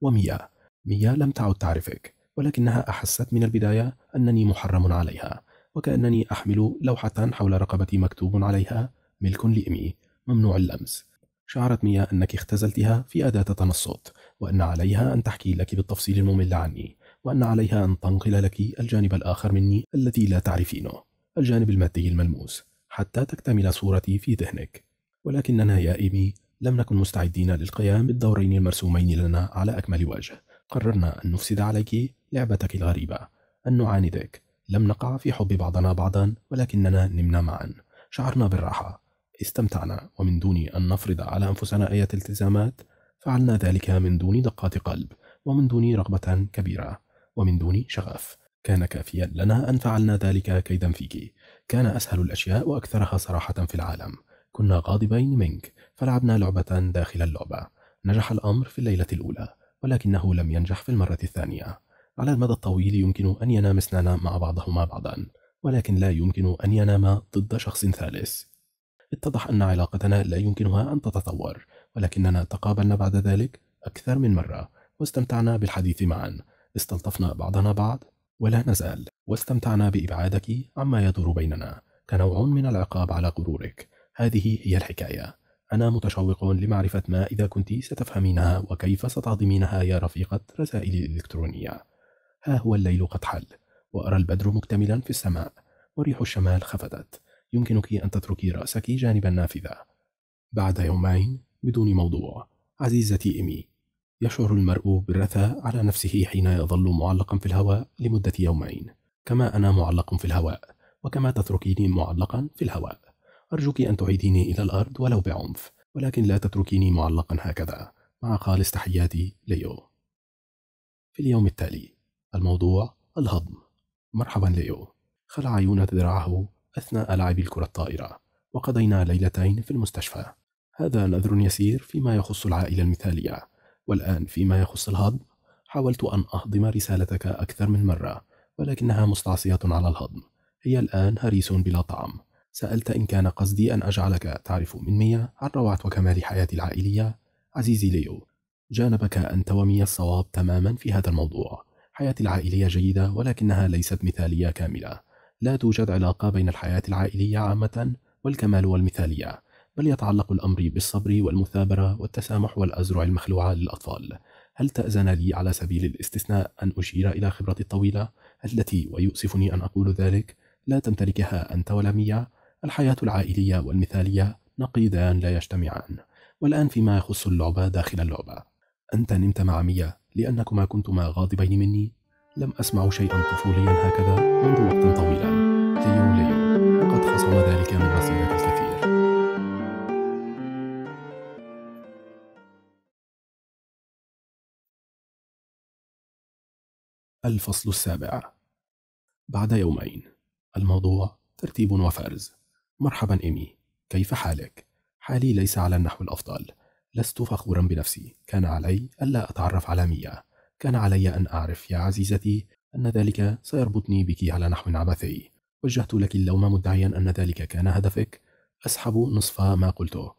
وميا ميا لم تعد تعرفك ولكنها أحست من البداية أنني محرم عليها وكأنني أحمل لوحة حول رقبتي مكتوب عليها ملك لإمي ممنوع اللمس شعرت ميا أنك اختزلتها في أداة تنصت وأن عليها أن تحكي لك بالتفصيل الممل عني وأن عليها أن تنقل لك الجانب الآخر مني الذي لا تعرفينه الجانب المادي الملموس حتى تكتمل صورتي في ذهنك ولكننا يا إيمي لم نكن مستعدين للقيام بالدورين المرسومين لنا على أكمل وجه قررنا أن نفسد عليك لعبتك الغريبة أن نعاندك لم نقع في حب بعضنا بعضا ولكننا نمنا معا شعرنا بالراحة استمتعنا ومن دون أن نفرض على أنفسنا أي التزامات فعلنا ذلك من دون دقات قلب ومن دون رغبة كبيرة ومن دون شغف كان كافيا لنا أن فعلنا ذلك كيدا فيك كان أسهل الأشياء وأكثرها صراحة في العالم كنا غاضبين منك فلعبنا لعبة داخل اللعبة نجح الأمر في الليلة الأولى ولكنه لم ينجح في المرة الثانية على المدى الطويل يمكن أن ينام اثنان مع بعضهما بعضا ولكن لا يمكن أن ينام ضد شخص ثالث اتضح أن علاقتنا لا يمكنها أن تتطور ولكننا تقابلنا بعد ذلك أكثر من مرة واستمتعنا بالحديث معا استلطفنا بعضنا بعض ولا نزال واستمتعنا بإبعادك عما يدور بيننا كنوع من العقاب على غرورك هذه هي الحكاية أنا متشوق لمعرفة ما إذا كنت ستفهمينها وكيف ستهضمينها يا رفيقة رسائلي الإلكترونية ها آه، هو الليل قد حل وأرى البدر مكتملا في السماء وريح الشمال خفتت يمكنك أن تتركي رأسك جانب النافذة بعد يومين بدون موضوع عزيزتي إيمي يشعر المرء بالرثاء على نفسه حين يظل معلقا في الهواء لمدة يومين كما أنا معلق في الهواء وكما تتركيني معلقا في الهواء أرجوك أن تعيديني إلى الأرض ولو بعنف ولكن لا تتركيني معلقا هكذا مع خالص تحياتي ليو في اليوم التالي الموضوع الهضم مرحبا ليو خلع عيون ذراعه أثناء لعب الكرة الطائرة وقضينا ليلتين في المستشفى هذا نذر يسير فيما يخص العائلة المثالية والآن فيما يخص الهضم حاولت أن أهضم رسالتك أكثر من مرة ولكنها مستعصية على الهضم هي الآن هريس بلا طعم سألت إن كان قصدي أن أجعلك تعرف من مية عن روعة وكمال حياتي العائلية عزيزي ليو جانبك أنت ومي الصواب تماما في هذا الموضوع حياتي العائلية جيدة ولكنها ليست مثالية كاملة لا توجد علاقة بين الحياة العائلية عامة والكمال والمثالية بل يتعلق الأمر بالصبر والمثابرة والتسامح والأزرع المخلوعة للأطفال هل تأذن لي على سبيل الاستثناء أن أشير إلى خبرتي الطويلة التي ويؤسفني أن أقول ذلك لا تمتلكها أنت ولا ميا الحياة العائلية والمثالية نقيضان لا يجتمعان والآن فيما يخص اللعبة داخل اللعبة أنت نمت مع ميا لأنكما كنتما غاضبين مني لم أسمع شيئا طفوليا هكذا منذ وقت طويلا ليو ليو قد خصم ذلك من مسيرتي الكثير الفصل السابع بعد يومين الموضوع ترتيب وفرز مرحبا إيمي كيف حالك؟ حالي ليس على النحو الأفضل لست فخورا بنفسي كان علي ألا أتعرف على ميا كان علي أن أعرف يا عزيزتي أن ذلك سيربطني بك على نحو عبثي وجهت لك اللوم مدعيا أن ذلك كان هدفك أسحب نصف ما قلته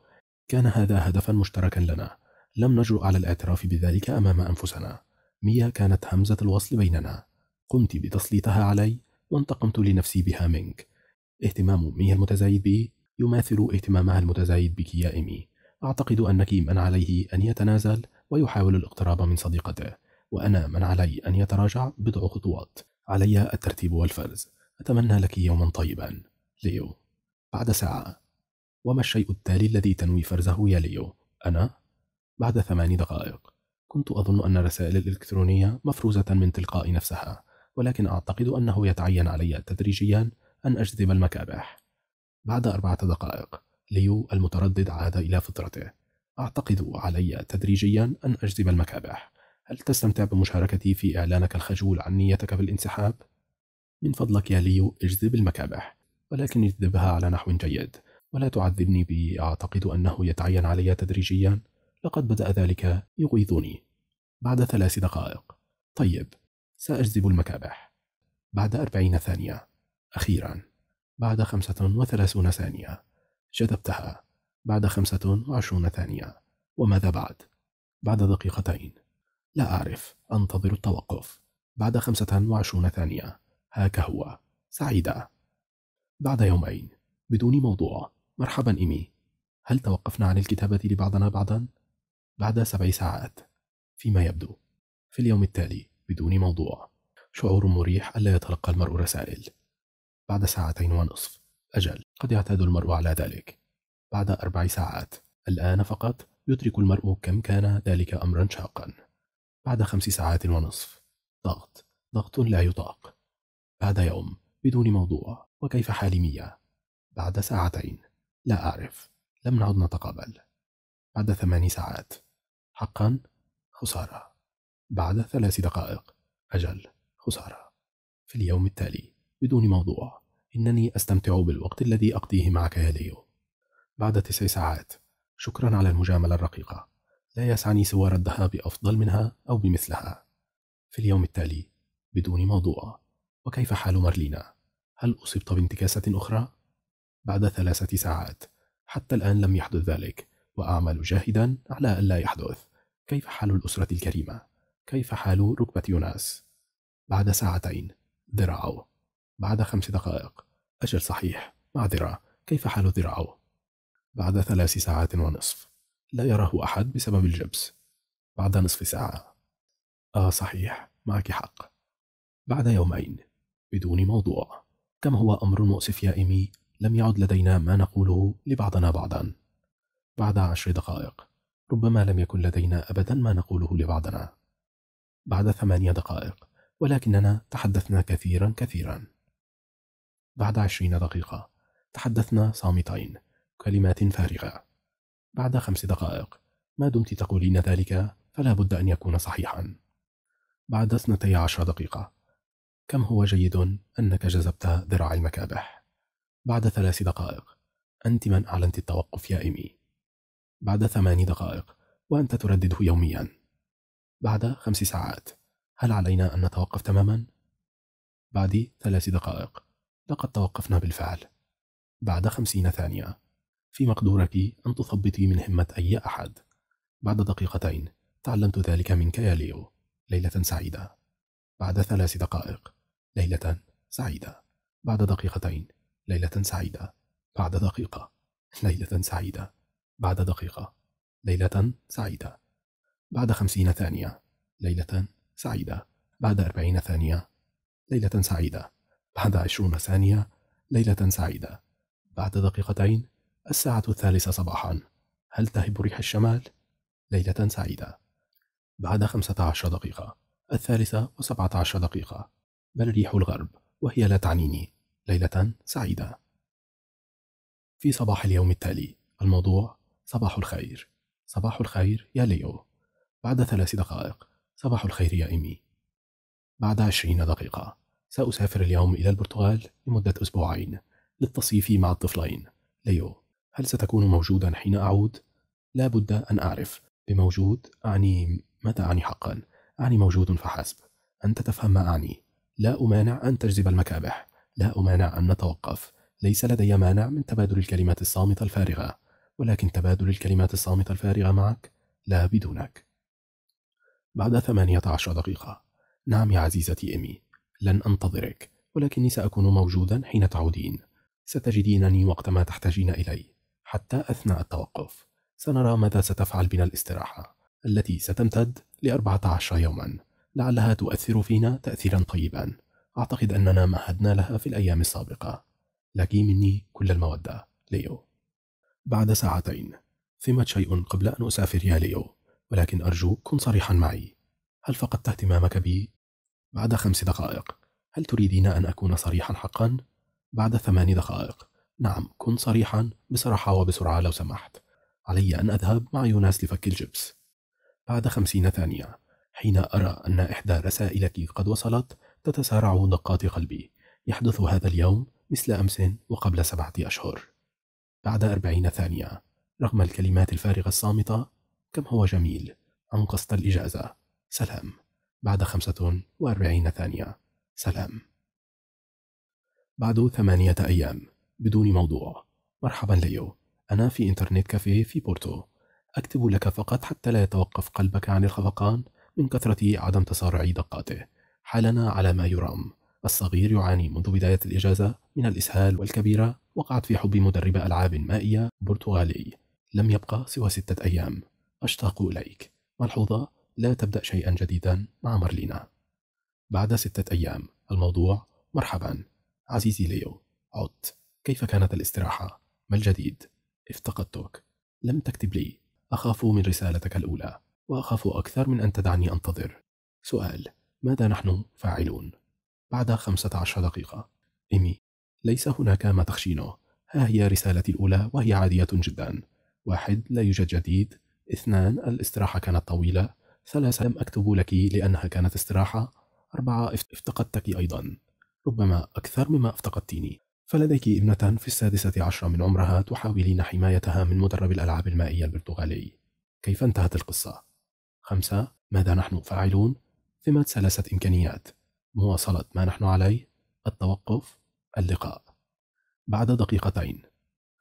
كان هذا هدفا مشتركا لنا لم نجرؤ على الاعتراف بذلك أمام أنفسنا ميا كانت همزة الوصل بيننا قمت بتسليطها علي وانتقمت لنفسي بها منك اهتمام ميا المتزايد بي يماثل اهتمامها المتزايد بك يا إيمي أعتقد أنك من عليه أن يتنازل ويحاول الاقتراب من صديقته وأنا من علي أن يتراجع بضع خطوات علي الترتيب والفرز أتمنى لك يوما طيبا ليو بعد ساعة وما الشيء التالي الذي تنوي فرزه يا ليو؟ أنا؟ بعد ثمان دقائق كنت أظن أن الرسائل الإلكترونية مفروزة من تلقاء نفسها ولكن أعتقد أنه يتعين علي تدريجيا أن أجذب المكابح بعد أربعة دقائق ليو المتردد عاد إلى فطرته أعتقد علي تدريجيا أن أجذب المكابح هل تستمتع بمشاركتي في إعلانك الخجول عن نيتك بالانسحاب؟ من فضلك يا ليو اجذب المكابح ولكن اجذبها على نحو جيد ولا تعذبني ب أعتقد أنه يتعين علي تدريجيا لقد بدأ ذلك يغيظني بعد ثلاث دقائق طيب سأجذب المكابح بعد أربعين ثانية أخيرا بعد خمسة وثلاثون ثانية شذبتها بعد خمسة وعشرون ثانية وماذا بعد؟ بعد دقيقتين لا أعرف أنتظر التوقف بعد خمسة وعشرون ثانية هاك هو سعيدة بعد يومين بدون موضوع مرحبا إيمي هل توقفنا عن الكتابة لبعضنا بعضا؟ بعد سبع ساعات فيما يبدو في اليوم التالي بدون موضوع شعور مريح ألا يتلقى المرء رسائل بعد ساعتين ونصف أجل قد يعتاد المرء على ذلك بعد أربع ساعات الآن فقط يدرك المرء كم كان ذلك أمرا شاقا بعد خمس ساعات ونصف ضغط ضغط لا يطاق بعد يوم بدون موضوع وكيف حالي مية بعد ساعتين لا أعرف لم نعد نتقابل بعد ثمان ساعات حقا خسارة بعد ثلاث دقائق أجل خسارة في اليوم التالي بدون موضوع إنني أستمتع بالوقت الذي أقضيه معك يا ليو. بعد تسع ساعات شكرا على المجاملة الرقيقة لا يسعني سوى ردها بأفضل منها أو بمثلها في اليوم التالي بدون موضوع وكيف حال مارلينا؟ هل أصبت بانتكاسة أخرى؟ بعد ثلاثة ساعات حتى الآن لم يحدث ذلك وأعمل جاهدا على ألا يحدث كيف حال الأسرة الكريمة؟ كيف حال ركبة يوناس؟ بعد ساعتين ذراعه بعد خمس دقائق أجل صحيح مع ذراع كيف حال ذراعه؟ بعد ثلاث ساعات ونصف لا يراه أحد بسبب الجبس بعد نصف ساعة آه صحيح معك حق بعد يومين بدون موضوع كم هو أمر مؤسف يا إيمي لم يعد لدينا ما نقوله لبعضنا بعضا بعد عشر دقائق ربما لم يكن لدينا أبدا ما نقوله لبعضنا بعد ثمانية دقائق ولكننا تحدثنا كثيرا كثيرا بعد عشرين دقيقة تحدثنا صامتين كلمات فارغة بعد خمس دقائق ما دمت تقولين ذلك فلا بد أن يكون صحيحا بعد اثنتي عشر دقيقة كم هو جيد أنك جذبت ذراع المكابح بعد ثلاث دقائق أنت من أعلنت التوقف يا إيمي بعد ثمان دقائق وأنت تردده يوميا بعد خمس ساعات هل علينا أن نتوقف تماما؟ بعد ثلاث دقائق لقد توقفنا بالفعل بعد خمسين ثانية في مقدورك أن تثبطي من همة أي أحد بعد دقيقتين تعلمت ذلك منك يا ليو ليلة سعيدة بعد ثلاث دقائق ليلة سعيدة بعد دقيقتين ليلة سعيدة بعد دقيقة ليلة سعيدة بعد دقيقة ليلة سعيدة بعد خمسين ثانية ليلة سعيدة بعد أربعين ثانية ليلة سعيدة بعد عشرون ثانية ليلة سعيدة بعد دقيقتين الساعة الثالثة صباحا هل تهب ريح الشمال؟ ليلة سعيدة بعد خمسة عشر دقيقة الثالثة وسبعة عشر دقيقة بل ريح الغرب وهي لا تعنيني ليلة سعيدة في صباح اليوم التالي الموضوع صباح الخير صباح الخير يا ليو بعد ثلاث دقائق صباح الخير يا إيمي بعد عشرين دقيقة سأسافر اليوم إلى البرتغال لمدة أسبوعين للتصيف مع الطفلين ليو هل ستكون موجودا حين أعود؟ لا بد أن أعرف بموجود أعني ماذا أعني حقا؟ أعني موجود فحسب أنت تفهم ما أعني لا أمانع أن تجذب المكابح لا أمانع أن نتوقف ليس لدي مانع من تبادل الكلمات الصامتة الفارغة ولكن تبادل الكلمات الصامتة الفارغة معك لا بدونك بعد ثمانية عشر دقيقة نعم يا عزيزتي إيمي لن أنتظرك ولكني سأكون موجودا حين تعودين ستجدينني وقتما تحتاجين إلي حتى أثناء التوقف سنرى ماذا ستفعل بنا الاستراحة التي ستمتد لأربعة عشر يوما لعلها تؤثر فينا تأثيرا طيبا أعتقد أننا مهدنا لها في الأيام السابقة لك مني كل المودة ليو بعد ساعتين ثمت شيء قبل أن أسافر يا ليو ولكن أرجوك كن صريحا معي هل فقدت اهتمامك بي بعد خمس دقائق هل تريدين أن أكون صريحا حقا؟ بعد ثمان دقائق نعم كن صريحا بصراحة وبسرعة لو سمحت علي أن أذهب مع يوناس لفك الجبس بعد خمسين ثانية حين أرى أن إحدى رسائلك قد وصلت تتسارع دقات قلبي يحدث هذا اليوم مثل أمس وقبل سبعة أشهر بعد أربعين ثانية رغم الكلمات الفارغة الصامتة كم هو جميل أنقصت الإجازة سلام بعد 45 ثانية سلام بعد ثمانية أيام بدون موضوع مرحبا ليو أنا في إنترنت كافيه في بورتو أكتب لك فقط حتى لا يتوقف قلبك عن الخفقان من كثرة عدم تسارع دقاته حالنا على ما يرام الصغير يعاني منذ بداية الإجازة من الإسهال والكبيرة وقعت في حب مدرب ألعاب مائية برتغالي لم يبقى سوى ستة أيام أشتاق إليك ملحوظة لا تبدأ شيئا جديدا مع مارلينا بعد ستة أيام الموضوع مرحبا عزيزي ليو عدت كيف كانت الاستراحة؟ ما الجديد؟ افتقدتك لم تكتب لي أخاف من رسالتك الأولى وأخاف أكثر من أن تدعني أنتظر سؤال ماذا نحن فاعلون؟ بعد خمسة عشر دقيقة إيمي ليس هناك ما تخشينه ها هي رسالتي الأولى وهي عادية جدا واحد لا يوجد جديد اثنان الاستراحة كانت طويلة ثلاثة لم أكتب لك لأنها كانت استراحة أربعة افتقدتك أيضا ربما أكثر مما افتقدتيني فلديك ابنة في السادسة عشرة من عمرها تحاولين حمايتها من مدرب الألعاب المائية البرتغالي كيف انتهت القصة؟ خمسة ماذا نحن فاعلون؟ ثمة ثلاثة إمكانيات مواصلة ما نحن عليه التوقف اللقاء بعد دقيقتين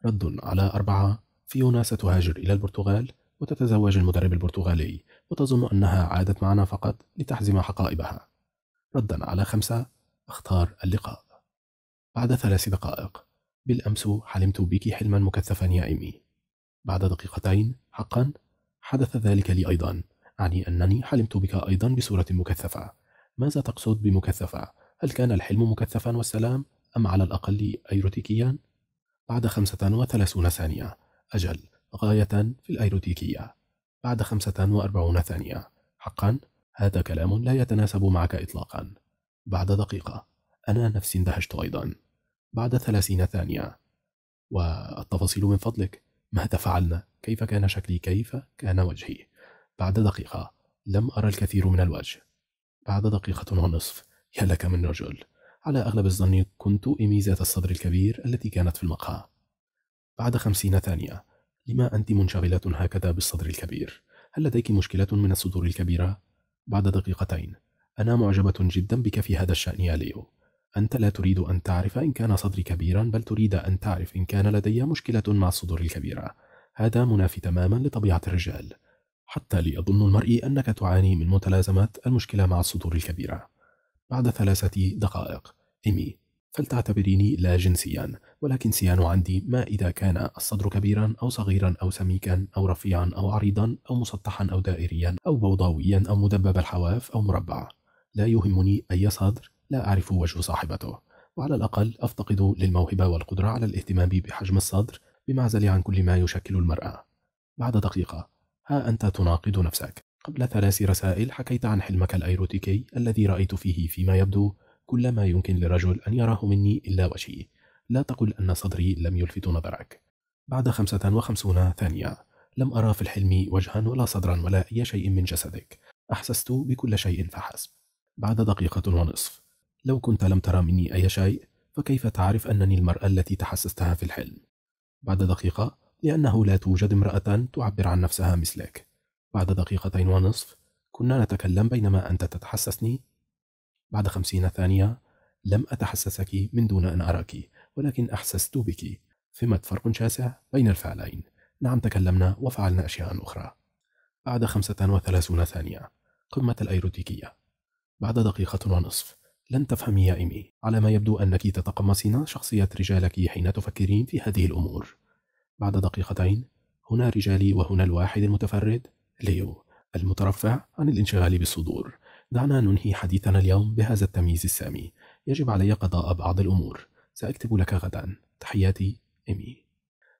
رد على أربعة فيونا ستهاجر إلى البرتغال وتتزوج المدرب البرتغالي وتظن أنها عادت معنا فقط لتحزم حقائبها ردا على خمسة اختار اللقاء بعد ثلاث دقائق بالأمس حلمت بك حلما مكثفا يا إيمي بعد دقيقتين حقا حدث ذلك لي أيضا أعني أنني حلمت بك أيضا بصورة مكثفة ماذا تقصد بمكثفة؟ هل كان الحلم مكثفا والسلام؟ أم على الأقل أيروتيكيا؟ بعد خمسة وثلاثون ثانية أجل غاية في الأيروتيكية بعد 45 ثانية حقا هذا كلام لا يتناسب معك إطلاقا بعد دقيقة أنا نفسي اندهشت أيضا بعد 30 ثانية والتفاصيل من فضلك ماذا فعلنا؟ كيف كان شكلي؟ كيف كان وجهي؟ بعد دقيقة لم أرى الكثير من الوجه بعد دقيقة ونصف يا لك من رجل على أغلب الظن كنت ذات الصدر الكبير التي كانت في المقهى بعد خمسين ثانية لما أنت منشغلة هكذا بالصدر الكبير؟ هل لديك مشكلة من الصدور الكبيرة؟ بعد دقيقتين أنا معجبة جدا بك في هذا الشأن يا ليو أنت لا تريد أن تعرف إن كان صدري كبيرا بل تريد أن تعرف إن كان لدي مشكلة مع الصدور الكبيرة هذا منافي تماما لطبيعة الرجال حتى ليظن المرء أنك تعاني من متلازمات المشكلة مع الصدور الكبيرة بعد ثلاثة دقائق إيمي فلتعتبريني لا جنسيا ولكن سيان عندي ما إذا كان الصدر كبيرا أو صغيرا أو سميكا أو رفيعا أو عريضا أو مسطحا أو دائريا أو بوضاويا أو مدبب الحواف أو مربع لا يهمني أي صدر لا أعرف وجه صاحبته وعلى الأقل أفتقد للموهبة والقدرة على الاهتمام بحجم الصدر بمعزل عن كل ما يشكل المرأة بعد دقيقة ها أنت تناقض نفسك قبل ثلاث رسائل حكيت عن حلمك الأيروتيكي الذي رأيت فيه فيما يبدو كل ما يمكن لرجل أن يراه مني إلا وجهي لا تقل أن صدري لم يلفت نظرك بعد خمسة وخمسون ثانية لم أرى في الحلم وجها ولا صدرا ولا أي شيء من جسدك أحسست بكل شيء فحسب بعد دقيقة ونصف لو كنت لم ترى مني أي شيء فكيف تعرف أنني المرأة التي تحسستها في الحلم؟ بعد دقيقة لأنه لا توجد امرأة تعبر عن نفسها مثلك بعد دقيقتين ونصف كنا نتكلم بينما أنت تتحسسني بعد خمسين ثانية لم أتحسسك من دون أن أراك ولكن أحسست بك ثمة فرق شاسع بين الفعلين نعم تكلمنا وفعلنا أشياء أخرى بعد 35 ثانية قمة الأيروتيكية بعد دقيقة ونصف لن تفهمي يا إيمي على ما يبدو أنك تتقمصين شخصية رجالك حين تفكرين في هذه الأمور بعد دقيقتين هنا رجالي وهنا الواحد المتفرد ليو المترفع عن الانشغال بالصدور دعنا ننهي حديثنا اليوم بهذا التمييز السامي يجب علي قضاء بعض الأمور سأكتب لك غدا تحياتي إيمي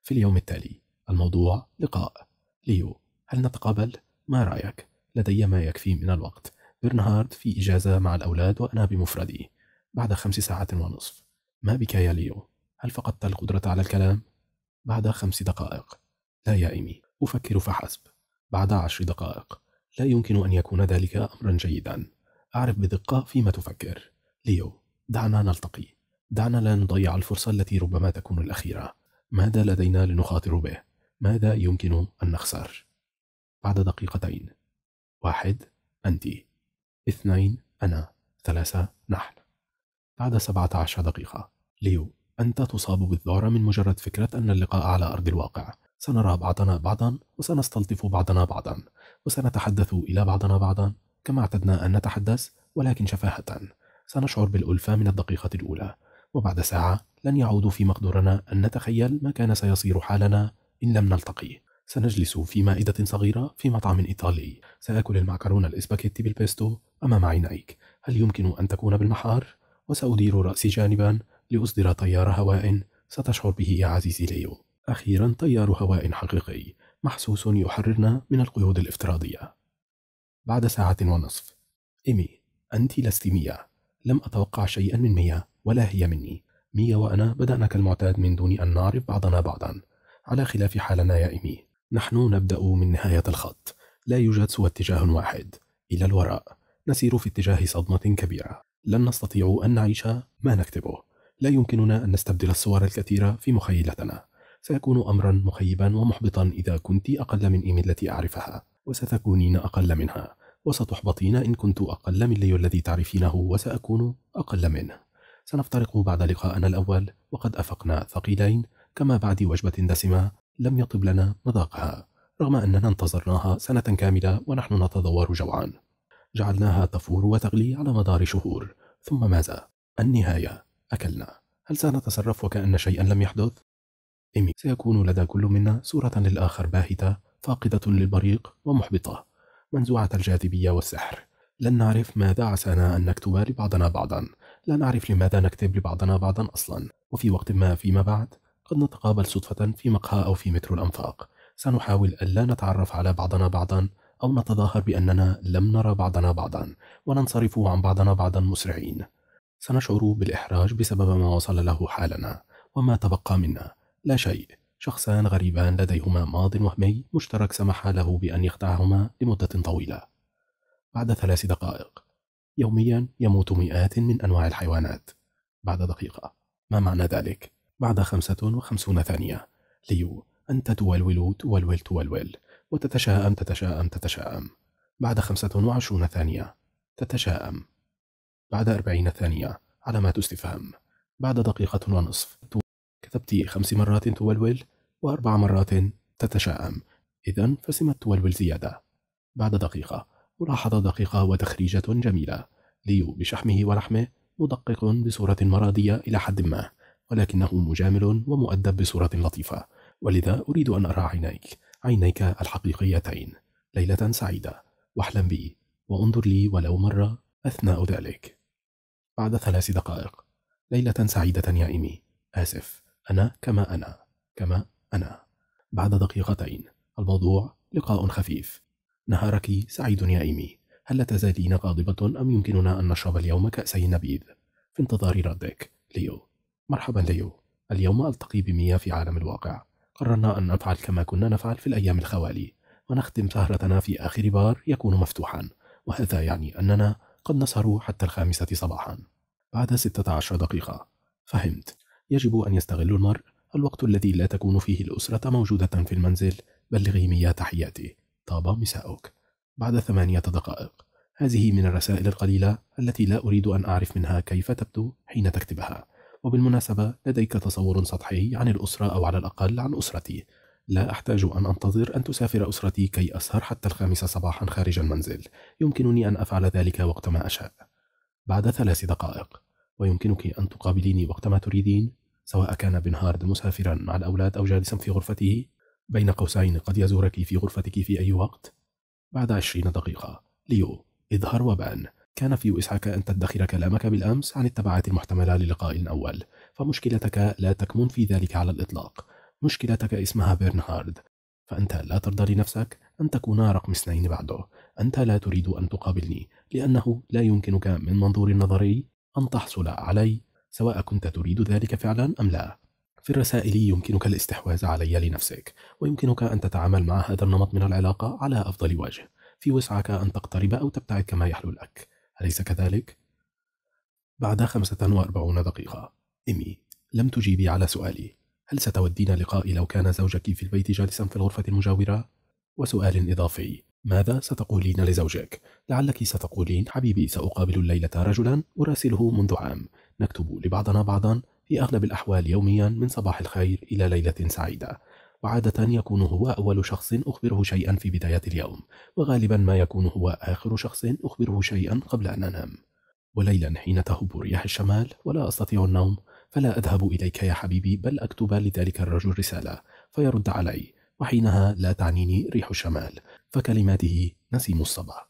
في اليوم التالي الموضوع لقاء ليو هل نتقابل؟ ما رأيك؟ لدي ما يكفي من الوقت برنهارد في إجازة مع الأولاد وأنا بمفردي بعد خمس ساعات ونصف ما بك يا ليو؟ هل فقدت القدرة على الكلام؟ بعد خمس دقائق لا يا إيمي أفكر فحسب بعد عشر دقائق لا يمكن أن يكون ذلك أمرا جيدا أعرف بدقة فيما تفكر ليو دعنا نلتقي دعنا لا نضيع الفرصة التي ربما تكون الأخيرة ماذا لدينا لنخاطر به؟ ماذا يمكن أن نخسر؟ بعد دقيقتين واحد أنت اثنين أنا ثلاثة نحن بعد 17 دقيقة ليو أنت تصاب بالذعر من مجرد فكرة أن اللقاء على أرض الواقع سنرى بعضنا بعضا وسنستلطف بعضنا بعضا وسنتحدث إلى بعضنا بعضا كما اعتدنا أن نتحدث ولكن شفاهة سنشعر بالألفة من الدقيقة الأولى وبعد ساعة لن يعود في مقدورنا أن نتخيل ما كان سيصير حالنا إن لم نلتقيه سنجلس في مائدة صغيرة في مطعم إيطالي سأكل المعكرونة الإسباكيتي بالبيستو أمام عينيك هل يمكن أن تكون بالمحار؟ وسأدير رأسي جانبا لأصدر تيار هواء ستشعر به يا عزيزي ليو أخيرا تيار هواء حقيقي محسوس يحررنا من القيود الافتراضية بعد ساعة ونصف إيمي أنت لست ميا لم أتوقع شيئا من ميا ولا هي مني ميا وأنا بدأنا كالمعتاد من دون أن نعرف بعضنا بعضا على خلاف حالنا يا إيمي نحن نبدأ من نهاية الخط لا يوجد سوى اتجاه واحد إلى الوراء نسير في اتجاه صدمة كبيرة لن نستطيع أن نعيش ما نكتبه لا يمكننا أن نستبدل الصور الكثيرة في مخيلتنا سيكون أمرا مخيبا ومحبطا إذا كنت أقل من إيمي التي أعرفها وستكونين أقل منها وستحبطين إن كنت أقل من لي الذي تعرفينه وسأكون أقل منه سنفترق بعد لقائنا الأول وقد أفقنا ثقيلين كما بعد وجبة دسمة لم يطب لنا مذاقها رغم أننا انتظرناها سنة كاملة ونحن نتضور جوعا جعلناها تفور وتغلي على مدار شهور ثم ماذا؟ النهاية أكلنا هل سنتصرف وكأن شيئا لم يحدث؟ إيمي سيكون لدى كل منا صورة للآخر باهتة فاقدة للبريق ومحبطة منزوعة الجاذبية والسحر لن نعرف ماذا عسانا أن نكتب لبعضنا بعضا لا نعرف لماذا نكتب لبعضنا بعضا أصلا وفي وقت ما فيما بعد قد نتقابل صدفة في مقهى أو في مترو الأنفاق سنحاول ألا نتعرف على بعضنا بعضا أو نتظاهر بأننا لم نرى بعضنا بعضا وننصرف عن بعضنا بعضا مسرعين سنشعر بالإحراج بسبب ما وصل له حالنا وما تبقى منا لا شيء شخصان غريبان لديهما ماض وهمي مشترك سمح له بأن يخدعهما لمدة طويلة بعد ثلاث دقائق يوميا يموت مئات من أنواع الحيوانات بعد دقيقة ما معنى ذلك؟ بعد خمسة وخمسون ثانية ليو أنت تولول تولول تولول وتتشاءم تتشاءم تتشاءم بعد خمسة وعشرون ثانية تتشاءم بعد أربعين ثانية علامات استفهام بعد دقيقة ونصف كتبت خمس مرات تولول وأربع مرات تتشاءم إذا فسمت تولول زيادة بعد دقيقة ملاحظة دقيقة وتخريجة جميلة ليو بشحمه ولحمه مدقق بصورة مرادية إلى حد ما ولكنه مجامل ومؤدب بصورة لطيفة ولذا أريد أن أرى عينيك عينيك الحقيقيتين ليلة سعيدة واحلم بي وانظر لي ولو مرة أثناء ذلك بعد ثلاث دقائق ليلة سعيدة يا إيمي آسف أنا كما أنا كما أنا بعد دقيقتين الموضوع لقاء خفيف نهارك سعيد يا إيمي هل لا تزالين غاضبة أم يمكننا أن نشرب اليوم كأسي نبيذ في انتظار ردك ليو مرحبا ليو اليوم ألتقي بميا في عالم الواقع قررنا أن نفعل كما كنا نفعل في الأيام الخوالي ونختم سهرتنا في آخر بار يكون مفتوحا وهذا يعني أننا قد نسهر حتى الخامسة صباحا بعد 16 دقيقة فهمت يجب أن يستغل المرء الوقت الذي لا تكون فيه الأسرة موجودة في المنزل بلغي ميا تحياتي طاب مساؤك بعد ثمانية دقائق هذه من الرسائل القليلة التي لا أريد أن أعرف منها كيف تبدو حين تكتبها وبالمناسبة لديك تصور سطحي عن الأسرة أو على الأقل عن أسرتي لا أحتاج أن أنتظر أن تسافر أسرتي كي أسهر حتى الخامسة صباحا خارج المنزل يمكنني أن أفعل ذلك وقتما أشاء بعد ثلاث دقائق ويمكنك أن تقابليني وقتما تريدين سواء كان بنهارد مسافرا مع الأولاد أو جالسا في غرفته بين قوسين قد يزورك في غرفتك في أي وقت بعد عشرين دقيقة ليو اظهر وبان كان في وسعك أن تدخر كلامك بالأمس عن التبعات المحتملة للقاء أول فمشكلتك لا تكمن في ذلك على الإطلاق مشكلتك اسمها بيرنهارد فأنت لا ترضى لنفسك أن تكون رقم اثنين بعده أنت لا تريد أن تقابلني لأنه لا يمكنك من منظور نظري أن تحصل علي سواء كنت تريد ذلك فعلا أم لا في الرسائل يمكنك الاستحواذ علي لنفسك ويمكنك أن تتعامل مع هذا النمط من العلاقة على أفضل وجه في وسعك أن تقترب أو تبتعد كما يحلو لك أليس كذلك؟ بعد 45 دقيقة إيمي لم تجيبي على سؤالي هل ستودين لقائي لو كان زوجك في البيت جالسا في الغرفة المجاورة؟ وسؤال إضافي ماذا ستقولين لزوجك؟ لعلك ستقولين حبيبي سأقابل الليلة رجلا أراسله منذ عام نكتب لبعضنا بعضا في أغلب الأحوال يوميا من صباح الخير إلى ليلة سعيدة وعادة يكون هو أول شخص أخبره شيئا في بداية اليوم وغالبا ما يكون هو آخر شخص أخبره شيئا قبل أن أنام وليلا حين تهب رياح الشمال ولا أستطيع النوم فلا أذهب إليك يا حبيبي بل أكتب لذلك الرجل رسالة فيرد علي وحينها لا تعنيني ريح الشمال فكلماته نسيم الصباح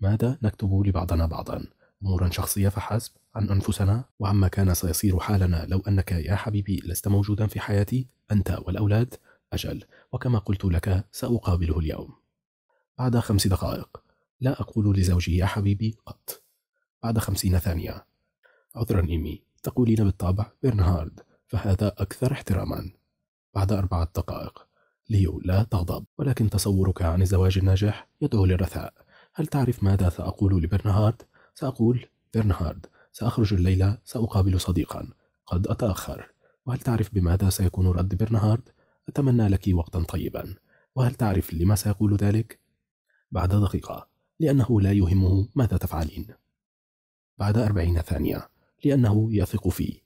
ماذا نكتب لبعضنا بعضا أمورا شخصية فحسب عن أنفسنا وعما كان سيصير حالنا لو أنك يا حبيبي لست موجودا في حياتي أنت والأولاد أجل وكما قلت لك سأقابله اليوم بعد خمس دقائق لا أقول لزوجي يا حبيبي قط بعد خمسين ثانية عذرا إيمي تقولين بالطبع برنهارد فهذا أكثر احتراما بعد أربعة دقائق ليو لا تغضب ولكن تصورك عن الزواج الناجح يدعو للرثاء هل تعرف ماذا سأقول لبرنهارد؟ سأقول برنهارد سأخرج الليلة سأقابل صديقا قد أتأخر وهل تعرف بماذا سيكون رد برنهارد؟ أتمنى لك وقتا طيبا وهل تعرف لما سيقول ذلك؟ بعد دقيقة لأنه لا يهمه ماذا تفعلين بعد أربعين ثانية لأنه يثق في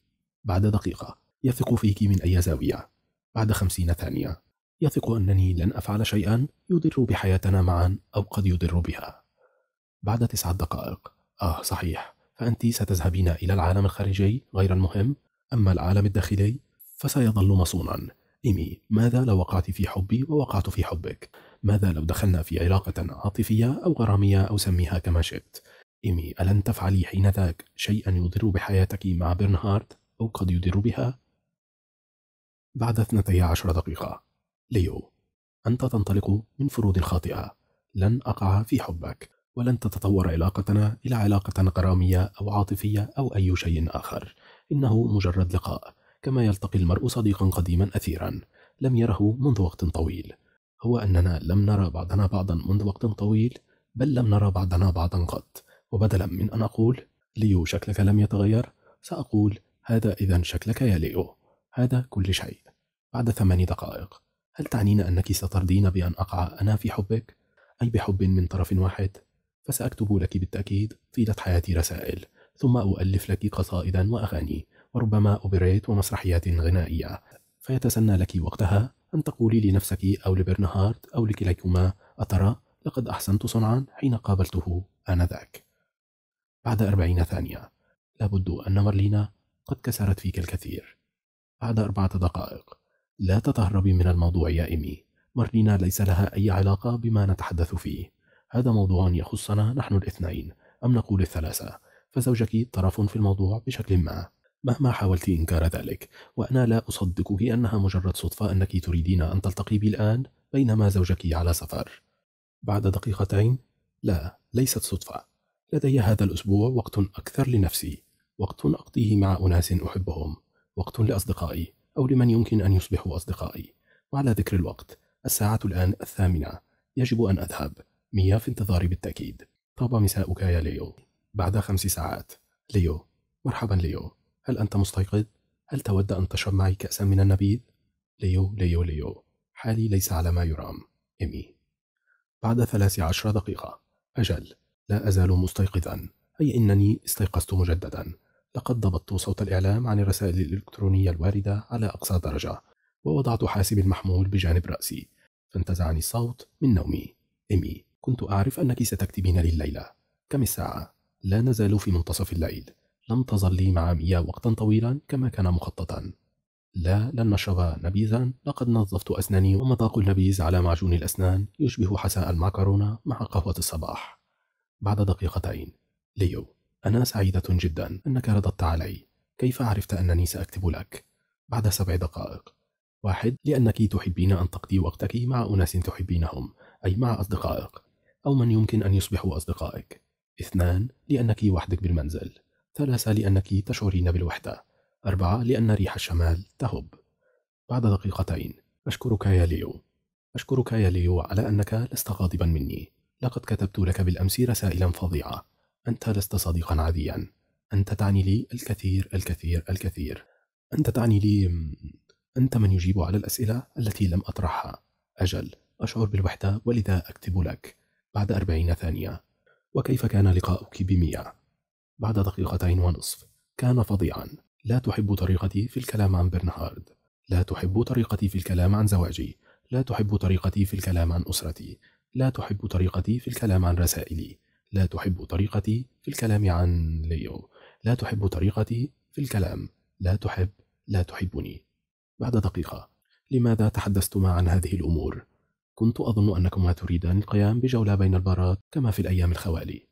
بعد دقيقة يثق فيك من أي زاوية بعد خمسين ثانية يثق أنني لن أفعل شيئا يضر بحياتنا معا أو قد يضر بها بعد تسعة دقائق آه صحيح فأنت ستذهبين إلى العالم الخارجي غير المهم أما العالم الداخلي فسيظل مصونا إيمي ماذا لو وقعت في حبي ووقعت في حبك ماذا لو دخلنا في علاقة عاطفية أو غرامية أو سميها كما شئت إيمي ألن تفعلي حين ذاك شيئا يضر بحياتك مع برنهارد أو قد يضر بها بعد اثنتي عشر دقيقة ليو أنت تنطلق من فروض خاطئة لن أقع في حبك ولن تتطور علاقتنا إلى علاقة غرامية أو عاطفية أو أي شيء آخر إنه مجرد لقاء كما يلتقي المرء صديقا قديما أثيرا لم يره منذ وقت طويل هو أننا لم نرى بعضنا بعضا منذ وقت طويل بل لم نرى بعضنا بعضا قط وبدلا من أن أقول ليو شكلك لم يتغير سأقول هذا إذا شكلك يا ليو هذا كل شيء بعد ثماني دقائق هل تعنين أنك سترضين بأن أقع أنا في حبك؟ أي بحب من طرف واحد؟ فسأكتب لك بالتأكيد طيلة حياتي رسائل ثم أؤلف لك قصائدا وأغاني وربما أوبريت ومسرحيات غنائية فيتسنى لك وقتها أن تقولي لنفسك أو لبرنهارد أو لكليكما أترى لقد أحسنت صنعا حين قابلته آنذاك بعد أربعين ثانية لابد أن مارلينا قد كسرت فيك الكثير بعد أربعة دقائق لا تتهربي من الموضوع يا إيمي مارلينا ليس لها أي علاقة بما نتحدث فيه هذا موضوع يخصنا نحن الاثنين أم نقول الثلاثة فزوجك طرف في الموضوع بشكل ما مهما حاولت إنكار ذلك وأنا لا أصدقك أنها مجرد صدفة أنك تريدين أن تلتقي بي الآن بينما زوجك على سفر بعد دقيقتين لا ليست صدفة لدي هذا الأسبوع وقت أكثر لنفسي وقت أقضيه مع أناس أحبهم وقت لأصدقائي أو لمن يمكن أن يصبحوا أصدقائي وعلى ذكر الوقت الساعة الآن الثامنة يجب أن أذهب ميا في انتظاري بالتأكيد طاب مساؤك يا ليو بعد خمس ساعات ليو مرحبا ليو هل أنت مستيقظ؟ هل تود أن تشرب معي كأسا من النبيذ؟ ليو ليو ليو حالي ليس على ما يرام إيمي بعد ثلاث عشر دقيقة أجل لا أزال مستيقظا أي إنني استيقظت مجددا لقد ضبطت صوت الإعلام عن الرسائل الإلكترونية الواردة على أقصى درجة ووضعت حاسب المحمول بجانب رأسي فانتزعني الصوت من نومي إيمي كنت أعرف أنك ستكتبين لي الليلة كم الساعة؟ لا نزال في منتصف الليل لم تظلي مع ميا وقتا طويلا كما كان مخططا لا لن نشرب نبيذا لقد نظفت أسناني ومذاق النبيذ على معجون الأسنان يشبه حساء المعكرونة مع قهوة الصباح بعد دقيقتين ليو أنا سعيدة جدا أنك رددت علي كيف عرفت أنني سأكتب لك؟ بعد سبع دقائق واحد لأنك تحبين أن تقضي وقتك مع أناس تحبينهم أي مع أصدقائك أو من يمكن أن يصبحوا أصدقائك اثنان لأنك وحدك بالمنزل ثلاثة لأنك تشعرين بالوحدة أربعة لأن ريح الشمال تهب بعد دقيقتين أشكرك يا ليو أشكرك يا ليو على أنك لست غاضبا مني لقد كتبت لك بالأمس رسائلا فظيعة أنت لست صديقا عاديا أنت تعني لي الكثير الكثير الكثير أنت تعني لي أنت من يجيب على الأسئلة التي لم أطرحها أجل أشعر بالوحدة ولذا أكتب لك بعد أربعين ثانية وكيف كان لقاؤك بميا؟ بعد دقيقتين ونصف كان فظيعا لا تحب طريقتي في الكلام عن برنهارد لا تحب طريقتي في الكلام عن زواجي لا تحب طريقتي في الكلام عن أسرتي لا تحب طريقتي في الكلام عن رسائلي لا تحب طريقتي في الكلام عن ليو لا تحب طريقتي في الكلام لا تحب لا تحبني بعد دقيقة لماذا تحدثتما عن هذه الأمور؟ كنت أظن أنكما تريدان القيام بجولة بين البارات كما في الأيام الخوالي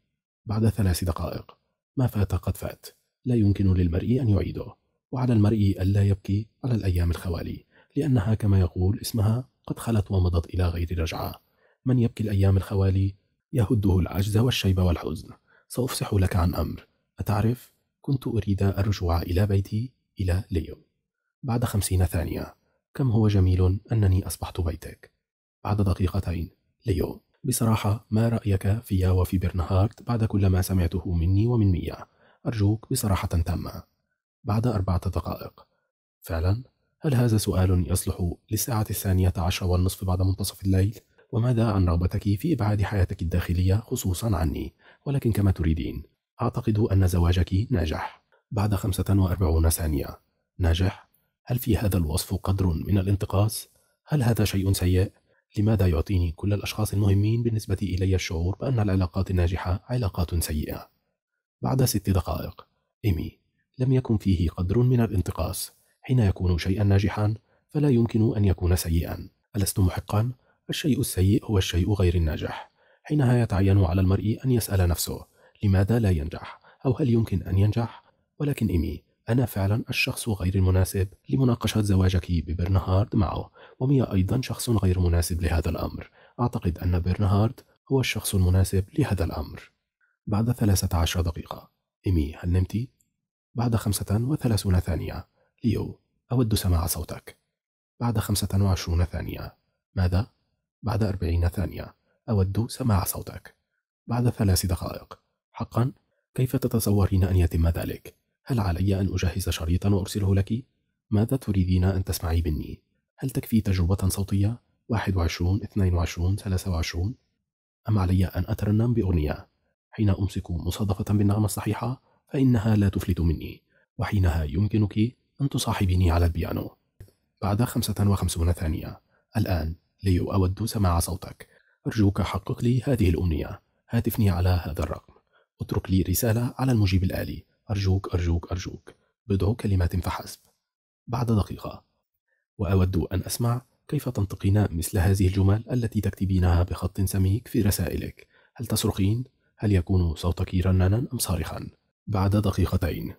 بعد ثلاث دقائق ما فات قد فات لا يمكن للمرء أن يعيده وعلى المرء ألا يبكي على الأيام الخوالي لأنها كما يقول اسمها قد خلت ومضت إلى غير رجعة من يبكي الأيام الخوالي يهده العجز والشيب والحزن سأفصح لك عن أمر أتعرف كنت أريد الرجوع إلى بيتي إلى ليو بعد خمسين ثانية كم هو جميل أنني أصبحت بيتك بعد دقيقتين ليو بصراحة ما رأيك فيا وفي برنهاكت بعد كل ما سمعته مني ومن ميا أرجوك بصراحة تامة بعد أربعة دقائق فعلا هل هذا سؤال يصلح للساعة الثانية عشر والنصف بعد منتصف الليل؟ وماذا عن رغبتك في إبعاد حياتك الداخلية خصوصا عني ولكن كما تريدين أعتقد أن زواجك ناجح بعد 45 ثانية ناجح؟ هل في هذا الوصف قدر من الانتقاص؟ هل هذا شيء سيء؟ لماذا يعطيني كل الأشخاص المهمين بالنسبة إلي الشعور بأن العلاقات الناجحة علاقات سيئة؟ بعد ست دقائق إيمي لم يكن فيه قدر من الانتقاص حين يكون شيئا ناجحا فلا يمكن أن يكون سيئا ألست محقا؟ الشيء السيء هو الشيء غير الناجح حينها يتعين على المرء أن يسأل نفسه لماذا لا ينجح؟ أو هل يمكن أن ينجح؟ ولكن إيمي أنا فعلا الشخص غير المناسب لمناقشة زواجك ببرنهارد معه وميا أيضا شخص غير مناسب لهذا الأمر أعتقد أن برنهارد هو الشخص المناسب لهذا الأمر بعد ثلاثة عشر دقيقة إيمي هل نمت؟ بعد خمسة وثلاثون ثانية ليو أود سماع صوتك بعد خمسة وعشرون ثانية ماذا؟ بعد أربعين ثانية أود سماع صوتك بعد ثلاث دقائق حقا كيف تتصورين أن يتم ذلك؟ هل علي أن أجهز شريطا وأرسله لك؟ ماذا تريدين أن تسمعي مني؟ هل تكفي تجربة صوتية؟ 21 22 23 أم علي أن أترنم بأغنية؟ حين أمسك مصادفة بالنغمة الصحيحة فإنها لا تفلت مني وحينها يمكنك أن تصاحبيني على البيانو بعد 55 ثانية الآن لي أود سماع صوتك أرجوك حقق لي هذه الأمنية هاتفني على هذا الرقم اترك لي رسالة على المجيب الآلي أرجوك أرجوك أرجوك بضع كلمات فحسب بعد دقيقة وأود أن أسمع كيف تنطقين مثل هذه الجمل التي تكتبينها بخط سميك في رسائلك هل تصرخين؟ هل يكون صوتك رنانا أم صارخا؟ بعد دقيقتين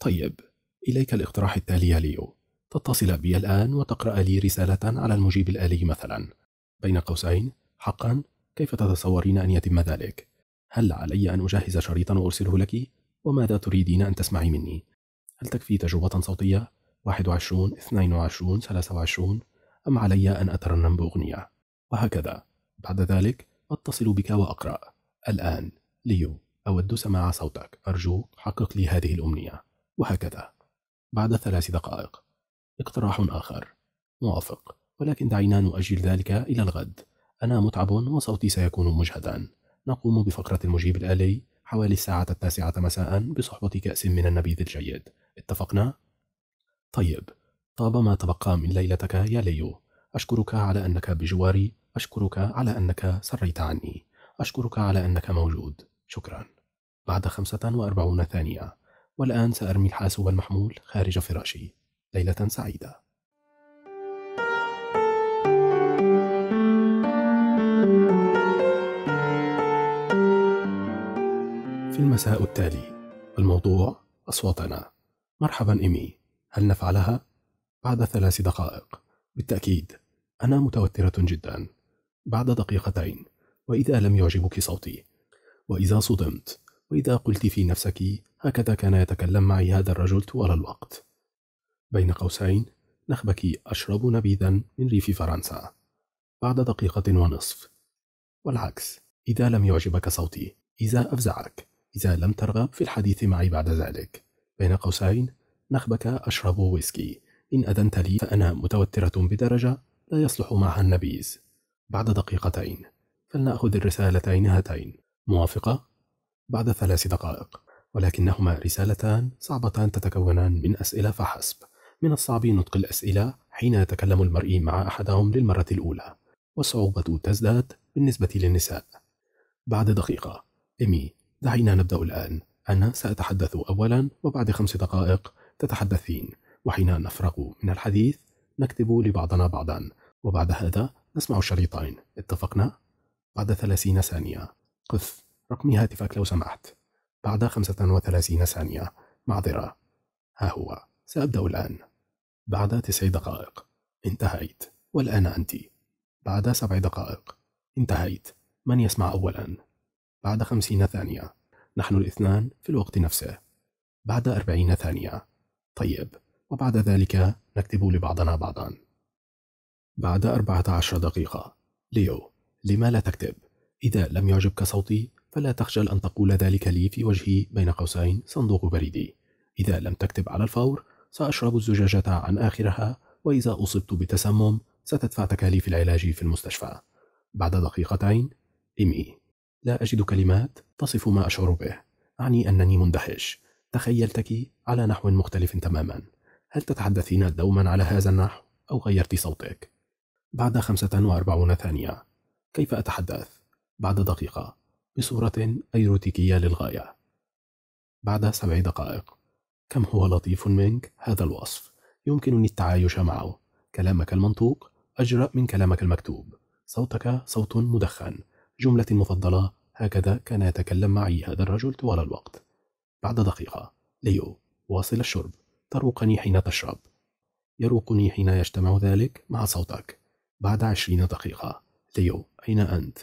طيب إليك الاقتراح التالي يا ليو تتصل بي الآن وتقرأ لي رسالة على المجيب الآلي مثلا بين قوسين حقا كيف تتصورين أن يتم ذلك؟ هل علي أن أجهز شريطا وأرسله لك وماذا تريدين أن تسمعي مني؟ هل تكفي تجربة صوتية؟ 21 22 23 أم علي أن أترنم بأغنية؟ وهكذا بعد ذلك أتصل بك وأقرأ الآن ليو أود سماع صوتك أرجوك حقق لي هذه الأمنية وهكذا بعد ثلاث دقائق اقتراح آخر موافق ولكن دعينا نؤجل ذلك إلى الغد أنا متعب وصوتي سيكون مجهدا نقوم بفقرة المجيب الآلي حوالي الساعة التاسعة مساء بصحبة كأس من النبيذ الجيد اتفقنا؟ طيب ما تبقى من ليلتك يا ليو أشكرك على أنك بجواري أشكرك على أنك سريت عني أشكرك على أنك موجود شكرا بعد خمسة وأربعون ثانية والآن سأرمي الحاسوب المحمول خارج فراشي ليلة سعيدة في المساء التالي الموضوع أصواتنا مرحبا إيمي هل نفعلها؟ بعد ثلاث دقائق بالتأكيد أنا متوترة جدا بعد دقيقتين وإذا لم يعجبك صوتي وإذا صدمت وإذا قلت في نفسك هكذا كان يتكلم معي هذا الرجل طوال الوقت بين قوسين نخبك أشرب نبيذا من ريف فرنسا بعد دقيقة ونصف والعكس إذا لم يعجبك صوتي إذا أفزعك إذا لم ترغب في الحديث معي بعد ذلك بين قوسين نخبك أشرب ويسكي إن أذنت لي فأنا متوترة بدرجة لا يصلح معها النبيذ بعد دقيقتين فلنأخذ الرسالتين هاتين موافقة؟ بعد ثلاث دقائق ولكنهما رسالتان صعبتان تتكونان من أسئلة فحسب من الصعب نطق الأسئلة حين يتكلم المرء مع أحدهم للمرة الأولى والصعوبة تزداد بالنسبة للنساء بعد دقيقة إيمي دعينا نبدأ الآن أنا سأتحدث أولا وبعد خمس دقائق تتحدثين وحين نفرغ من الحديث نكتب لبعضنا بعضا وبعد هذا نسمع الشريطين اتفقنا؟ بعد ثلاثين ثانية قف رقمي هاتفك لو سمحت بعد خمسة وثلاثين ثانية معذرة ها هو سأبدأ الآن بعد تسع دقائق انتهيت والآن أنت بعد سبع دقائق انتهيت من يسمع أولا؟ بعد خمسين ثانية نحن الاثنان في الوقت نفسه بعد أربعين ثانية طيب وبعد ذلك نكتب لبعضنا بعضا بعد أربعة عشر دقيقة ليو لما لا تكتب؟ إذا لم يعجبك صوتي فلا تخجل أن تقول ذلك لي في وجهي بين قوسين صندوق بريدي إذا لم تكتب على الفور سأشرب الزجاجة عن آخرها وإذا أصبت بتسمم ستدفع تكاليف العلاج في المستشفى بعد دقيقتين إيمي لا أجد كلمات تصف ما أشعر به أعني أنني مندهش تخيلتك على نحو مختلف تماما هل تتحدثين دوما على هذا النحو أو غيرت صوتك؟ بعد 45 ثانية كيف أتحدث؟ بعد دقيقة بصورة أيروتيكية للغاية بعد سبع دقائق كم هو لطيف منك هذا الوصف يمكنني التعايش معه كلامك المنطوق أجرأ من كلامك المكتوب صوتك صوت مدخن جملتي المفضلة هكذا كان يتكلم معي هذا الرجل طوال الوقت بعد دقيقة ليو واصل الشرب تروقني حين تشرب يروقني حين يجتمع ذلك مع صوتك بعد عشرين دقيقة ليو أين أنت؟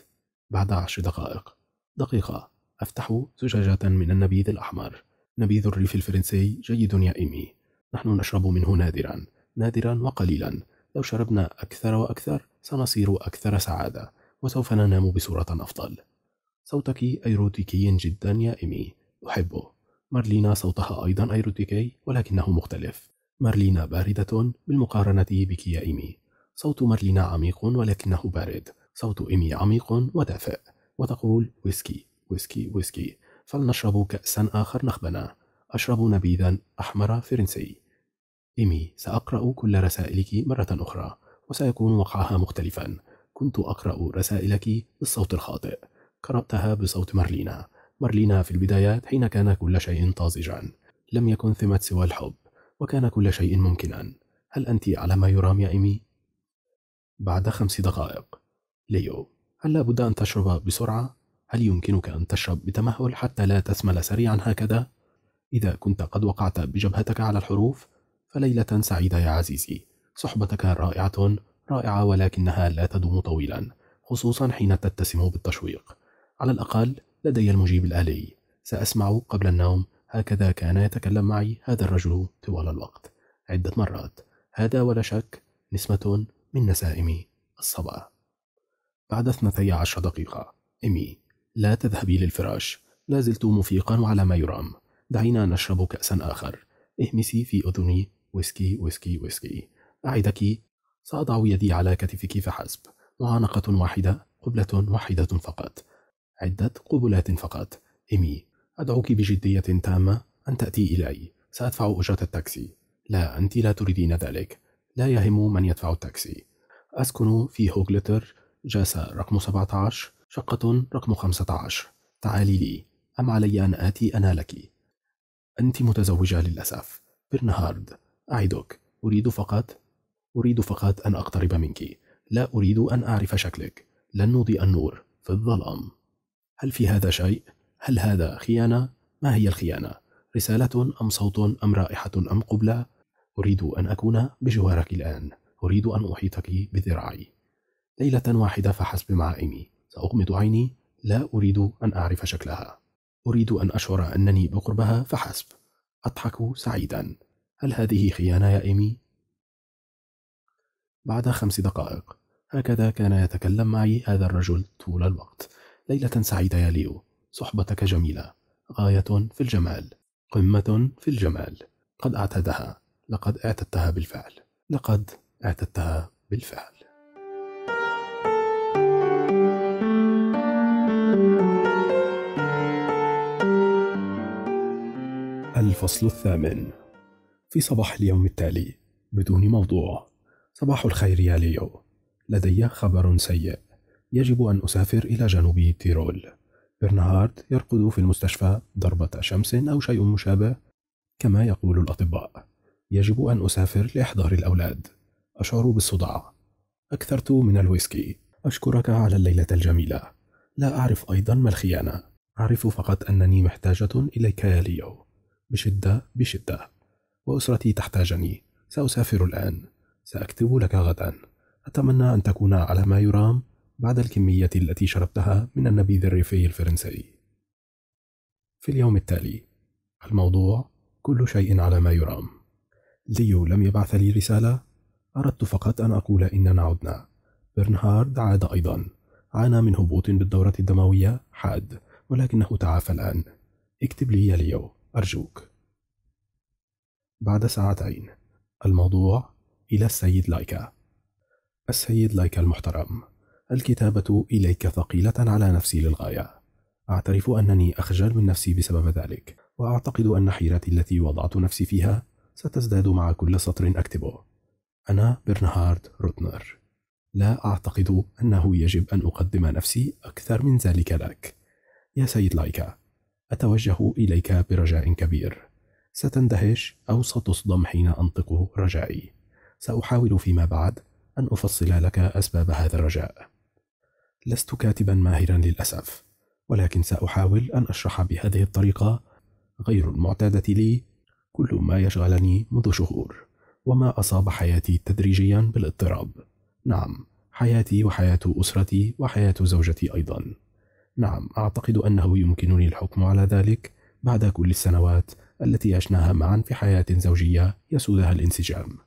بعد عشر دقائق دقيقة أفتح زجاجة من النبيذ الأحمر نبيذ الريف الفرنسي جيد يا إيمي نحن نشرب منه نادرا نادرا وقليلا لو شربنا أكثر وأكثر سنصير أكثر سعادة وسوف ننام بصورة أفضل صوتك أيروتيكي جدا يا إيمي أحبه مارلينا صوتها أيضا أيروتيكي ولكنه مختلف مارلينا باردة بالمقارنة بك يا إيمي صوت مارلينا عميق ولكنه بارد صوت إيمي عميق ودافئ وتقول ويسكي ويسكي ويسكي فلنشرب كأسا آخر نخبنا أشرب نبيذا أحمر فرنسي إيمي سأقرأ كل رسائلك مرة أخرى وسيكون وقعها مختلفا كنت أقرأ رسائلك بالصوت الخاطئ قرأتها بصوت مارلينا مارلينا في البدايات حين كان كل شيء طازجا لم يكن ثمة سوى الحب وكان كل شيء ممكنا هل أنت على ما يرام يا إيمي؟ بعد خمس دقائق ليو هل لابد أن تشرب بسرعة؟ هل يمكنك أن تشرب بتمهل حتى لا تسمل سريعا هكذا؟ إذا كنت قد وقعت بجبهتك على الحروف فليلة سعيدة يا عزيزي صحبتك رائعة رائعة ولكنها لا تدوم طويلا خصوصا حين تتسم بالتشويق على الأقل لدي المجيب الآلي سأسمع قبل النوم هكذا كان يتكلم معي هذا الرجل طوال الوقت عدة مرات هذا ولا شك نسمة من نسائم الصبا بعد اثنتي عشر دقيقة إمي لا تذهبي للفراش لا زلت مفيقا وعلى ما يرام دعينا نشرب كأسا آخر اهمسي في أذني ويسكي ويسكي ويسكي أعدك سأضع يدي على كتفك فحسب معانقة واحدة قبلة واحدة فقط عدة قبلات فقط إيمي أدعوك بجدية تامة أن تأتي إلي سأدفع أجرة التاكسي لا أنت لا تريدين ذلك لا يهم من يدفع التاكسي أسكن في هوغلتر جاسة رقم 17 شقة رقم 15 تعالي لي أم علي أن آتي أنا لك أنت متزوجة للأسف برنهارد أعدك أريد فقط أريد فقط أن أقترب منك لا أريد أن أعرف شكلك لن نضيء النور في الظلام هل في هذا شيء؟ هل هذا خيانة؟ ما هي الخيانة؟ رسالة أم صوت أم رائحة أم قبلة؟ أريد أن أكون بجوارك الآن أريد أن أحيطك بذراعي ليلة واحدة فحسب مع إيمي سأغمض عيني لا أريد أن أعرف شكلها أريد أن أشعر أنني بقربها فحسب أضحك سعيدا هل هذه خيانة يا إيمي؟ بعد خمس دقائق هكذا كان يتكلم معي هذا الرجل طول الوقت ليلة سعيدة يا ليو صحبتك جميلة غاية في الجمال قمة في الجمال قد أعتدها لقد اعتدتها بالفعل لقد اعتدتها بالفعل الفصل الثامن في صباح اليوم التالي بدون موضوع صباح الخير يا ليو لدي خبر سيء يجب أن أسافر إلى جنوب تيرول برنهارد يرقد في المستشفى ضربة شمس أو شيء مشابه كما يقول الأطباء يجب أن أسافر لإحضار الأولاد أشعر بالصداع أكثرت من الويسكي أشكرك على الليلة الجميلة لا أعرف أيضا ما الخيانة أعرف فقط أنني محتاجة إليك يا ليو بشدة بشدة وأسرتي تحتاجني سأسافر الآن سأكتب لك غدا أتمنى أن تكون على ما يرام بعد الكمية التي شربتها من النبيذ الريفي الفرنسي في اليوم التالي الموضوع كل شيء على ما يرام ليو لم يبعث لي رسالة أردت فقط أن أقول إننا عدنا برنهارد عاد أيضا عانى من هبوط بالدورة الدموية حاد ولكنه تعافى الآن اكتب لي يا ليو أرجوك بعد ساعتين الموضوع إلى السيد لايكا السيد لايكا المحترم الكتابة إليك ثقيلة على نفسي للغاية أعترف أنني أخجل من نفسي بسبب ذلك وأعتقد أن حيرتي التي وضعت نفسي فيها ستزداد مع كل سطر أكتبه أنا برنهارد روتنر لا أعتقد أنه يجب أن أقدم نفسي أكثر من ذلك لك يا سيد لايكا أتوجه إليك برجاء كبير ستندهش أو ستصدم حين أنطق رجائي سأحاول فيما بعد أن أفصل لك أسباب هذا الرجاء لست كاتبا ماهرا للأسف ولكن سأحاول أن أشرح بهذه الطريقة غير المعتادة لي كل ما يشغلني منذ شهور وما أصاب حياتي تدريجيا بالاضطراب نعم حياتي وحياة أسرتي وحياة زوجتي أيضا نعم أعتقد أنه يمكنني الحكم على ذلك بعد كل السنوات التي عشناها معا في حياة زوجية يسودها الانسجام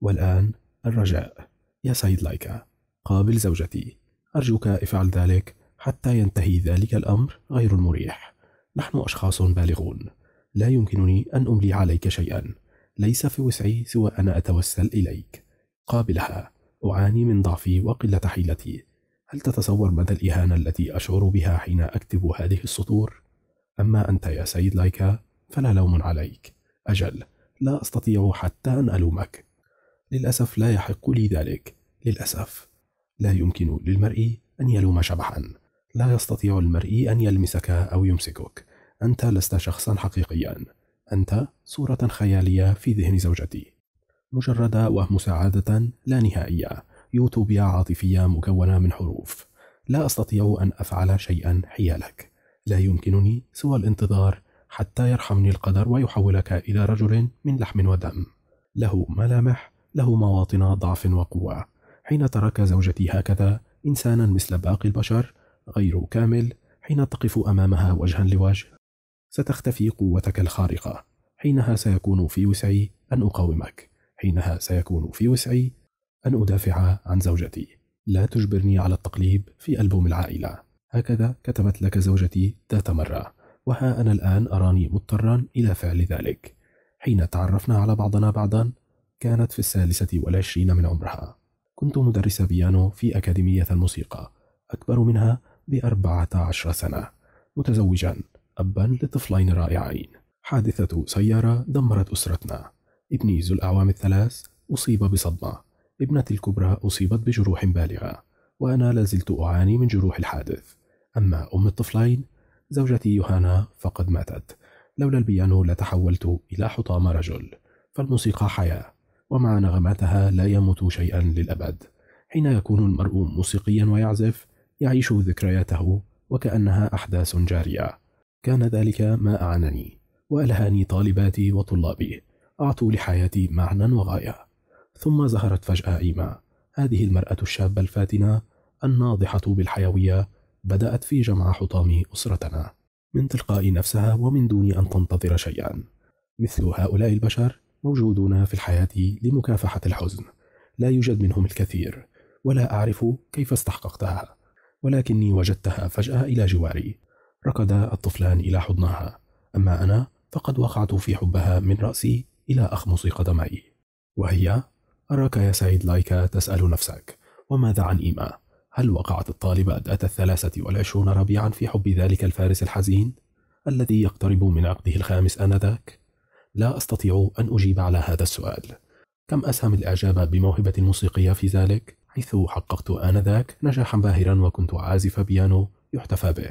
والآن الرجاء يا سيد لايكا قابل زوجتي أرجوك افعل ذلك حتى ينتهي ذلك الأمر غير المريح نحن أشخاص بالغون لا يمكنني أن أملي عليك شيئا ليس في وسعي سوى أن أتوسل إليك قابلها أعاني من ضعفي وقلة حيلتي هل تتصور مدى الإهانة التي أشعر بها حين أكتب هذه السطور؟ أما أنت يا سيد لايكا فلا لوم عليك أجل لا أستطيع حتى أن ألومك للأسف لا يحق لي ذلك للأسف لا يمكن للمرء أن يلوم شبحا لا يستطيع المرء أن يلمسك أو يمسكك أنت لست شخصا حقيقيا أنت صورة خيالية في ذهن زوجتي مجرد وهم سعادة لا نهائية يوتوبيا عاطفية مكونة من حروف لا أستطيع أن أفعل شيئا حيالك لا يمكنني سوى الانتظار حتى يرحمني القدر ويحولك إلى رجل من لحم ودم له ملامح له مواطن ضعف وقوة حين ترك زوجتي هكذا إنسانا مثل باقي البشر غير كامل حين تقف أمامها وجها لوجه ستختفي قوتك الخارقة حينها سيكون في وسعي أن أقاومك حينها سيكون في وسعي أن أدافع عن زوجتي لا تجبرني على التقليب في ألبوم العائلة هكذا كتبت لك زوجتي ذات مرة وها أنا الآن أراني مضطرا إلى فعل ذلك حين تعرفنا على بعضنا بعضا كانت في السادسة والعشرين من عمرها كنت مدرس بيانو في أكاديمية الموسيقى أكبر منها بأربعة عشر سنة متزوجا أبا لطفلين رائعين حادثة سيارة دمرت أسرتنا ابني ذو الأعوام الثلاث أصيب بصدمة ابنتي الكبرى أصيبت بجروح بالغة وأنا لازلت أعاني من جروح الحادث أما أم الطفلين زوجتي يوهانا فقد ماتت لولا البيانو لتحولت إلى حطام رجل فالموسيقى حياة ومع نغماتها لا يموت شيئا للأبد حين يكون المرء موسيقيا ويعزف يعيش ذكرياته وكأنها أحداث جارية كان ذلك ما أعنني وألهاني طالباتي وطلابي أعطوا لحياتي معنى وغاية ثم ظهرت فجأة إيما هذه المرأة الشابة الفاتنة الناضحة بالحيوية بدأت في جمع حطام أسرتنا من تلقاء نفسها ومن دون أن تنتظر شيئا مثل هؤلاء البشر موجودون في الحياة لمكافحة الحزن لا يوجد منهم الكثير ولا أعرف كيف استحققتها ولكني وجدتها فجأة إلى جواري ركض الطفلان إلى حضنها أما أنا فقد وقعت في حبها من رأسي إلى أخمص قدمي وهي أراك يا سعيد لايكا تسأل نفسك وماذا عن إيما؟ هل وقعت الطالبة ذات الثلاثة والعشرون ربيعا في حب ذلك الفارس الحزين الذي يقترب من عقده الخامس آنذاك؟ لا أستطيع أن أجيب على هذا السؤال كم أسهم الإعجاب بموهبة موسيقية في ذلك؟ حيث حققت آنذاك نجاحا باهرا وكنت عازف بيانو يحتفى به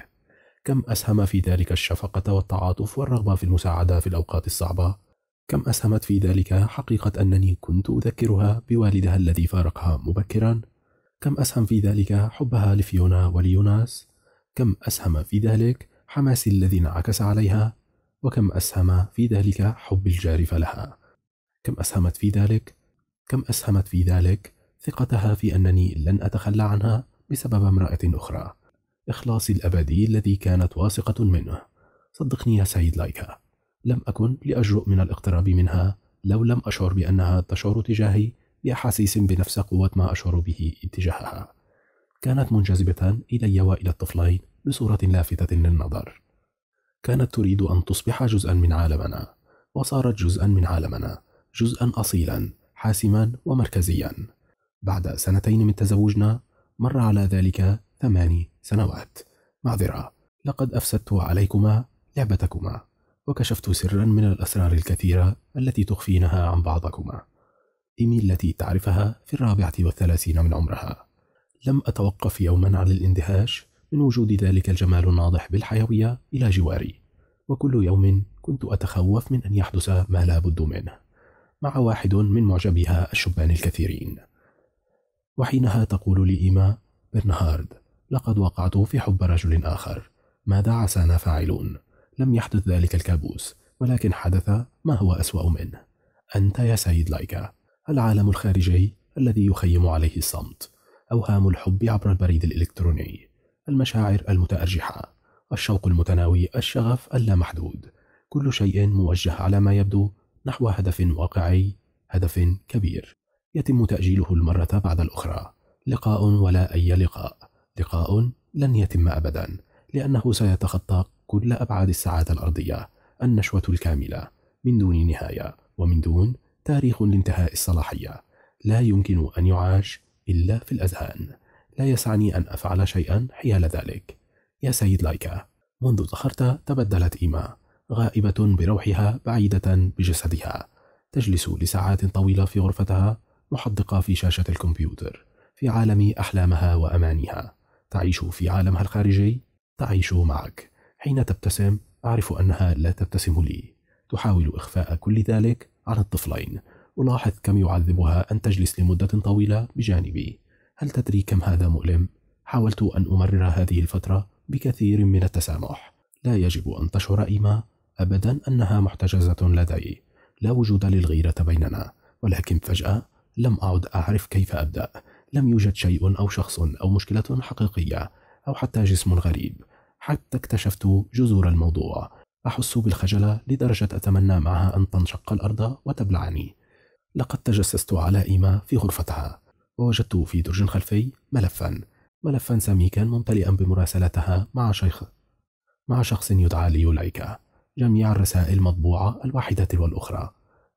كم أسهم في ذلك الشفقة والتعاطف والرغبة في المساعدة في الأوقات الصعبة كم أسهمت في ذلك حقيقة أنني كنت أذكرها بوالدها الذي فارقها مبكرا كم أسهم في ذلك حبها لفيونا وليوناس كم أسهم في ذلك حماسي الذي انعكس عليها وكم أسهم في ذلك حب الجارفة لها كم أسهمت في ذلك كم أسهمت في ذلك ثقتها في أنني لن أتخلى عنها بسبب امرأة أخرى إخلاصي الأبدي الذي كانت واثقة منه صدقني يا سيد لايكا لم أكن لأجرؤ من الاقتراب منها لو لم أشعر بأنها تشعر تجاهي بأحاسيس بنفس قوة ما أشعر به اتجاهها كانت منجذبة إلي وإلى الطفلين بصورة لافتة للنظر كانت تريد أن تصبح جزءا من عالمنا وصارت جزءا من عالمنا جزءا أصيلا حاسما ومركزيا بعد سنتين من تزوجنا مر على ذلك ثماني سنوات معذرة لقد أفسدت عليكما لعبتكما وكشفت سرا من الأسرار الكثيرة التي تخفينها عن بعضكما إيمي التي تعرفها في الرابعة والثلاثين من عمرها لم أتوقف يوما على الاندهاش من وجود ذلك الجمال الناضح بالحيوية إلى جواري وكل يوم كنت أتخوف من أن يحدث ما لا بد منه مع واحد من معجبها الشبان الكثيرين وحينها تقول لي إيما برنهارد لقد وقعت في حب رجل آخر ماذا عسانا فاعلون لم يحدث ذلك الكابوس ولكن حدث ما هو أسوأ منه أنت يا سيد لايكا العالم الخارجي الذي يخيم عليه الصمت أوهام الحب عبر البريد الإلكتروني المشاعر المتأرجحة الشوق المتناوي الشغف اللامحدود كل شيء موجه على ما يبدو نحو هدف واقعي هدف كبير يتم تأجيله المرة بعد الأخرى لقاء ولا أي لقاء لقاء لن يتم أبدا لأنه سيتخطى كل أبعاد الساعات الأرضية النشوة الكاملة من دون نهاية ومن دون تاريخ لانتهاء الصلاحية لا يمكن أن يعاش إلا في الأذهان لا يسعني أن أفعل شيئا حيال ذلك يا سيد لايكا منذ ظهرت تبدلت إيما غائبة بروحها بعيدة بجسدها تجلس لساعات طويلة في غرفتها محدقة في شاشة الكمبيوتر في عالم أحلامها وأمانها تعيش في عالمها الخارجي تعيش معك حين تبتسم أعرف أنها لا تبتسم لي تحاول إخفاء كل ذلك عن الطفلين ألاحظ كم يعذبها أن تجلس لمدة طويلة بجانبي هل تدري كم هذا مؤلم؟ حاولت أن أمرر هذه الفترة بكثير من التسامح لا يجب أن تشعر إيما أبدا أنها محتجزة لدي لا وجود للغيرة بيننا ولكن فجأة لم أعد أعرف كيف أبدأ لم يوجد شيء أو شخص أو مشكلة حقيقية أو حتى جسم غريب حتى اكتشفت جذور الموضوع أحس بالخجل لدرجة أتمنى معها أن تنشق الأرض وتبلعني لقد تجسست على إيما في غرفتها ووجدت في درج خلفي ملفا ملفا سميكا ممتلئا بمراسلتها مع شيخ مع شخص يدعى ليولايكا جميع الرسائل مطبوعة الواحدة والأخرى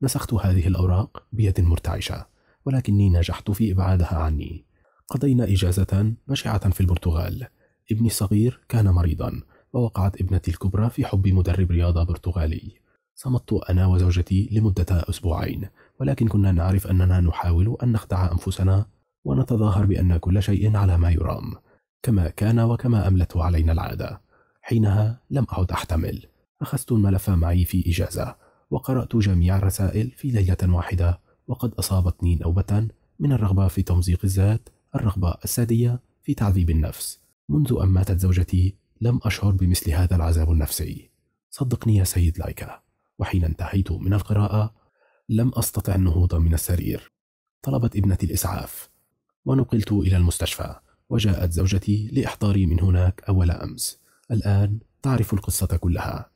نسخت هذه الأوراق بيد مرتعشة ولكني نجحت في إبعادها عني قضينا إجازة بشعة في البرتغال ابني الصغير كان مريضا ووقعت ابنتي الكبرى في حب مدرب رياضة برتغالي صمت أنا وزوجتي لمدة أسبوعين ولكن كنا نعرف أننا نحاول أن نخدع أنفسنا ونتظاهر بأن كل شيء على ما يرام كما كان وكما أملته علينا العادة حينها لم أعد أحتمل أخذت الملف معي في إجازة وقرأت جميع الرسائل في ليلة واحدة وقد أصابتني نوبة من الرغبة في تمزيق الذات الرغبة السادية في تعذيب النفس منذ أن ماتت زوجتي لم أشعر بمثل هذا العذاب النفسي صدقني يا سيد لايكا وحين انتهيت من القراءة لم أستطع النهوض من السرير طلبت ابنتي الإسعاف ونقلت إلى المستشفى وجاءت زوجتي لإحضاري من هناك أول أمس الآن تعرف القصة كلها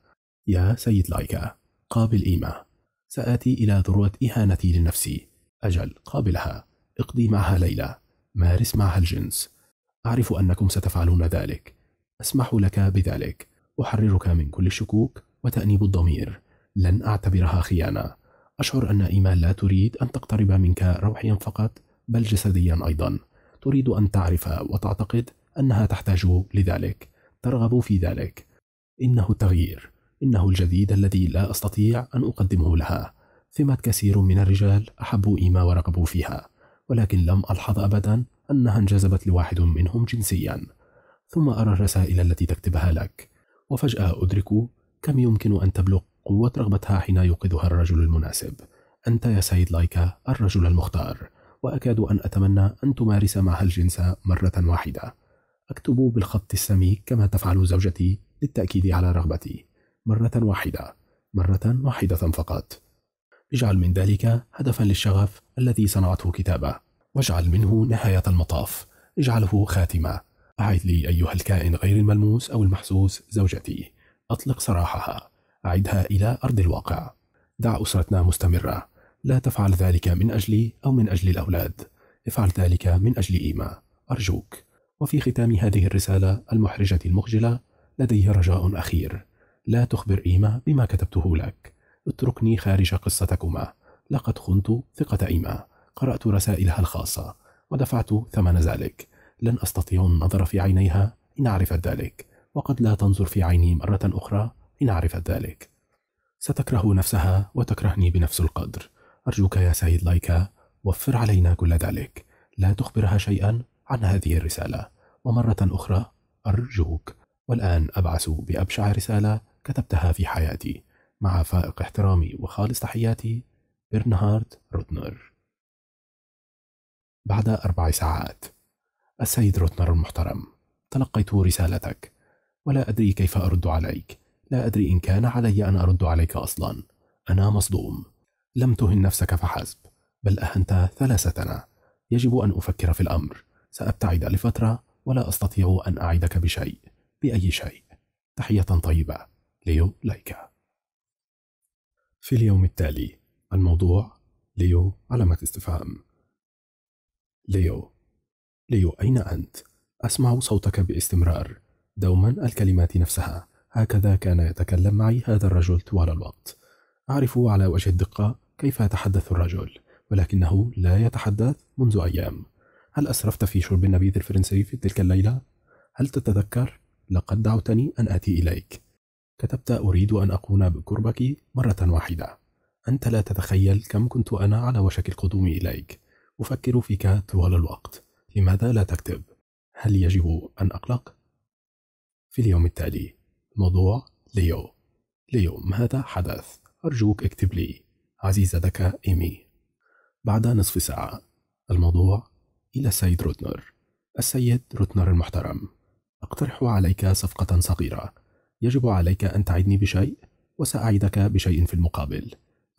يا سيد لايكا قابل إيما سآتي إلى ذروة إهانتي لنفسي أجل قابلها اقضي معها ليلة مارس معها الجنس أعرف أنكم ستفعلون ذلك أسمح لك بذلك أحررك من كل الشكوك وتأنيب الضمير لن أعتبرها خيانة أشعر أن إيما لا تريد أن تقترب منك روحيا فقط بل جسديا أيضا تريد أن تعرف وتعتقد أنها تحتاج لذلك ترغب في ذلك إنه التغيير إنه الجديد الذي لا أستطيع أن أقدمه لها ثمت كثير من الرجال أحبوا إيما ورغبوا فيها ولكن لم ألحظ أبدا أنها انجذبت لواحد منهم جنسيا ثم أرى الرسائل التي تكتبها لك وفجأة أدرك كم يمكن أن تبلغ قوة رغبتها حين يوقظها الرجل المناسب أنت يا سيد لايكا الرجل المختار وأكاد أن أتمنى أن تمارس معها الجنس مرة واحدة أكتب بالخط السميك كما تفعل زوجتي للتأكيد على رغبتي مرة واحدة مرة واحدة فقط اجعل من ذلك هدفا للشغف الذي صنعته كتابة واجعل منه نهاية المطاف اجعله خاتمة أعد لي أيها الكائن غير الملموس أو المحسوس زوجتي أطلق سراحها أعدها إلى أرض الواقع دع أسرتنا مستمرة لا تفعل ذلك من أجلي أو من أجل الأولاد افعل ذلك من أجل إيما أرجوك وفي ختام هذه الرسالة المحرجة المخجلة لدي رجاء أخير لا تخبر إيما بما كتبته لك اتركني خارج قصتكما لقد خنت ثقة إيما قرأت رسائلها الخاصة ودفعت ثمن ذلك لن أستطيع النظر في عينيها إن عرفت ذلك وقد لا تنظر في عيني مرة أخرى إن عرفت ذلك ستكره نفسها وتكرهني بنفس القدر أرجوك يا سيد لايكا وفر علينا كل ذلك لا تخبرها شيئا عن هذه الرسالة ومرة أخرى أرجوك والآن أبعث بأبشع رسالة كتبتها في حياتي مع فائق احترامي وخالص تحياتي برنهارد روتنر بعد أربع ساعات السيد روتنر المحترم تلقيت رسالتك ولا أدري كيف أرد عليك لا أدري إن كان علي أن أرد عليك أصلا أنا مصدوم لم تهن نفسك فحسب بل أهنت ثلاثتنا يجب أن أفكر في الأمر سأبتعد لفترة ولا أستطيع أن أعدك بشيء بأي شيء تحية طيبة ليو لايكا في اليوم التالي الموضوع ليو علامة استفهام ليو ليو أين أنت؟ أسمع صوتك باستمرار دوما الكلمات نفسها هكذا كان يتكلم معي هذا الرجل طوال الوقت أعرف على وجه الدقة كيف يتحدث الرجل ولكنه لا يتحدث منذ أيام هل أسرفت في شرب النبيذ الفرنسي في تلك الليلة؟ هل تتذكر؟ لقد دعوتني أن آتي إليك كتبت أريد أن أكون بقربك مرة واحدة أنت لا تتخيل كم كنت أنا على وشك القدوم إليك أفكر فيك طوال الوقت لماذا لا تكتب؟ هل يجب أن أقلق؟ في اليوم التالي موضوع ليو ليو ماذا حدث؟ أرجوك اكتب لي عزيزتك إيمي بعد نصف ساعة الموضوع إلى السيد روتنر السيد روتنر المحترم أقترح عليك صفقة صغيرة يجب عليك أن تعدني بشيء وسأعدك بشيء في المقابل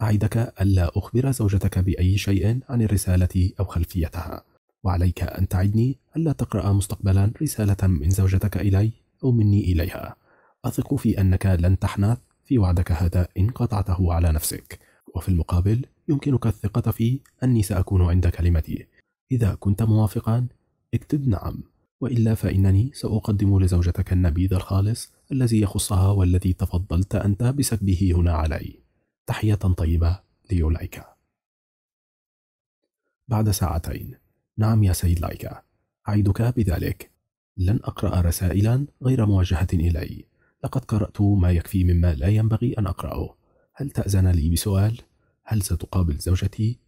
أعدك ألا أخبر زوجتك بأي شيء عن الرسالة أو خلفيتها وعليك أن تعدني ألا تقرأ مستقبلا رسالة من زوجتك إلي أو مني إليها أثق في أنك لن تحنث في وعدك هذا إن قطعته على نفسك وفي المقابل يمكنك الثقة في أني سأكون عند كلمتي إذا كنت موافقا اكتب نعم وإلا فإنني سأقدم لزوجتك النبيذ الخالص الذي يخصها والذي تفضلت أنت بسكبه هنا علي تحية طيبة ليولايكا بعد ساعتين نعم يا سيد لايكا أعدك بذلك لن أقرأ رسائلا غير موجهة إلي لقد قرأت ما يكفي مما لا ينبغي أن أقرأه هل تأذن لي بسؤال؟ هل ستقابل زوجتي؟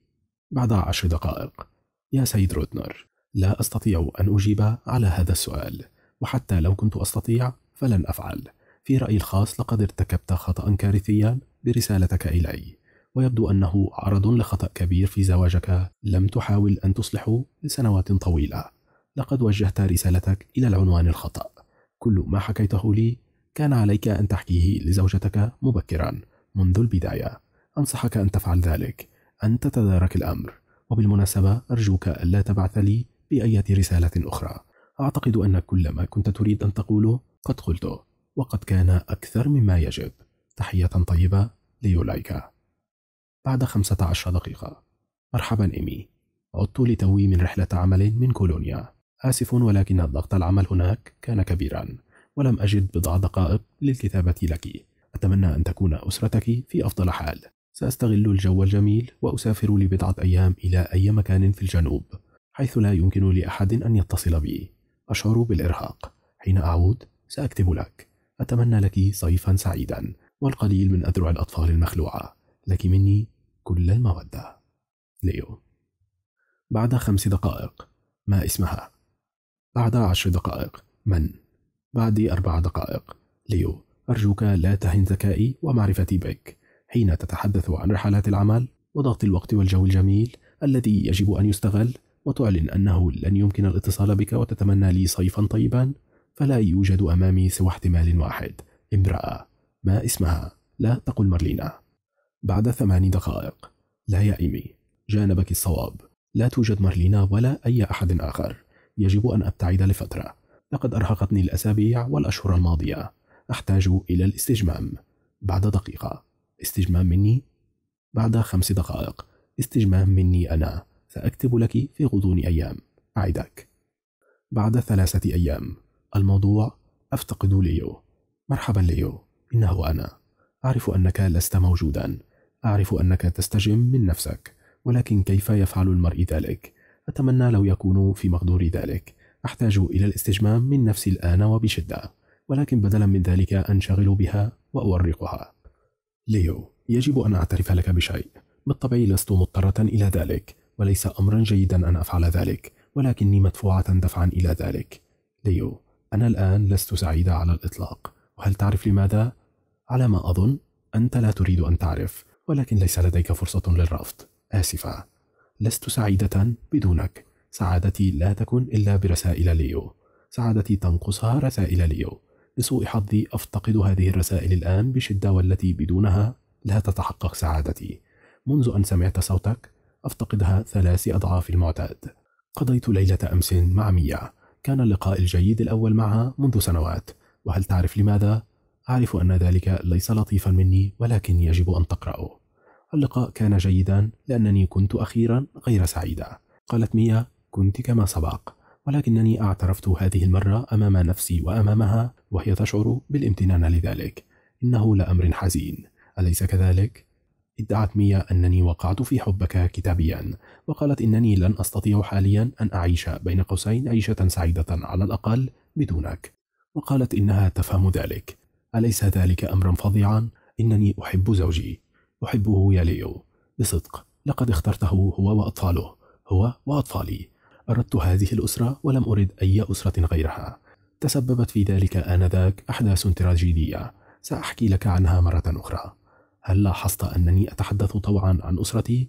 بعد عشر دقائق يا سيد رودنر لا أستطيع أن أجيب على هذا السؤال وحتى لو كنت أستطيع فلن أفعل في رأيي الخاص لقد ارتكبت خطأ كارثيا برسالتك إلي ويبدو أنه عرض لخطأ كبير في زواجك لم تحاول أن تصلحه لسنوات طويلة لقد وجهت رسالتك إلى العنوان الخطأ كل ما حكيته لي كان عليك أن تحكيه لزوجتك مبكرا منذ البداية أنصحك أن تفعل ذلك أن تتدارك الأمر وبالمناسبة أرجوك ألا تبعث لي بأية رسالة أخرى أعتقد أن كل ما كنت تريد أن تقوله قد قلته وقد كان أكثر مما يجب تحية طيبة ليولايكا بعد 15 دقيقة مرحبا إيمي عدت لتوي من رحلة عمل من كولونيا آسف ولكن الضغط العمل هناك كان كبيرا ولم أجد بضع دقائق للكتابة لك أتمنى أن تكون أسرتك في أفضل حال سأستغل الجو الجميل وأسافر لبضعة أيام إلى أي مكان في الجنوب حيث لا يمكن لأحد أن يتصل بي أشعر بالإرهاق حين أعود سأكتب لك أتمنى لك صيفا سعيدا والقليل من أذرع الأطفال المخلوعة لك مني كل المودة ليو بعد خمس دقائق ما اسمها بعد عشر دقائق من بعد أربع دقائق ليو أرجوك لا تهن ذكائي ومعرفتي بك حين تتحدث عن رحلات العمل وضغط الوقت والجو الجميل الذي يجب أن يستغل وتعلن أنه لن يمكن الاتصال بك وتتمنى لي صيفا طيبا فلا يوجد أمامي سوى احتمال واحد امرأة ما اسمها لا تقل مارلينا بعد ثمان دقائق لا يا إيمي جانبك الصواب لا توجد مارلينا ولا أي أحد آخر يجب أن أبتعد لفترة لقد أرهقتني الأسابيع والأشهر الماضية أحتاج إلى الاستجمام بعد دقيقة استجمام مني بعد خمس دقائق استجمام مني أنا سأكتب لك في غضون أيام أعدك بعد ثلاثة أيام الموضوع أفتقد ليو مرحبا ليو إنه أنا أعرف أنك لست موجودا أعرف أنك تستجم من نفسك ولكن كيف يفعل المرء ذلك؟ أتمنى لو يكون في مقدور ذلك أحتاج إلى الاستجمام من نفسي الآن وبشدة ولكن بدلا من ذلك أنشغل بها وأورقها ليو يجب أن أعترف لك بشيء بالطبع لست مضطرة إلى ذلك وليس أمرا جيدا أن أفعل ذلك ولكني مدفوعة دفعا إلى ذلك ليو أنا الآن لست سعيدة على الإطلاق وهل تعرف لماذا؟ على ما أظن أنت لا تريد أن تعرف ولكن ليس لديك فرصة للرفض آسفة لست سعيدة بدونك سعادتي لا تكن إلا برسائل ليو سعادتي تنقصها رسائل ليو لسوء حظي أفتقد هذه الرسائل الآن بشدة والتي بدونها لا تتحقق سعادتي منذ أن سمعت صوتك أفتقدها ثلاث أضعاف المعتاد قضيت ليلة أمس مع ميا كان اللقاء الجيد الأول معها منذ سنوات وهل تعرف لماذا؟ أعرف أن ذلك ليس لطيفا مني ولكن يجب أن تقرأه اللقاء كان جيدا لأنني كنت أخيرا غير سعيدة قالت ميا كنت كما سبق ولكنني اعترفت هذه المرة أمام نفسي وأمامها وهي تشعر بالامتنان لذلك إنه لأمر حزين أليس كذلك؟ ادعت ميا أنني وقعت في حبك كتابيا وقالت إنني لن أستطيع حاليا أن أعيش بين قوسين عيشة سعيدة على الأقل بدونك وقالت إنها تفهم ذلك أليس ذلك أمرا فظيعا؟ إنني أحب زوجي أحبه يا ليو بصدق لقد اخترته هو وأطفاله هو وأطفالي أردت هذه الأسرة ولم أرد أي أسرة غيرها تسببت في ذلك آنذاك أحداث تراجيدية سأحكي لك عنها مرة أخرى هل لاحظت أنني أتحدث طوعا عن أسرتي؟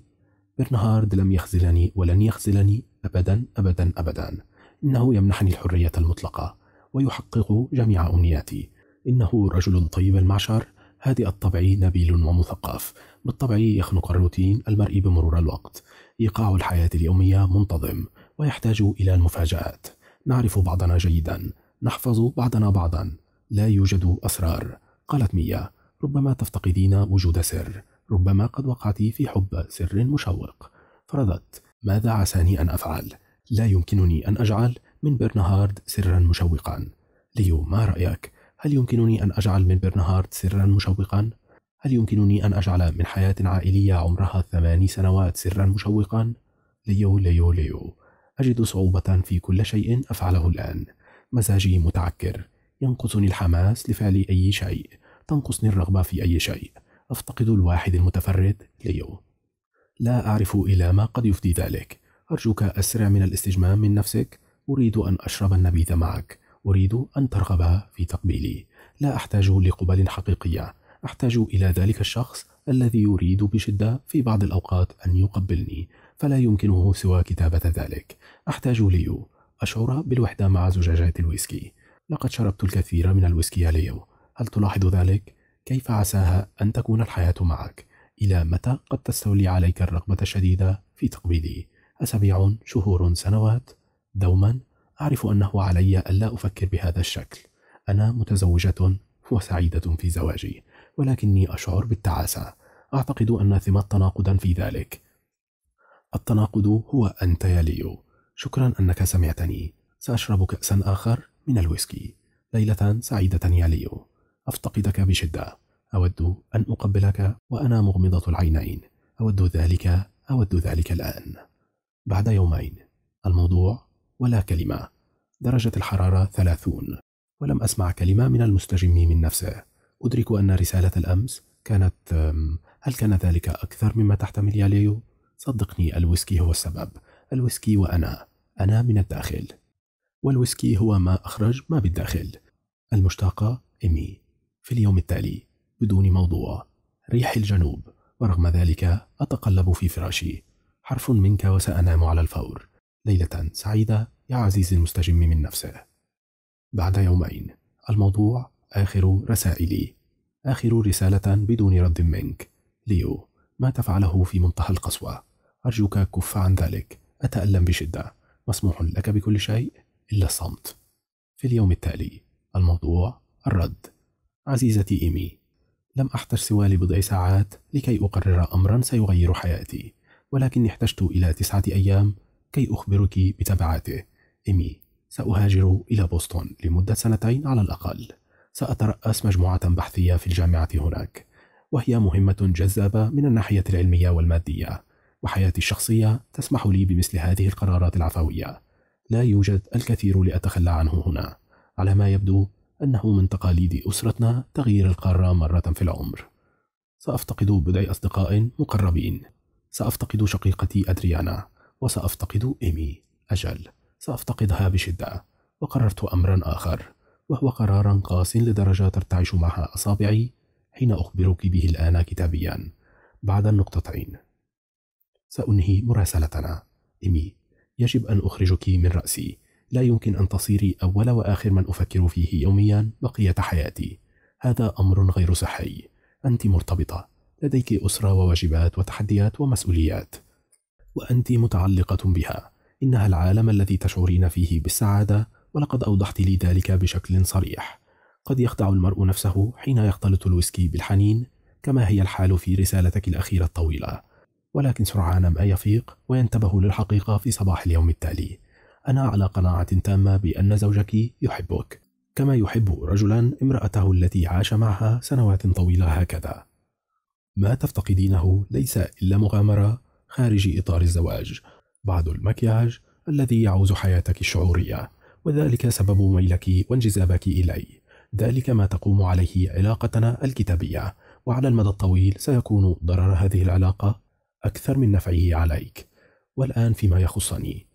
برنهارد لم يخزلني ولن يخزلني أبدا أبدا أبدا إنه يمنحني الحرية المطلقة ويحقق جميع أمنياتي إنه رجل طيب المعشر هادئ الطبع نبيل ومثقف بالطبع يخنق الروتين المرئي بمرور الوقت إيقاع الحياة اليومية منتظم ويحتاج إلى المفاجآت نعرف بعضنا جيدا نحفظ بعضنا بعضا لا يوجد أسرار قالت ميا ربما تفتقدين وجود سر ربما قد وقعت في حب سر مشوق فرضت ماذا عساني أن أفعل؟ لا يمكنني أن أجعل من برنهارد سرا مشوقا ليو ما رأيك؟ هل يمكنني أن أجعل من برنهارد سرا مشوقا؟ هل يمكنني أن أجعل من حياة عائلية عمرها ثماني سنوات سرا مشوقا؟ ليو ليو ليو أجد صعوبة في كل شيء أفعله الآن مزاجي متعكر ينقصني الحماس لفعل أي شيء تنقصني الرغبة في أي شيء أفتقد الواحد المتفرد ليو لا أعرف إلى ما قد يفدي ذلك أرجوك أسرع من الاستجمام من نفسك أريد أن أشرب النبيذ معك أريد أن ترغب في تقبيلي لا أحتاج لقبل حقيقية أحتاج إلى ذلك الشخص الذي يريد بشدة في بعض الأوقات أن يقبلني فلا يمكنه سوى كتابة ذلك أحتاج ليو أشعر بالوحدة مع زجاجات الويسكي لقد شربت الكثير من الويسكي اليوم هل تلاحظ ذلك؟ كيف عساها أن تكون الحياة معك؟ إلى متى قد تستولي عليك الرغبة الشديدة في تقبيلي؟ أسابيع، شهور، سنوات؟ دوما أعرف أنه علي ألا أفكر بهذا الشكل أنا متزوجة وسعيدة في زواجي ولكني أشعر بالتعاسة أعتقد أن ثمة تناقضا في ذلك التناقض هو أنت يا ليو شكرا أنك سمعتني سأشرب كأسا آخر من الويسكي ليلة سعيدة يا ليو أفتقدك بشدة أود أن أقبلك وأنا مغمضة العينين أود ذلك أود ذلك الآن بعد يومين الموضوع ولا كلمة درجة الحرارة ثلاثون ولم أسمع كلمة من المستجم من نفسه أدرك أن رسالة الأمس كانت هل كان ذلك أكثر مما تحتمل يا ليو؟ صدقني الويسكي هو السبب الويسكي وأنا أنا من الداخل والويسكي هو ما أخرج ما بالداخل المشتاقة إيمي في اليوم التالي بدون موضوع ريح الجنوب ورغم ذلك أتقلب في فراشي حرف منك وسأنام على الفور ليلة سعيدة يا عزيزي المستجم من نفسه بعد يومين الموضوع آخر رسائلي آخر رسالة بدون رد منك ليو ما تفعله في منتهى القسوة أرجوك كف عن ذلك أتألم بشدة مسموح لك بكل شيء إلا الصمت في اليوم التالي الموضوع الرد عزيزتي إيمي لم أحتج سوى لبضع ساعات لكي أقرر أمرا سيغير حياتي ولكني احتجت إلى تسعة أيام كي أخبرك بتبعاته إيمي سأهاجر إلى بوسطن لمدة سنتين على الأقل سأترأس مجموعة بحثية في الجامعة هناك وهي مهمة جذابة من الناحية العلمية والمادية وحياتي الشخصية تسمح لي بمثل هذه القرارات العفوية لا يوجد الكثير لأتخلى عنه هنا على ما يبدو أنه من تقاليد أسرتنا تغيير القارة مرة في العمر سأفتقد بضع أصدقاء مقربين سأفتقد شقيقتي أدريانا وسأفتقد إيمي أجل سأفتقدها بشدة وقررت أمرا آخر وهو قرار قاس لدرجة ترتعش معها أصابعي حين أخبرك به الآن كتابيا بعد النقطتين سأنهي مراسلتنا إيمي يجب أن أخرجك من رأسي لا يمكن أن تصيري أول وآخر من أفكر فيه يوميا بقية حياتي هذا أمر غير صحي أنت مرتبطة لديك أسرة وواجبات وتحديات ومسؤوليات وأنت متعلقة بها إنها العالم الذي تشعرين فيه بالسعادة ولقد أوضحت لي ذلك بشكل صريح قد يخدع المرء نفسه حين يختلط الويسكي بالحنين كما هي الحال في رسالتك الأخيرة الطويلة ولكن سرعان ما يفيق وينتبه للحقيقة في صباح اليوم التالي أنا على قناعة تامة بأن زوجك يحبك كما يحب رجلا امرأته التي عاش معها سنوات طويلة هكذا ما تفتقدينه ليس إلا مغامرة خارج إطار الزواج بعض المكياج الذي يعوز حياتك الشعورية وذلك سبب ميلك وانجذابك إلي ذلك ما تقوم عليه علاقتنا الكتابية وعلى المدى الطويل سيكون ضرر هذه العلاقة أكثر من نفعه عليك والآن فيما يخصني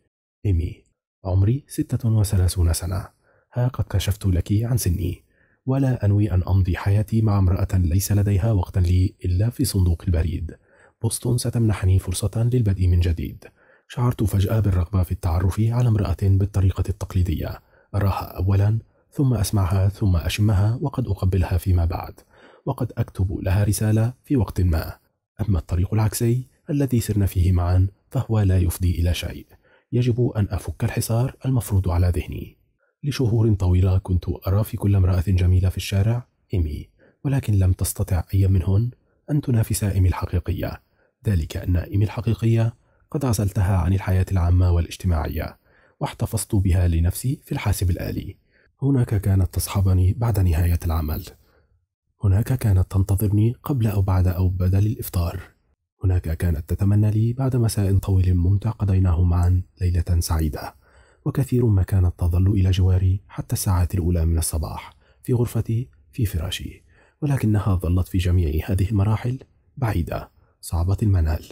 إيمي عمري ستة وثلاثون سنة ها قد كشفت لك عن سني ولا أنوي أن أمضي حياتي مع امرأة ليس لديها وقتا لي إلا في صندوق البريد بوسطن ستمنحني فرصة للبدء من جديد شعرت فجأة بالرغبة في التعرف على امرأة بالطريقة التقليدية أراها أولا ثم أسمعها ثم أشمها وقد أقبلها فيما بعد وقد أكتب لها رسالة في وقت ما أما الطريق العكسي الذي سرنا فيه معا فهو لا يفضي إلى شيء يجب أن أفك الحصار المفروض على ذهني لشهور طويلة كنت أرى في كل امرأة جميلة في الشارع إيمي ولكن لم تستطع أي منهن أن تنافس إيمي الحقيقية ذلك أن إيمي الحقيقية قد عزلتها عن الحياة العامة والاجتماعية واحتفظت بها لنفسي في الحاسب الآلي هناك كانت تصحبني بعد نهاية العمل هناك كانت تنتظرني قبل أو بعد أو بدل الإفطار هناك كانت تتمنى لي بعد مساء طويل ممتع قضيناه معا ليلة سعيدة وكثير ما كانت تظل إلى جواري حتى الساعات الأولى من الصباح في غرفتي في فراشي ولكنها ظلت في جميع هذه المراحل بعيدة صعبة المنال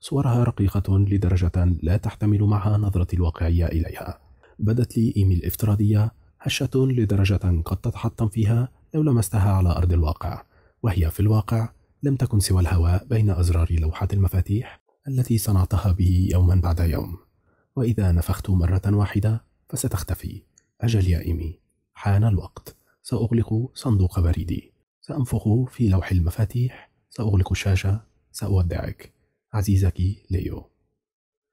صورها رقيقة لدرجة لا تحتمل معها نظرة الواقعية إليها بدت لي إيمي الافتراضية هشة لدرجة قد تتحطم فيها لو لمستها على أرض الواقع وهي في الواقع لم تكن سوى الهواء بين أزرار لوحة المفاتيح التي صنعتها به يوما بعد يوم وإذا نفخت مرة واحدة فستختفي أجل يا إيمي حان الوقت سأغلق صندوق بريدي سأنفخ في لوح المفاتيح سأغلق الشاشة سأودعك عزيزك ليو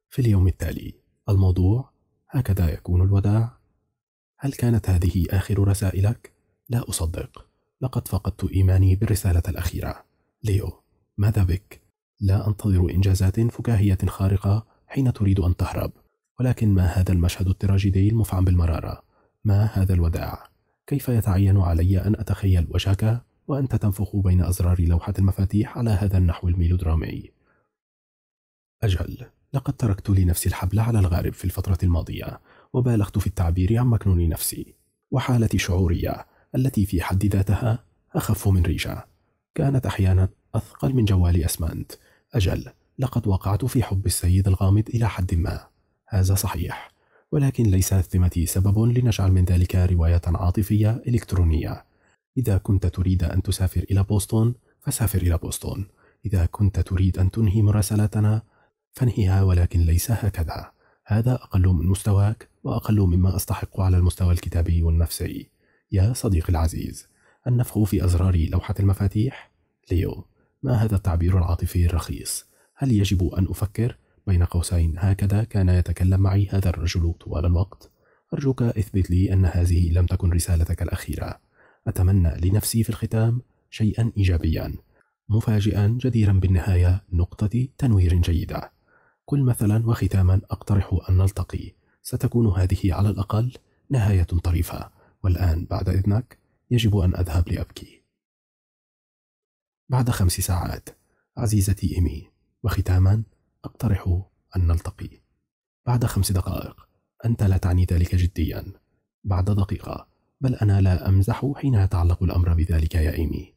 في اليوم التالي الموضوع هكذا يكون الوداع هل كانت هذه آخر رسائلك؟ لا أصدق لقد فقدت إيماني بالرسالة الأخيرة ليو ماذا بك؟ لا أنتظر إنجازات فكاهية خارقة حين تريد أن تهرب ولكن ما هذا المشهد التراجيدي المفعم بالمرارة؟ ما هذا الوداع؟ كيف يتعين علي أن أتخيل وجهك وأنت تنفخ بين أزرار لوحة المفاتيح على هذا النحو الميلودرامي؟ أجل لقد تركت لنفسي الحبل على الغارب في الفترة الماضية وبالغت في التعبير عن مكنون نفسي وحالتي الشعورية التي في حد ذاتها أخف من ريشة كانت أحيانا أثقل من جوال أسمنت أجل لقد وقعت في حب السيد الغامض إلى حد ما هذا صحيح ولكن ليس ثمتي سبب لنجعل من ذلك رواية عاطفية إلكترونية إذا كنت تريد أن تسافر إلى بوسطن فسافر إلى بوسطن إذا كنت تريد أن تنهي مراسلتنا فانهيها ولكن ليس هكذا هذا أقل من مستواك وأقل مما أستحق على المستوى الكتابي والنفسي يا صديقي العزيز النفخ في أزرار لوحة المفاتيح؟ ليو ما هذا التعبير العاطفي الرخيص؟ هل يجب أن أفكر؟ بين قوسين هكذا كان يتكلم معي هذا الرجل طوال الوقت أرجوك اثبت لي أن هذه لم تكن رسالتك الأخيرة أتمنى لنفسي في الختام شيئا إيجابيا مفاجئا جديرا بالنهاية نقطة تنوير جيدة كل مثلا وختاما أقترح أن نلتقي ستكون هذه على الأقل نهاية طريفة والآن بعد إذنك يجب أن أذهب لأبكي بعد خمس ساعات عزيزتي إيمي وختاما أقترح أن نلتقي بعد خمس دقائق أنت لا تعني ذلك جديا بعد دقيقة بل أنا لا أمزح حين يتعلق الأمر بذلك يا إيمي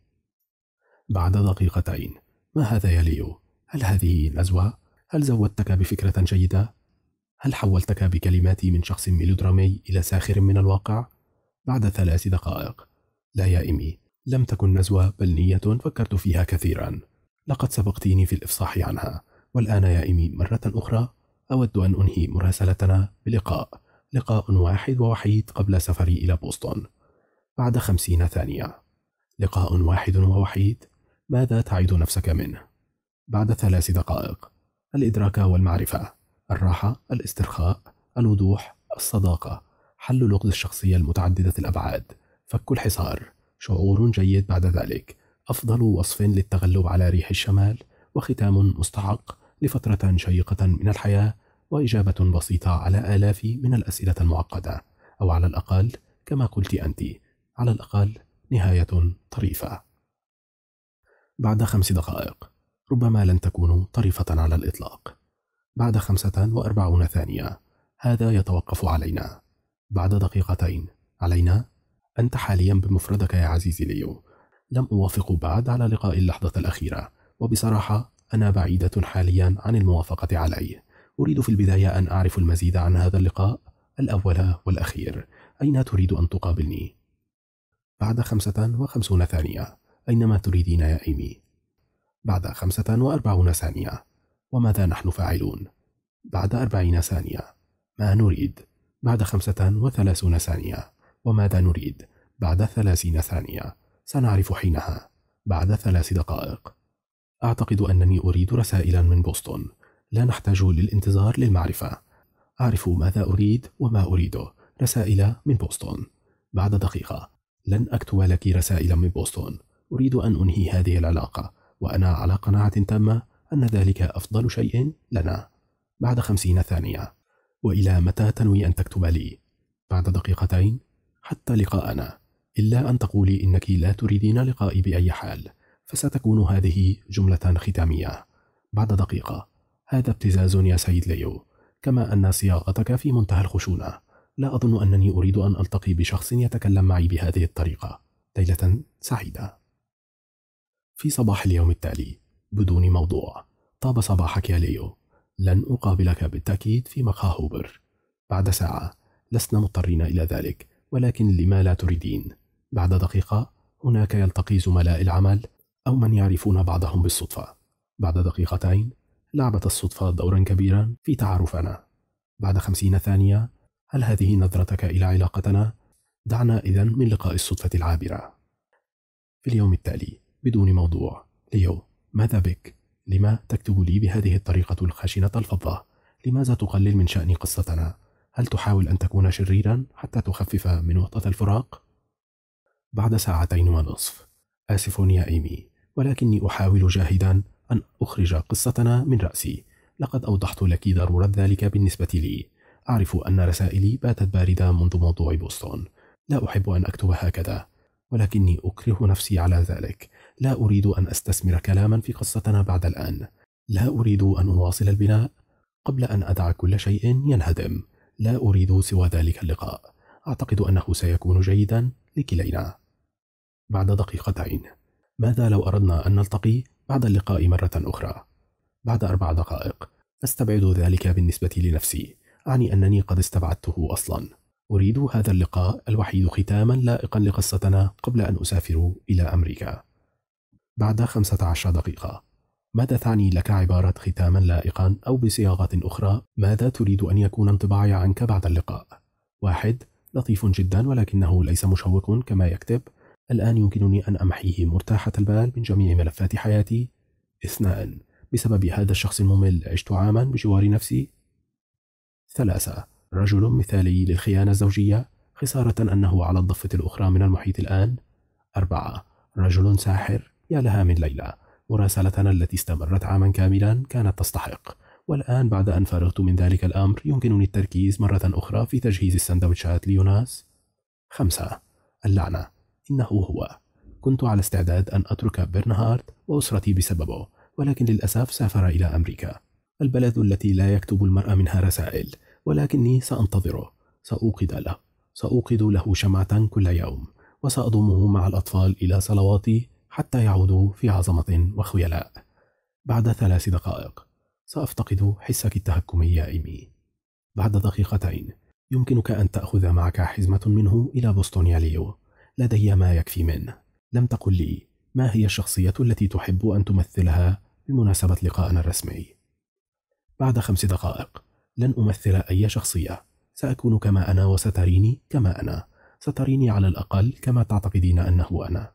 بعد دقيقتين ما هذا يا ليو؟ هل هذه نزوة؟ هل زودتك بفكرة جيدة؟ هل حولتك بكلماتي من شخص ميلودرامي إلى ساخر من الواقع؟ بعد ثلاث دقائق لا يا إيمي لم تكن نزوة بل نية فكرت فيها كثيرا لقد سبقتيني في الإفصاح عنها والآن يا إيمي مرة أخرى أود أن أنهي مراسلتنا بلقاء لقاء واحد ووحيد قبل سفري إلى بوسطن بعد خمسين ثانية لقاء واحد ووحيد ماذا تعيد نفسك منه؟ بعد ثلاث دقائق الإدراك والمعرفة الراحة الاسترخاء الوضوح الصداقة حل لغز الشخصية المتعددة الأبعاد فك الحصار شعور جيد بعد ذلك أفضل وصف للتغلب على ريح الشمال وختام مستحق لفترة شيقة من الحياة وإجابة بسيطة على آلاف من الأسئلة المعقدة أو على الأقل كما قلت أنت على الأقل نهاية طريفة بعد خمس دقائق ربما لن تكون طريفة على الإطلاق بعد خمسة وأربعون ثانية هذا يتوقف علينا بعد دقيقتين علينا أنت حاليا بمفردك يا عزيزي ليو لم أوافق بعد على لقاء اللحظة الأخيرة وبصراحة أنا بعيدة حاليا عن الموافقة عليه أريد في البداية أن أعرف المزيد عن هذا اللقاء الأول والأخير أين تريد أن تقابلني؟ بعد خمسة وخمسون ثانية أينما تريدين يا إيمي بعد خمسة وأربعون ثانية وماذا نحن فاعلون؟ بعد أربعين ثانية ما نريد بعد خمسة وثلاثون ثانية وماذا نريد بعد ثلاثين ثانية سنعرف حينها بعد ثلاث دقائق أعتقد أنني أريد رسائلا من بوسطن لا نحتاج للانتظار للمعرفة أعرف ماذا أريد وما أريده رسائل من بوسطن بعد دقيقة لن أكتب لك رسائل من بوسطن أريد أن أنهي هذه العلاقة وأنا على قناعة تامة أن ذلك أفضل شيء لنا بعد خمسين ثانية وإلى متى تنوي أن تكتب لي؟ بعد دقيقتين حتى لقاءنا إلا أن تقولي إنك لا تريدين لقائي بأي حال فستكون هذه جملة ختامية بعد دقيقة هذا ابتزاز يا سيد ليو كما أن صياغتك في منتهى الخشونة لا أظن أنني أريد أن ألتقي بشخص يتكلم معي بهذه الطريقة ليلة سعيدة في صباح اليوم التالي بدون موضوع طاب صباحك يا ليو لن أقابلك بالتأكيد في مقهى هوبر بعد ساعة لسنا مضطرين إلى ذلك ولكن لما لا تريدين بعد دقيقة هناك يلتقي زملاء العمل أو من يعرفون بعضهم بالصدفة بعد دقيقتين لعبت الصدفة دورا كبيرا في تعارفنا بعد خمسين ثانية هل هذه نظرتك إلى علاقتنا؟ دعنا إذا من لقاء الصدفة العابرة في اليوم التالي بدون موضوع ليو ماذا بك؟ لما تكتب لي بهذه الطريقة الخشنة الفظة؟ لماذا تقلل من شأن قصتنا؟ هل تحاول أن تكون شريرا حتى تخفف من وطأة الفراق؟ بعد ساعتين ونصف آسف يا إيمي ولكني أحاول جاهدا أن أخرج قصتنا من رأسي لقد أوضحت لك ضرورة ذلك بالنسبة لي أعرف أن رسائلي باتت باردة منذ موضوع بوسطن لا أحب أن أكتب هكذا ولكني أكره نفسي على ذلك لا أريد أن أستثمر كلاما في قصتنا بعد الآن لا أريد أن أواصل البناء قبل أن أدع كل شيء ينهدم لا أريد سوى ذلك اللقاء أعتقد أنه سيكون جيدا لكلينا بعد دقيقتين ماذا لو أردنا أن نلتقي بعد اللقاء مرة أخرى؟ بعد أربع دقائق أستبعد ذلك بالنسبة لنفسي أعني أنني قد استبعدته أصلا أريد هذا اللقاء الوحيد ختاما لائقا لقصتنا قبل أن أسافر إلى أمريكا بعد 15 دقيقة ماذا تعني لك عبارة ختاما لائقا أو بصياغة أخرى ماذا تريد أن يكون انطباعي عنك بعد اللقاء؟ واحد لطيف جدا ولكنه ليس مشوق كما يكتب الآن يمكنني أن أمحيه مرتاحة البال من جميع ملفات حياتي اثنان بسبب هذا الشخص الممل عشت عاما بجوار نفسي ثلاثة رجل مثالي للخيانة الزوجية خسارة أنه على الضفة الأخرى من المحيط الآن أربعة رجل ساحر يا لها من ليلى مراسلتنا التي استمرت عاما كاملا كانت تستحق والآن بعد أن فرغت من ذلك الأمر يمكنني التركيز مرة أخرى في تجهيز السندوتشات ليوناس خمسة اللعنة إنه هو كنت على استعداد أن أترك برنهارد وأسرتي بسببه ولكن للأسف سافر إلى أمريكا البلد التي لا يكتب المرأة منها رسائل ولكني سأنتظره سأوقد له سأوقد له شمعة كل يوم وسأضمه مع الأطفال إلى صلواتي حتى يعودوا في عظمة وخيلاء بعد ثلاث دقائق سأفتقد حسك التهكمي يا إيمي بعد دقيقتين يمكنك أن تأخذ معك حزمة منه إلى بوسطن يا ليو لدي ما يكفي منه لم تقل لي ما هي الشخصية التي تحب أن تمثلها بمناسبة لقائنا الرسمي بعد خمس دقائق لن أمثل أي شخصية سأكون كما أنا وستريني كما أنا ستريني على الأقل كما تعتقدين أنه أنا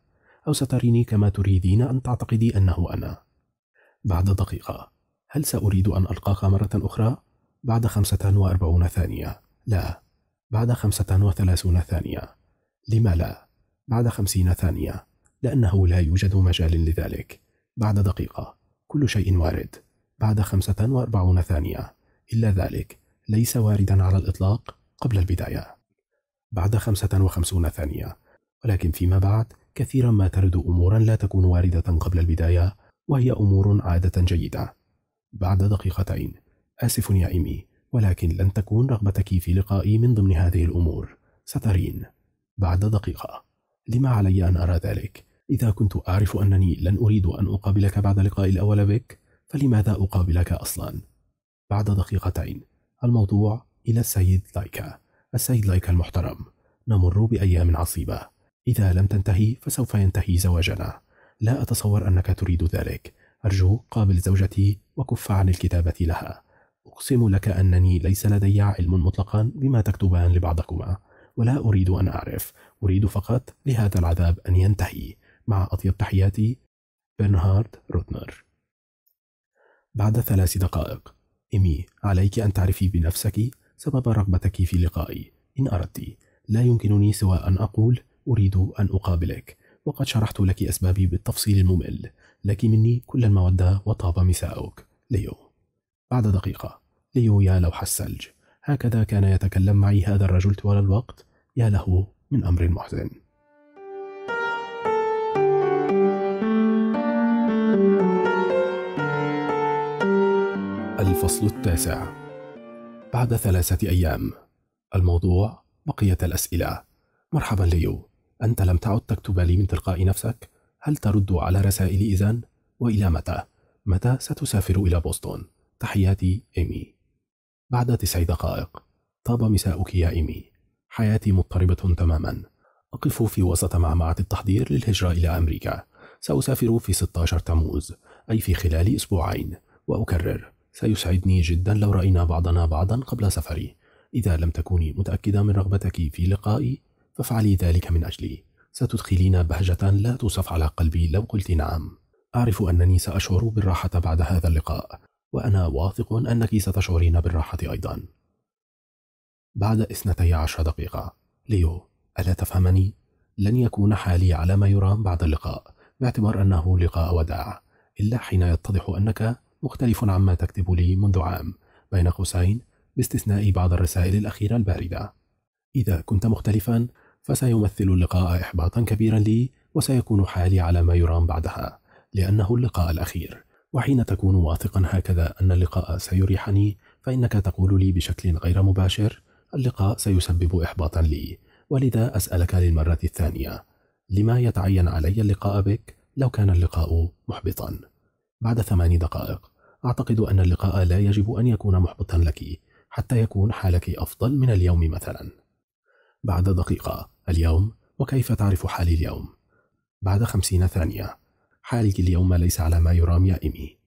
أو ستريني كما تريدين أن تعتقدي أنه أنا؟ بعد دقيقة هل سأريد أن ألقاك مرة أخرى؟ بعد خمسة وأربعون ثانية لا بعد خمسة وثلاثون ثانية لما لا؟ بعد خمسين ثانية لأنه لا يوجد مجال لذلك بعد دقيقة كل شيء وارد بعد خمسة وأربعون ثانية إلا ذلك ليس واردا على الإطلاق قبل البداية بعد خمسة وخمسون ثانية ولكن فيما بعد كثيرا ما ترد أمورا لا تكون واردة قبل البداية وهي أمور عادة جيدة بعد دقيقتين آسف يا إيمي ولكن لن تكون رغبتك في لقائي من ضمن هذه الأمور سترين بعد دقيقة لما علي أن أرى ذلك؟ إذا كنت أعرف أنني لن أريد أن أقابلك بعد لقائي الأول بك فلماذا أقابلك أصلا؟ بعد دقيقتين الموضوع إلى السيد لايكا السيد لايكا المحترم نمر بأيام عصيبة إذا لم تنتهي فسوف ينتهي زواجنا لا أتصور أنك تريد ذلك أرجو قابل زوجتي وكف عن الكتابة لها أقسم لك أنني ليس لدي علم مطلقا بما تكتبان لبعضكما ولا أريد أن أعرف أريد فقط لهذا العذاب أن ينتهي مع أطيب تحياتي برنهارد روتنر بعد ثلاث دقائق إيمي عليك أن تعرفي بنفسك سبب رغبتك في لقائي إن أردت لا يمكنني سوى أن أقول أريد أن أقابلك وقد شرحت لك أسبابي بالتفصيل الممل لك مني كل المودة وطاب مساؤك ليو بعد دقيقة ليو يا لوح الثلج هكذا كان يتكلم معي هذا الرجل طوال الوقت يا له من أمر محزن الفصل التاسع بعد ثلاثة أيام الموضوع بقية الأسئلة مرحبا ليو أنت لم تعد تكتب لي من تلقاء نفسك؟ هل ترد على رسائلي إذا؟ وإلى متى؟ متى ستسافر إلى بوسطن؟ تحياتي إيمي بعد تسع دقائق طاب مساؤك يا إيمي حياتي مضطربة تماما أقف في وسط معمعة التحضير للهجرة إلى أمريكا سأسافر في 16 تموز أي في خلال أسبوعين وأكرر سيسعدني جدا لو رأينا بعضنا بعضا قبل سفري إذا لم تكوني متأكدة من رغبتك في لقائي فافعلي ذلك من أجلي ستدخلين بهجة لا توصف على قلبي لو قلت نعم أعرف أنني سأشعر بالراحة بعد هذا اللقاء وأنا واثق أنك ستشعرين بالراحة أيضا بعد اثنتي عشر دقيقة ليو ألا تفهمني؟ لن يكون حالي على ما يرام بعد اللقاء باعتبار أنه لقاء وداع إلا حين يتضح أنك مختلف عما تكتب لي منذ عام بين قوسين باستثناء بعض الرسائل الأخيرة الباردة إذا كنت مختلفا فسيمثل اللقاء إحباطا كبيرا لي وسيكون حالي على ما يرام بعدها لأنه اللقاء الأخير وحين تكون واثقا هكذا أن اللقاء سيريحني فإنك تقول لي بشكل غير مباشر اللقاء سيسبب إحباطا لي ولذا أسألك للمرة الثانية لما يتعين علي اللقاء بك لو كان اللقاء محبطا بعد ثمان دقائق أعتقد أن اللقاء لا يجب أن يكون محبطا لك حتى يكون حالك أفضل من اليوم مثلا بعد دقيقة اليوم وكيف تعرف حالي اليوم بعد خمسين ثانية حالي اليوم ليس على ما يرام يا إيمي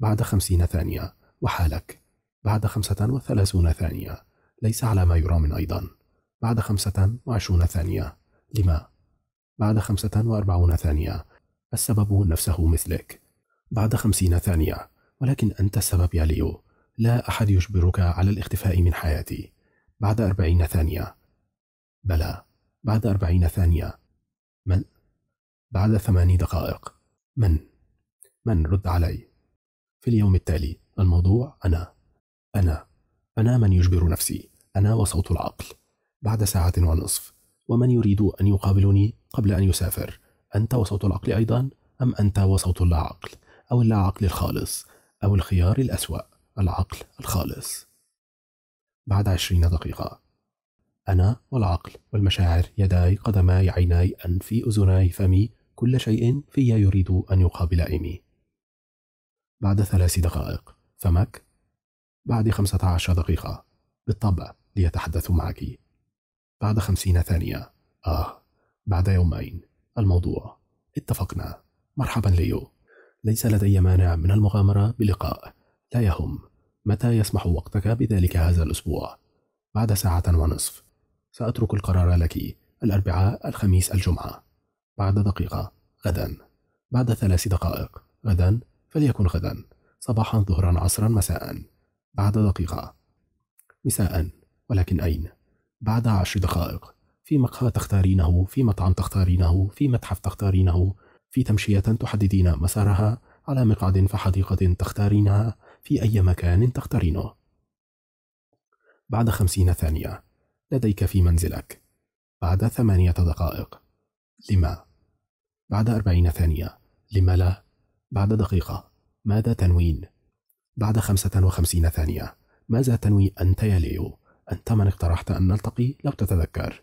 بعد خمسين ثانية وحالك بعد خمسة وثلاثون ثانية ليس على ما يرام أيضا بعد خمسة وعشرون ثانية لما؟ بعد خمسة وأربعون ثانية السبب نفسه مثلك بعد خمسين ثانية ولكن أنت السبب يا ليو لا أحد يجبرك على الاختفاء من حياتي بعد أربعين ثانية بلى بعد أربعين ثانية من؟ بعد ثماني دقائق من؟ من رد علي؟ في اليوم التالي الموضوع أنا أنا أنا من يجبر نفسي أنا وصوت العقل بعد ساعة ونصف ومن يريد أن يقابلني قبل أن يسافر أنت وصوت العقل أيضا أم أنت وصوت اللا عقل أو اللا عقل الخالص أو الخيار الأسوأ العقل الخالص بعد عشرين دقيقة أنا والعقل والمشاعر يداي قدماي عيناي أنفي أذناي فمي كل شيء في يريد أن يقابل إيمي بعد ثلاث دقائق فمك بعد خمسة عشر دقيقة بالطبع ليتحدث معك بعد خمسين ثانية آه بعد يومين الموضوع اتفقنا مرحبا ليو ليس لدي مانع من المغامرة بلقاء لا يهم متى يسمح وقتك بذلك هذا الأسبوع بعد ساعة ونصف سأترك القرار لك الأربعاء الخميس الجمعة بعد دقيقة غدا بعد ثلاث دقائق غدا فليكن غدا صباحا ظهرا عصرا مساء بعد دقيقة مساء ولكن أين؟ بعد عشر دقائق في مقهى تختارينه في مطعم تختارينه في متحف تختارينه في تمشية تحددين مسارها على مقعد فحديقة تختارينها في أي مكان تختارينه بعد خمسين ثانية لديك في منزلك بعد ثمانية دقائق لما؟ بعد أربعين ثانية لما لا؟ بعد دقيقة ماذا تنوين؟ بعد خمسة وخمسين ثانية ماذا تنوي أنت يا ليو؟ أنت من اقترحت أن نلتقي لو تتذكر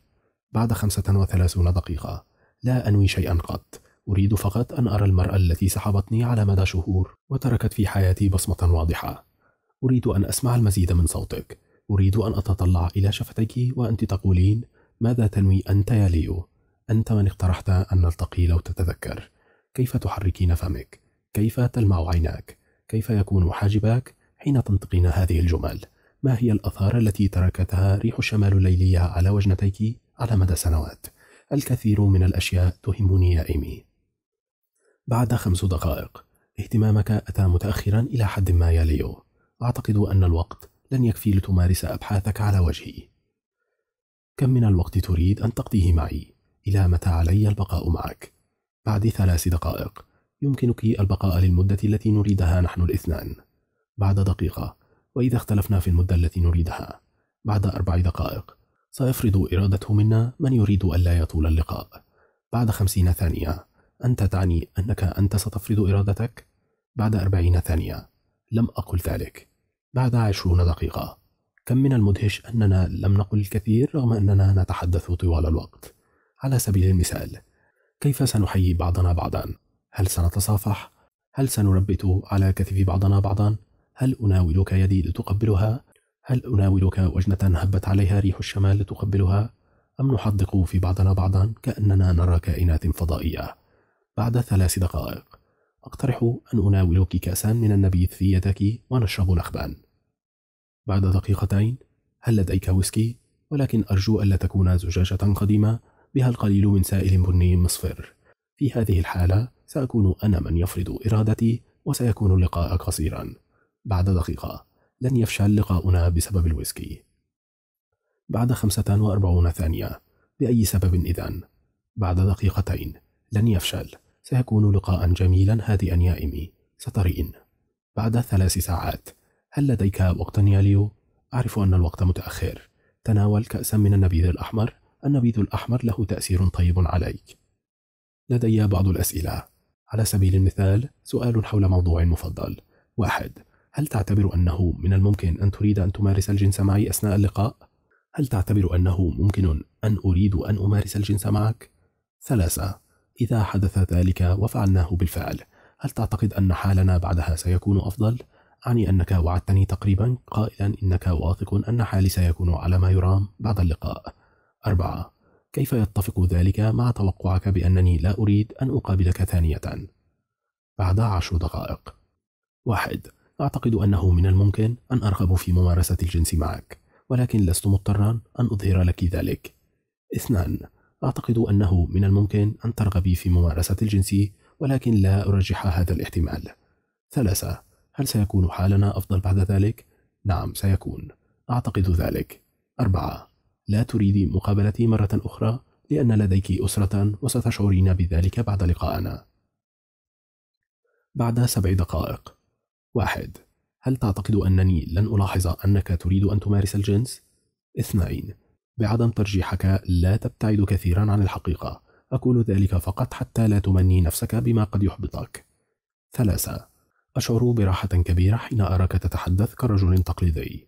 بعد خمسة وثلاثون دقيقة لا أنوي شيئا قط أريد فقط أن أرى المرأة التي سحبتني على مدى شهور وتركت في حياتي بصمة واضحة أريد أن أسمع المزيد من صوتك أريد أن أتطلع إلى شفتيك وأنت تقولين ماذا تنوي أنت يا ليو؟ أنت من اقترحت أن نلتقي لو تتذكر كيف تحركين فمك؟ كيف تلمع عيناك؟ كيف يكون حاجبك حين تنطقين هذه الجمل؟ ما هي الأثار التي تركتها ريح الشمال الليلية على وجنتيك على مدى سنوات؟ الكثير من الأشياء تهمني يا إيمي بعد خمس دقائق اهتمامك أتى متأخرا إلى حد ما يا ليو أعتقد أن الوقت لن يكفي لتمارس أبحاثك على وجهي كم من الوقت تريد أن تقضيه معي إلى متى علي البقاء معك بعد ثلاث دقائق يمكنك البقاء للمدة التي نريدها نحن الاثنان بعد دقيقة وإذا اختلفنا في المدة التي نريدها بعد أربع دقائق سيفرض إرادته منا من يريد ألا يطول اللقاء بعد خمسين ثانية أنت تعني أنك أنت ستفرض إرادتك؟ بعد أربعين ثانية لم أقل ذلك بعد عشرون دقيقة كم من المدهش أننا لم نقل الكثير رغم أننا نتحدث طوال الوقت على سبيل المثال كيف سنحيي بعضنا بعضا؟ هل سنتصافح؟ هل سنربت على كتف بعضنا بعضا؟ هل أناولك يدي لتقبلها؟ هل أناولك وجنة هبت عليها ريح الشمال لتقبلها؟ أم نحدق في بعضنا بعضا كأننا نرى كائنات فضائية؟ بعد ثلاث دقائق أقترح أن أناولك كأسا من النبيذ في يدك ونشرب نخبا بعد دقيقتين هل لديك ويسكي؟ ولكن أرجو ألا تكون زجاجة قديمة بها القليل من سائل بني مصفر في هذه الحالة سأكون أنا من يفرض إرادتي وسيكون اللقاء قصيرا بعد دقيقة لن يفشل لقاؤنا بسبب الويسكي بعد 45 ثانية بأي سبب إذن بعد دقيقتين لن يفشل سيكون لقاء جميلا هادئا يا إمي سترين بعد ثلاث ساعات هل لديك وقتا يا ليو؟ أعرف أن الوقت متأخر تناول كأسا من النبيذ الأحمر النبيذ الأحمر له تأثير طيب عليك لدي بعض الأسئلة على سبيل المثال سؤال حول موضوع مفضل واحد هل تعتبر أنه من الممكن أن تريد أن تمارس الجنس معي أثناء اللقاء؟ هل تعتبر أنه ممكن أن أريد أن أمارس الجنس معك؟ ثلاثة إذا حدث ذلك وفعلناه بالفعل هل تعتقد أن حالنا بعدها سيكون أفضل؟ أعني أنك وعدتني تقريبا قائلا إنك واثق أن حالي سيكون على ما يرام بعد اللقاء أربعة كيف يتفق ذلك مع توقعك بأنني لا أريد أن أقابلك ثانية بعد عشر دقائق واحد أعتقد أنه من الممكن أن أرغب في ممارسة الجنس معك ولكن لست مضطرا أن أظهر لك ذلك اثنان أعتقد أنه من الممكن أن ترغبي في ممارسة الجنس ولكن لا أرجح هذا الاحتمال ثلاثة هل سيكون حالنا أفضل بعد ذلك؟ نعم سيكون أعتقد ذلك أربعة لا تريدي مقابلتي مرة أخرى لأن لديك أسرة وستشعرين بذلك بعد لقائنا بعد سبع دقائق واحد هل تعتقد أنني لن ألاحظ أنك تريد أن تمارس الجنس؟ اثنين بعدم ترجيحك لا تبتعد كثيرا عن الحقيقة أقول ذلك فقط حتى لا تمني نفسك بما قد يحبطك ثلاثة أشعر براحة كبيرة حين أراك تتحدث كرجل تقليدي.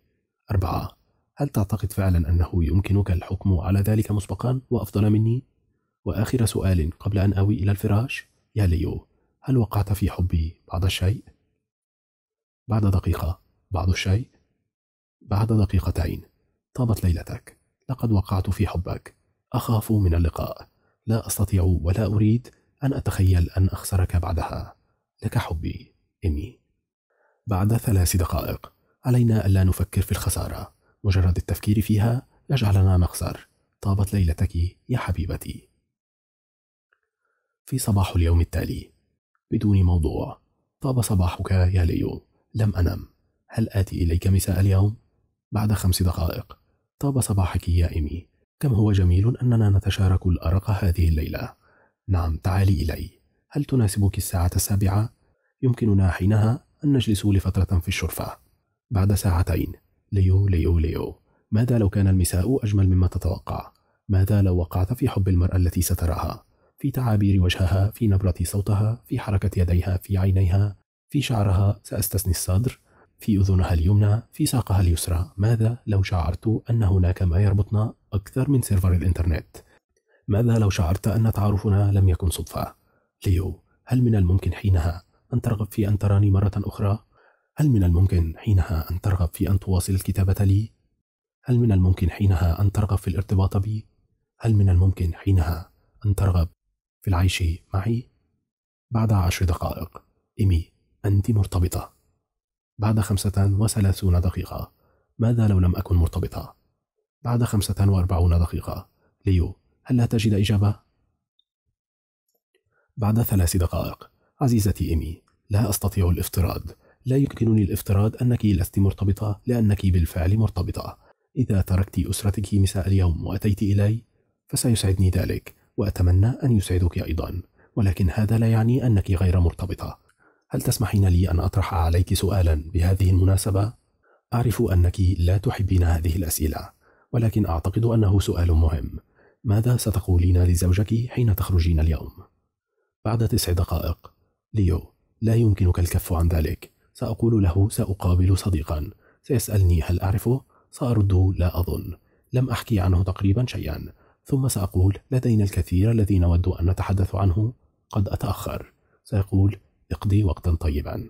أربعة هل تعتقد فعلا أنه يمكنك الحكم على ذلك مسبقا وأفضل مني؟ وآخر سؤال قبل أن أوي إلى الفراش يا ليو هل وقعت في حبي بعض الشيء؟ بعد دقيقة بعض الشيء؟ بعد دقيقتين طابت ليلتك لقد وقعت في حبك أخاف من اللقاء لا أستطيع ولا أريد أن أتخيل أن أخسرك بعدها لك حبي إمي بعد ثلاث دقائق علينا ألا نفكر في الخسارة مجرد التفكير فيها يجعلنا نخسر طابت ليلتك يا حبيبتي في صباح اليوم التالي بدون موضوع طاب صباحك يا ليو لم أنم هل آتي إليك مساء اليوم؟ بعد خمس دقائق طاب صباحك يا إيمي كم هو جميل أننا نتشارك الأرق هذه الليلة نعم تعالي إلي هل تناسبك الساعة السابعة؟ يمكننا حينها أن نجلس لفترة في الشرفة بعد ساعتين ليو ليو ليو ماذا لو كان المساء أجمل مما تتوقع ماذا لو وقعت في حب المرأة التي ستراها في تعابير وجهها في نبرة صوتها في حركة يديها في عينيها في شعرها سأستثني الصدر في أذنها اليمنى في ساقها اليسرى ماذا لو شعرت أن هناك ما يربطنا أكثر من سيرفر الإنترنت ماذا لو شعرت أن تعارفنا لم يكن صدفة ليو هل من الممكن حينها أن ترغب في أن تراني مرة أخرى؟ هل من الممكن حينها أن ترغب في أن تواصل الكتابة لي؟ هل من الممكن حينها أن ترغب في الارتباط بي؟ هل من الممكن حينها أن ترغب في العيش معي؟ بعد عشر دقائق إيمي أنت مرتبطة بعد خمسة وثلاثون دقيقة ماذا لو لم أكن مرتبطة؟ بعد خمسة وأربعون دقيقة ليو هل لا تجد إجابة؟ بعد ثلاث دقائق عزيزتي إيمي لا أستطيع الافتراض لا يمكنني الافتراض أنك لست مرتبطة لأنك بالفعل مرتبطة إذا تركت أسرتك مساء اليوم وأتيت إلي فسيسعدني ذلك وأتمنى أن يسعدك أيضا ولكن هذا لا يعني أنك غير مرتبطة هل تسمحين لي أن أطرح عليك سؤالا بهذه المناسبة؟ أعرف أنك لا تحبين هذه الأسئلة ولكن أعتقد أنه سؤال مهم ماذا ستقولين لزوجك حين تخرجين اليوم؟ بعد تسع دقائق ليو لا يمكنك الكف عن ذلك سأقول له سأقابل صديقا سيسألني هل أعرفه؟ سأرد لا أظن لم أحكي عنه تقريبا شيئا ثم سأقول لدينا الكثير الذي نود أن نتحدث عنه قد أتأخر سيقول اقضي وقتا طيبا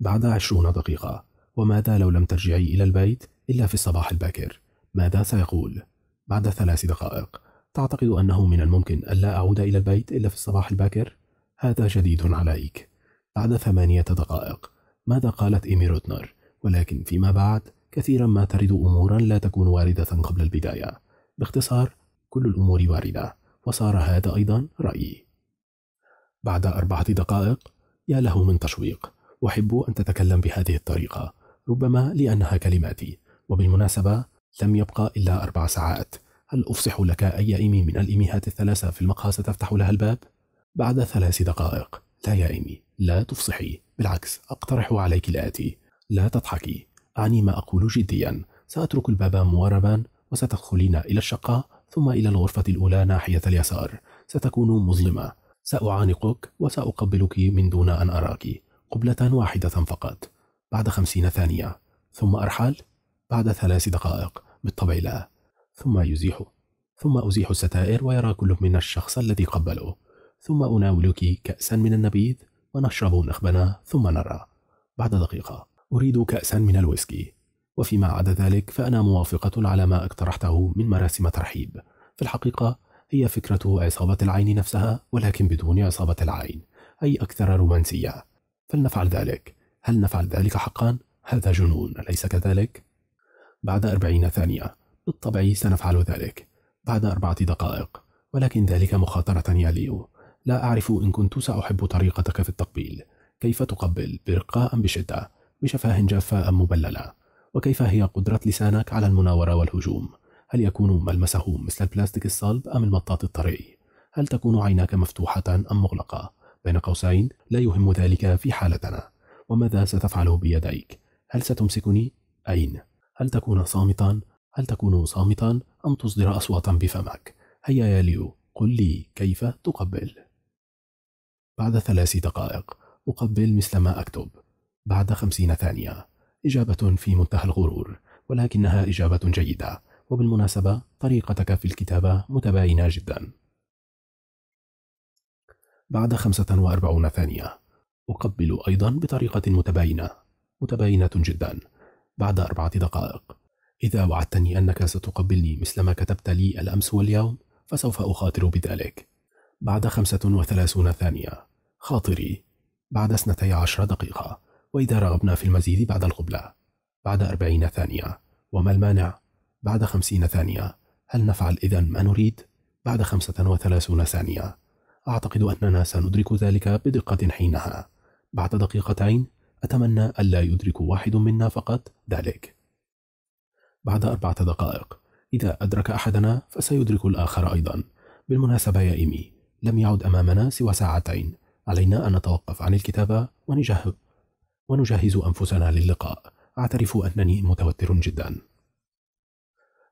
بعد عشرون دقيقة وماذا لو لم ترجعي إلى البيت إلا في الصباح الباكر ماذا سيقول؟ بعد ثلاث دقائق تعتقد أنه من الممكن ألا أعود إلى البيت إلا في الصباح الباكر؟ هذا جديد عليك بعد ثمانية دقائق ماذا قالت إيمي رودنر ولكن فيما بعد كثيرا ما ترد أمورا لا تكون واردة قبل البداية باختصار كل الأمور واردة وصار هذا أيضا رأيي بعد أربعة دقائق يا له من تشويق أحب أن تتكلم بهذه الطريقة ربما لأنها كلماتي وبالمناسبة لم يبقى إلا أربع ساعات هل أفصح لك أي إيمي من الإيميهات الثلاثة في المقهى ستفتح لها الباب؟ بعد ثلاث دقائق لا يا إيمي لا تفصحي بالعكس أقترح عليك الآتي لا تضحكي أعني ما أقول جديا سأترك الباب مواربا وستدخلين إلى الشقة ثم إلى الغرفة الأولى ناحية اليسار ستكون مظلمة سأعانقك وسأقبلك من دون أن أراك قبلة واحدة فقط بعد خمسين ثانية ثم أرحل بعد ثلاث دقائق بالطبع لا ثم يزيح ثم أزيح الستائر ويرى كل من الشخص الذي قبله ثم أناولك كأسا من النبيذ ونشرب نخبنا ثم نرى بعد دقيقة أريد كأسا من الويسكي وفيما عدا ذلك فأنا موافقة على ما اقترحته من مراسم ترحيب في الحقيقة هي فكرة عصابة العين نفسها ولكن بدون عصابة العين أي أكثر رومانسية فلنفعل ذلك هل نفعل ذلك حقا؟ هذا جنون أليس كذلك؟ بعد أربعين ثانية بالطبع سنفعل ذلك بعد أربعة دقائق ولكن ذلك مخاطرة يا ليو لا أعرف إن كنت سأحب طريقتك في التقبيل كيف تقبل برقاء بشدة بشفاه جافة أم مبللة وكيف هي قدرة لسانك على المناورة والهجوم هل يكون ملمسه مثل البلاستيك الصلب أم المطاط الطري هل تكون عيناك مفتوحة أم مغلقة بين قوسين لا يهم ذلك في حالتنا وماذا ستفعل بيديك هل ستمسكني أين هل تكون صامتا هل تكون صامتا أم تصدر أصواتا بفمك هيا يا ليو قل لي كيف تقبل بعد ثلاث دقائق أقبل مثل ما أكتب بعد خمسين ثانية إجابة في منتهى الغرور ولكنها إجابة جيدة وبالمناسبة طريقتك في الكتابة متباينة جدا بعد خمسة وأربعون ثانية أقبل أيضا بطريقة متباينة متباينة جدا بعد أربعة دقائق إذا وعدتني أنك ستقبلني مثلما كتبت لي الأمس واليوم فسوف أخاطر بذلك بعد خمسة وثلاثون ثانية خاطري بعد اثنتي عشر دقيقة وإذا رغبنا في المزيد بعد القبلة بعد أربعين ثانية وما المانع؟ بعد خمسين ثانية هل نفعل إذا ما نريد؟ بعد خمسة وثلاثون ثانية أعتقد أننا سندرك ذلك بدقة حينها بعد دقيقتين أتمنى ألا يدرك واحد منا فقط ذلك بعد أربعة دقائق إذا أدرك أحدنا فسيدرك الآخر أيضا بالمناسبة يا إيمي لم يعد أمامنا سوى ساعتين علينا أن نتوقف عن الكتابة ونجهب ونجهز أنفسنا للقاء أعترف أنني متوتر جدا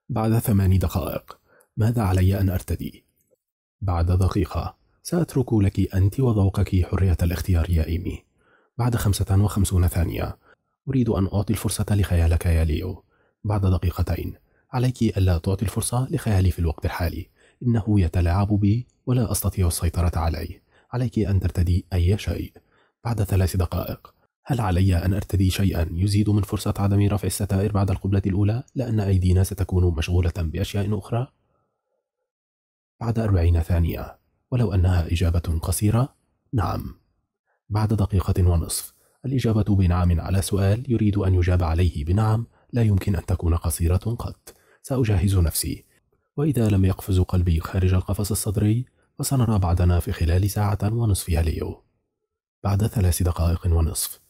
بعد ثماني دقائق ماذا علي أن أرتدي؟ بعد دقيقة سأترك لك أنت وذوقك حرية الاختيار يا إيمي بعد خمسة وخمسون ثانية أريد أن أعطي الفرصة لخيالك يا ليو بعد دقيقتين عليك ألا تعطي الفرصة لخيالي في الوقت الحالي إنه يتلاعب بي ولا أستطيع السيطرة عليه عليك أن ترتدي أي شيء بعد ثلاث دقائق هل علي أن أرتدي شيئا يزيد من فرصة عدم رفع الستائر بعد القبلة الأولى لأن أيدينا ستكون مشغولة بأشياء أخرى؟ بعد أربعين ثانية ولو أنها إجابة قصيرة نعم بعد دقيقة ونصف الإجابة بنعم على سؤال يريد أن يجاب عليه بنعم لا يمكن أن تكون قصيرة قط سأجهز نفسي وإذا لم يقفز قلبي خارج القفص الصدري فسنرى بعدنا في خلال ساعة ونصف يا ليو بعد ثلاث دقائق ونصف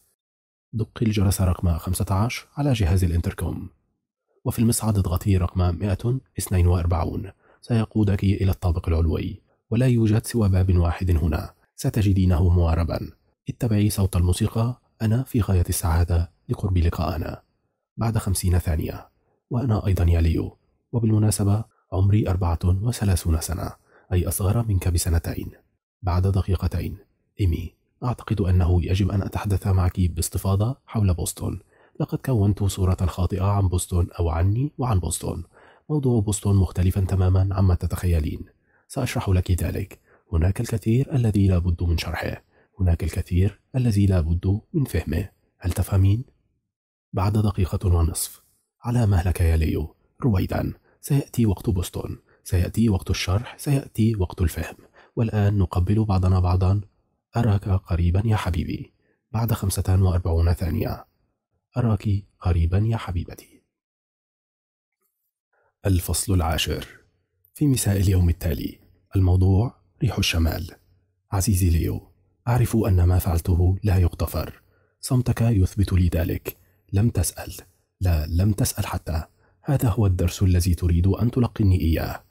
دق الجرس رقم 15 على جهاز الانتركوم وفي المصعد اضغطي رقم 142 سيقودك إلى الطابق العلوي ولا يوجد سوى باب واحد هنا ستجدينه مواربا اتبعي صوت الموسيقى أنا في غاية السعادة لقرب لقائنا بعد خمسين ثانية وأنا أيضا يا ليو وبالمناسبة عمري أربعة وثلاثون سنة أي أصغر منك بسنتين بعد دقيقتين إيمي أعتقد أنه يجب أن أتحدث معك باستفاضة حول بوسطن لقد كونت صورة خاطئة عن بوسطن أو عني وعن بوسطن موضوع بوسطن مختلفا تماما عما تتخيلين سأشرح لك ذلك هناك الكثير الذي لا بد من شرحه هناك الكثير الذي لا بد من فهمه هل تفهمين؟ بعد دقيقة ونصف على مهلك يا ليو رويدا سيأتي وقت بوسطن سيأتي وقت الشرح سيأتي وقت الفهم والآن نقبل بعضنا بعضا أراك قريبا يا حبيبي بعد 45 ثانية أراك قريبا يا حبيبتي الفصل العاشر في مساء اليوم التالي الموضوع ريح الشمال عزيزي ليو أعرف أن ما فعلته لا يغتفر صمتك يثبت لي ذلك لم تسأل لا لم تسأل حتى هذا هو الدرس الذي تريد أن تلقني إياه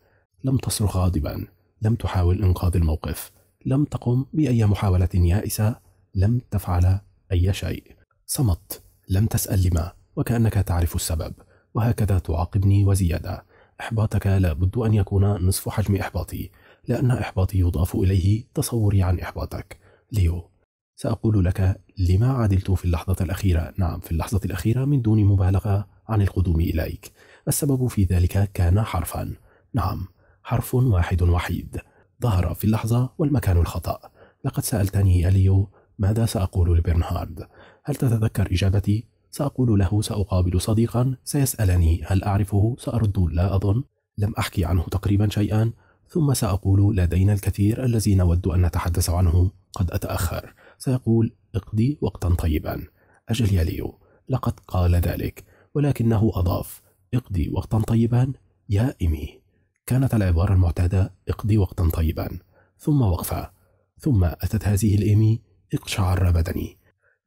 لم تصرخ غاضبا لم تحاول إنقاذ الموقف لم تقم بأي محاولة يائسة لم تفعل أي شيء صمت لم تسأل لما وكأنك تعرف السبب وهكذا تعاقبني وزيادة إحباطك لابد أن يكون نصف حجم إحباطي لأن إحباطي يضاف إليه تصوري عن إحباطك ليو سأقول لك لما عدلت في اللحظة الأخيرة نعم في اللحظة الأخيرة من دون مبالغة عن القدوم إليك السبب في ذلك كان حرفا نعم حرف واحد وحيد ظهر في اللحظة والمكان الخطأ لقد سألتني أليو ماذا سأقول لبرنهارد هل تتذكر إجابتي؟ سأقول له سأقابل صديقا سيسألني هل أعرفه؟ سأرد لا أظن لم أحكي عنه تقريبا شيئا ثم سأقول لدينا الكثير الذي نود أن نتحدث عنه قد أتأخر سيقول اقضي وقتا طيبا أجل يا ليو لقد قال ذلك ولكنه أضاف اقضي وقتا طيبا يا إيمي كانت العبارة المعتادة اقضي وقتا طيبا ثم وقفة ثم أتت هذه الإيمي اقشعر بدني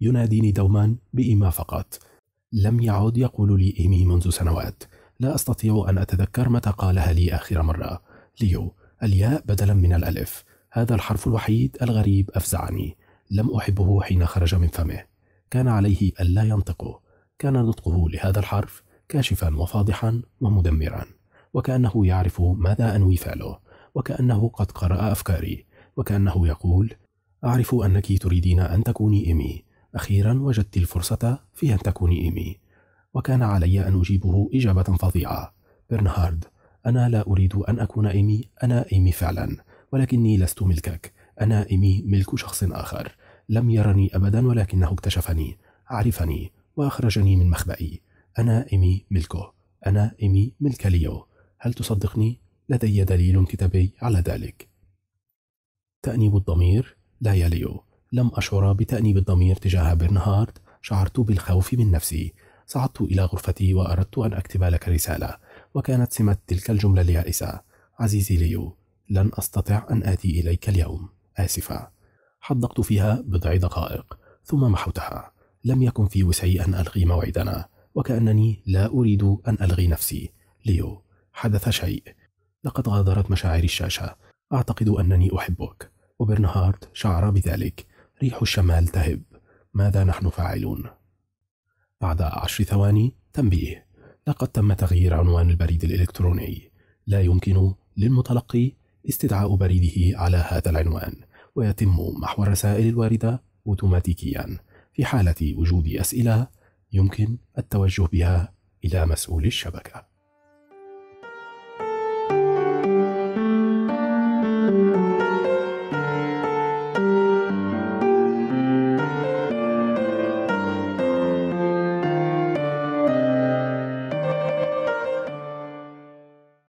يناديني دوما بإيما فقط لم يعد يقول لي إيمي منذ سنوات لا أستطيع أن أتذكر متى قالها لي آخر مرة ليو الياء بدلا من الألف هذا الحرف الوحيد الغريب أفزعني لم أحبه حين خرج من فمه كان عليه ألا ينطقه كان نطقه لهذا الحرف كاشفا وفاضحا ومدمرا وكأنه يعرف ماذا أنوي فعله وكأنه قد قرأ أفكاري وكأنه يقول أعرف أنك تريدين أن تكوني إيمي أخيرا وجدت الفرصة في أن تكوني إيمي وكان علي أن أجيبه إجابة فظيعة برنهارد أنا لا أريد أن أكون إيمي أنا إيمي فعلا ولكني لست ملكك أنا إيمي ملك شخص آخر لم يرني أبدا ولكنه اكتشفني عرفني وأخرجني من مخبئي أنا إيمي ملكه أنا إيمي ملك ليو هل تصدقني؟ لدي دليل كتابي على ذلك تأنيب الضمير لا يا ليو لم أشعر بتأنيب الضمير تجاه برنهارد شعرت بالخوف من نفسي صعدت إلى غرفتي وأردت أن أكتب لك رسالة وكانت سمة تلك الجملة اليائسة عزيزي ليو لن أستطع أن آتي إليك اليوم آسفة حدقت فيها بضع دقائق ثم محوتها لم يكن في وسعي أن ألغي موعدنا وكأنني لا أريد أن ألغي نفسي ليو حدث شيء لقد غادرت مشاعري الشاشة أعتقد أنني أحبك وبرنهارد شعر بذلك ريح الشمال تهب ماذا نحن فاعلون؟ بعد عشر ثواني تنبيه لقد تم تغيير عنوان البريد الإلكتروني لا يمكن للمتلقي استدعاء بريده على هذا العنوان ويتم محو الرسائل الواردة أوتوماتيكيا في حالة وجود أسئلة يمكن التوجه بها إلى مسؤول الشبكة